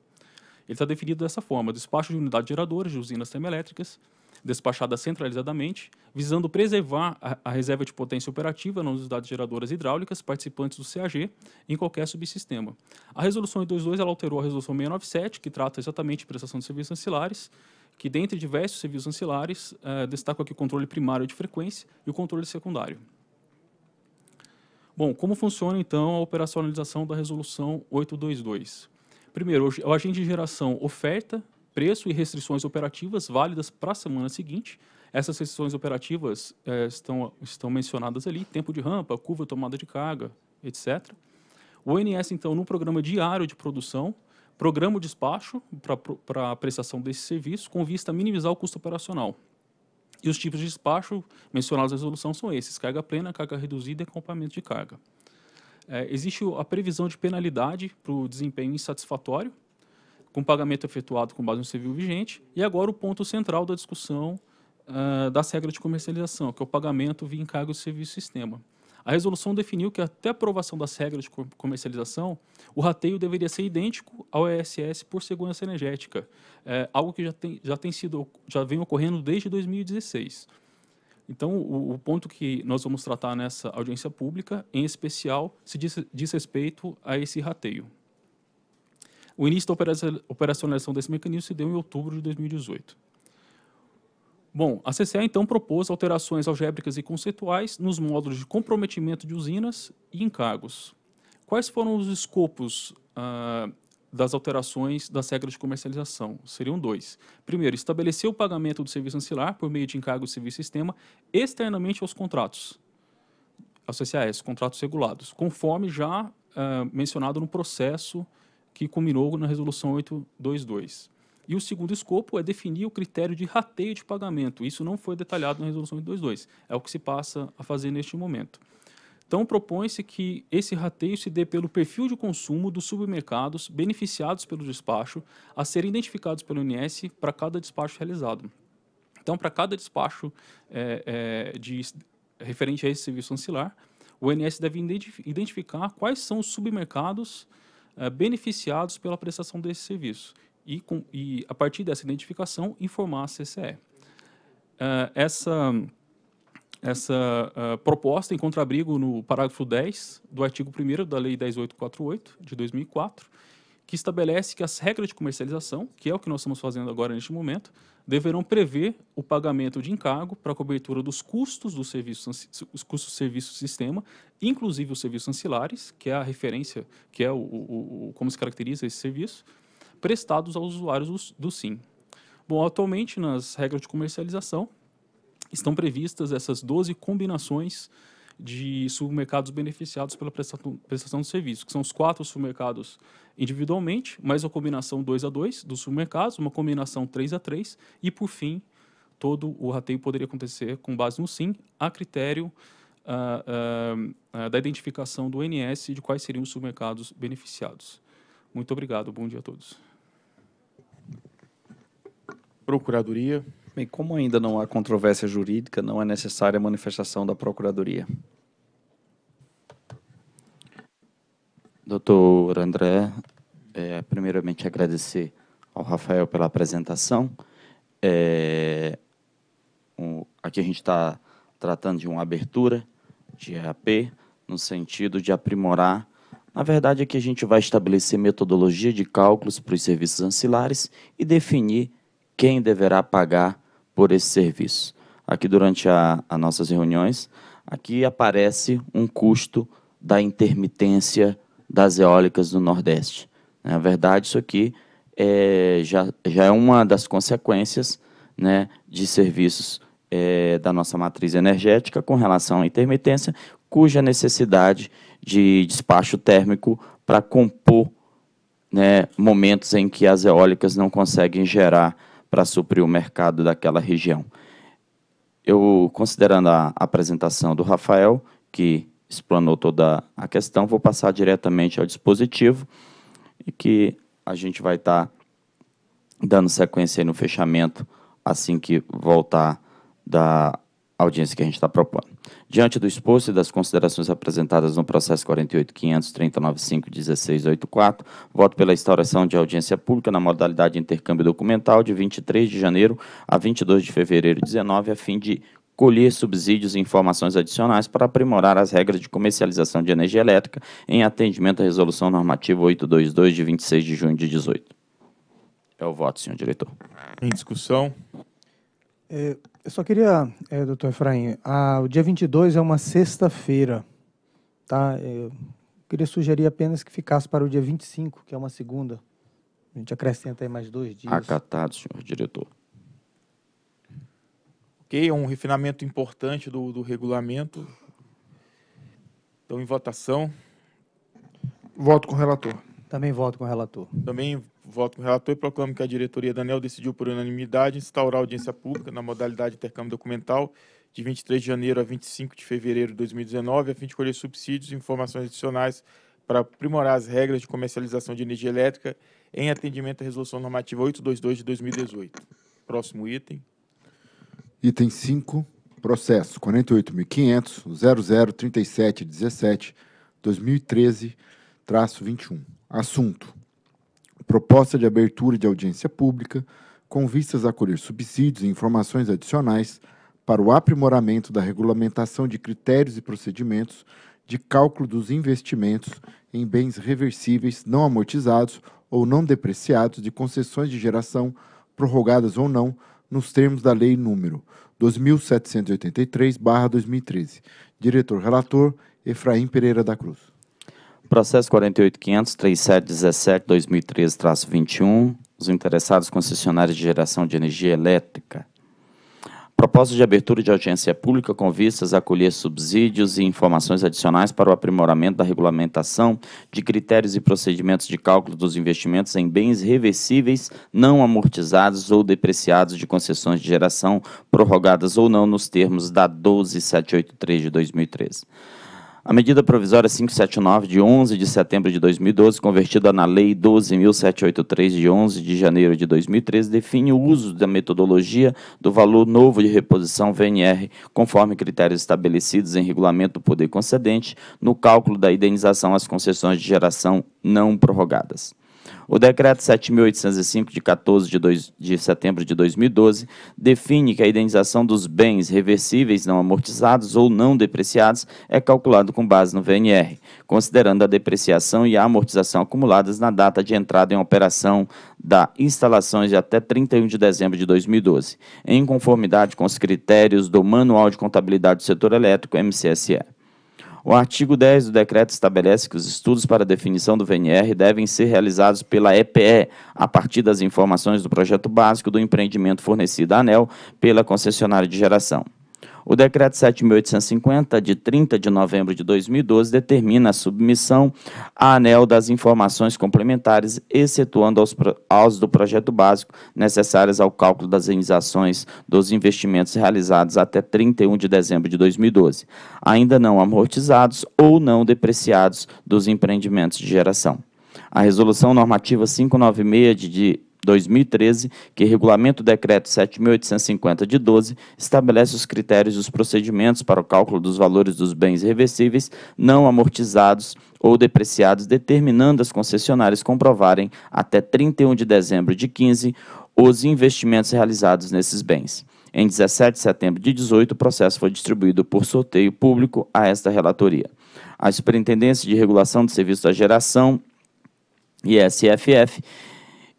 ele está definido dessa forma: despacho de unidades geradoras de usinas termoelétricas, despachadas centralizadamente, visando preservar a, a, reserva de potência operativa nas unidades geradoras hidráulicas participantes do CAG em qualquer subsistema. A resolução 22 ela alterou a resolução 697, que trata exatamente de prestação de serviços ancilares, que dentre diversos serviços ancilares, eh, destaca aqui o controle primário de frequência e o controle secundário. Bom, como funciona então a operacionalização da resolução 822? Primeiro, o agente de geração oferta, preço e restrições operativas válidas para a semana seguinte. Essas restrições operativas é, estão, estão mencionadas ali, tempo de rampa, curva tomada de carga, etc. O ONS, então, no programa diário de produção, programa o despacho para a prestação desse serviço com vista a minimizar o custo operacional. E os tipos de despacho mencionados na resolução são esses, carga plena, carga reduzida e acompanhamento de carga. É, existe a previsão de penalidade para o desempenho insatisfatório, com pagamento efetuado com base no civil vigente, e agora o ponto central da discussão uh, das regras de comercialização, que é o pagamento via encargo de serviço sistema. A resolução definiu que até aprovação das regras de comercialização, o rateio deveria ser idêntico ao ESS por segurança energética, é, algo que já tem, já tem sido já vem ocorrendo desde 2016. Então, o, o, ponto que nós vamos tratar nessa audiência pública, em especial, se diz, diz respeito a esse rateio. O início da operacionalização desse mecanismo se deu em outubro de 2018. Bom, a CCA então propôs alterações algébricas e conceituais nos módulos de comprometimento de usinas e encargos. Quais foram os escopos uh, das alterações das regras de comercialização. Seriam dois. Primeiro, estabelecer o pagamento do serviço ancilar por meio de encargo de serviço sistema externamente aos contratos, aos CCAS, contratos regulados, conforme já uh, mencionado no processo que culminou na Resolução 822. E o segundo escopo é definir o critério de rateio de pagamento. Isso não foi detalhado na Resolução 822. É o que se passa a fazer neste momento. Então, propõe-se que esse rateio se dê pelo perfil de consumo dos submercados beneficiados pelo despacho a serem identificados pelo INS para cada despacho realizado. Então, para cada despacho é, é, de, referente a esse serviço ancilar, o INS deve identificar quais são os submercados é, beneficiados pela prestação desse serviço e, com, e, a partir dessa identificação, informar a CCE. É, essa essa uh, proposta em contrabrigo no parágrafo 10 do artigo 1 da Lei 10848 de 2004, que estabelece que as regras de comercialização, que é o que nós estamos fazendo agora neste momento, deverão prever o pagamento de encargo para a cobertura dos custos do serviço, os custos do serviço sistema, inclusive os serviços ancilares, que é a referência, que é o, o, o como se caracteriza esse serviço, prestados aos usuários do, do SIM. Bom, atualmente nas regras de comercialização, estão previstas essas 12 combinações de supermercados beneficiados pela prestação, prestação do serviço, que são os quatro supermercados individualmente, mais a combinação 2 a 2 dos submercados, uma combinação 3 a 3 e, por fim, todo o rateio poderia acontecer com base no sim, a critério uh, uh, uh, da identificação do INS de quais seriam os supermercados beneficiados. Muito obrigado, bom dia a todos. Procuradoria. Bem, como ainda não há controvérsia jurídica, não é necessária a manifestação da Procuradoria. Doutor André, é, primeiramente agradecer ao Rafael pela apresentação. É, aqui a gente está tratando de uma abertura de EAP, no sentido de aprimorar. Na verdade, aqui a gente vai estabelecer metodologia de cálculos para os serviços ancilares e definir quem deverá pagar por esse serviço. Aqui durante as nossas reuniões, aqui aparece um custo da intermitência das eólicas do Nordeste. Na verdade, isso aqui é, já, já é uma das consequências né, de serviços é, da nossa matriz energética com relação à intermitência, cuja necessidade de despacho térmico para compor né, momentos em que as eólicas não conseguem gerar para suprir o mercado daquela região. Eu, considerando a apresentação do Rafael, que explanou toda a questão, vou passar diretamente ao dispositivo e que a gente vai estar tá dando sequência no fechamento assim que voltar da audiência que a gente está propondo. Diante do exposto e das considerações apresentadas no processo 48.539.5.16.84, voto pela instauração de audiência pública na modalidade de intercâmbio documental de 23 de janeiro a 22 de fevereiro de 19, a fim de colher subsídios e informações adicionais para aprimorar as regras de comercialização de energia elétrica em atendimento à Resolução Normativa 822 de 26 de junho de 18. É o voto, senhor diretor. Em discussão? É, eu só queria, é, doutor Efraim, a, o dia 22 é uma sexta-feira, tá? É, eu queria sugerir apenas que ficasse para o dia 25, que é uma segunda. A gente acrescenta aí mais dois dias. Acatado, senhor diretor. Ok, é um refinamento importante do, do regulamento. Então, em votação. Voto com o relator. Também voto com o relator. Também voto com o relator e proclamo que a diretoria da ANEL decidiu por unanimidade instaurar audiência pública na modalidade intercâmbio documental de 23 de janeiro a 25 de fevereiro de 2019, a fim de colher subsídios e informações adicionais para aprimorar as regras de comercialização de energia elétrica em atendimento à Resolução Normativa 822 de 2018. Próximo item. Item 5, processo 48.500.003717 2013, traço 21. Assunto: proposta de abertura de audiência pública, com vistas a colher subsídios e informações adicionais para o aprimoramento da regulamentação de critérios e procedimentos de cálculo dos investimentos em bens reversíveis não amortizados ou não depreciados de concessões de geração prorrogadas ou não nos termos da Lei número 2783/2013. Diretor relator Efraim Pereira da Cruz. Processo 48.500.3717.2013-21, os interessados concessionários de geração de energia elétrica. Proposta de abertura de audiência pública com vistas a acolher subsídios e informações adicionais para o aprimoramento da regulamentação de critérios e procedimentos de cálculo dos investimentos em bens reversíveis não amortizados ou depreciados de concessões de geração prorrogadas ou não nos termos da 12783 de 2013. A medida provisória 579, de 11 de setembro de 2012, convertida na Lei 12.783, de 11 de janeiro de 2013, define o uso da metodologia do valor novo de reposição VNR, conforme critérios estabelecidos em regulamento do poder concedente, no cálculo da indenização às concessões de geração não prorrogadas. O decreto 7805 de 14 de, de setembro de 2012 define que a indenização dos bens reversíveis não amortizados ou não depreciados é calculado com base no VNR, considerando a depreciação e a amortização acumuladas na data de entrada em operação da instalações de até 31 de dezembro de 2012, em conformidade com os critérios do Manual de Contabilidade do Setor Elétrico, MCSE. O artigo 10 do decreto estabelece que os estudos para definição do VNR devem ser realizados pela EPE, a partir das informações do projeto básico do empreendimento fornecido à ANEL pela concessionária de geração. O decreto 7.850, de 30 de novembro de 2012, determina a submissão à ANEL das informações complementares, excetuando aos, aos do projeto básico necessárias ao cálculo das indenizações dos investimentos realizados até 31 de dezembro de 2012, ainda não amortizados ou não depreciados dos empreendimentos de geração. A Resolução Normativa 596 de 2013, que regulamenta o decreto 7850 de 12, estabelece os critérios e os procedimentos para o cálculo dos valores dos bens reversíveis não amortizados ou depreciados, determinando as concessionárias comprovarem até 31 de dezembro de 15 os investimentos realizados nesses bens. Em 17 de setembro de 18, o processo foi distribuído por sorteio público a esta relatoria. A Superintendência de Regulação do Serviço da Geração, ISFF,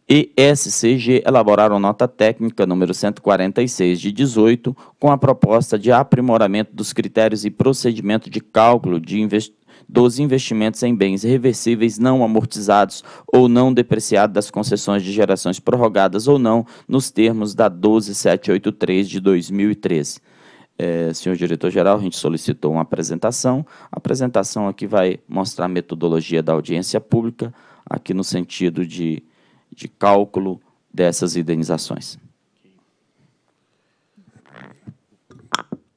e SCG elaboraram nota técnica número 146 de 18 com a proposta de aprimoramento dos critérios e procedimento de cálculo de invest dos investimentos em bens reversíveis não amortizados ou não depreciados das concessões de gerações prorrogadas ou não, nos termos da 12783 de 2013. É, senhor diretor-geral, a gente solicitou uma apresentação. A apresentação aqui vai mostrar a metodologia da audiência pública, aqui no sentido de de cálculo dessas indenizações.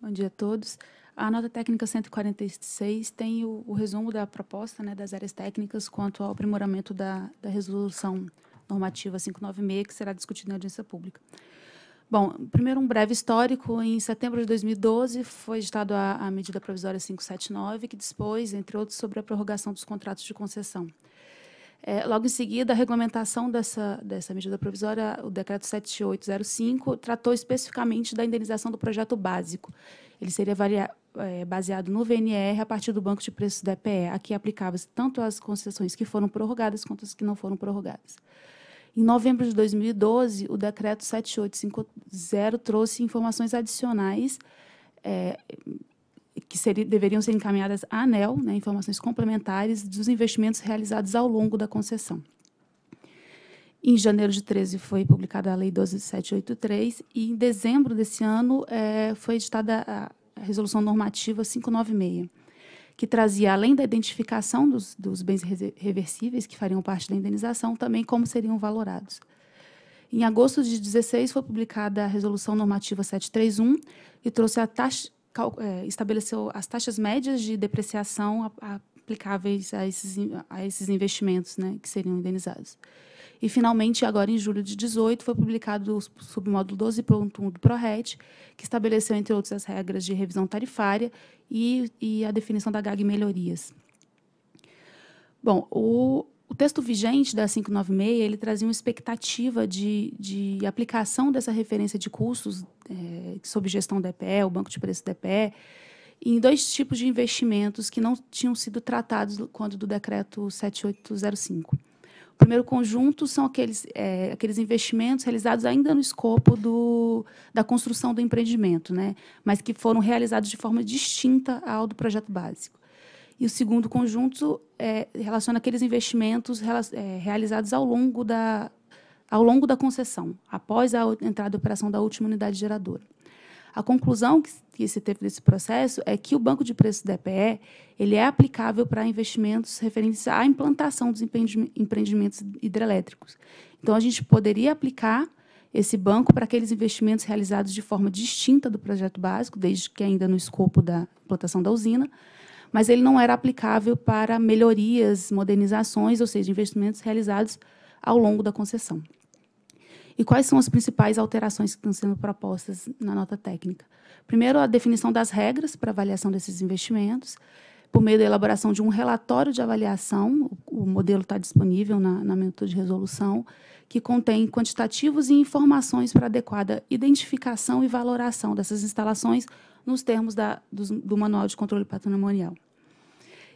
Bom dia a todos. A nota técnica 146 tem o, o resumo da proposta né, das áreas técnicas quanto ao aprimoramento da, da resolução normativa 596, que será discutida na audiência pública. Bom, primeiro um breve histórico. Em setembro de 2012 foi editado a, a medida provisória 579, que dispôs, entre outros, sobre a prorrogação dos contratos de concessão. É, logo em seguida, a regulamentação dessa, dessa medida provisória, o decreto 7805, tratou especificamente da indenização do projeto básico. Ele seria varia, é, baseado no VNR a partir do banco de preços da EPE. Aqui é aplicava-se tanto as concessões que foram prorrogadas quanto as que não foram prorrogadas. Em novembro de 2012, o decreto 7850 trouxe informações adicionais é, que seria, deveriam ser encaminhadas à ANEL, né, informações complementares dos investimentos realizados ao longo da concessão. Em janeiro de 13 foi publicada a Lei 12783 e em dezembro desse ano é, foi editada a Resolução Normativa 596, que trazia, além da identificação dos, dos bens reversíveis que fariam parte da indenização, também como seriam valorados. Em agosto de 16 foi publicada a Resolução Normativa 731 e trouxe a taxa é, estabeleceu as taxas médias de depreciação aplicáveis a esses, a esses investimentos né, que seriam indenizados. E, finalmente, agora em julho de 18, foi publicado o submódulo 12.1 do PRORET, que estabeleceu, entre outras, as regras de revisão tarifária e, e a definição da GAG melhorias. Bom, o, o texto vigente da 596 ele trazia uma expectativa de, de aplicação dessa referência de custos é, sob gestão do EPE, o banco de preço do EPE, em dois tipos de investimentos que não tinham sido tratados quando do decreto 7805. O primeiro conjunto são aqueles, é, aqueles investimentos realizados ainda no escopo do, da construção do empreendimento, né? mas que foram realizados de forma distinta ao do projeto básico. E o segundo conjunto é, relaciona aqueles investimentos é, realizados ao longo, da, ao longo da concessão, após a entrada em operação da última unidade geradora. A conclusão que, se teve desse processo é que o banco de preços do DPE ele é aplicável para investimentos referentes à implantação dos empreendimentos hidrelétricos. Então, a gente poderia aplicar esse banco para aqueles investimentos realizados de forma distinta do projeto básico, desde que ainda no escopo da implantação da usina, mas ele não era aplicável para melhorias, modernizações, ou seja, investimentos realizados ao longo da concessão. E quais são as principais alterações que estão sendo propostas na nota técnica? Primeiro, a definição das regras para avaliação desses investimentos por meio da elaboração de um relatório de avaliação, o modelo está disponível na, na minuta de resolução, que contém quantitativos e informações para adequada identificação e valoração dessas instalações nos termos da, do, do Manual de Controle Patrimonial.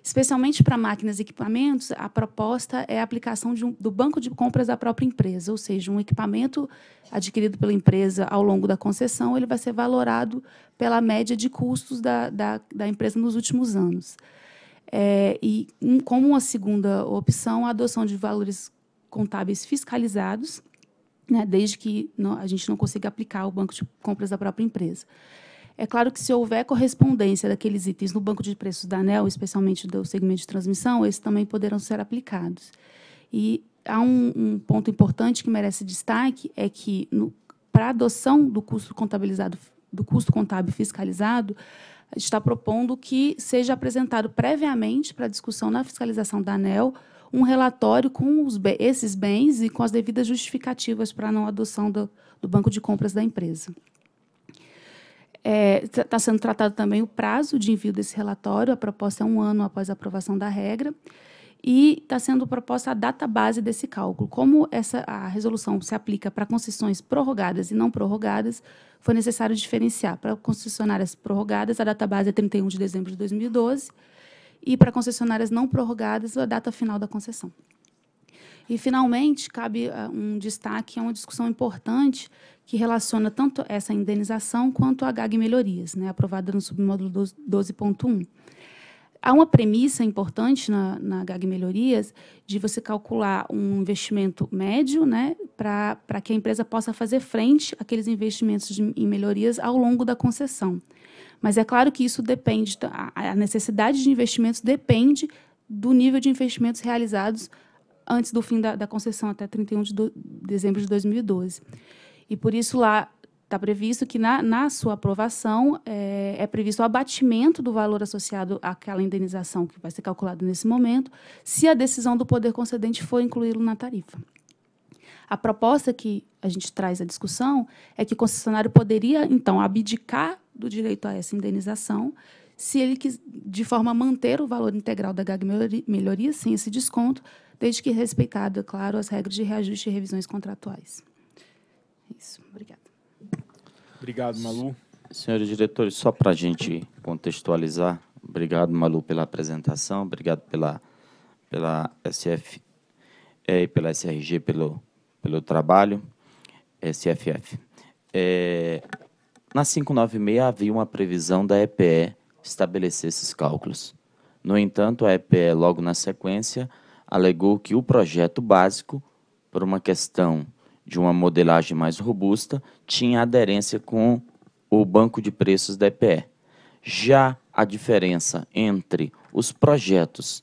Especialmente para máquinas e equipamentos, a proposta é a aplicação um, do banco de compras da própria empresa, ou seja, um equipamento adquirido pela empresa ao longo da concessão, ele vai ser valorado pela média de custos da, da, da empresa nos últimos anos. É, e um, como uma segunda opção, a adoção de valores contábeis fiscalizados, né, desde que não, a gente não consiga aplicar o banco de compras da própria empresa. É claro que se houver correspondência daqueles itens no banco de preços da ANEL, especialmente do segmento de transmissão, esses também poderão ser aplicados. E há um, um ponto importante que merece destaque, é que para a adoção do custo contabilizado, do custo contábil fiscalizado, a gente está propondo que seja apresentado previamente para discussão na fiscalização da ANEL um relatório com os, esses bens e com as devidas justificativas para a não adoção do, do banco de compras da empresa. Está é, tá, tá sendo tratado também o prazo de envio desse relatório, a proposta é um ano após a aprovação da regra, e está sendo proposta a data base desse cálculo. Como essa, a resolução se aplica para concessões prorrogadas e não prorrogadas, foi necessário diferenciar. Para concessionárias prorrogadas, a data base é 31 de dezembro de 2012, e para concessionárias não prorrogadas, a data final da concessão. E, finalmente, cabe ah, um destaque a uma discussão importante que relaciona tanto essa indenização quanto a GAG Melhorias, né, aprovada no submódulo 12.1. Há uma premissa importante na, na GAG Melhorias de você calcular um investimento médio né, para que a empresa possa fazer frente àqueles investimentos de, em melhorias ao longo da concessão. Mas é claro que isso depende, a necessidade de investimentos depende do nível de investimentos realizados antes do fim da, da concessão, até 31 de do, dezembro de 2012. E por isso lá está previsto que na, na sua aprovação é, é, previsto o abatimento do valor associado àquela indenização que vai ser calculado nesse momento, se a decisão do poder concedente for incluí-lo na tarifa. A proposta que a gente traz à discussão é que o concessionário poderia, então, abdicar do direito a essa indenização se ele quis, de forma a manter o valor integral da GAG melhoria, melhoria sem esse desconto, desde que respeitado, é claro, as regras de reajuste e revisões contratuais. É isso, obrigada. Obrigado, Malu. Senhores diretores, só para a gente contextualizar, obrigado, Malu, pela apresentação, obrigado pela, pela SF é, e pela SRG pelo, pelo trabalho, SFF. É, na 596 havia uma previsão da EPE estabelecer esses cálculos. No entanto, a EPE, logo na sequência, alegou que o projeto básico, por uma questão de uma modelagem mais robusta, tinha aderência com o banco de preços da EPE. Já a diferença entre os projetos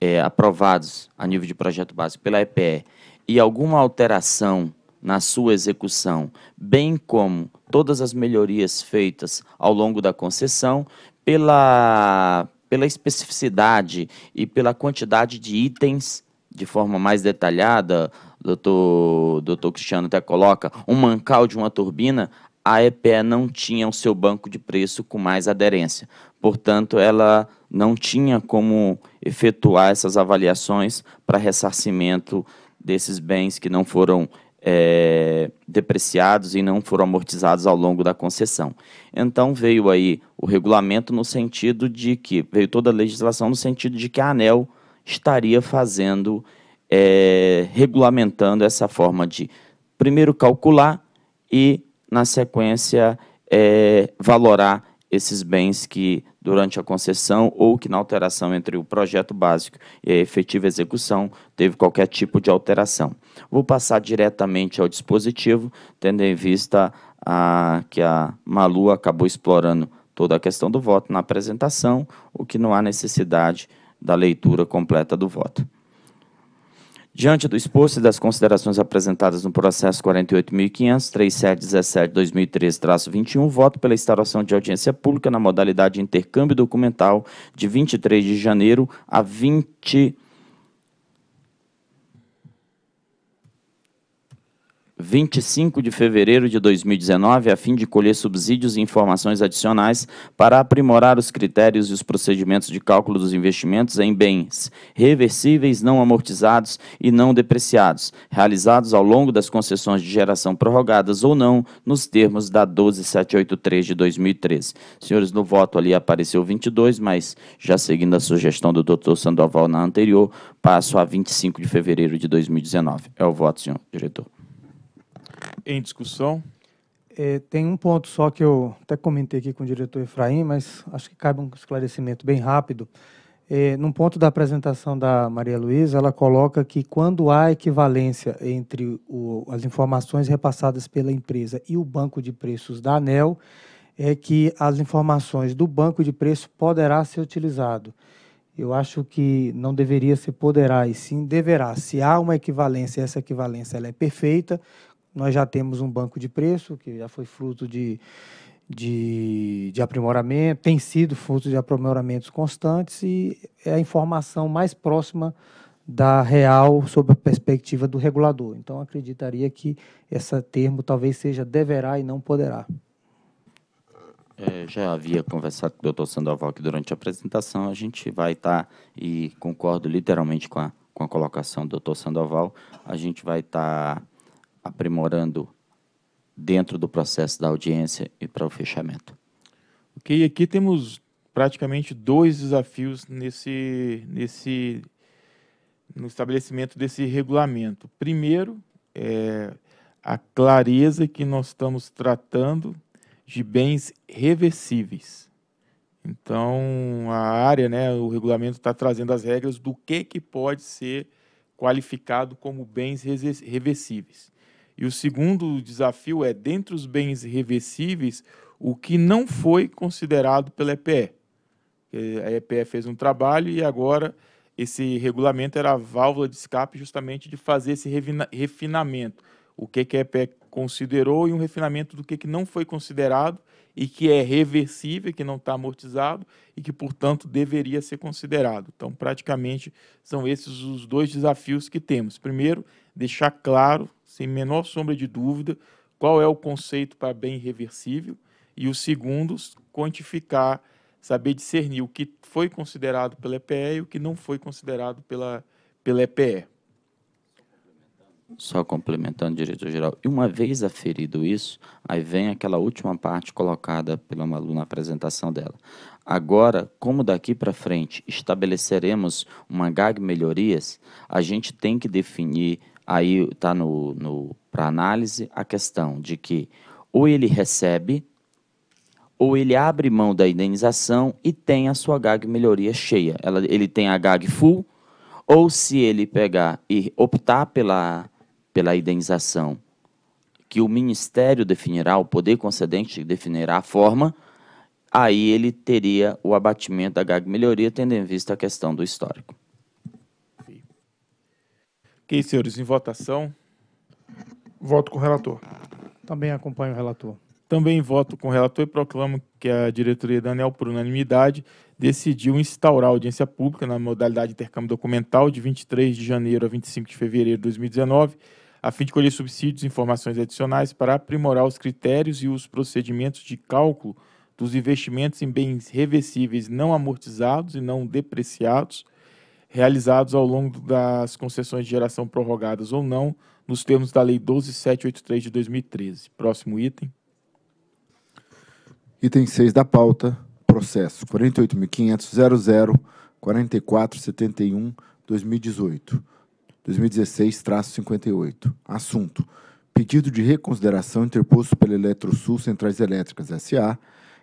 é, aprovados a nível de projeto básico pela EPE e alguma alteração na sua execução, bem como todas as melhorias feitas ao longo da concessão, pela pela especificidade e pela quantidade de itens, de forma mais detalhada, doutor, doutor Cristiano até coloca, um mancal de uma turbina, a EPE não tinha o seu banco de preço com mais aderência. Portanto, ela não tinha como efetuar essas avaliações para ressarcimento desses bens que não foram é, depreciados e não foram amortizados ao longo da concessão. Então veio aí o regulamento no sentido de que veio toda a legislação no sentido de que a ANEL estaria fazendo é, regulamentando essa forma de primeiro calcular e na sequência é, valorar esses bens que, durante a concessão ou que na alteração entre o projeto básico e a efetiva execução, teve qualquer tipo de alteração. Vou passar diretamente ao dispositivo, tendo em vista a, que a Malu acabou explorando toda a questão do voto na apresentação, o que não há necessidade da leitura completa do voto. Diante do exposto e das considerações apresentadas no processo 48.500.3717-2013-21, voto pela instauração de audiência pública na modalidade intercâmbio documental de 23 de janeiro a 20 25 de fevereiro de 2019, a fim de colher subsídios e informações adicionais para aprimorar os critérios e os procedimentos de cálculo dos investimentos em bens reversíveis, não amortizados e não depreciados, realizados ao longo das concessões de geração prorrogadas ou não, nos termos da 12783 de 2013. Senhores, no voto ali apareceu 22, mas já seguindo a sugestão do Dr. Sandoval na anterior, passo a 25 de fevereiro de 2019. É o voto, senhor diretor em discussão? É, tem um ponto só que eu até comentei aqui com o diretor Efraim, mas acho que cabe um esclarecimento bem rápido. É, num ponto da apresentação da Maria Luísa, ela coloca que quando há equivalência entre o, as informações repassadas pela empresa e o banco de preços da ANEL, é que as informações do banco de preços poderá ser utilizado. Eu acho que não deveria ser poderá, e sim deverá. Se há uma equivalência, essa equivalência ela é perfeita, nós já temos um banco de preço, que já foi fruto de, de, de aprimoramento, tem sido fruto de aprimoramentos constantes e é a informação mais próxima da real sob a perspectiva do regulador. Então, acreditaria que esse termo talvez seja deverá e não poderá. É, já havia conversado com o doutor Sandoval que durante a apresentação a gente vai estar, tá, e concordo literalmente com a, com a colocação do doutor Sandoval, a gente vai estar tá aprimorando dentro do processo da audiência e para o fechamento. Ok, aqui temos praticamente dois desafios nesse, nesse no estabelecimento desse regulamento. Primeiro, é a clareza que nós estamos tratando de bens reversíveis. Então, a área, né, o regulamento está trazendo as regras do que, que pode ser qualificado como bens reversíveis. E o segundo desafio é, dentre os bens reversíveis, o que não foi considerado pela EPE. A EPE fez um trabalho e agora esse regulamento era a válvula de escape justamente de fazer esse refinamento. O que, que a EPE considerou e um refinamento do que, que não foi considerado e que é reversível, que não está amortizado e que, portanto, deveria ser considerado. Então, praticamente, são esses os dois desafios que temos. Primeiro, deixar claro sem menor sombra de dúvida, qual é o conceito para bem irreversível, e o segundo, quantificar, saber discernir o que foi considerado pela EPE e o que não foi considerado pela, pela EPE. Só complementando, diretor-geral, e uma vez aferido isso, aí vem aquela última parte colocada pela Malu na apresentação dela. Agora, como daqui para frente estabeleceremos uma GAG melhorias, a gente tem que definir aí está no, no para análise a questão de que ou ele recebe ou ele abre mão da indenização e tem a sua gag melhoria cheia. Ela, ele tem a gag full, ou se ele pegar e optar pela, pela indenização, que o Ministério definirá, o poder concedente definirá a forma, aí ele teria o abatimento da gag melhoria, tendo em vista a questão do histórico. Ok, senhores, em votação. Voto com o relator. Também acompanho o relator. Também voto com o relator e proclamo que a diretoria da ANEL, por unanimidade, decidiu instaurar audiência pública na modalidade de intercâmbio documental de 23 de janeiro a 25 de fevereiro de 2019, a fim de colher subsídios e informações adicionais para aprimorar os critérios e os procedimentos de cálculo dos investimentos em bens reversíveis não amortizados e não depreciados realizados ao longo das concessões de geração prorrogadas ou não, nos termos da Lei 12783 de 2013. Próximo item. Item 6 da pauta, processo 48.500.004471-2018, 2016-58. Assunto: Pedido de reconsideração interposto pela Eletrosul Centrais Elétricas S.A.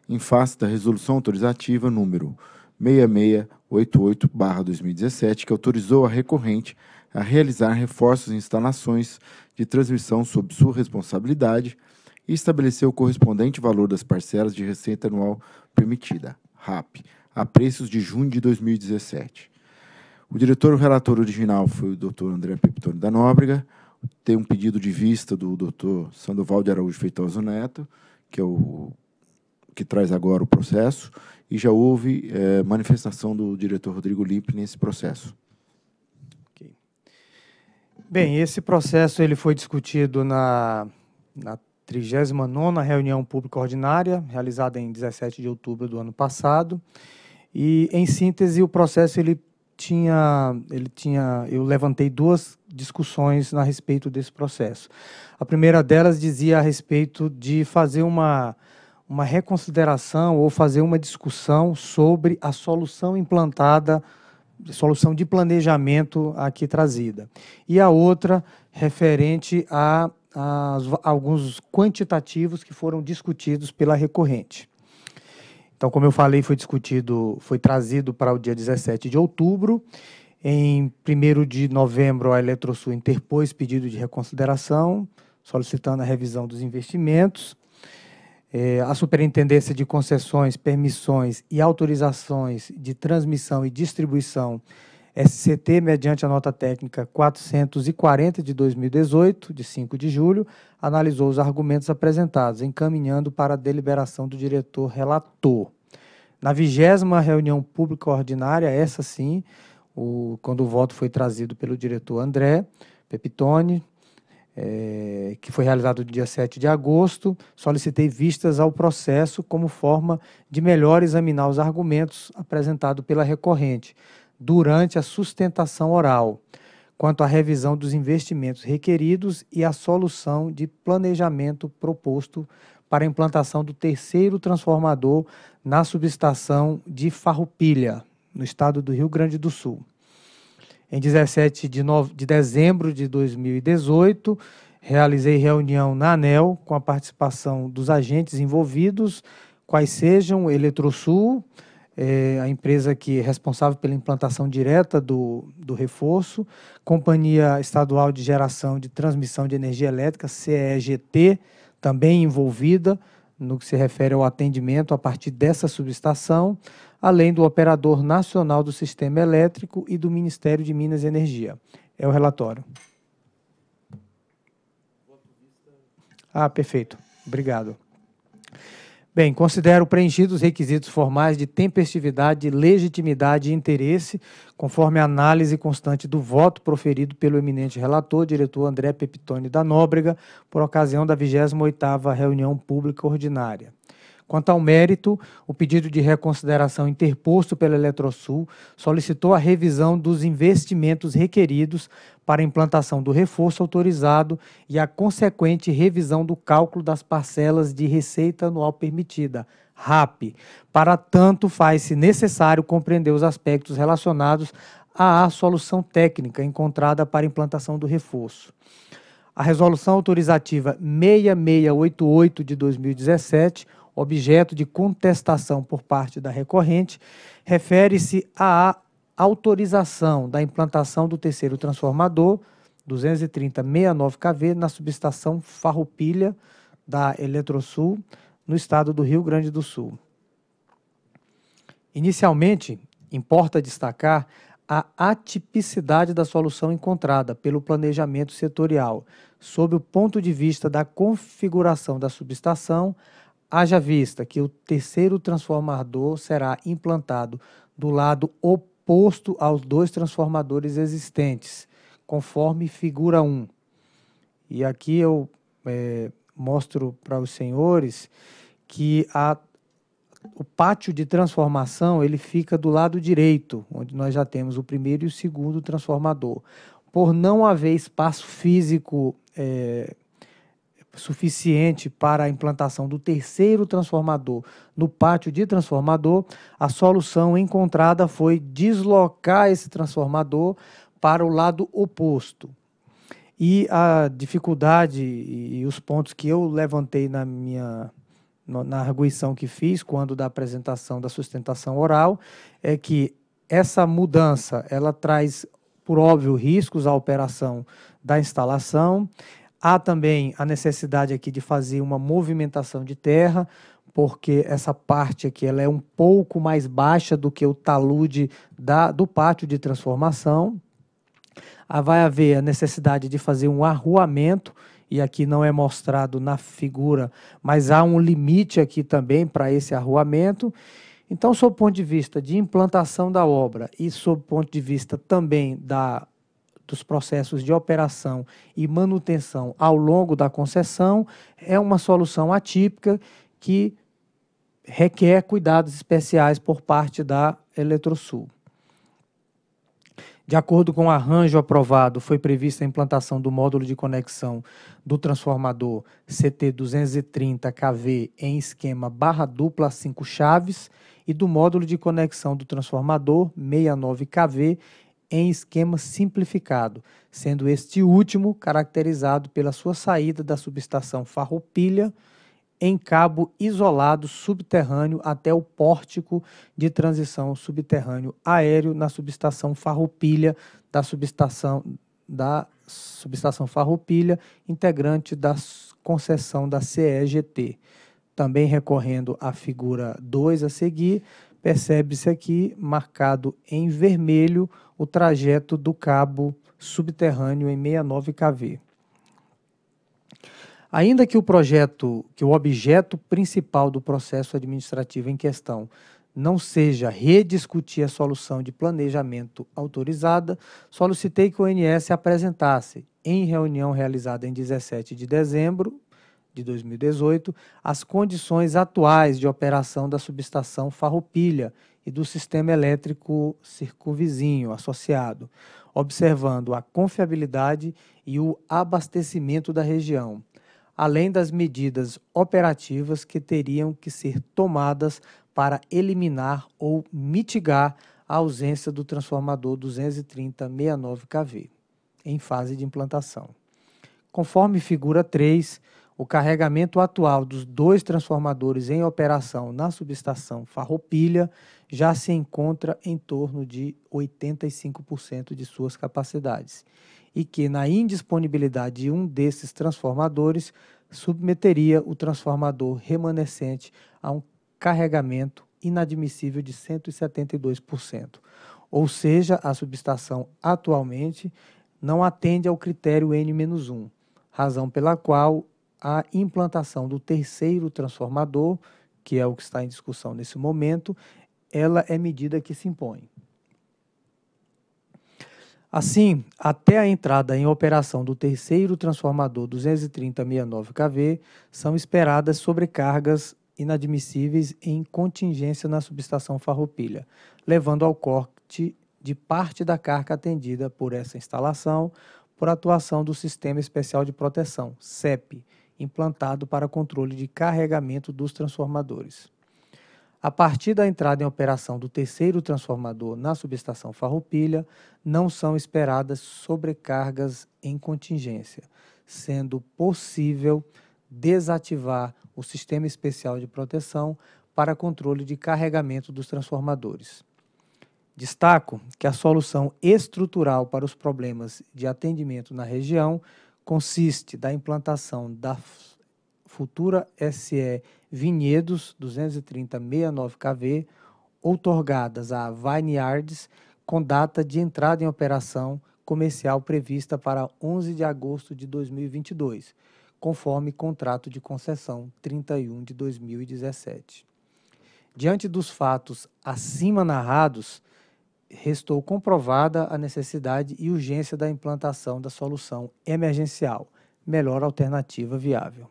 em face da resolução autorizativa número 66 88-2017, que autorizou a recorrente a realizar reforços em instalações de transmissão sob sua responsabilidade e estabeleceu o correspondente valor das parcelas de receita anual permitida, RAP, a preços de junho de 2017. O diretor relator original foi o Dr. André Pepitone da Nóbrega, tem um pedido de vista do Dr. Sandoval de Araújo Feitosa Neto, que é o que traz agora o processo, e já houve é, manifestação do diretor Rodrigo Limpe nesse processo. Okay. Bem, esse processo ele foi discutido na, na 39ª reunião pública ordinária, realizada em 17 de outubro do ano passado, e em síntese o processo ele tinha, ele tinha, eu levantei duas discussões a respeito desse processo. A primeira delas dizia a respeito de fazer uma uma reconsideração ou fazer uma discussão sobre a solução implantada, solução de planejamento aqui trazida. E a outra referente a, a, a alguns quantitativos que foram discutidos pela recorrente. Então, como eu falei, foi discutido, foi trazido para o dia 17 de outubro. Em 1 de novembro, a Eletrosul interpôs pedido de reconsideração, solicitando a revisão dos investimentos é, a Superintendência de Concessões, Permissões e Autorizações de Transmissão e Distribuição, SCT, mediante a nota técnica 440 de 2018, de 5 de julho, analisou os argumentos apresentados, encaminhando para a deliberação do diretor relator. Na vigésima reunião pública ordinária, essa sim, o, quando o voto foi trazido pelo diretor André Pepitone, é, que foi realizado no dia 7 de agosto, solicitei vistas ao processo como forma de melhor examinar os argumentos apresentados pela recorrente durante a sustentação oral, quanto à revisão dos investimentos requeridos e à solução de planejamento proposto para a implantação do terceiro transformador na subestação de Farroupilha, no estado do Rio Grande do Sul. Em 17 de, no... de dezembro de 2018, realizei reunião na ANEL com a participação dos agentes envolvidos, quais sejam Eletrosul, é, a empresa que é responsável pela implantação direta do, do reforço, Companhia Estadual de Geração de Transmissão de Energia Elétrica, CEGT, também envolvida no que se refere ao atendimento a partir dessa subestação, além do Operador Nacional do Sistema Elétrico e do Ministério de Minas e Energia. É o relatório. Ah, perfeito. Obrigado. Bem, considero preenchidos os requisitos formais de tempestividade, legitimidade e interesse, conforme a análise constante do voto proferido pelo eminente relator, diretor André Pepitone da Nóbrega, por ocasião da 28ª reunião pública ordinária. Quanto ao mérito, o pedido de reconsideração interposto pela Eletrosul solicitou a revisão dos investimentos requeridos para a implantação do reforço autorizado e a consequente revisão do cálculo das parcelas de receita anual permitida, RAP. Para tanto, faz-se necessário compreender os aspectos relacionados à solução técnica encontrada para a implantação do reforço. A resolução autorizativa 6688 de 2017 objeto de contestação por parte da recorrente, refere-se à autorização da implantação do terceiro transformador 230-69KV na subestação Farroupilha da Eletrosul, no estado do Rio Grande do Sul. Inicialmente, importa destacar a atipicidade da solução encontrada pelo planejamento setorial, sob o ponto de vista da configuração da subestação, Haja vista que o terceiro transformador será implantado do lado oposto aos dois transformadores existentes, conforme figura 1. E aqui eu é, mostro para os senhores que a, o pátio de transformação ele fica do lado direito, onde nós já temos o primeiro e o segundo transformador. Por não haver espaço físico é, suficiente para a implantação do terceiro transformador no pátio de transformador, a solução encontrada foi deslocar esse transformador para o lado oposto. E a dificuldade e os pontos que eu levantei na minha na arguição que fiz quando da apresentação da sustentação oral é que essa mudança ela traz por óbvio riscos à operação da instalação, Há também a necessidade aqui de fazer uma movimentação de terra, porque essa parte aqui ela é um pouco mais baixa do que o talude da, do pátio de transformação. Ah, vai haver a necessidade de fazer um arruamento, e aqui não é mostrado na figura, mas há um limite aqui também para esse arruamento. Então, sob o ponto de vista de implantação da obra e sob o ponto de vista também da dos processos de operação e manutenção ao longo da concessão é uma solução atípica que requer cuidados especiais por parte da Eletrosul. De acordo com o arranjo aprovado, foi prevista a implantação do módulo de conexão do transformador CT230KV em esquema barra dupla 5 chaves e do módulo de conexão do transformador 69KV em esquema simplificado, sendo este último caracterizado pela sua saída da subestação Farroupilha em cabo isolado subterrâneo até o pórtico de transição subterrâneo aéreo na subestação Farroupilha da subestação da subestação Farroupilha, integrante da concessão da CEGT. Também recorrendo à figura 2 a seguir, percebe-se aqui marcado em vermelho o trajeto do cabo subterrâneo em 69 kV. Ainda que o projeto, que o objeto principal do processo administrativo em questão não seja rediscutir a solução de planejamento autorizada, solicitei que o ONS apresentasse, em reunião realizada em 17 de dezembro de 2018, as condições atuais de operação da subestação Farroupilha, e do sistema elétrico circunvizinho associado, observando a confiabilidade e o abastecimento da região, além das medidas operativas que teriam que ser tomadas para eliminar ou mitigar a ausência do transformador 230-69kV em fase de implantação. Conforme figura 3, o carregamento atual dos dois transformadores em operação na subestação Farroupilha já se encontra em torno de 85% de suas capacidades, e que, na indisponibilidade de um desses transformadores, submeteria o transformador remanescente a um carregamento inadmissível de 172%. Ou seja, a subestação atualmente não atende ao critério N-1, razão pela qual a implantação do terceiro transformador, que é o que está em discussão nesse momento, ela é medida que se impõe. Assim, até a entrada em operação do terceiro transformador 230.69 kV, são esperadas sobrecargas inadmissíveis em contingência na subestação Farroupilha, levando ao corte de parte da carga atendida por essa instalação por atuação do Sistema Especial de Proteção, CEP, implantado para controle de carregamento dos transformadores. A partir da entrada em operação do terceiro transformador na subestação Farroupilha, não são esperadas sobrecargas em contingência, sendo possível desativar o sistema especial de proteção para controle de carregamento dos transformadores. Destaco que a solução estrutural para os problemas de atendimento na região consiste da implantação das Futura SE Vinhedos 230-69KV, outorgadas a Vineyards, com data de entrada em operação comercial prevista para 11 de agosto de 2022, conforme contrato de concessão 31 de 2017. Diante dos fatos acima narrados, restou comprovada a necessidade e urgência da implantação da solução emergencial, melhor alternativa viável.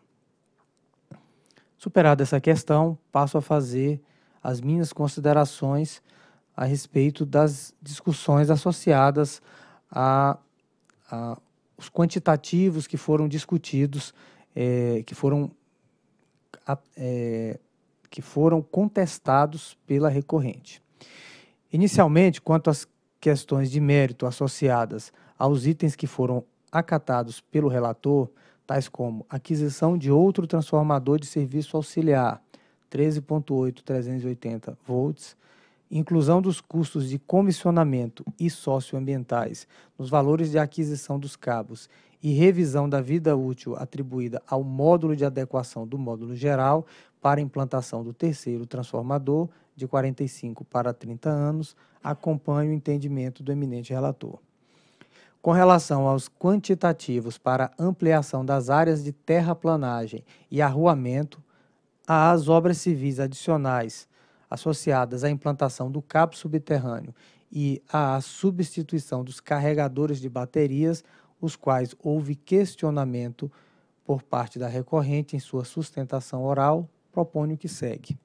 Superada essa questão, passo a fazer as minhas considerações a respeito das discussões associadas a, a os quantitativos que foram discutidos, é, que foram a, é, que foram contestados pela recorrente. Inicialmente, quanto às questões de mérito associadas aos itens que foram acatados pelo relator, tais como aquisição de outro transformador de serviço auxiliar, 13.8-380 volts, inclusão dos custos de comissionamento e socioambientais nos valores de aquisição dos cabos e revisão da vida útil atribuída ao módulo de adequação do módulo geral para implantação do terceiro transformador de 45 para 30 anos, acompanha o entendimento do eminente relator. Com relação aos quantitativos para ampliação das áreas de terraplanagem e arruamento, às as obras civis adicionais associadas à implantação do cabo subterrâneo e à substituição dos carregadores de baterias, os quais houve questionamento por parte da recorrente em sua sustentação oral, propõe o que segue.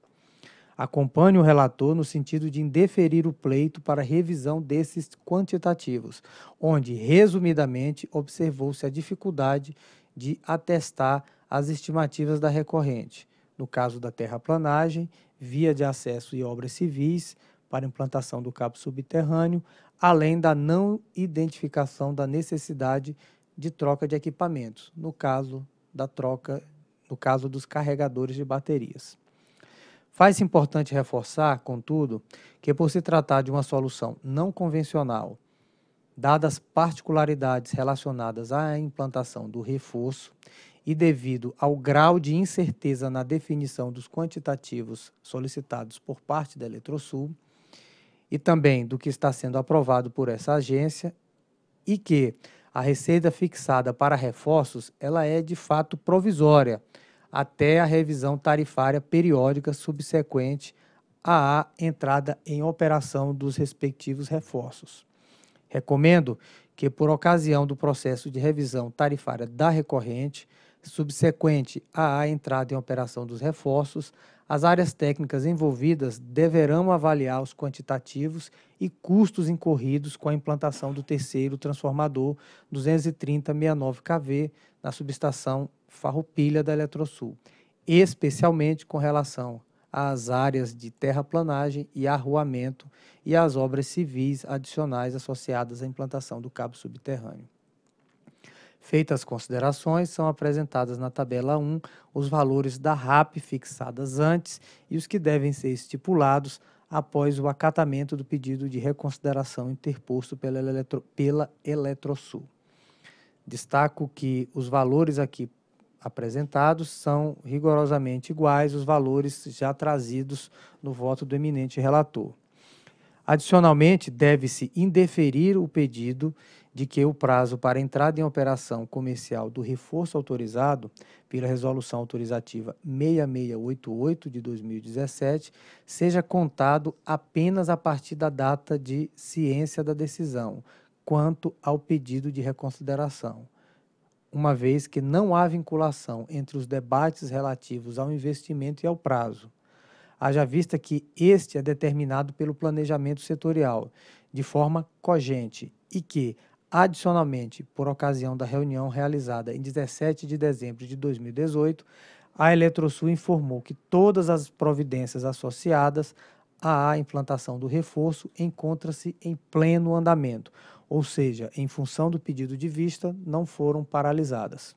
Acompanhe o relator no sentido de indeferir o pleito para revisão desses quantitativos, onde, resumidamente, observou-se a dificuldade de atestar as estimativas da recorrente, no caso da terraplanagem, via de acesso e obras civis para implantação do cabo subterrâneo, além da não identificação da necessidade de troca de equipamentos, no caso da troca, no caso dos carregadores de baterias. Faz importante reforçar, contudo, que por se tratar de uma solução não convencional, dadas particularidades relacionadas à implantação do reforço e devido ao grau de incerteza na definição dos quantitativos solicitados por parte da Eletrosul e também do que está sendo aprovado por essa agência e que a receita fixada para reforços ela é de fato provisória, até a revisão tarifária periódica subsequente à entrada em operação dos respectivos reforços. Recomendo que, por ocasião do processo de revisão tarifária da recorrente, subsequente à entrada em operação dos reforços, as áreas técnicas envolvidas deverão avaliar os quantitativos e custos incorridos com a implantação do terceiro transformador 230-69 kV na subestação farroupilha da Eletrosul, especialmente com relação às áreas de terraplanagem e arruamento e às obras civis adicionais associadas à implantação do cabo subterrâneo. Feitas as considerações, são apresentadas na tabela 1 os valores da RAP fixadas antes e os que devem ser estipulados após o acatamento do pedido de reconsideração interposto pela, eletro, pela Eletrosul. Destaco que os valores aqui apresentados são rigorosamente iguais os valores já trazidos no voto do eminente relator. Adicionalmente, deve-se indeferir o pedido de que o prazo para entrada em operação comercial do reforço autorizado pela Resolução Autorizativa 6688 de 2017 seja contado apenas a partir da data de ciência da decisão, quanto ao pedido de reconsideração uma vez que não há vinculação entre os debates relativos ao investimento e ao prazo, haja vista que este é determinado pelo planejamento setorial, de forma cogente, e que, adicionalmente, por ocasião da reunião realizada em 17 de dezembro de 2018, a Eletrosul informou que todas as providências associadas à implantação do reforço encontram-se em pleno andamento, ou seja, em função do pedido de vista, não foram paralisadas.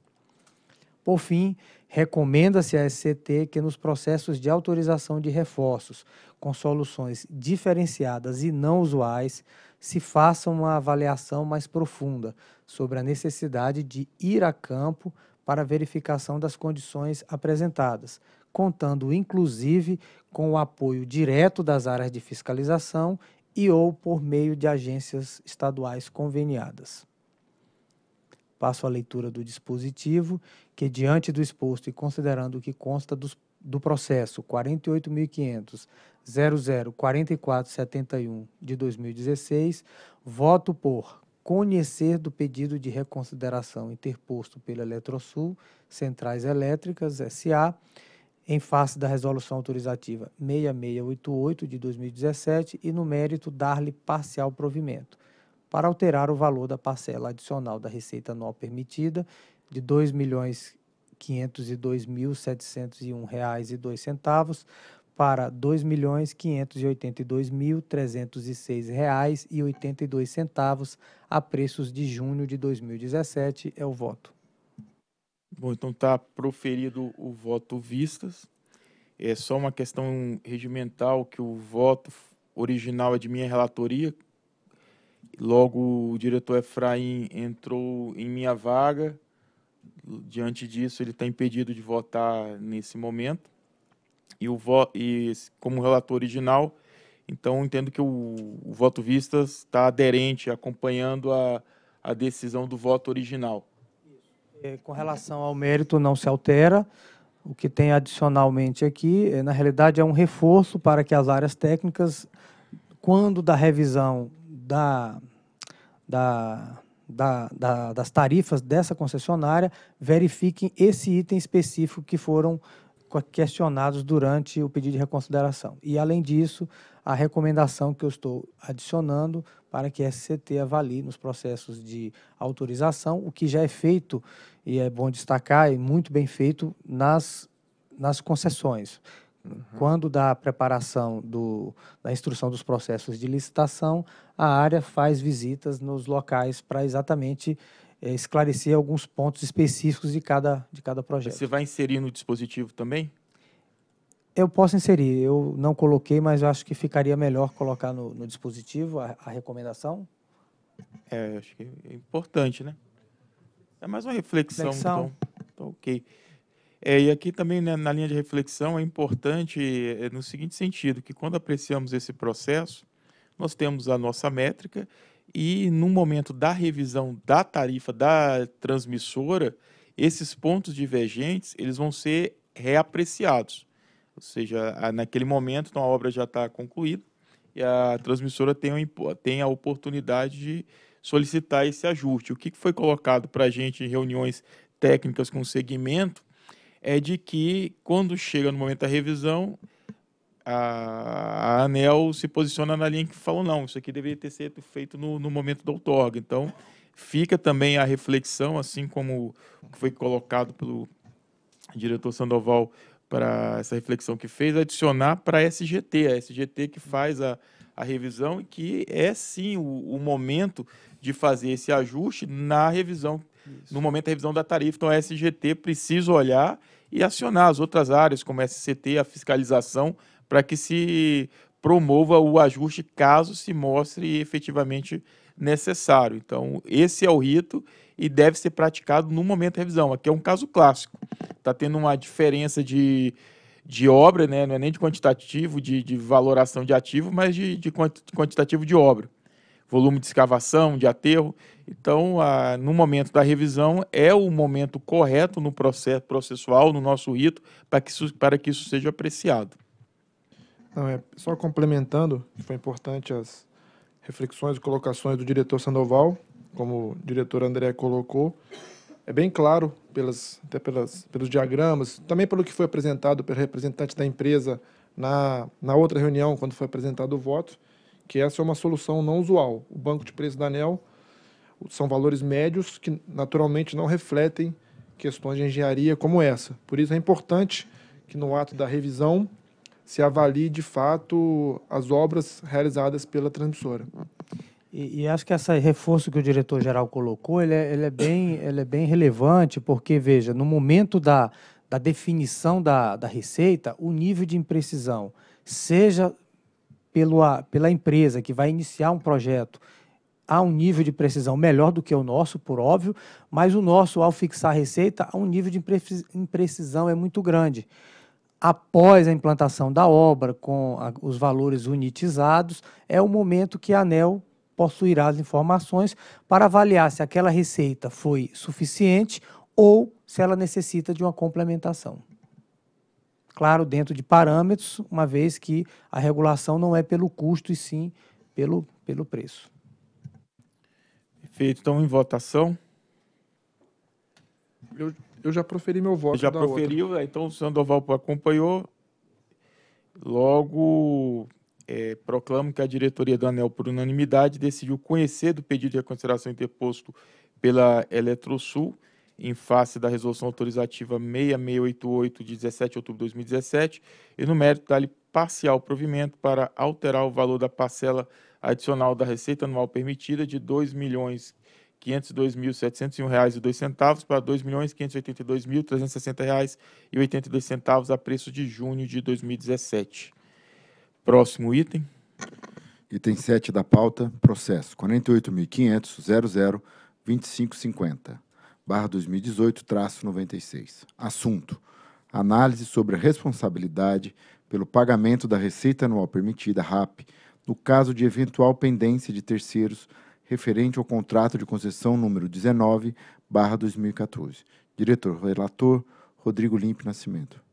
Por fim, recomenda-se à SCT que nos processos de autorização de reforços com soluções diferenciadas e não usuais, se faça uma avaliação mais profunda sobre a necessidade de ir a campo para verificação das condições apresentadas, contando inclusive com o apoio direto das áreas de fiscalização e ou por meio de agências estaduais conveniadas. Passo à leitura do dispositivo, que, diante do exposto e considerando o que consta do processo 48.500.004471 de 2016, voto por conhecer do pedido de reconsideração interposto pela Eletrosul Centrais Elétricas S.A em face da resolução autorizativa 6688 de 2017 e no mérito dar-lhe parcial provimento para alterar o valor da parcela adicional da receita anual permitida de R$ 2.502.701,02 para R$ 2.582.306,82 a preços de junho de 2017. É o voto. Bom, então está proferido o voto vistas. É só uma questão regimental que o voto original é de minha relatoria. Logo, o diretor Efraim entrou em minha vaga. Diante disso, ele está impedido de votar nesse momento. E, o vo e como relator original, então entendo que o, o voto vistas está aderente, acompanhando a, a decisão do voto original. É, com relação ao mérito, não se altera. O que tem adicionalmente aqui, é, na realidade, é um reforço para que as áreas técnicas, quando da revisão da, da, da, da das tarifas dessa concessionária, verifiquem esse item específico que foram questionados durante o pedido de reconsideração. E, além disso, a recomendação que eu estou adicionando para que a SCT avalie nos processos de autorização, o que já é feito, e é bom destacar, e é muito bem feito nas, nas concessões. Uhum. Quando da preparação do, da instrução dos processos de licitação, a área faz visitas nos locais para exatamente eh, esclarecer alguns pontos específicos de cada, de cada projeto. Você vai inserir no dispositivo também? Eu posso inserir. Eu não coloquei, mas eu acho que ficaria melhor colocar no, no dispositivo a, a recomendação. É, acho que é importante, né? É mais uma reflexão. reflexão. Então, então, ok. É, e aqui também, né, na linha de reflexão, é importante é, no seguinte sentido, que quando apreciamos esse processo, nós temos a nossa métrica e no momento da revisão da tarifa da transmissora, esses pontos divergentes, eles vão ser reapreciados. Ou seja, naquele momento, então a obra já está concluída e a transmissora tem, um, tem a oportunidade de solicitar esse ajuste. O que foi colocado para a gente em reuniões técnicas com o segmento é de que, quando chega no momento da revisão, a, ANEL se posiciona na linha que falou não, isso aqui deveria ter sido feito no, no momento da outorga. Então, fica também a reflexão, assim como foi colocado pelo diretor Sandoval para essa reflexão que fez, adicionar para a SGT, a SGT que faz a, a revisão e que é sim o, o momento de fazer esse ajuste na revisão, Isso. no momento da revisão da tarifa. Então a SGT precisa olhar e acionar as outras áreas, como a SCT, a fiscalização, para que se promova o ajuste caso se mostre efetivamente necessário. Então, esse é o rito e deve ser praticado no momento da revisão. Aqui é um caso clássico. Está tendo uma diferença de, de obra, né? não é nem de quantitativo, de, de valoração de ativo, mas de, de quantitativo de obra. Volume de escavação, de aterro. Então, a, no momento da revisão, é o momento correto no processo processual, no nosso rito, para que, isso, para que isso seja apreciado. Não, é, só complementando, foi importante as reflexões e colocações do diretor Sandoval, como o diretor André colocou, é bem claro, pelas, até pelas, pelos diagramas, também pelo que foi apresentado pelo representante da empresa na, na outra reunião, quando foi apresentado o voto, que essa é uma solução não usual. O banco de preço da ANEL são valores médios que naturalmente não refletem questões de engenharia como essa. Por isso é importante que no ato da revisão se avalie de fato as obras realizadas pela transmissora. E, e, acho que esse reforço que o diretor-geral colocou, ele é, ele é, bem, ele é bem relevante, porque, veja, no momento da, da definição da, da receita, o nível de imprecisão, seja pelo, pela empresa que vai iniciar um projeto, há um nível de precisão melhor do que o nosso, por óbvio, mas o nosso, ao fixar a receita, há um nível de imprecisão é muito grande. Após a implantação da obra, com a, os valores unitizados, é o momento que a ANEL possuirá as informações para avaliar se aquela receita foi suficiente ou se ela necessita de uma complementação. Claro, dentro de parâmetros, uma vez que a regulação não é pelo custo e sim pelo, pelo preço. Perfeito. Então, em votação. Eu, eu já proferi meu voto. Já proferiu, outra. É, então o Sandoval acompanhou. Logo, é, proclamo que a diretoria do ANEL, por unanimidade, decidiu conhecer do pedido de reconsideração interposto pela Eletrosul, em face da resolução autorizativa 6688, de 17 de outubro de 2017, e no mérito dá-lhe parcial provimento para alterar o valor da parcela adicional da receita anual permitida de R$ 2.502.701,02 para R$ 2.582.360,82 a preço de junho de 2017. Próximo item. Item 7 da pauta, processo 48.500.002550, barra 2018, 96. Assunto, análise sobre a responsabilidade pelo pagamento da receita anual permitida, RAP, no caso de eventual pendência de terceiros referente ao contrato de concessão número 19, barra 2014. Diretor relator, Rodrigo Limpe Nascimento.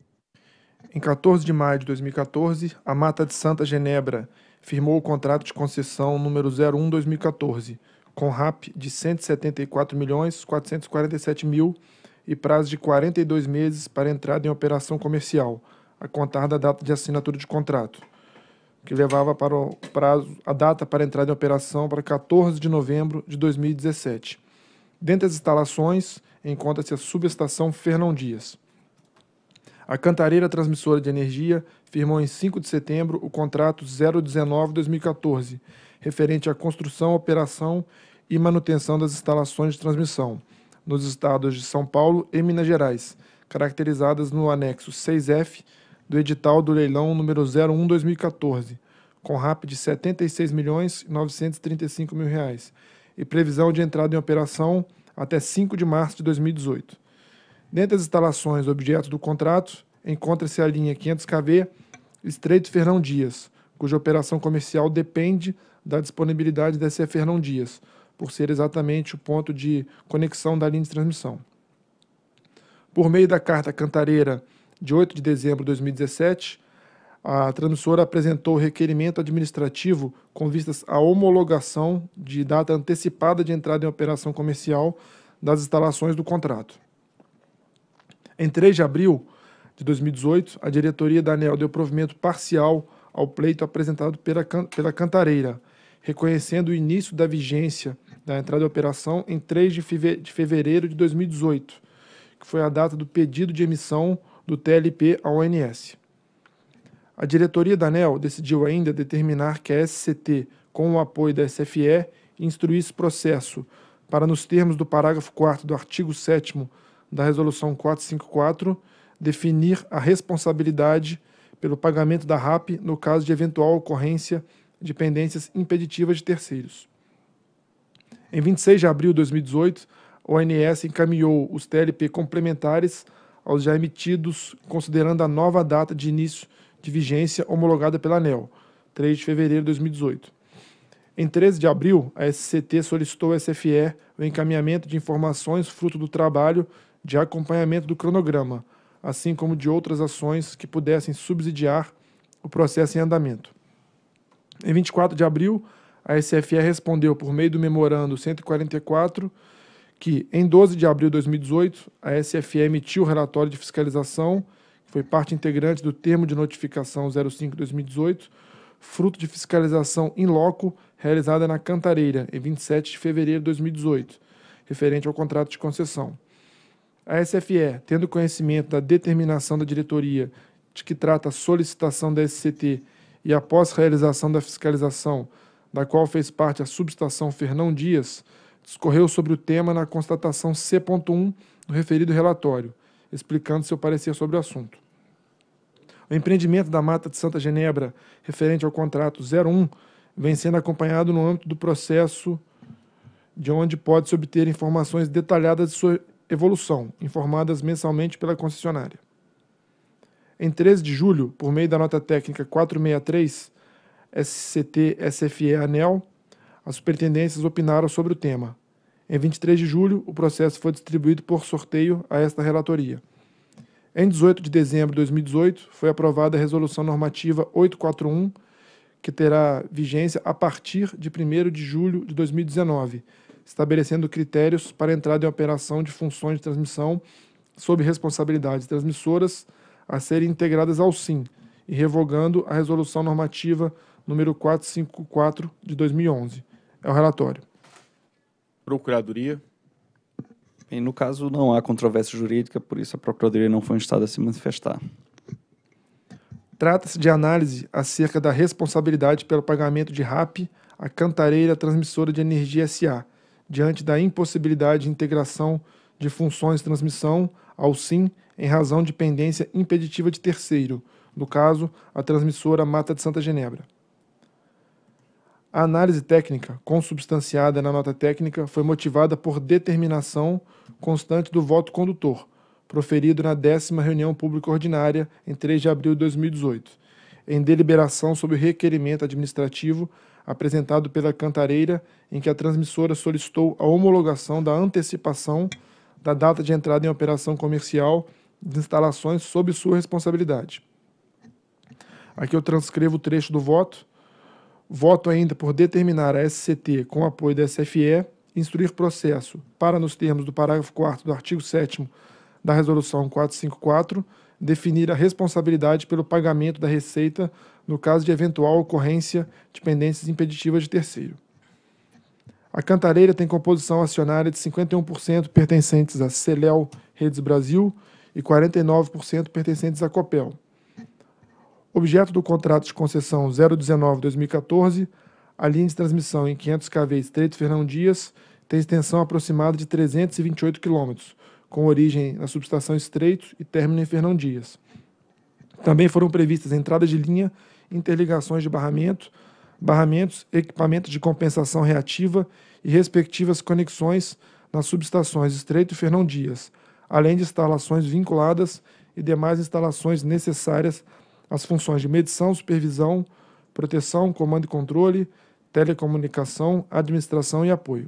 Em 14 de maio de 2014, a Mata de Santa Genebra firmou o contrato de concessão número 01-2014, com RAP de 174 milhões 447 mil e prazo de 42 meses para entrada em operação comercial, a contar da data de assinatura de contrato, que levava para o prazo a data para entrada em operação para 14 de novembro de 2017. Dentre as instalações, encontra-se a subestação Fernão Dias. A Cantareira Transmissora de Energia firmou em 5 de setembro o contrato 019-2014, referente à construção, operação e manutenção das instalações de transmissão nos estados de São Paulo e Minas Gerais, caracterizadas no anexo 6F do edital do leilão número 01-2014, com RAP de R$ 76 milhões e mil reais, e previsão de entrada em operação até 5 de março de 2018. Dentre as instalações objeto do contrato, encontra-se a linha 500kV Estreito Fernão Dias, cuja operação comercial depende da disponibilidade da SE Fernão Dias, por ser exatamente o ponto de conexão da linha de transmissão. Por meio da carta cantareira de 8 de dezembro de 2017, a transmissora apresentou requerimento administrativo com vistas à homologação de data antecipada de entrada em operação comercial das instalações do contrato. Em 3 de abril de 2018, a diretoria da ANEL deu provimento parcial ao pleito apresentado pela, pela Cantareira, reconhecendo o início da vigência da entrada em operação em 3 de fevereiro de 2018, que foi a data do pedido de emissão do TLP à ONS. A diretoria da ANEL decidiu ainda determinar que a SCT, com o apoio da SFE, instruísse processo para, nos termos do parágrafo 4 do artigo 7 da Resolução 454 definir a responsabilidade pelo pagamento da RAP no caso de eventual ocorrência de pendências impeditivas de terceiros. Em 26 de abril de 2018, a ONS encaminhou os TLP complementares aos já emitidos, considerando a nova data de início de vigência homologada pela ANEL, 3 de fevereiro de 2018. Em 13 de abril, a SCT solicitou à SFE o encaminhamento de informações fruto do trabalho de acompanhamento do cronograma, assim como de outras ações que pudessem subsidiar o processo em andamento. Em 24 de abril, a SFE respondeu por meio do memorando 144 que, em 12 de abril de 2018, a SFE emitiu o relatório de fiscalização, que foi parte integrante do termo de notificação 05-2018, fruto de fiscalização in loco realizada na Cantareira, em 27 de fevereiro de 2018, referente ao contrato de concessão. A SFE, tendo conhecimento da determinação da diretoria de que trata a solicitação da SCT e após realização da fiscalização, da qual fez parte a subestação Fernão Dias, discorreu sobre o tema na constatação C.1 do referido relatório, explicando seu parecer sobre o assunto. O empreendimento da Mata de Santa Genebra, referente ao contrato 01, vem sendo acompanhado no âmbito do processo de onde pode-se obter informações detalhadas evolução, informadas mensalmente pela concessionária. Em 13 de julho, por meio da nota técnica 463 SCT-SFE ANEL, as superintendências opinaram sobre o tema. Em 23 de julho, o processo foi distribuído por sorteio a esta relatoria. Em 18 de dezembro de 2018, foi aprovada a Resolução Normativa 841, que terá vigência a partir de 1 de julho de 2019, estabelecendo critérios para entrada em operação de funções de transmissão sob responsabilidade de transmissoras a serem integradas ao SIM e revogando a resolução normativa número 454 de 2011. É o relatório. Procuradoria. Bem, no caso não há controvérsia jurídica, por isso a Procuradoria não foi instada a se manifestar. Trata-se de análise acerca da responsabilidade pelo pagamento de RAP à Cantareira Transmissora de Energia SA, diante da impossibilidade de integração de funções transmissão ao SIM em razão de pendência impeditiva de terceiro, no caso, a transmissora Mata de Santa Genebra. A análise técnica, consubstanciada na nota técnica, foi motivada por determinação constante do voto condutor, proferido na décima reunião pública ordinária, em 3 de abril de 2018, em deliberação sobre o requerimento administrativo apresentado pela Cantareira, em que a transmissora solicitou a homologação da antecipação da data de entrada em operação comercial de instalações sob sua responsabilidade. Aqui eu transcrevo o trecho do voto. Voto ainda por determinar a SCT, com apoio da SFE, instruir processo para, nos termos do parágrafo 4 do artigo 7 da Resolução 454, definir a responsabilidade pelo pagamento da receita no caso de eventual ocorrência de pendências impeditivas de terceiro. A Cantareira tem composição acionária de 51% pertencentes à Celel Redes Brasil e 49% pertencentes à Copel. Objeto do contrato de concessão 019-2014, a linha de transmissão em 500 kV Estreito Fernão Dias tem extensão aproximada de 328 km, com origem na subestação Estreito e término em Fernão Dias. Também foram previstas entradas de linha interligações de barramento, barramentos, equipamento de compensação reativa e respectivas conexões nas subestações Estreito e Fernão Dias, além de instalações vinculadas e demais instalações necessárias às funções de medição, supervisão, proteção, comando e controle, telecomunicação, administração e apoio.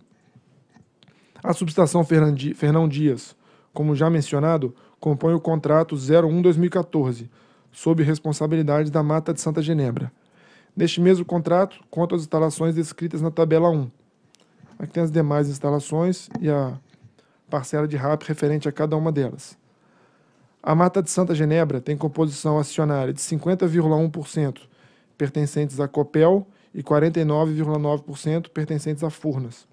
A subestação Fernão Dias, como já mencionado, compõe o contrato 01-2014, sob responsabilidade da Mata de Santa Genebra. Neste mesmo contrato, contam as instalações descritas na tabela 1. Aqui tem as demais instalações e a parcela de RAP referente a cada uma delas. A Mata de Santa Genebra tem composição acionária de 50,1% pertencentes à Copel e 49,9% pertencentes à Furnas.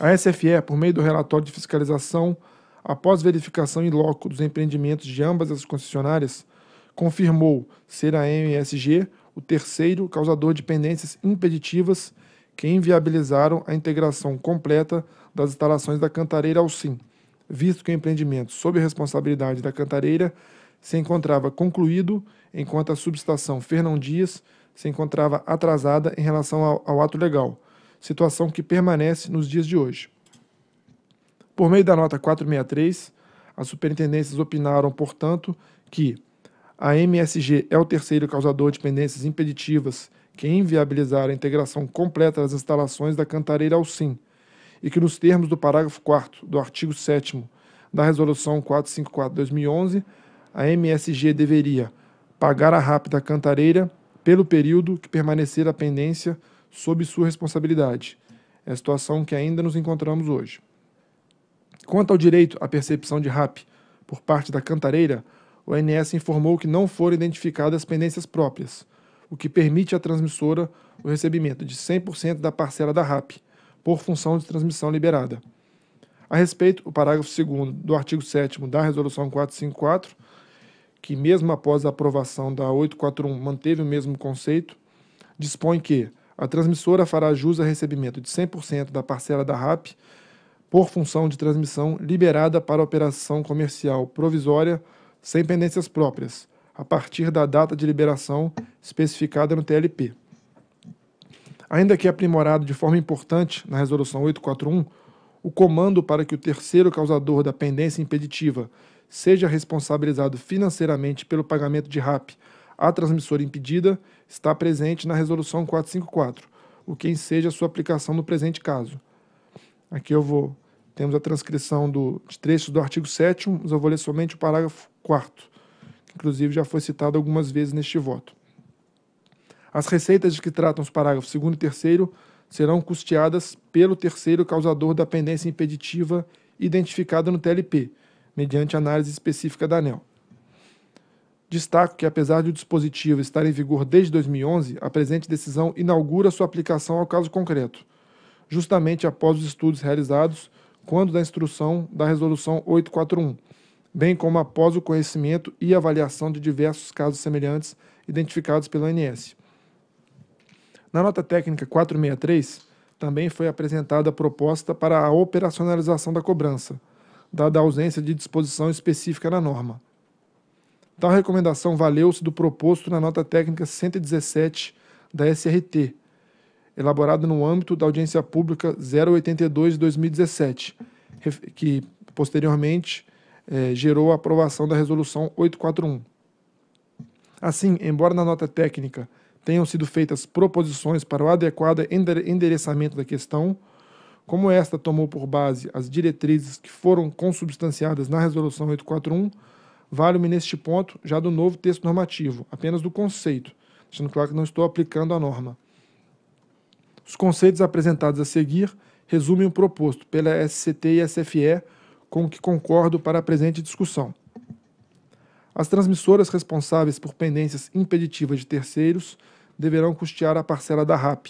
A SFE, por meio do relatório de fiscalização após verificação em loco dos empreendimentos de ambas as concessionárias, confirmou ser a MSG o terceiro causador de pendências impeditivas que inviabilizaram a integração completa das instalações da Cantareira ao SIM, visto que o empreendimento sob responsabilidade da Cantareira se encontrava concluído, enquanto a subestação Fernão Dias se encontrava atrasada em relação ao, ao ato legal, situação que permanece nos dias de hoje. Por meio da nota 463, as superintendências opinaram, portanto, que a MSG é o terceiro causador de pendências impeditivas que inviabilizaram a integração completa das instalações da Cantareira ao SIM e que, nos termos do parágrafo 4 do artigo 7 da Resolução 454-2011, a MSG deveria pagar a rápida Cantareira pelo período que permanecer a pendência sob sua responsabilidade. É a situação que ainda nos encontramos hoje. Quanto ao direito à percepção de RAP por parte da cantareira, o ANS informou que não foram identificadas pendências próprias, o que permite à transmissora o recebimento de 100% da parcela da RAP, por função de transmissão liberada. A respeito, o parágrafo 2 do artigo 7 da Resolução 454, que, mesmo após a aprovação da 841, manteve o mesmo conceito, dispõe que a transmissora fará jus a recebimento de 100% da parcela da RAP por função de transmissão liberada para operação comercial provisória sem pendências próprias, a partir da data de liberação especificada no TLP. Ainda que aprimorado de forma importante na Resolução 841, o comando para que o terceiro causador da pendência impeditiva seja responsabilizado financeiramente pelo pagamento de RAP à transmissora impedida está presente na Resolução 454, o que enseja sua aplicação no presente caso. Aqui eu vou temos a transcrição do, de trechos do artigo 7, mas eu vou ler somente o parágrafo 4, que inclusive já foi citado algumas vezes neste voto. As receitas de que tratam os parágrafos 2 e 3 serão custeadas pelo terceiro causador da pendência impeditiva identificada no TLP, mediante análise específica da ANEL. Destaco que, apesar do dispositivo estar em vigor desde 2011, a presente decisão inaugura sua aplicação ao caso concreto, justamente após os estudos realizados quando da instrução da Resolução 841, bem como após o conhecimento e avaliação de diversos casos semelhantes identificados pela ANS. Na nota técnica 463, também foi apresentada a proposta para a operacionalização da cobrança, dada a ausência de disposição específica na norma. Tal recomendação valeu-se do proposto na nota técnica 117 da SRT, elaborado no âmbito da audiência pública 082 de 2017, que posteriormente é, gerou a aprovação da resolução 841. Assim, embora na nota técnica tenham sido feitas proposições para o adequado endereçamento da questão, como esta tomou por base as diretrizes que foram consubstanciadas na resolução 841, vale-me neste ponto já do novo texto normativo, apenas do conceito, deixando claro que não estou aplicando a norma. Os conceitos apresentados a seguir resumem o proposto pela SCT e SFE, com o que concordo para a presente discussão. As transmissoras responsáveis por pendências impeditivas de terceiros deverão custear a parcela da RAP,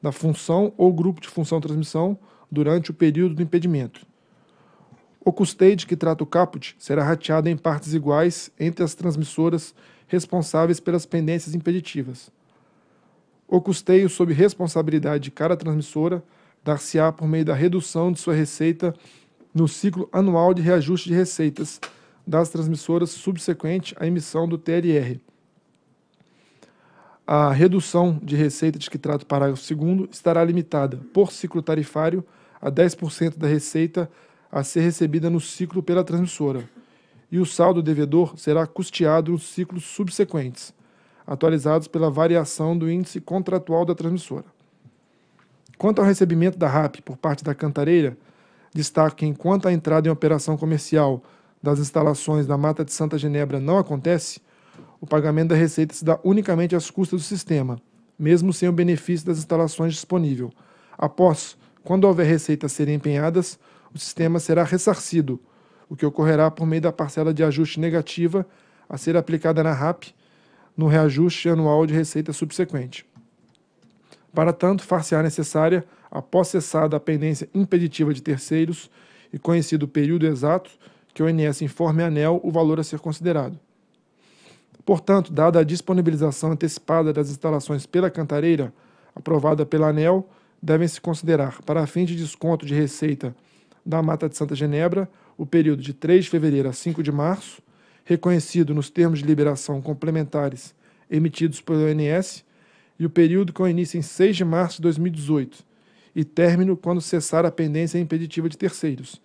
da função ou grupo de função transmissão, durante o período do impedimento. O custeio de que trata o caput será rateado em partes iguais entre as transmissoras responsáveis pelas pendências impeditivas. O custeio sob responsabilidade de cada transmissora dar-se-á por meio da redução de sua receita no ciclo anual de reajuste de receitas das transmissoras subsequente à emissão do TLR. A redução de receita de que trata o parágrafo 2 estará limitada, por ciclo tarifário, a 10% da receita a ser recebida no ciclo pela transmissora, e o saldo devedor será custeado nos ciclos subsequentes, atualizados pela variação do índice contratual da transmissora. Quanto ao recebimento da RAP por parte da Cantareira, destaco que enquanto a entrada em operação comercial das instalações da Mata de Santa Genebra não acontece, o pagamento da receita se dá unicamente às custas do sistema, mesmo sem o benefício das instalações disponível. Após, quando houver receitas serem empenhadas, o sistema será ressarcido, o que ocorrerá por meio da parcela de ajuste negativa a ser aplicada na RAP no reajuste anual de receita subsequente. Para tanto, far-se-á necessária, após cessada a pendência impeditiva de terceiros e conhecido o período exato, que o INS informe à ANEL o valor a ser considerado. Portanto, dada a disponibilização antecipada das instalações pela cantareira, aprovada pela ANEL, devem se considerar, para fins de desconto de receita da Mata de Santa Genebra, o período de 3 de fevereiro a 5 de março, reconhecido nos termos de liberação complementares emitidos pelo ONS e o período com início em 6 de março de 2018 e término quando cessar a pendência impeditiva de terceiros,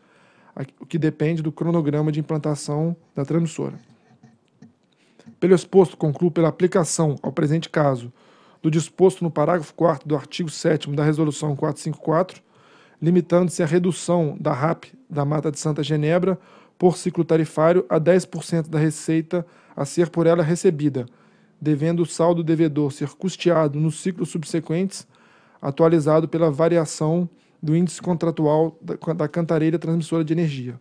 o que depende do cronograma de implantação da transmissora. Pelo exposto, concluo pela aplicação ao presente caso do disposto no parágrafo 4 do artigo 7 da Resolução 454, limitando-se à redução da RAP da Mata de Santa Genebra por ciclo tarifário a 10% da receita a ser por ela recebida, devendo o saldo devedor ser custeado nos ciclos subsequentes, atualizado pela variação do índice contratual da, da cantareira transmissora de energia.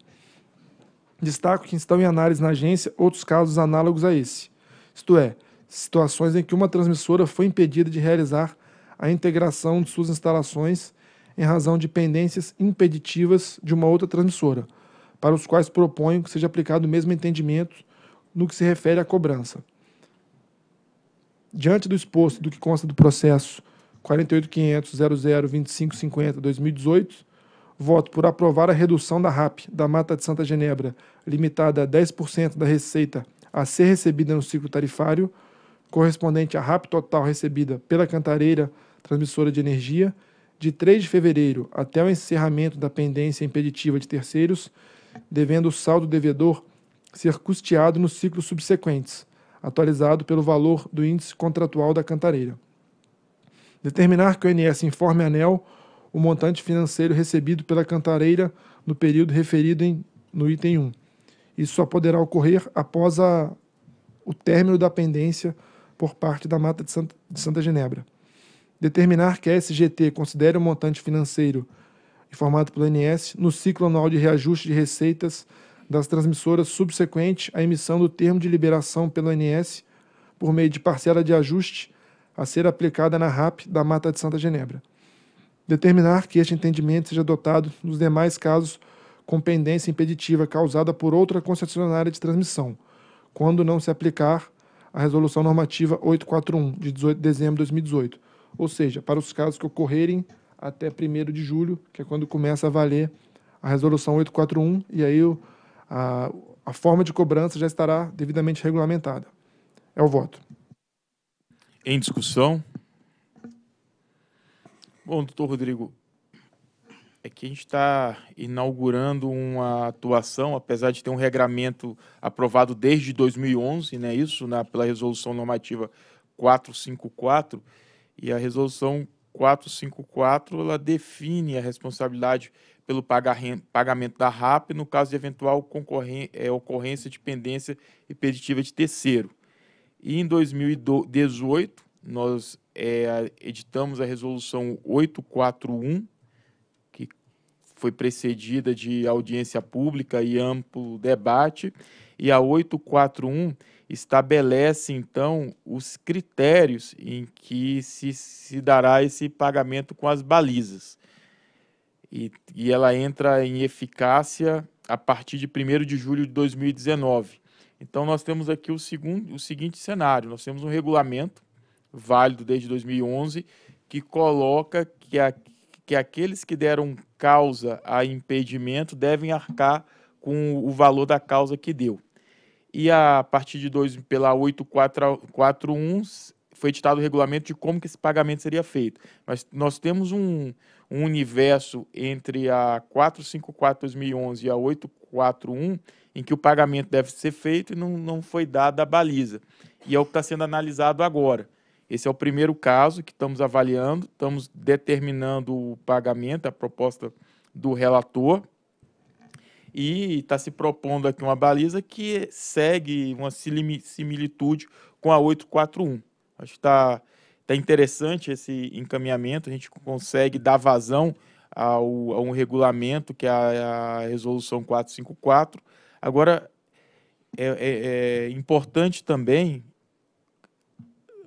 Destaco que estão em análise na agência outros casos análogos a esse, isto é, situações em que uma transmissora foi impedida de realizar a integração de suas instalações em razão de pendências impeditivas de uma outra transmissora para os quais proponho que seja aplicado o mesmo entendimento no que se refere à cobrança. Diante do exposto do que consta do processo 48.500.002550-2018, voto por aprovar a redução da RAP da Mata de Santa Genebra, limitada a 10% da receita a ser recebida no ciclo tarifário, correspondente à RAP total recebida pela Cantareira Transmissora de Energia, de 3 de fevereiro até o encerramento da pendência impeditiva de terceiros, devendo o saldo devedor ser custeado nos ciclos subsequentes, atualizado pelo valor do índice contratual da cantareira. Determinar que o INS informe a ANEL o montante financeiro recebido pela cantareira no período referido em, no item 1. Isso só poderá ocorrer após a, o término da pendência por parte da Mata de Santa, de Santa Genebra. Determinar que a SGT considere o montante financeiro informado pelo INS, no ciclo anual de reajuste de receitas das transmissoras subsequente à emissão do termo de liberação pelo INS por meio de parcela de ajuste a ser aplicada na RAP da Mata de Santa Genebra. Determinar que este entendimento seja adotado nos demais casos com pendência impeditiva causada por outra concessionária de transmissão, quando não se aplicar a Resolução Normativa 841, de 18 de dezembro de 2018, ou seja, para os casos que ocorrerem até 1 de julho, que é quando começa a valer a resolução 841, e aí o, a, a forma de cobrança já estará devidamente regulamentada. É o voto. Em discussão? Bom, doutor Rodrigo, é que a gente está inaugurando uma atuação, apesar de ter um regramento aprovado desde 2011, né, isso, na, pela resolução normativa 454, e a resolução 454 ela define a responsabilidade pelo pagamento da RAP no caso de eventual é, ocorrência de pendência impeditiva de terceiro. E em 2018, nós é, editamos a resolução 841, que foi precedida de audiência pública e amplo debate, e a 841 estabelece então os critérios em que se, se dará esse pagamento com as balizas. E, e ela entra em eficácia a partir de 1 de julho de 2019. Então, nós temos aqui o, segundo, o seguinte cenário: nós temos um regulamento válido desde 2011 que coloca que, a, que aqueles que deram causa a impedimento devem arcar com o valor da causa que deu e a partir de 2, pela 8441, foi editado o regulamento de como que esse pagamento seria feito. Mas nós temos um, um universo entre a 454-2011 e a 841, em que o pagamento deve ser feito e não, não foi dada a baliza. E é o que está sendo analisado agora. Esse é o primeiro caso que estamos avaliando, estamos determinando o pagamento, a proposta do relator e está se propondo aqui uma baliza que segue uma similitude com a 841. Acho que está tá interessante esse encaminhamento, a gente consegue dar vazão ao, a um regulamento que é a, a Resolução 454. Agora, é, é, é, importante também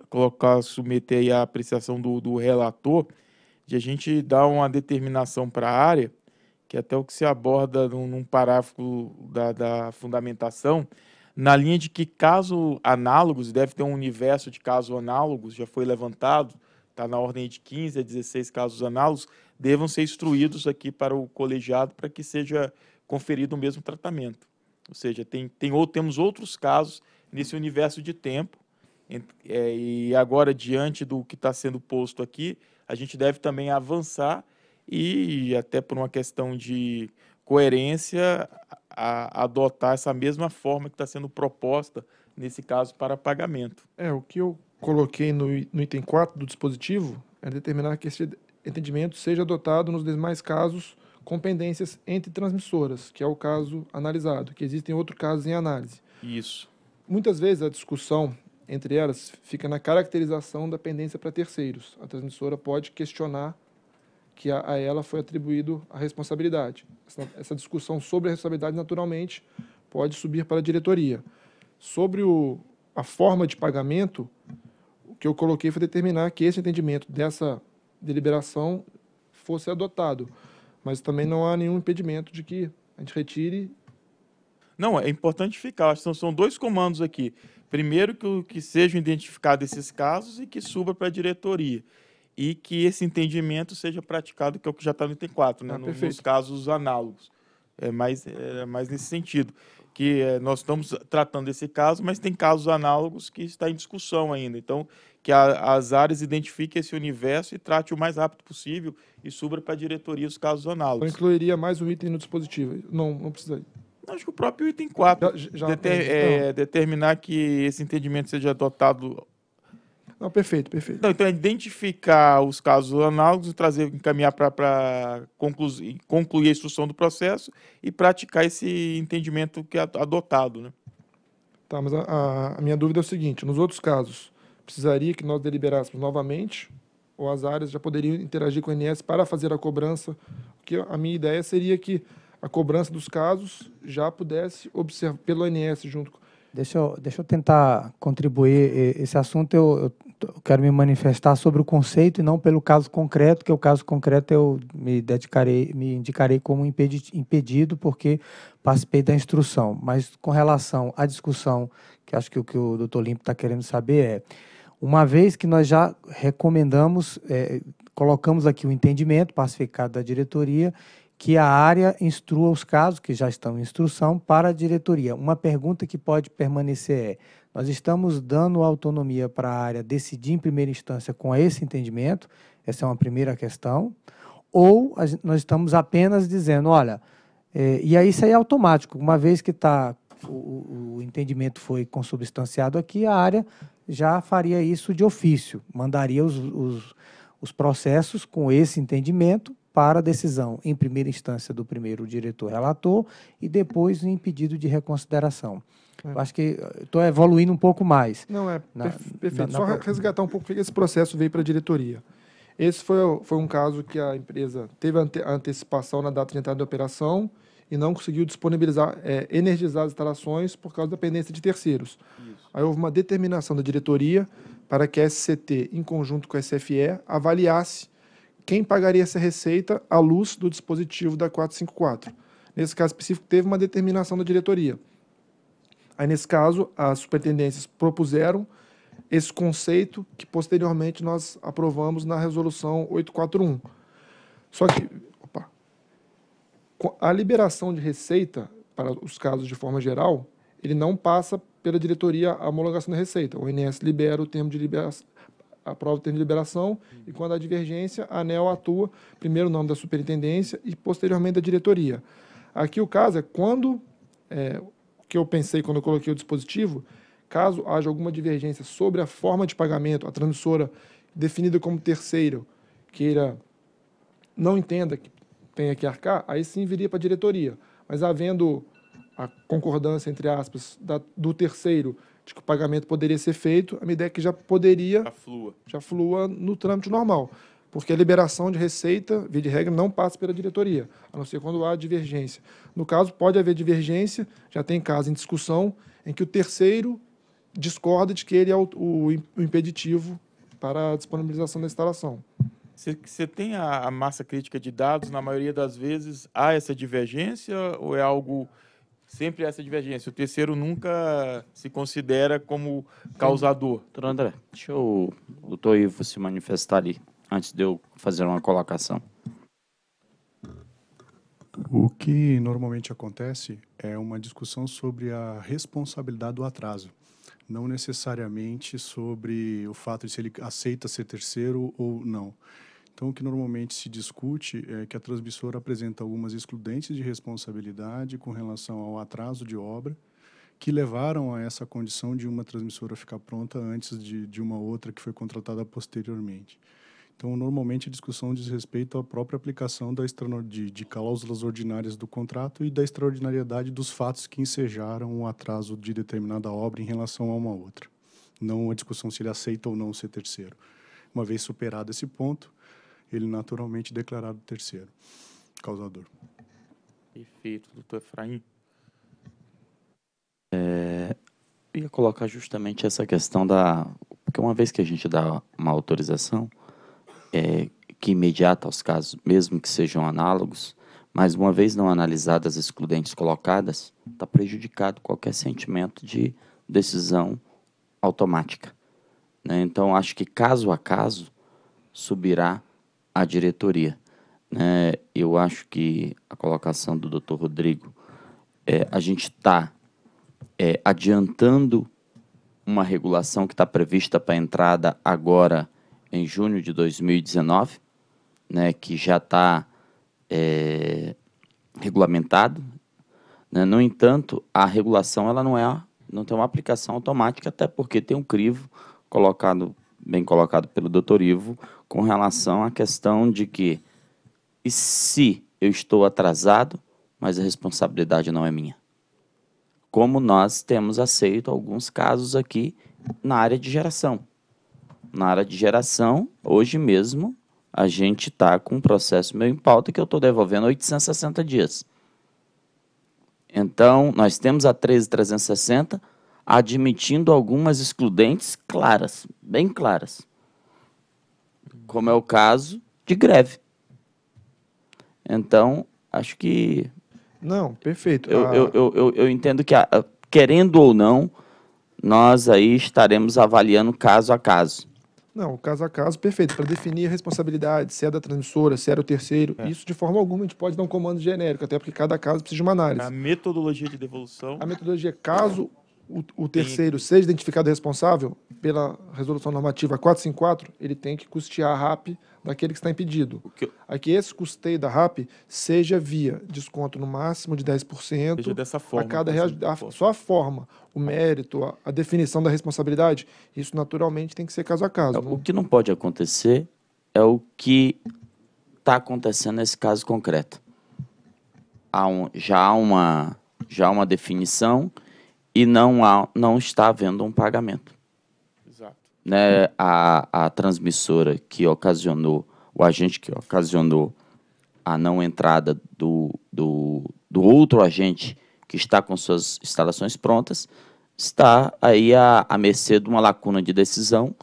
colocar, submeter a apreciação do, do relator, de a gente dar uma determinação para a área que é até o que se aborda num, num parágrafo da, da fundamentação, na linha de que caso análogos, deve ter um universo de casos análogos, já foi levantado, está na ordem de 15 a 16 casos análogos, devam ser instruídos aqui para o colegiado para que seja conferido o mesmo tratamento. Ou seja, tem, tem ou, temos outros casos nesse universo de tempo, é, e agora, diante do que está sendo posto aqui, a gente deve também avançar e até por uma questão de coerência a, adotar essa mesma forma que está sendo proposta nesse caso para pagamento. É, o que eu coloquei no, no item 4 do dispositivo é determinar que esse entendimento seja adotado nos demais casos com pendências entre transmissoras, que é o caso analisado, que existem outros casos em análise. Isso. Muitas vezes a discussão entre elas fica na caracterização da pendência para terceiros. A transmissora pode questionar que a, a ela foi atribuído a responsabilidade. Essa, essa, discussão sobre a responsabilidade, naturalmente, pode subir para a diretoria. Sobre o, a forma de pagamento, o que eu coloquei foi determinar que esse entendimento dessa deliberação fosse adotado. Mas também não há nenhum impedimento de que a gente retire. Não, é importante ficar. São, são dois comandos aqui. Primeiro, que, que sejam identificados esses casos e que suba para a diretoria e que esse entendimento seja praticado, que é o que já está no item 4, né? Tá nos, casos análogos. É mais, é mais nesse sentido, que é, nós estamos tratando esse caso, mas tem casos análogos que está em discussão ainda. Então, que a, as áreas identifiquem esse universo e trate o mais rápido possível e suba para a diretoria os casos análogos. Eu incluiria mais um item no dispositivo. Não, não precisa. Acho que o próprio item 4, já, já, deter, é, é então. determinar que esse entendimento seja adotado não, perfeito, perfeito. Não, então, é identificar os casos análogos, trazer, encaminhar para concluir, concluir a instrução do processo e praticar esse entendimento que é adotado, né? Tá, mas a, a minha dúvida é o seguinte, nos outros casos, precisaria que nós deliberássemos novamente ou as áreas já poderiam interagir com o INS para fazer a cobrança, porque a minha ideia seria que a cobrança dos casos já pudesse observar pelo INS junto Deixa eu, deixa eu tentar contribuir. Esse assunto eu, eu, quero me manifestar sobre o conceito e não pelo caso concreto, que o caso concreto eu me dedicarei, me indicarei como impedido, porque participei da instrução. Mas com relação à discussão, que acho que o que o doutor Limpo está querendo saber é, uma vez que nós já recomendamos, é, colocamos aqui o entendimento pacificado da diretoria que a área instrua os casos que já estão em instrução para a diretoria. Uma pergunta que pode permanecer é: nós estamos dando autonomia para a área decidir em primeira instância com esse entendimento? Essa é uma primeira questão. Ou nós estamos apenas dizendo: olha, é, e aí isso aí é automático, uma vez que está o, o entendimento foi consubstanciado aqui, a área já faria isso de ofício, mandaria os, os, os processos com esse entendimento para a decisão, em primeira instância, do primeiro diretor relator e depois em pedido de reconsideração. É. acho que estou eh, evoluindo um pouco mais. Não, é na, perfeito. Na, Só na... resgatar um pouco que esse processo veio para a diretoria. Esse foi, foi um caso que a empresa teve ante, antecipação na data de entrada da operação e não conseguiu disponibilizar, é, energizar as instalações por causa da pendência de terceiros. Isso. Aí houve uma determinação da diretoria para que a SCT, em conjunto com a SFE, avaliasse quem pagaria essa receita à luz do dispositivo da 454. Nesse caso específico, teve uma determinação da diretoria. Aí, nesse caso, as superintendências propuseram esse conceito que posteriormente nós aprovamos na resolução 841. Só que opa, a liberação de receita para os casos de forma geral, ele não passa pela diretoria a homologação da receita. O INS libera o termo de liberação aprova o termo de liberação e, quando há divergência, a ANEL atua primeiro no nome da superintendência e, posteriormente, da diretoria. Aqui o caso é quando, é, o que eu pensei quando eu coloquei o dispositivo, caso haja alguma divergência sobre a forma de pagamento, a transmissora definida como terceiro queira, não entenda que tenha que arcar, aí sim viria para a diretoria. Mas havendo a concordância, entre aspas, da, do terceiro de que o pagamento poderia ser feito, a ideia é que já poderia. Já flua. Já flua no trâmite normal. Porque a liberação de receita, via de regra, não passa pela diretoria, a não ser quando há divergência. No caso, pode haver divergência, já tem caso em discussão, em que o terceiro discorda de que ele é o, o, o impeditivo para a disponibilização da instalação. Você tem a, a massa crítica de dados, na maioria das vezes há essa divergência ou é algo sempre essa divergência. O terceiro nunca se considera como causador. Doutor André, deixa o doutor Ivo se manifestar ali, antes de eu fazer uma colocação. O que normalmente acontece é uma discussão sobre a responsabilidade do atraso, não necessariamente sobre o fato de se ele aceita ser terceiro ou não. Então, o que normalmente se discute é que a transmissora apresenta algumas excludentes de responsabilidade com relação ao atraso de obra, que levaram a essa condição de uma transmissora ficar pronta antes de, de uma outra que foi contratada posteriormente. Então, normalmente a discussão diz respeito à própria aplicação da de, de cláusulas ordinárias do contrato e da extraordinariedade dos fatos que ensejaram o atraso de determinada obra em relação a uma outra. Não a discussão se ele aceita ou não ser terceiro. Uma vez superado esse ponto, ele naturalmente declarado terceiro causador. Perfeito, doutor Efraim. É, ia colocar justamente essa questão da. Porque uma vez que a gente dá uma autorização, é, que imediata aos casos, mesmo que sejam análogos, mas uma vez não analisadas as excludentes colocadas, está prejudicado qualquer sentimento de decisão automática. Né? Então, acho que caso a caso subirá à diretoria. Né? Eu acho que a colocação do Dr. Rodrigo, é, a gente está é, adiantando uma regulação que está prevista para entrada agora em junho de 2019, né, que já está é, regulamentado. Né? No entanto, a regulação ela não é não tem uma aplicação automática, até porque tem um crivo colocado bem colocado pelo doutor Ivo com relação à questão de que, e se eu estou atrasado, mas a responsabilidade não é minha? Como nós temos aceito alguns casos aqui na área de geração. Na área de geração, hoje mesmo, a gente está com um processo meu em pauta que eu estou devolvendo 860 dias. Então, nós temos a 13360 admitindo algumas excludentes claras, bem claras como é o caso de greve. Então, acho que. Não, perfeito. Eu, ah. eu, eu, eu, eu, entendo que, querendo ou não, nós aí estaremos avaliando caso a caso. Não, caso a caso, perfeito, para definir a responsabilidade, se é da transmissora, se era é o terceiro. É. Isso, de forma alguma, a gente pode dar um comando genérico, até porque cada caso precisa de uma análise. A metodologia de devolução. A metodologia, é caso o, o terceiro Tem... seja identificado responsável, pela resolução normativa 454, ele tem que custear a RAP daquele que está impedido. Que... A que esse custeio da RAP seja via desconto no máximo de 10%. Seja dessa forma. A cada rea... a... Só a forma, o mérito, a... a, definição da responsabilidade, isso naturalmente tem que ser caso a caso. É, né? O não? que não pode acontecer é o que está acontecendo nesse caso concreto. Há um... já, há uma, já uma definição e não, há, não está havendo um pagamento né, a, a transmissora que ocasionou, o agente que ocasionou a não entrada do, do, do outro agente que está com suas instalações prontas, está aí à, à mercê de uma lacuna de decisão.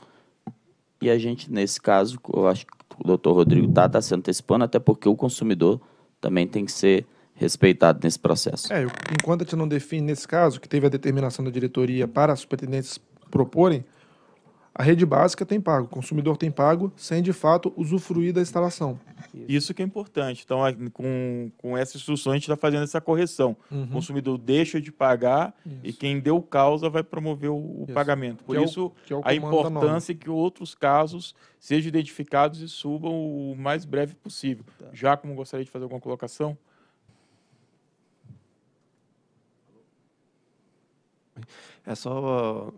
E a gente, nesse caso, eu acho que o doutor Rodrigo está tá se antecipando, até porque o consumidor também tem que ser respeitado nesse processo. É, enquanto a gente não define, nesse caso, que teve a determinação da diretoria para as superintendentes proporem, a rede básica tem pago, o consumidor tem pago, sem de fato usufruir da instalação. Isso que é importante. Então, com, com essa instrução, a gente está fazendo essa correção. Uhum. O consumidor deixa de pagar isso. e quem deu causa vai promover o, isso. pagamento. Por que isso, é o, é a importância que outros casos sejam identificados e subam o mais breve possível. Tá. Já como gostaria de fazer alguma colocação? É só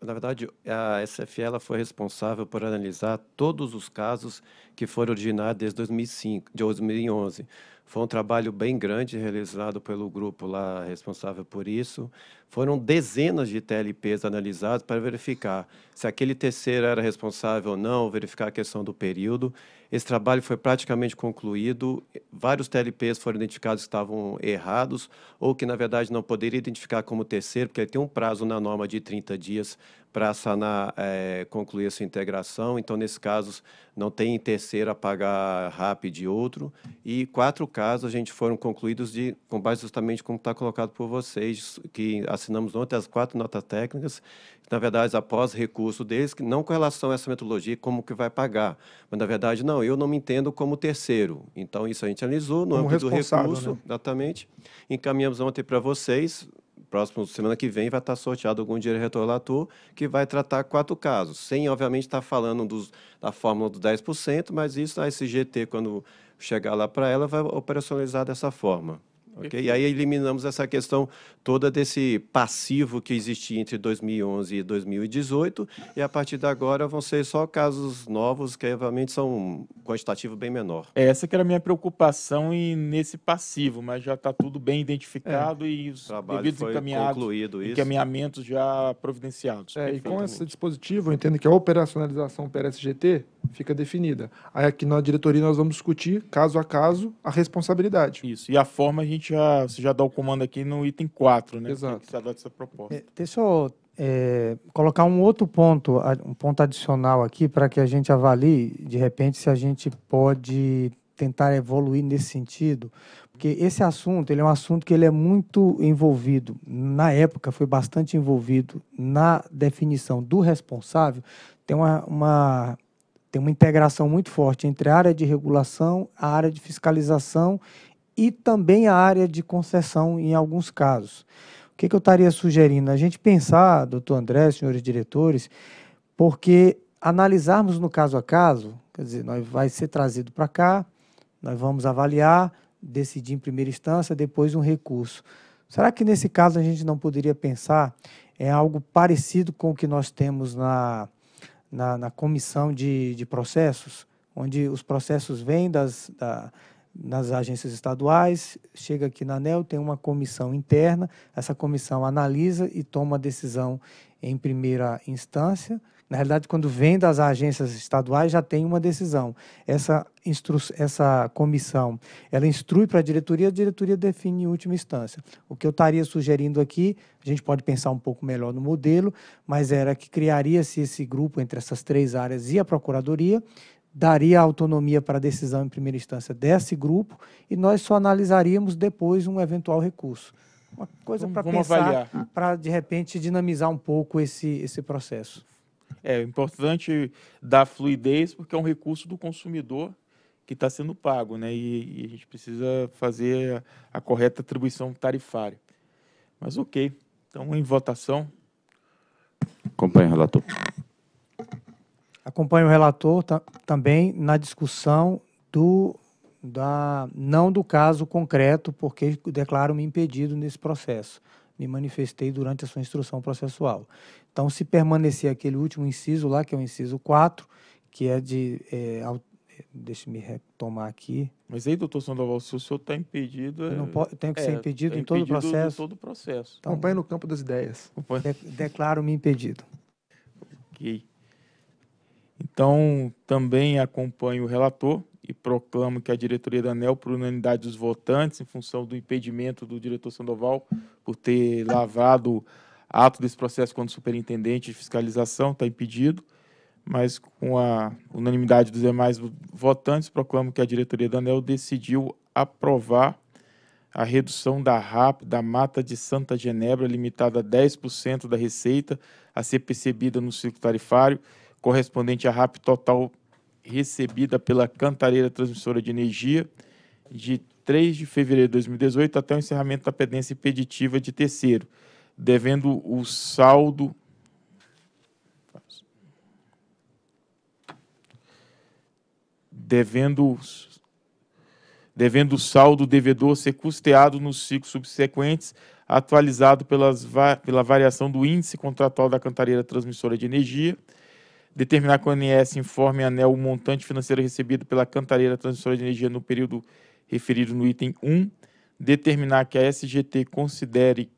na verdade, a SFE ela foi responsável por analisar todos os casos que foram originados desde 2005, de 2011. Foi um trabalho bem grande realizado pelo grupo lá responsável por isso. Foram dezenas de TLPs analisados para verificar se aquele terceiro era responsável ou não, verificar a questão do período. Esse trabalho foi praticamente concluído. Vários TLPs foram identificados que estavam errados ou que, na verdade, não poderia identificar como terceiro, porque ele tem um prazo na norma de 30 dias para sanar, é, concluir essa integração. Então, nesse caso, não tem terceiro a pagar rápido de outro. E quatro casos a gente foram concluídos de, com base justamente como está colocado por vocês, que assinamos ontem as quatro notas técnicas, na verdade, após recurso deles, que não com relação a essa metodologia, como que vai pagar. Mas, na verdade, não, eu não me entendo como terceiro. Então, isso a gente analisou no como âmbito do recurso, né? exatamente. Encaminhamos ontem para vocês, próximo semana que vem vai estar sorteado algum diretor relator que vai tratar quatro casos, sem obviamente estar falando dos, da fórmula do 10%, mas isso a SGT, quando chegar lá para ela, vai operacionalizar dessa forma. E aí eliminamos essa questão toda desse passivo que existia entre 2011 e 2018, e a partir de agora vão ser só casos novos, que realmente são um quantitativo bem menor. É, essa que era a minha preocupação e nesse passivo, mas já está tudo bem identificado é, e os devidos encaminhados, encaminhamentos já providenciados. É, e com esse dispositivo, eu entendo que a operacionalização para fica definida. Aí aqui na diretoria nós vamos discutir, caso a caso, a responsabilidade. Isso. E a forma a gente já, você já dá o comando aqui no item 4, né? Exato. Que se adota essa proposta. É, deixa eu é, colocar um outro ponto, um ponto adicional aqui, para que a gente avalie, de repente, se a gente pode tentar evoluir nesse sentido, porque esse assunto ele é um assunto que ele é muito envolvido na época foi bastante envolvido na definição do responsável tem uma, uma tem uma integração muito forte entre a área de regulação, a área de fiscalização e também a área de concessão em alguns casos. O que, que eu estaria sugerindo? A gente pensar, doutor André, senhores diretores, porque analisarmos no caso a caso, quer dizer, nós vai ser trazido para cá, nós vamos avaliar, decidir em primeira instância, depois um recurso. Será que nesse caso a gente não poderia pensar em é algo parecido com o que nós temos na na, na comissão de, de processos, onde os processos vêm das, da, nas agências estaduais, chega aqui na ANEL, tem uma comissão interna, essa comissão analisa e toma a decisão em primeira instância, na realidade, quando vem das agências estaduais, já tem uma decisão. Essa, instru essa comissão, ela instrui para a diretoria, a diretoria define em última instância. O que eu estaria sugerindo aqui, a gente pode pensar um pouco melhor no modelo, mas era que criaria-se esse grupo entre essas três áreas e a procuradoria, daria autonomia para a decisão em primeira instância desse grupo e nós só analisaríamos depois um eventual recurso. Uma coisa para pensar, para de repente dinamizar um pouco esse, esse processo. É importante dar fluidez porque é um recurso do consumidor que está sendo pago, né? E, e, a gente precisa fazer a, a, correta atribuição tarifária. Mas ok, então em votação. Acompanho o relator. Acompanho o relator tá, também na discussão do da não do caso concreto, porque declaro-me impedido nesse processo. Me manifestei durante a sua instrução processual. Então, se permanecer aquele último inciso lá, que é o inciso 4, que é de. É, Deixe-me retomar aqui. Mas aí, doutor Sandoval, se o senhor está impedido. É... Eu, posso, eu, tenho que é, ser impedido tá em todo o processo? Em todo o processo. Então, Acompanhe no campo das ideias. De Declaro-me impedido. Ok. Então, também acompanho o relator e proclamo que a diretoria da ANEL, por unanimidade dos votantes, em função do impedimento do diretor Sandoval por ter lavado ato desse processo quando superintendente de fiscalização, está impedido, mas com a unanimidade dos demais votantes, proclamo que a diretoria da ANEL decidiu aprovar a redução da RAP da Mata de Santa Genebra, limitada a 10% da receita a ser percebida no ciclo tarifário, correspondente à RAP total recebida pela Cantareira Transmissora de Energia, de 3 de fevereiro de 2018 até o encerramento da pendência impeditiva de terceiro devendo o saldo devendo devendo o saldo devedor ser custeado nos ciclos subsequentes, atualizado pelas, pela variação do índice contratual da cantareira transmissora de energia, determinar que o ANS informe a ANEL o montante financeiro recebido pela cantareira transmissora de energia no período referido no item 1, determinar que a SGT considere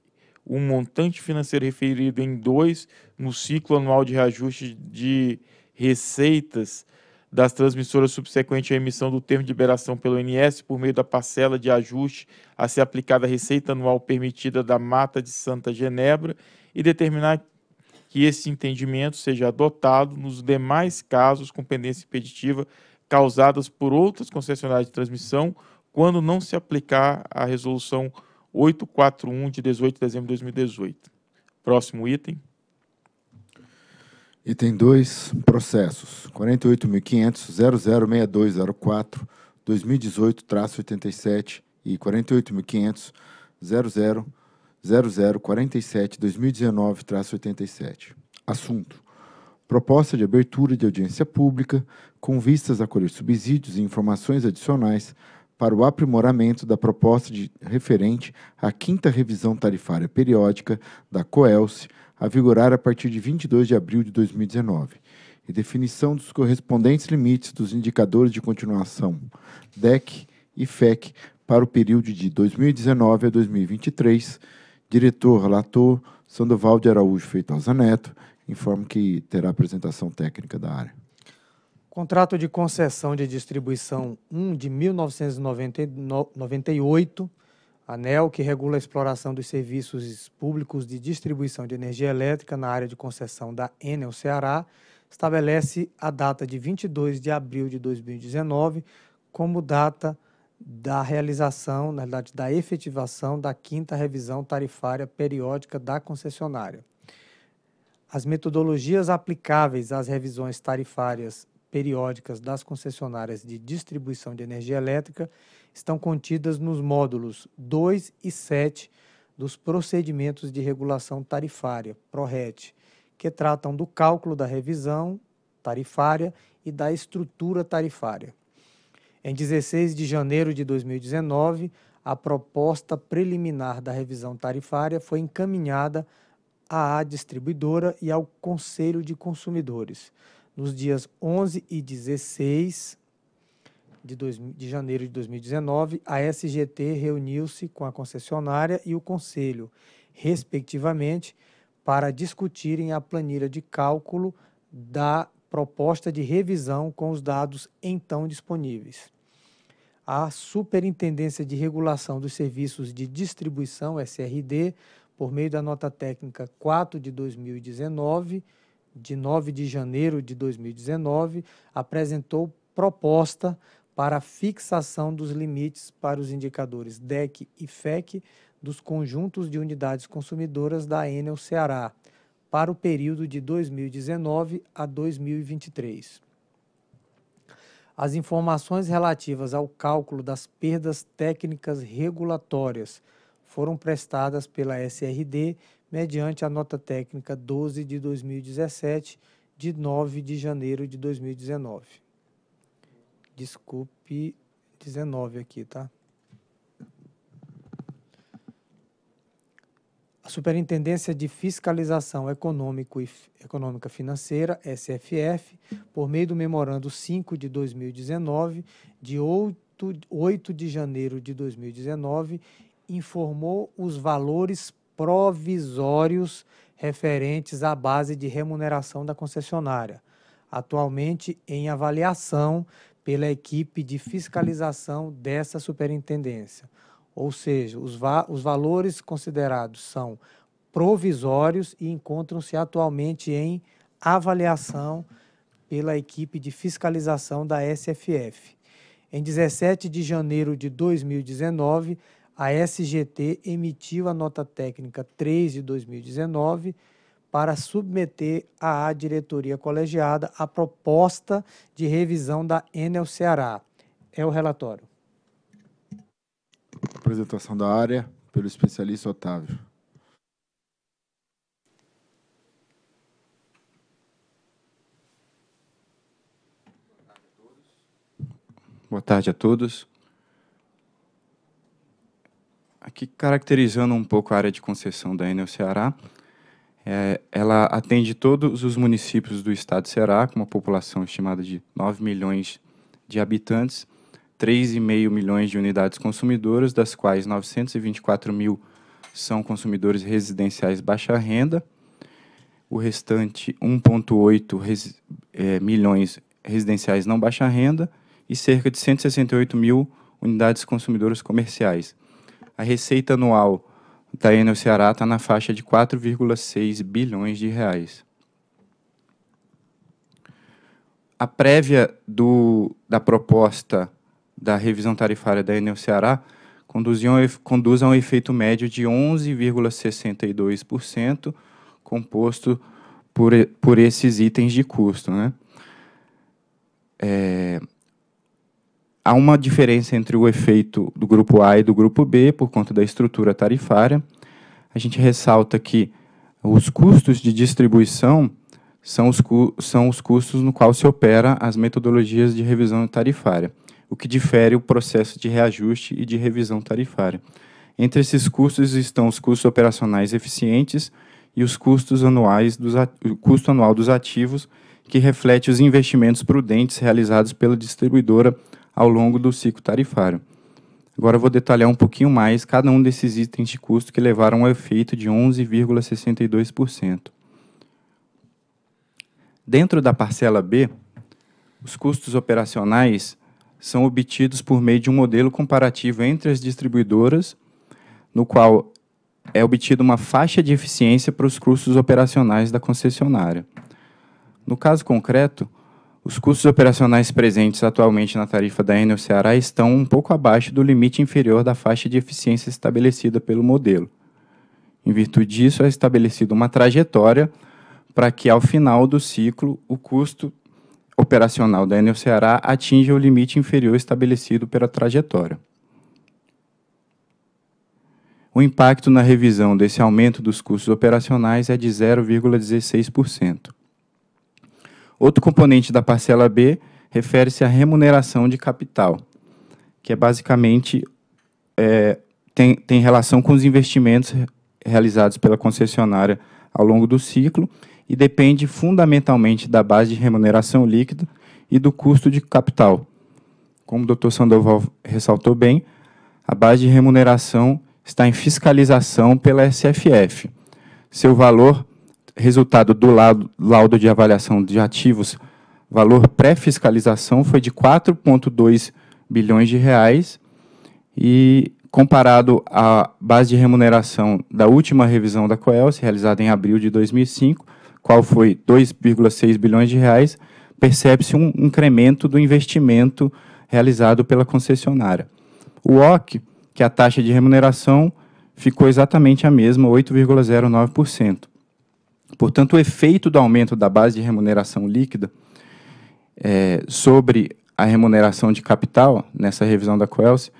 o um montante financeiro referido em 2 no ciclo anual de reajuste de receitas das transmissoras subsequente à emissão do termo de liberação pelo INS por meio da parcela de ajuste a ser aplicada à receita anual permitida da Mata de Santa Genebra e determinar que esse entendimento seja adotado nos demais casos com pendência impeditiva causadas por outras concessionárias de transmissão quando não se aplicar a resolução 841 de 18 de dezembro de 2018. Próximo item. Item 2, processos 48.500.006204-2018-87 e 48.500.0047-2019-87. Assunto: Proposta de abertura de audiência pública com vistas a colher subsídios e informações adicionais para o aprimoramento da proposta de referente à quinta revisão tarifária periódica da COELSE, a vigorar a partir de 22 de abril de 2019, e definição dos correspondentes limites dos indicadores de continuação DEC e FEC para o período de 2019 a 2023. Diretor, relator, Sandoval de Araújo Feitosa Neto, informo que terá apresentação técnica da área. Contrato de concessão de distribuição 1 de 1998, ANEL, que regula a exploração dos serviços públicos de distribuição de energia elétrica na área de concessão da Enel Ceará, estabelece a data de 22 de abril de 2019 como data da realização, na verdade, da efetivação da quinta revisão tarifária periódica da concessionária. As metodologias aplicáveis às revisões tarifárias periódicas das concessionárias de distribuição de energia elétrica estão contidas nos módulos 2 e 7 dos procedimentos de regulação tarifária, PRORET, que tratam do cálculo da revisão tarifária e da estrutura tarifária. Em 16 de janeiro de 2019, a proposta preliminar da revisão tarifária foi encaminhada à distribuidora e ao Conselho de Consumidores nos dias 11 e 16 de, dois, de janeiro de 2019, a SGT reuniu-se com a concessionária e o conselho, respectivamente, para discutirem a planilha de cálculo da proposta de revisão com os dados então disponíveis. A Superintendência de Regulação dos Serviços de Distribuição, SRD, por meio da nota técnica 4 de 2019, de 9 de janeiro de 2019, apresentou proposta para fixação dos limites para os indicadores DEC e FEC dos conjuntos de unidades consumidoras da Enel Ceará para o período de 2019 a 2023. As informações relativas ao cálculo das perdas técnicas regulatórias foram prestadas pela SRD mediante a nota técnica 12 de 2017, de 9 de janeiro de 2019. Desculpe, 19 aqui, tá? A Superintendência de Fiscalização Econômico e Econômica Financeira, SFF, por meio do Memorando 5 de 2019, de 8, 8 de janeiro de 2019, informou os valores provisórios referentes à base de remuneração da concessionária, atualmente em avaliação pela equipe de fiscalização dessa superintendência. Ou seja, os, va os valores considerados são provisórios e encontram-se atualmente em avaliação pela equipe de fiscalização da SFF. Em 17 de janeiro de 2019, a SGT emitiu a nota técnica 3 de 2019 para submeter à diretoria colegiada a proposta de revisão da Enel Ceará. É o relatório. Apresentação da área pelo especialista Otávio. Boa tarde a todos aqui caracterizando um pouco a área de concessão da Enel Ceará, é, ela atende todos os municípios do estado de Ceará, com uma população estimada de 9 milhões de habitantes, 3,5 milhões de unidades consumidoras, das quais 924 mil são consumidores residenciais baixa renda, o restante 1,8 res, é, milhões residenciais não baixa renda e cerca de 168 mil unidades consumidoras comerciais. A receita anual da Enel Ceará está na faixa de 4,6 bilhões de reais. A prévia do, da proposta da revisão tarifária da Enel Ceará conduz a um efeito médio de 11,62%, composto por, por esses itens de custo. Né? É, há uma diferença entre o efeito do grupo A e do grupo B por conta da estrutura tarifária. A gente ressalta que os custos de distribuição são os, são os custos no qual se opera as metodologias de revisão tarifária, o que difere o processo de reajuste e de revisão tarifária. Entre esses custos estão os custos operacionais eficientes e os custos anuais dos o custo anual dos ativos, que reflete os investimentos prudentes realizados pela distribuidora ao longo do ciclo tarifário. Agora vou detalhar um pouquinho mais cada um desses itens de custo que levaram ao efeito de 11,62%. Dentro da parcela B, os custos operacionais são obtidos por meio de um modelo comparativo entre as distribuidoras, no qual é obtida uma faixa de eficiência para os custos operacionais da concessionária. No caso concreto, os custos operacionais presentes atualmente na tarifa da Enel Ceará estão um pouco abaixo do limite inferior da faixa de eficiência estabelecida pelo modelo. Em virtude disso, é estabelecida uma trajetória para que, ao final do ciclo, o custo operacional da Enel Ceará atinja o limite inferior estabelecido pela trajetória. O impacto na revisão desse aumento dos custos operacionais é de 0,16%. Outro componente da parcela B refere-se à remuneração de capital, que é basicamente é, tem, tem relação com os investimentos realizados pela concessionária ao longo do ciclo e depende fundamentalmente da base de remuneração líquida e do custo de capital. Como o Dr. Sandoval ressaltou bem, a base de remuneração está em fiscalização pela SFF. Seu valor resultado do laudo de avaliação de ativos, valor pré-fiscalização, foi de 4,2 bilhões de reais e comparado à base de remuneração da última revisão da COELS, realizada em abril de 2005, qual foi 2,6 bilhões de reais, percebe-se um incremento do investimento realizado pela concessionária. O OC, que é a taxa de remuneração, ficou exatamente a mesma, 8,09%. Portanto, o efeito do aumento da base de remuneração líquida é, sobre a remuneração de capital, nessa revisão da Coelce,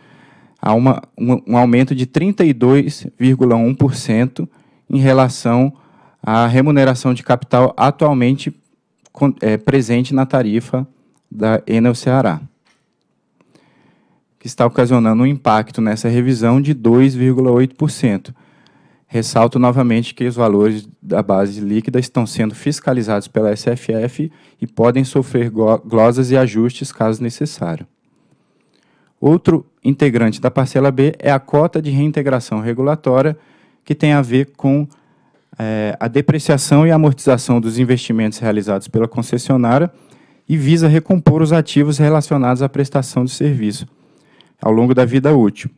há uma, um, um aumento de 32,1% em relação à remuneração de capital atualmente com, é, presente na tarifa da Enel Ceará, que está ocasionando um impacto nessa revisão de 2,8%. Ressalto novamente que os valores da base líquida estão sendo fiscalizados pela SFF e podem sofrer glosas e ajustes caso necessário. Outro integrante da parcela B é a cota de reintegração regulatória, que tem a ver com é, a depreciação e amortização dos investimentos realizados pela concessionária e visa recompor os ativos relacionados à prestação de serviço ao longo da vida útil.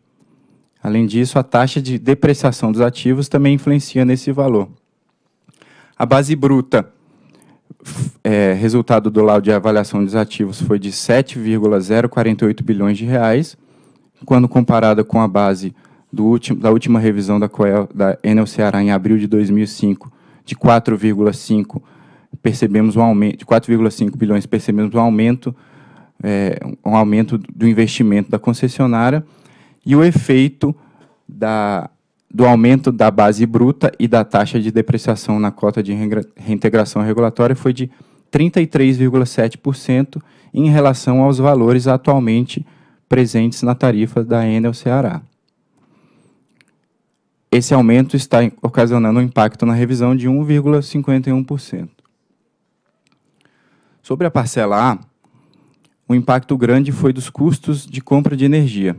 Além disso, a taxa de depreciação dos ativos também influencia nesse valor. A base bruta, é, resultado do laudo de avaliação dos ativos, foi de 7,048 bilhões de reais, quando comparada com a base último, da última revisão da, Coel, da Enel Ceará em abril de 2005, de 4,5 percebemos um aumento de 4,5 bilhões, percebemos um aumento, é, um aumento do investimento da concessionária e o efeito da, do aumento da base bruta e da taxa de depreciação na cota de reintegração regulatória foi de 33,7% em relação aos valores atualmente presentes na tarifa da Enel Ceará. Esse aumento está ocasionando um impacto na revisão de 1,51%. Sobre a parcela A, o impacto grande foi dos custos de compra de energia,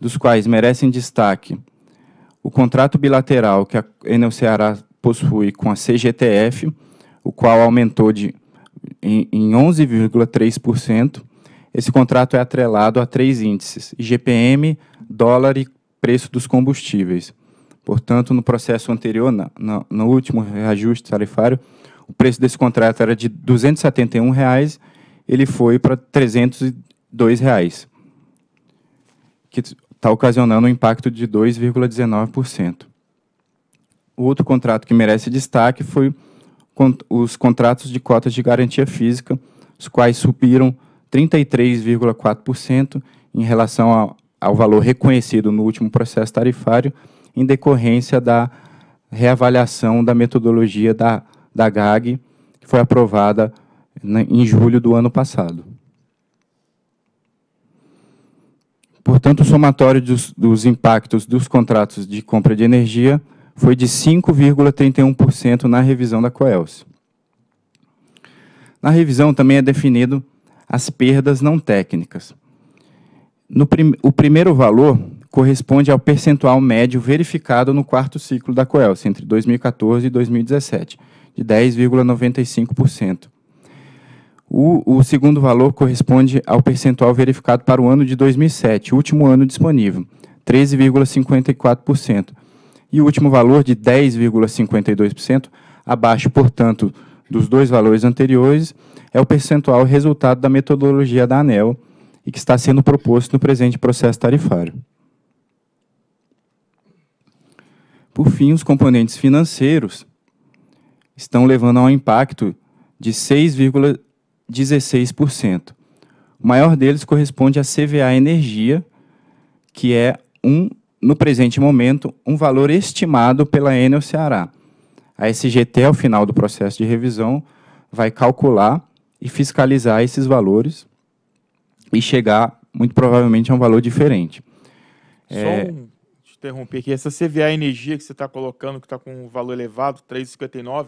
dos quais merecem destaque o contrato bilateral que a Enel Ceará possui com a CGTF, o qual aumentou de, em, em 11,3%. Esse contrato é atrelado a três índices, GPM, dólar e preço dos combustíveis. Portanto, no processo anterior, na, na, no último reajuste tarifário, o preço desse contrato era de R$ 271, reais, ele foi para R$ 302. Reais. Que está ocasionando um impacto de 2,19%. O outro contrato que merece destaque foi os contratos de cotas de garantia física, os quais subiram 33,4% em relação ao, ao valor reconhecido no último processo tarifário, em decorrência da reavaliação da metodologia da, da GAG, que foi aprovada em julho do ano passado. Portanto, o somatório dos, dos impactos dos contratos de compra de energia foi de 5,31% na revisão da Coelce. Na revisão também é definido as perdas não técnicas. Prim, o primeiro valor corresponde ao percentual médio verificado no quarto ciclo da Coelce, entre 2014 e 2017, de 10,95%. O, o, segundo valor corresponde ao percentual verificado para o ano de 2007, último ano disponível, 13,54%. E o último valor de 10,52%, abaixo, portanto, dos dois valores anteriores, é o percentual resultado da metodologia da ANEL e que está sendo proposto no presente processo tarifário. Por fim, os componentes financeiros estão levando a um impacto de 6, 16%. O maior deles corresponde à CVA Energia, que é um no presente momento um valor estimado pela Enel Ceará. A SGT, ao final do processo de revisão, vai calcular e fiscalizar esses valores e chegar, muito provavelmente, a um valor diferente. Só é... um, interromper aqui, essa CVA Energia que você está colocando, que está com um valor elevado, 3,59,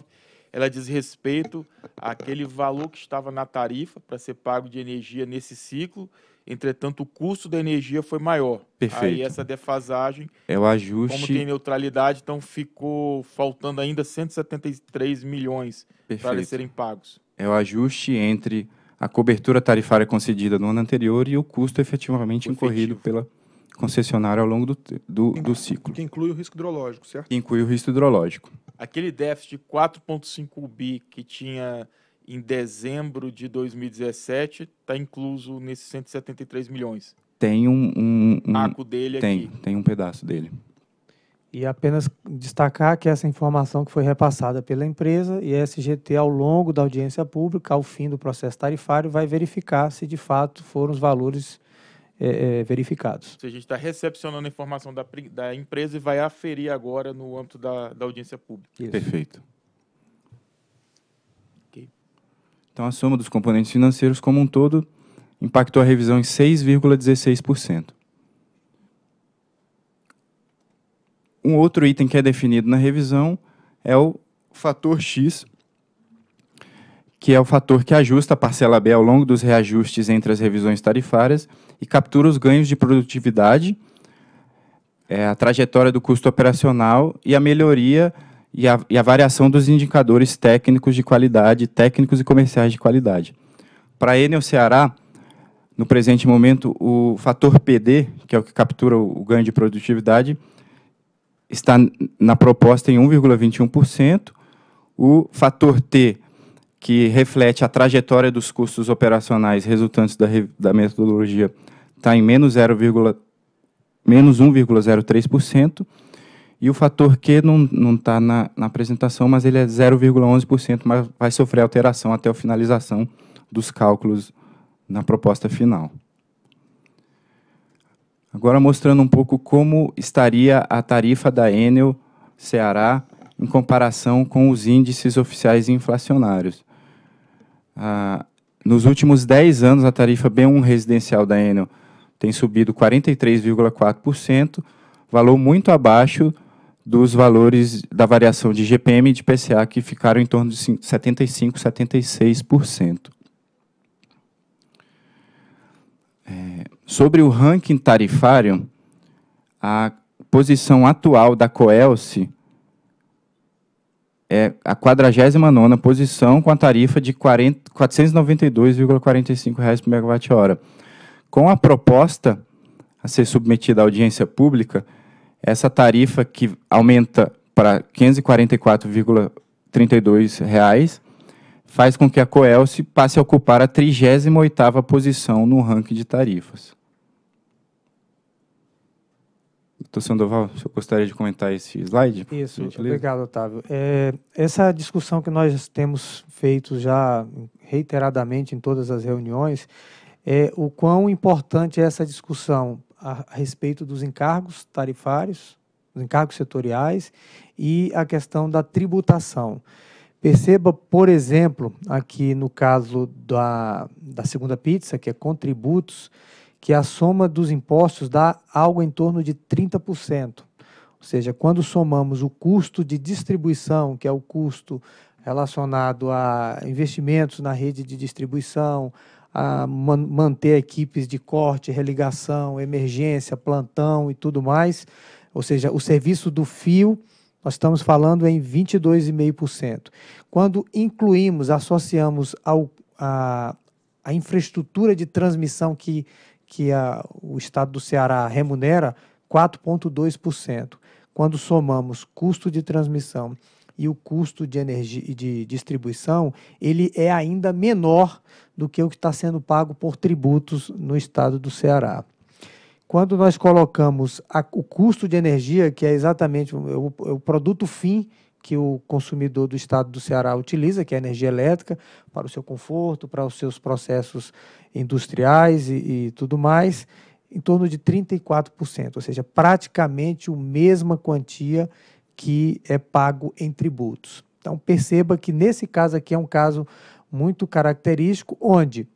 ela diz respeito àquele valor que estava na tarifa para ser pago de energia nesse ciclo. Entretanto, o custo da energia foi maior. Perfeito. Aí essa defasagem. É o ajuste. Como tem neutralidade, então ficou faltando ainda 173 milhões para serem pagos. É o ajuste entre a cobertura tarifária concedida no ano anterior e o custo efetivamente o incorrido pela concessionária ao longo do, do, do, ciclo. Que inclui o risco hidrológico, certo? Que inclui o risco hidrológico aquele déficit de 4,5 bi que tinha em dezembro de 2017 está incluso nesses 173 milhões. Tem um, um, um dele tem, aqui. Tem um pedaço dele. E apenas destacar que essa informação que foi repassada pela empresa e a SGT, ao longo da audiência pública, ao fim do processo tarifário, vai verificar se de fato foram os valores é, é, verificados. Se a gente está recepcionando a informação da, da, empresa e vai aferir agora no âmbito da, da audiência pública. Isso. Perfeito. Okay. Então, a soma dos componentes financeiros como um todo impactou a revisão em 6,16%. Um outro item que é definido na revisão é o fator X, que é o fator que ajusta a parcela B ao longo dos reajustes entre as revisões tarifárias e captura os ganhos de produtividade, é, a trajetória do custo operacional e a melhoria e a, e a variação dos indicadores técnicos de qualidade, técnicos e comerciais de qualidade. Para a Enel Ceará, no presente momento, o fator PD, que é o que captura o ganho de produtividade, está na proposta em 1,21%. O fator T que reflete a trajetória dos custos operacionais resultantes da, da metodologia, está em menos, menos 1,03%, e o fator Q não está na, na apresentação, mas ele é 0,11%, mas vai sofrer alteração até a finalização dos cálculos na proposta final. Agora mostrando um pouco como estaria a tarifa da Enel Ceará em comparação com os índices oficiais inflacionários. Ah, nos últimos 10 anos, a tarifa B1 residencial da Enel tem subido 43,4%, valor muito abaixo dos valores da variação de GPM e de PCA, que ficaram em torno de 75%, 76%. É, sobre o ranking tarifário, a posição atual da Coelce é a 49 posição com a tarifa de R$ 492,45 por megawatt-hora. Com a proposta a ser submetida à audiência pública, essa tarifa que aumenta para R$ 544,32 faz com que a Coelce passe a ocupar a 38ª posição no ranking de tarifas. Dr. Sandoval, eu gostaria de comentar esse slide? Isso, obrigado, Otávio. É, essa discussão que nós temos feito já reiteradamente em todas as reuniões é o quão importante é essa discussão a, a respeito dos encargos tarifários, dos encargos setoriais e a questão da tributação. Perceba, por exemplo, aqui no caso da, da segunda pizza, que é contributos, tributos, que a soma dos impostos dá algo em torno de 30%. Ou seja, quando somamos o custo de distribuição, que é o custo relacionado a investimentos na rede de distribuição, a man manter equipes de corte, religação, emergência, plantão e tudo mais, ou seja, o serviço do fio, nós estamos falando em 22,5%. Quando incluímos, associamos ao, a, a infraestrutura de transmissão que que a, o estado do Ceará remunera, 4,2%. Quando somamos custo de transmissão e o custo de energia de distribuição, ele é ainda menor do que o que está sendo pago por tributos no estado do Ceará. Quando nós colocamos a, o custo de energia, que é exatamente o, o produto fim que o consumidor do estado do Ceará utiliza, que é a energia elétrica, para o seu conforto, para os seus processos industriais e, e tudo mais, em torno de 34%, ou seja, praticamente a mesma quantia que é pago em tributos. Então perceba que nesse caso aqui é um caso muito característico, onde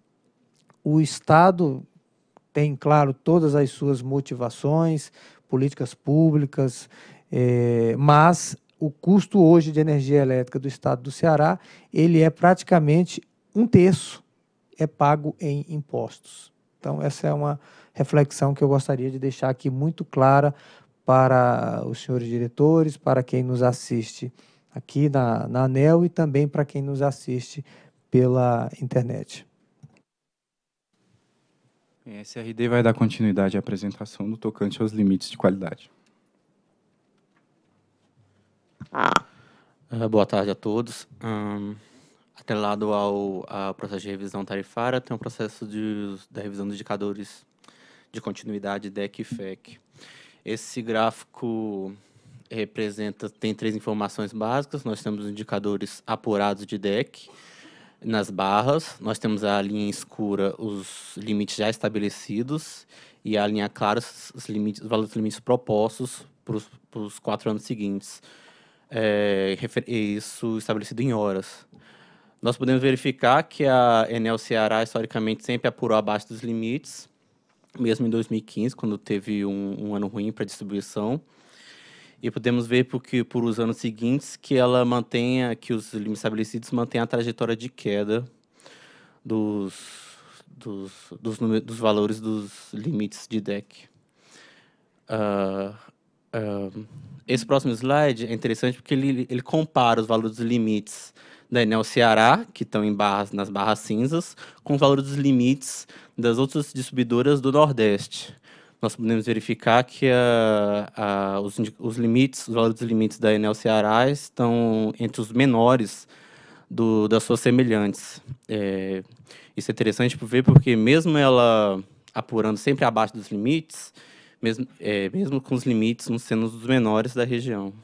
o Estado tem, claro, todas as suas motivações, políticas públicas, eh, mas o custo hoje de energia elétrica do Estado do Ceará ele é praticamente um terço é pago em impostos. Então, essa é uma reflexão que eu gostaria de deixar aqui muito clara para os senhores diretores, para quem nos assiste aqui na, na ANEL e também para quem nos assiste pela internet. A SRD vai dar continuidade à apresentação no tocante aos limites de qualidade. Uh, boa tarde a todos. Um atrelado ao, ao processo de revisão tarifária, tem o um processo de, da revisão dos indicadores de continuidade DEC e FEC. Esse gráfico representa, tem três informações básicas, nós temos indicadores apurados de DEC, nas barras, nós temos a linha escura, os limites já estabelecidos, e a linha clara, os, limites, os valores limites propostos para os quatro anos seguintes. É, isso estabelecido em horas. Nós podemos verificar que a Enel Ceará historicamente sempre apurou abaixo dos limites, mesmo em 2015, quando teve um, um ano ruim para distribuição. E podemos ver porque por os anos seguintes que ela mantenha, que os limites estabelecidos mantenham a trajetória de queda dos, dos, dos, dos valores dos limites de DEC. Uh, ah, uh, ah, esse próximo slide é interessante porque ele, ele compara os valores dos limites da Enel né, Ceará, que estão em barras, nas barras cinzas, com os valores dos limites das outras distribuidoras do Nordeste. Nós podemos verificar que a, a, os, os, limites, os valores dos limites da Enel Ceará estão entre os menores do, das suas semelhantes. É, isso é interessante para ver porque mesmo ela apurando sempre abaixo dos limites, mesmo, é, mesmo com os limites não sendo os menores da região.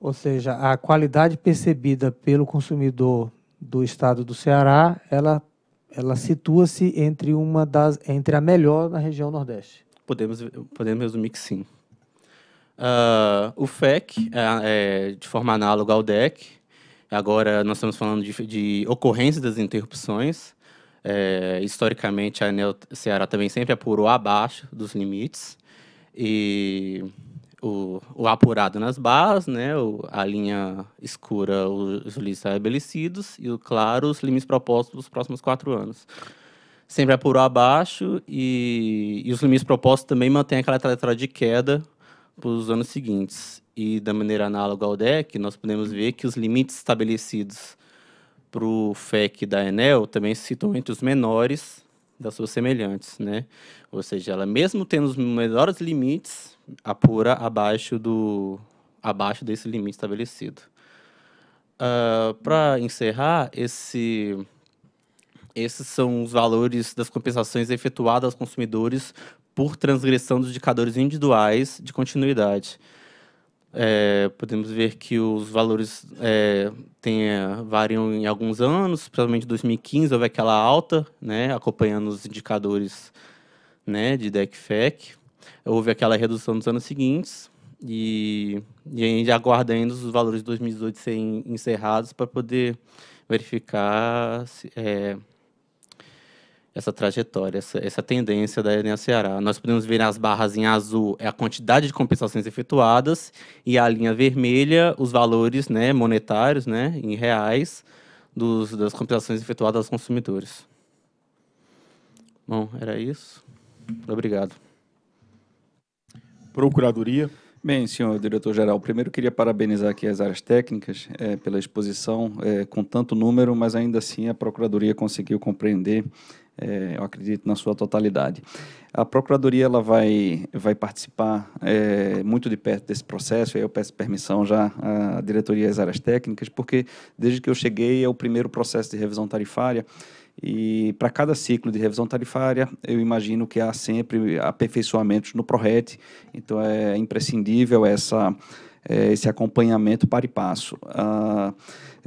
Ou seja, a qualidade percebida pelo consumidor do estado do Ceará, ela, ela situa-se entre uma das entre a melhor na região Nordeste. Podemos podemos resumir que sim. Uh, o FEC é, é, de forma análoga ao DEC. Agora nós estamos falando de, de ocorrência das interrupções. É, historicamente, a Enel Ceará também sempre apurou abaixo dos limites. E o, o apurado nas barras, né? O, a linha escura, os limites estabelecidos, e o claro, os limites propostos dos próximos quatro anos. Sempre apurou abaixo, e, e os limites propostos também mantêm aquela trajetória de queda para os anos seguintes. E, da maneira análoga ao DEC, nós podemos ver que os limites estabelecidos para o FEC da Enel também se situam entre os menores das suas semelhantes, né? Ou seja, ela mesmo tendo os melhores limites, apura abaixo, do, abaixo desse limite estabelecido. Uh, ah, Para encerrar, esse, esses são os valores das compensações efetuadas aos consumidores por transgressão dos indicadores individuais de continuidade. É, podemos ver que os valores é, tem, variam em alguns anos, principalmente em 2015 houve aquela alta, né, acompanhando os indicadores né, de DECFEC. Houve aquela redução nos anos seguintes e, e ainda aguarda ainda os valores de 2018 serem encerrados para poder verificar se, é, essa trajetória, essa, essa tendência da Enel Ceará. Nós podemos ver nas barras em azul é a quantidade de compensações efetuadas e a linha vermelha, os valores né, monetários né, em reais dos, das compensações efetuadas aos consumidores. Bom, era isso. Obrigado. Procuradoria. Bem, senhor diretor-geral, primeiro queria parabenizar aqui as áreas técnicas é, pela exposição é, com tanto número, mas ainda assim a Procuradoria conseguiu compreender, é, eu acredito, na sua totalidade. A Procuradoria ela vai, vai participar é, muito de perto desse processo, aí eu peço permissão já à diretoria e às áreas técnicas, porque desde que eu cheguei é o primeiro processo de revisão tarifária e para cada ciclo de revisão tarifária, eu imagino que há sempre aperfeiçoamentos no ProRet, então é imprescindível essa, é, esse acompanhamento para e passo. Ah,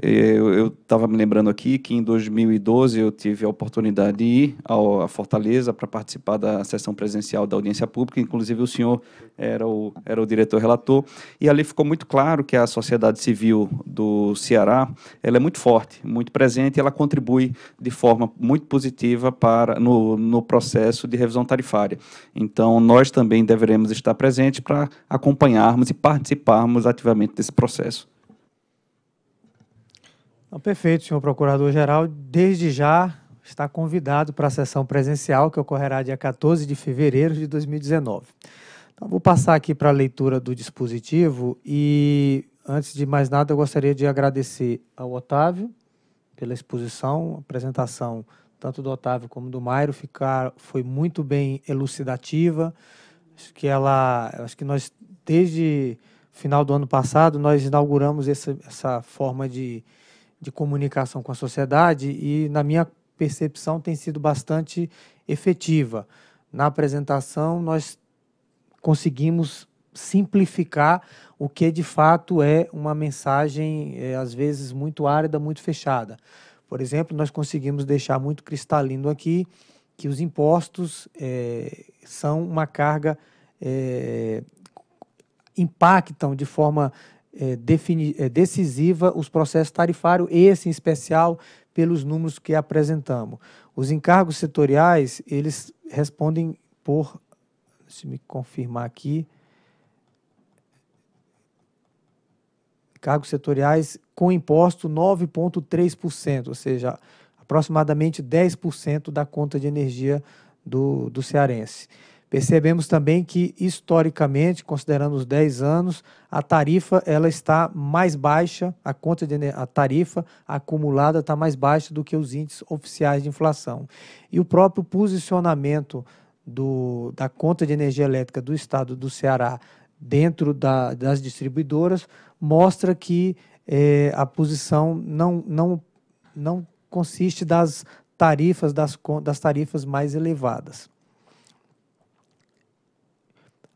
eu estava me lembrando aqui que em 2012 eu tive a oportunidade de ir à Fortaleza para participar da sessão presencial da audiência pública, inclusive o senhor era o, era o diretor relator, e ali ficou muito claro que a sociedade civil do Ceará ela é muito forte, muito presente, e ela contribui de forma muito positiva para no, no processo de revisão tarifária. Então, nós também deveremos estar presentes para acompanharmos e participarmos ativamente desse processo. Então, perfeito, senhor procurador-geral. Desde já está convidado para a sessão presencial que ocorrerá dia 14 de fevereiro de 2019. Então, vou passar aqui para a leitura do dispositivo e, antes de mais nada, eu gostaria de agradecer ao Otávio pela exposição, apresentação tanto do Otávio como do Mairo ficar foi muito bem elucidativa. Acho que ela, acho que nós desde final do ano passado nós inauguramos essa, essa forma de de comunicação com a sociedade e, na minha percepção, tem sido bastante efetiva. Na apresentação, nós conseguimos simplificar o que de fato é uma mensagem, é, às vezes, muito árida, muito fechada. Por exemplo, nós conseguimos deixar muito cristalino aqui que os impostos é, são uma carga, é, impactam de forma é, é, decisiva os processos tarifários, esse em especial pelos números que apresentamos. Os encargos setoriais, eles respondem por, se me confirmar aqui, encargos setoriais com imposto 9,3%, ou seja, aproximadamente 10% da conta de energia do, do cearense. Percebemos também que, historicamente, considerando os 10 anos, a tarifa ela está mais baixa, a conta de a tarifa acumulada está mais baixa do que os índices oficiais de inflação. E o próprio posicionamento do, da conta de energia elétrica do estado do Ceará dentro da, das distribuidoras mostra que é, a posição não, não, não consiste das tarifas, das, das tarifas mais elevadas.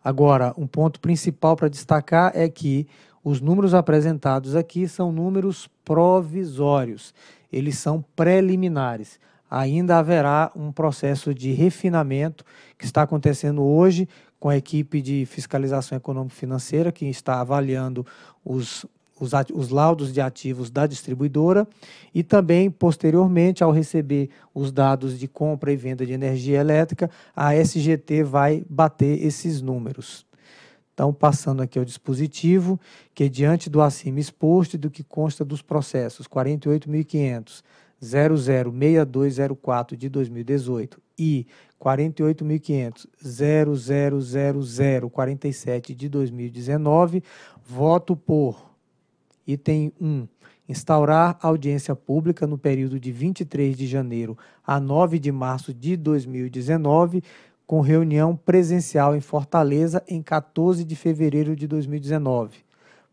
Agora, um ponto principal para destacar é que os números apresentados aqui são números provisórios, eles são preliminares. Ainda haverá um processo de refinamento que está acontecendo hoje com a equipe de fiscalização econômico-financeira, que está avaliando os os, os laudos de ativos da distribuidora e também, posteriormente, ao receber os dados de compra e venda de energia elétrica, a SGT vai bater esses números. Então, passando aqui ao dispositivo, que diante do acima exposto e do que consta dos processos 48.500, 006204 de 2018 e 48.500, de 2019, voto por Item 1. Instaurar audiência pública no período de 23 de janeiro a 9 de março de 2019, com reunião presencial em Fortaleza em 14 de fevereiro de 2019,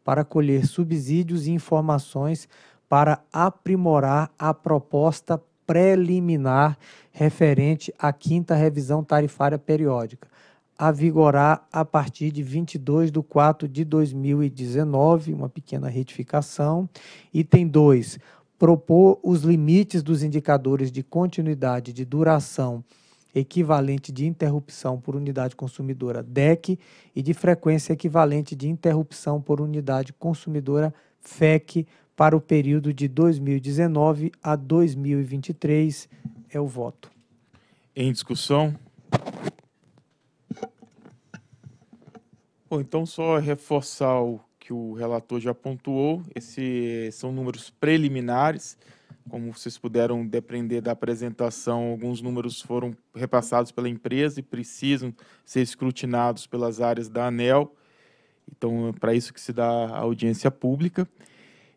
para colher subsídios e informações para aprimorar a proposta preliminar referente à quinta revisão tarifária periódica a vigorar a partir de 22 de 4 de 2019, uma pequena retificação. Item 2, propor os limites dos indicadores de continuidade de duração equivalente de interrupção por unidade consumidora DEC e de frequência equivalente de interrupção por unidade consumidora FEC para o período de 2019 a 2023. É o voto. Em discussão? Bom, então só reforçar o que o relator já pontuou, esses são números preliminares, como vocês puderam depender da apresentação, alguns números foram repassados pela empresa e precisam ser escrutinados pelas áreas da ANEL, então é para isso que se dá a audiência pública.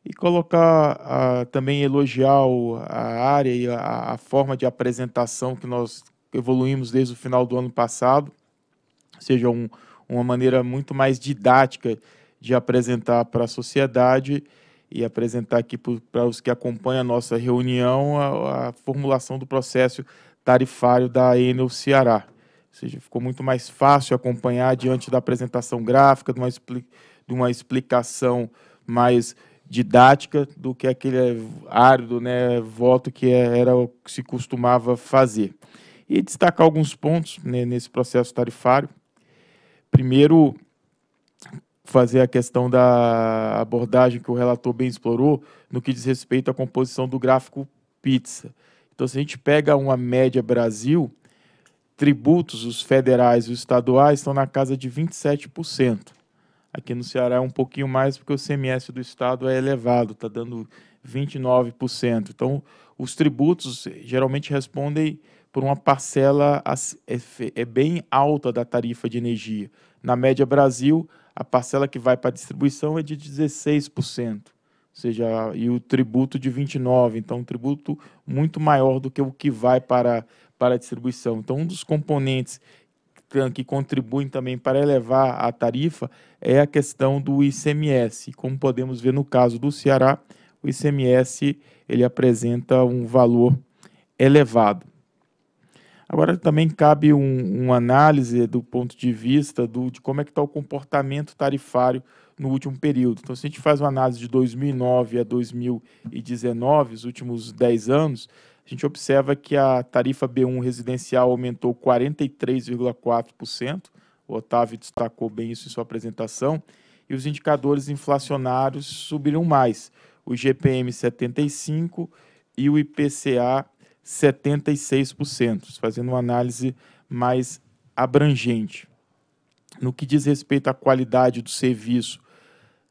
E colocar também elogiar a área e a, a forma de apresentação que nós evoluímos desde o final do ano passado, seja um, uma maneira muito mais didática de apresentar para a sociedade e apresentar aqui para os que acompanham a nossa reunião a, a formulação do processo tarifário da Enel Ceará. Ou seja, ficou muito mais fácil acompanhar diante da apresentação gráfica, de uma, de uma explicação mais didática do que aquele árido né, voto que é, era o que se costumava fazer. E destacar alguns pontos né, nesse processo tarifário primeiro, fazer a questão da abordagem que o relator bem explorou no que diz respeito à composição do gráfico pizza. Então, se a gente pega uma média Brasil, tributos, os federais e os estaduais, estão na casa de 27%. Aqui no Ceará é um pouquinho mais, porque o CMS do estado é elevado, está dando 29%. Então, os tributos geralmente respondem por uma parcela assim, é, é bem alta da tarifa de energia. Na média Brasil, a parcela que vai para a distribuição é de 16%, ou seja, e o tributo de 29%, então um tributo muito maior do que o que vai para, para a distribuição. Então, um dos componentes que contribuem também para elevar a tarifa é a questão do ICMS. Como podemos ver no caso do Ceará, o ICMS ele apresenta um valor elevado. Agora também cabe um, uma análise do ponto de vista do, de como é que está o comportamento tarifário no último período. Então, se a gente faz uma análise de 2009 a 2019, os últimos 10 anos, a gente observa que a tarifa B1 residencial aumentou 43,4%, o Otávio destacou bem isso em sua apresentação, e os indicadores inflacionários subiram mais, o GPM 75 e o IPCA 76%, fazendo uma análise mais abrangente. No que diz respeito à qualidade do serviço,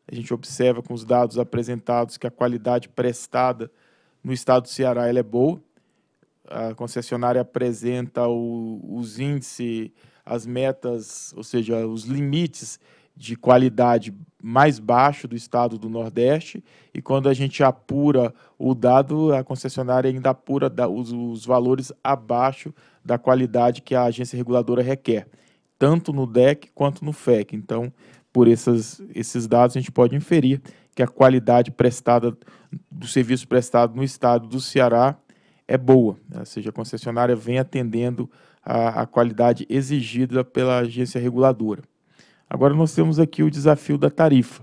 a gente observa com os dados apresentados que a qualidade prestada no estado do Ceará é boa. A concessionária apresenta o, os índices, as metas, ou seja, os limites de qualidade mais baixo do estado do Nordeste, e quando a gente apura o dado, a concessionária ainda apura os, valores abaixo da qualidade que a agência reguladora requer, tanto no DEC quanto no FEC. Então, por essas, esses dados, a gente pode inferir que a qualidade prestada do serviço prestado no estado do Ceará é boa, ou seja, a concessionária vem atendendo a, a qualidade exigida pela agência reguladora. Agora nós temos aqui o desafio da tarifa.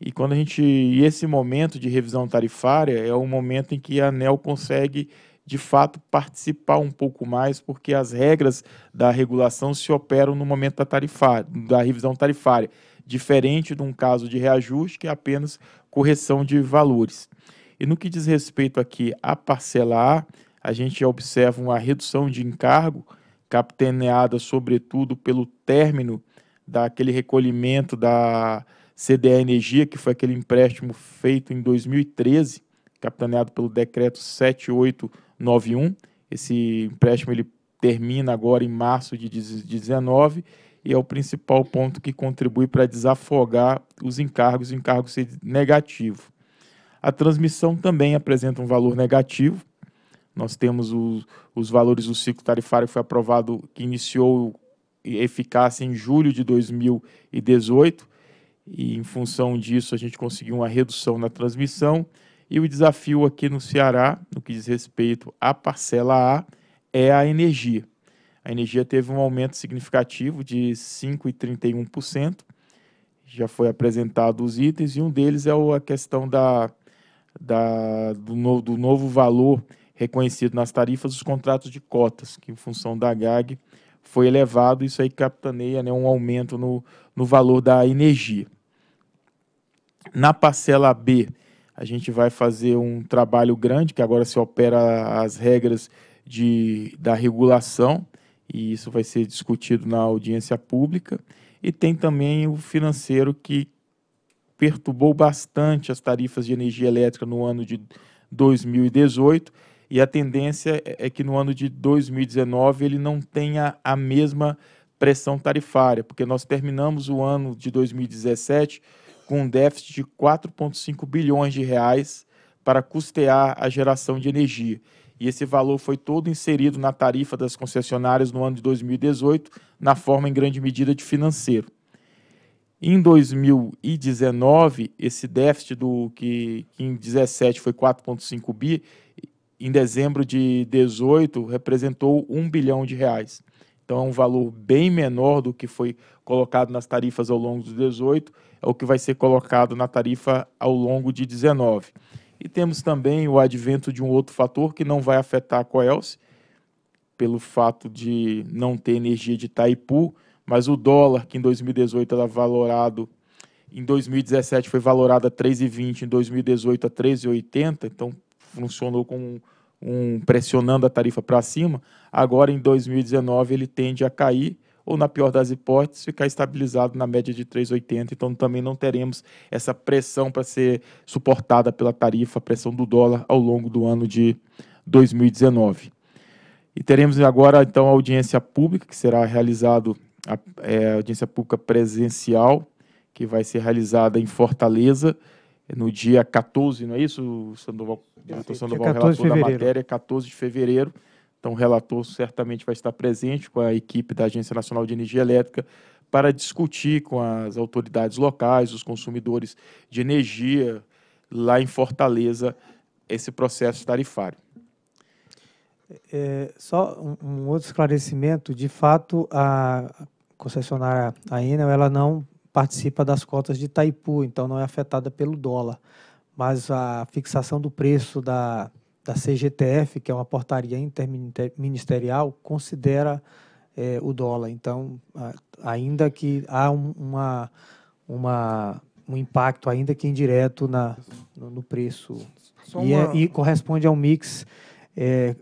E quando a gente e esse momento de revisão tarifária é um momento em que a ANEL consegue de fato participar um pouco mais, porque as regras da regulação se operam no momento da tarifária, da revisão tarifária, diferente de um caso de reajuste que é apenas correção de valores. E no que diz respeito aqui à parcela A, a gente observa uma redução de encargo capitaneada sobretudo pelo término daquele recolhimento da CDE Energia, que foi aquele empréstimo feito em 2013, capitaneado pelo decreto 7891. Esse empréstimo ele termina agora em março de 19 e é o principal ponto que contribui para desafogar os encargos, o encargo ser negativo. A transmissão também apresenta um valor negativo. Nós temos os, os valores do ciclo tarifário que foi aprovado, que iniciou eficácia em julho de 2018 e em função disso a gente conseguiu uma redução na transmissão e o desafio aqui no Ceará, no que diz respeito à parcela A, é a energia. A energia teve um aumento significativo de 5,31%. Já foi apresentado os itens e um deles é a questão da, da do, novo, do novo valor reconhecido nas tarifas dos contratos de cotas, que em função da GAG foi elevado, isso aí capitaneia né, um aumento no, no valor da energia. Na parcela B, a gente vai fazer um trabalho grande, que agora se opera as regras de, da regulação, e isso vai ser discutido na audiência pública. E tem também o financeiro, que perturbou bastante as tarifas de energia elétrica no ano de 2018 e a tendência é, é que no ano de 2019 ele não tenha a mesma pressão tarifária, porque nós terminamos o ano de 2017 com um déficit de 4,5 bilhões de reais para custear a geração de energia. E esse valor foi todo inserido na tarifa das concessionárias no ano de 2018, na forma em grande medida de financeiro. Em 2019, esse déficit do que, que em 2017 foi 4,5 bi, em dezembro de 18 representou 1 bilhão de reais. Então é um valor bem menor do que foi colocado nas tarifas ao longo de 18, é o que vai ser colocado na tarifa ao longo de 19. E temos também o advento de um outro fator que não vai afetar a Coelce, pelo fato de não ter energia de Taipu, mas o dólar que em 2018 era valorado em 2017 foi valorado a 3,20, em 2018 a 3,80. então funcionou com um, pressionando a tarifa para cima, agora em 2019 ele tende a cair ou, na pior das hipóteses, ficar estabilizado na média de 3,80. Então também não teremos essa pressão para ser suportada pela tarifa, a pressão do dólar ao longo do ano de 2019. E teremos agora então a audiência pública, que será realizada, a é, audiência pública presencial, que vai ser realizada em Fortaleza. É no dia 14, não é isso, Sandoval? Diretor Sandoval, relator da matéria, 14 de fevereiro. Então, o relator certamente vai estar presente com a equipe da Agência Nacional de Energia Elétrica para discutir com as autoridades locais, os consumidores de energia lá em Fortaleza, esse processo tarifário. É, só um, um, outro esclarecimento: de fato, a concessionária a Enel ela não participa das cotas de Itaipu, então não é afetada pelo dólar. Mas a fixação do preço da, da CGTF, que é uma portaria interministerial, considera é, o dólar. Então, ainda que há um, uma, uma, um impacto, ainda que indireto, na, no, no preço. E, é, e, corresponde a um mix. É,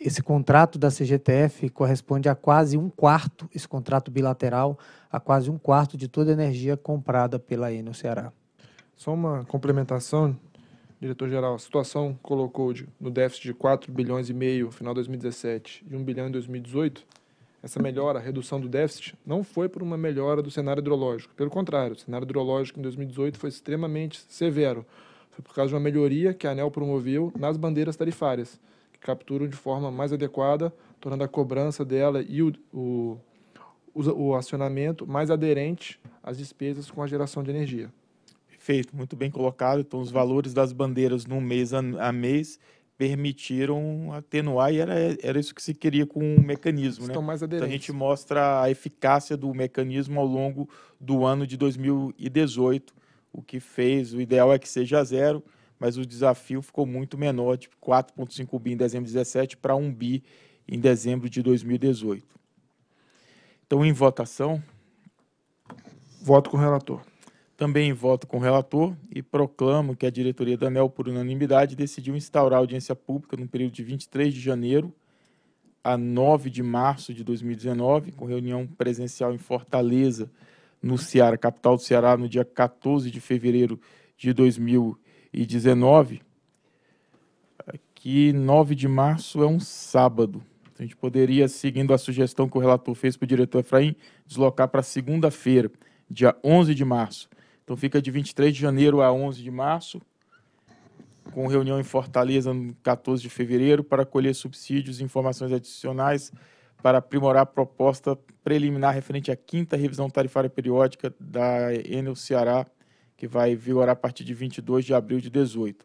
esse contrato da CGTF corresponde a quase um quarto, esse contrato bilateral, a quase um quarto de toda a energia comprada pela Enel Ceará. Só uma complementação, diretor-geral. A situação colocou de, no déficit de 4 bilhões e meio no final de 2017 e 1 bilhão em 2018. Essa melhora, a redução do déficit, não foi por uma melhora do cenário hidrológico. Pelo contrário, o cenário hidrológico em 2018 foi extremamente severo. Foi por causa de uma melhoria que a ANEL promoveu nas bandeiras tarifárias, que capturam de forma mais adequada, tornando a cobrança dela e o, o o acionamento mais aderente às despesas com a geração de energia. Perfeito, muito bem colocado. Então, os valores das bandeiras no mês a mês permitiram atenuar e era, era isso que se queria com o mecanismo. Né? Estão né? mais aderentes. Então, a gente mostra a eficácia do mecanismo ao longo do ano de 2018, o que fez, o ideal é que seja zero, mas o desafio ficou muito menor, de tipo 4,5 bi em dezembro de 17 para 1 bi em dezembro de 2018. Então, em votação. Voto com o relator. Também voto com o relator e proclamo que a diretoria da ANEL, por unanimidade, decidiu instaurar audiência pública no período de 23 de janeiro a 9 de março de 2019, com reunião presencial em Fortaleza, no Ceará, capital do Ceará, no dia 14 de fevereiro de 2019, aqui 9 de março é um sábado. A gente poderia, seguindo a sugestão que o relator fez para o diretor Efraim, deslocar para segunda-feira, dia 11 de março. Então fica de 23 de janeiro a 11 de março, com reunião em Fortaleza no 14 de fevereiro para colher subsídios e informações adicionais para aprimorar a proposta preliminar referente à quinta revisão tarifária periódica da Enel Ceará, que vai vigorar a partir de 22 de abril de 18.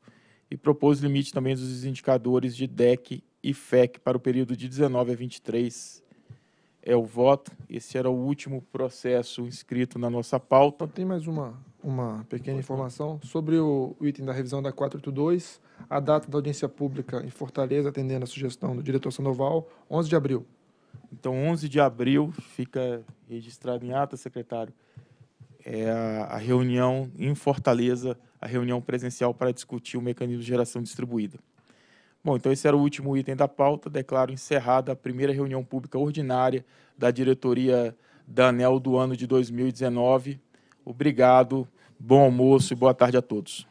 E propôs limite também dos indicadores de DEC e FEC para o período de 19 a 23 é o voto. Esse era o último processo inscrito na nossa pauta. Então, tem mais uma, uma pequena informação sobre o item da revisão da 482, a data da audiência pública em Fortaleza, atendendo à sugestão do diretor Sandoval, 11 de abril. Então, 11 de abril fica registrado em ata, secretário, é a, a reunião em Fortaleza, a reunião presencial para discutir o mecanismo de geração distribuída. Bom, então esse era o último item da pauta. Declaro encerrada a primeira reunião pública ordinária da diretoria da ANEL do ano de 2019. Obrigado, bom almoço e boa tarde a todos.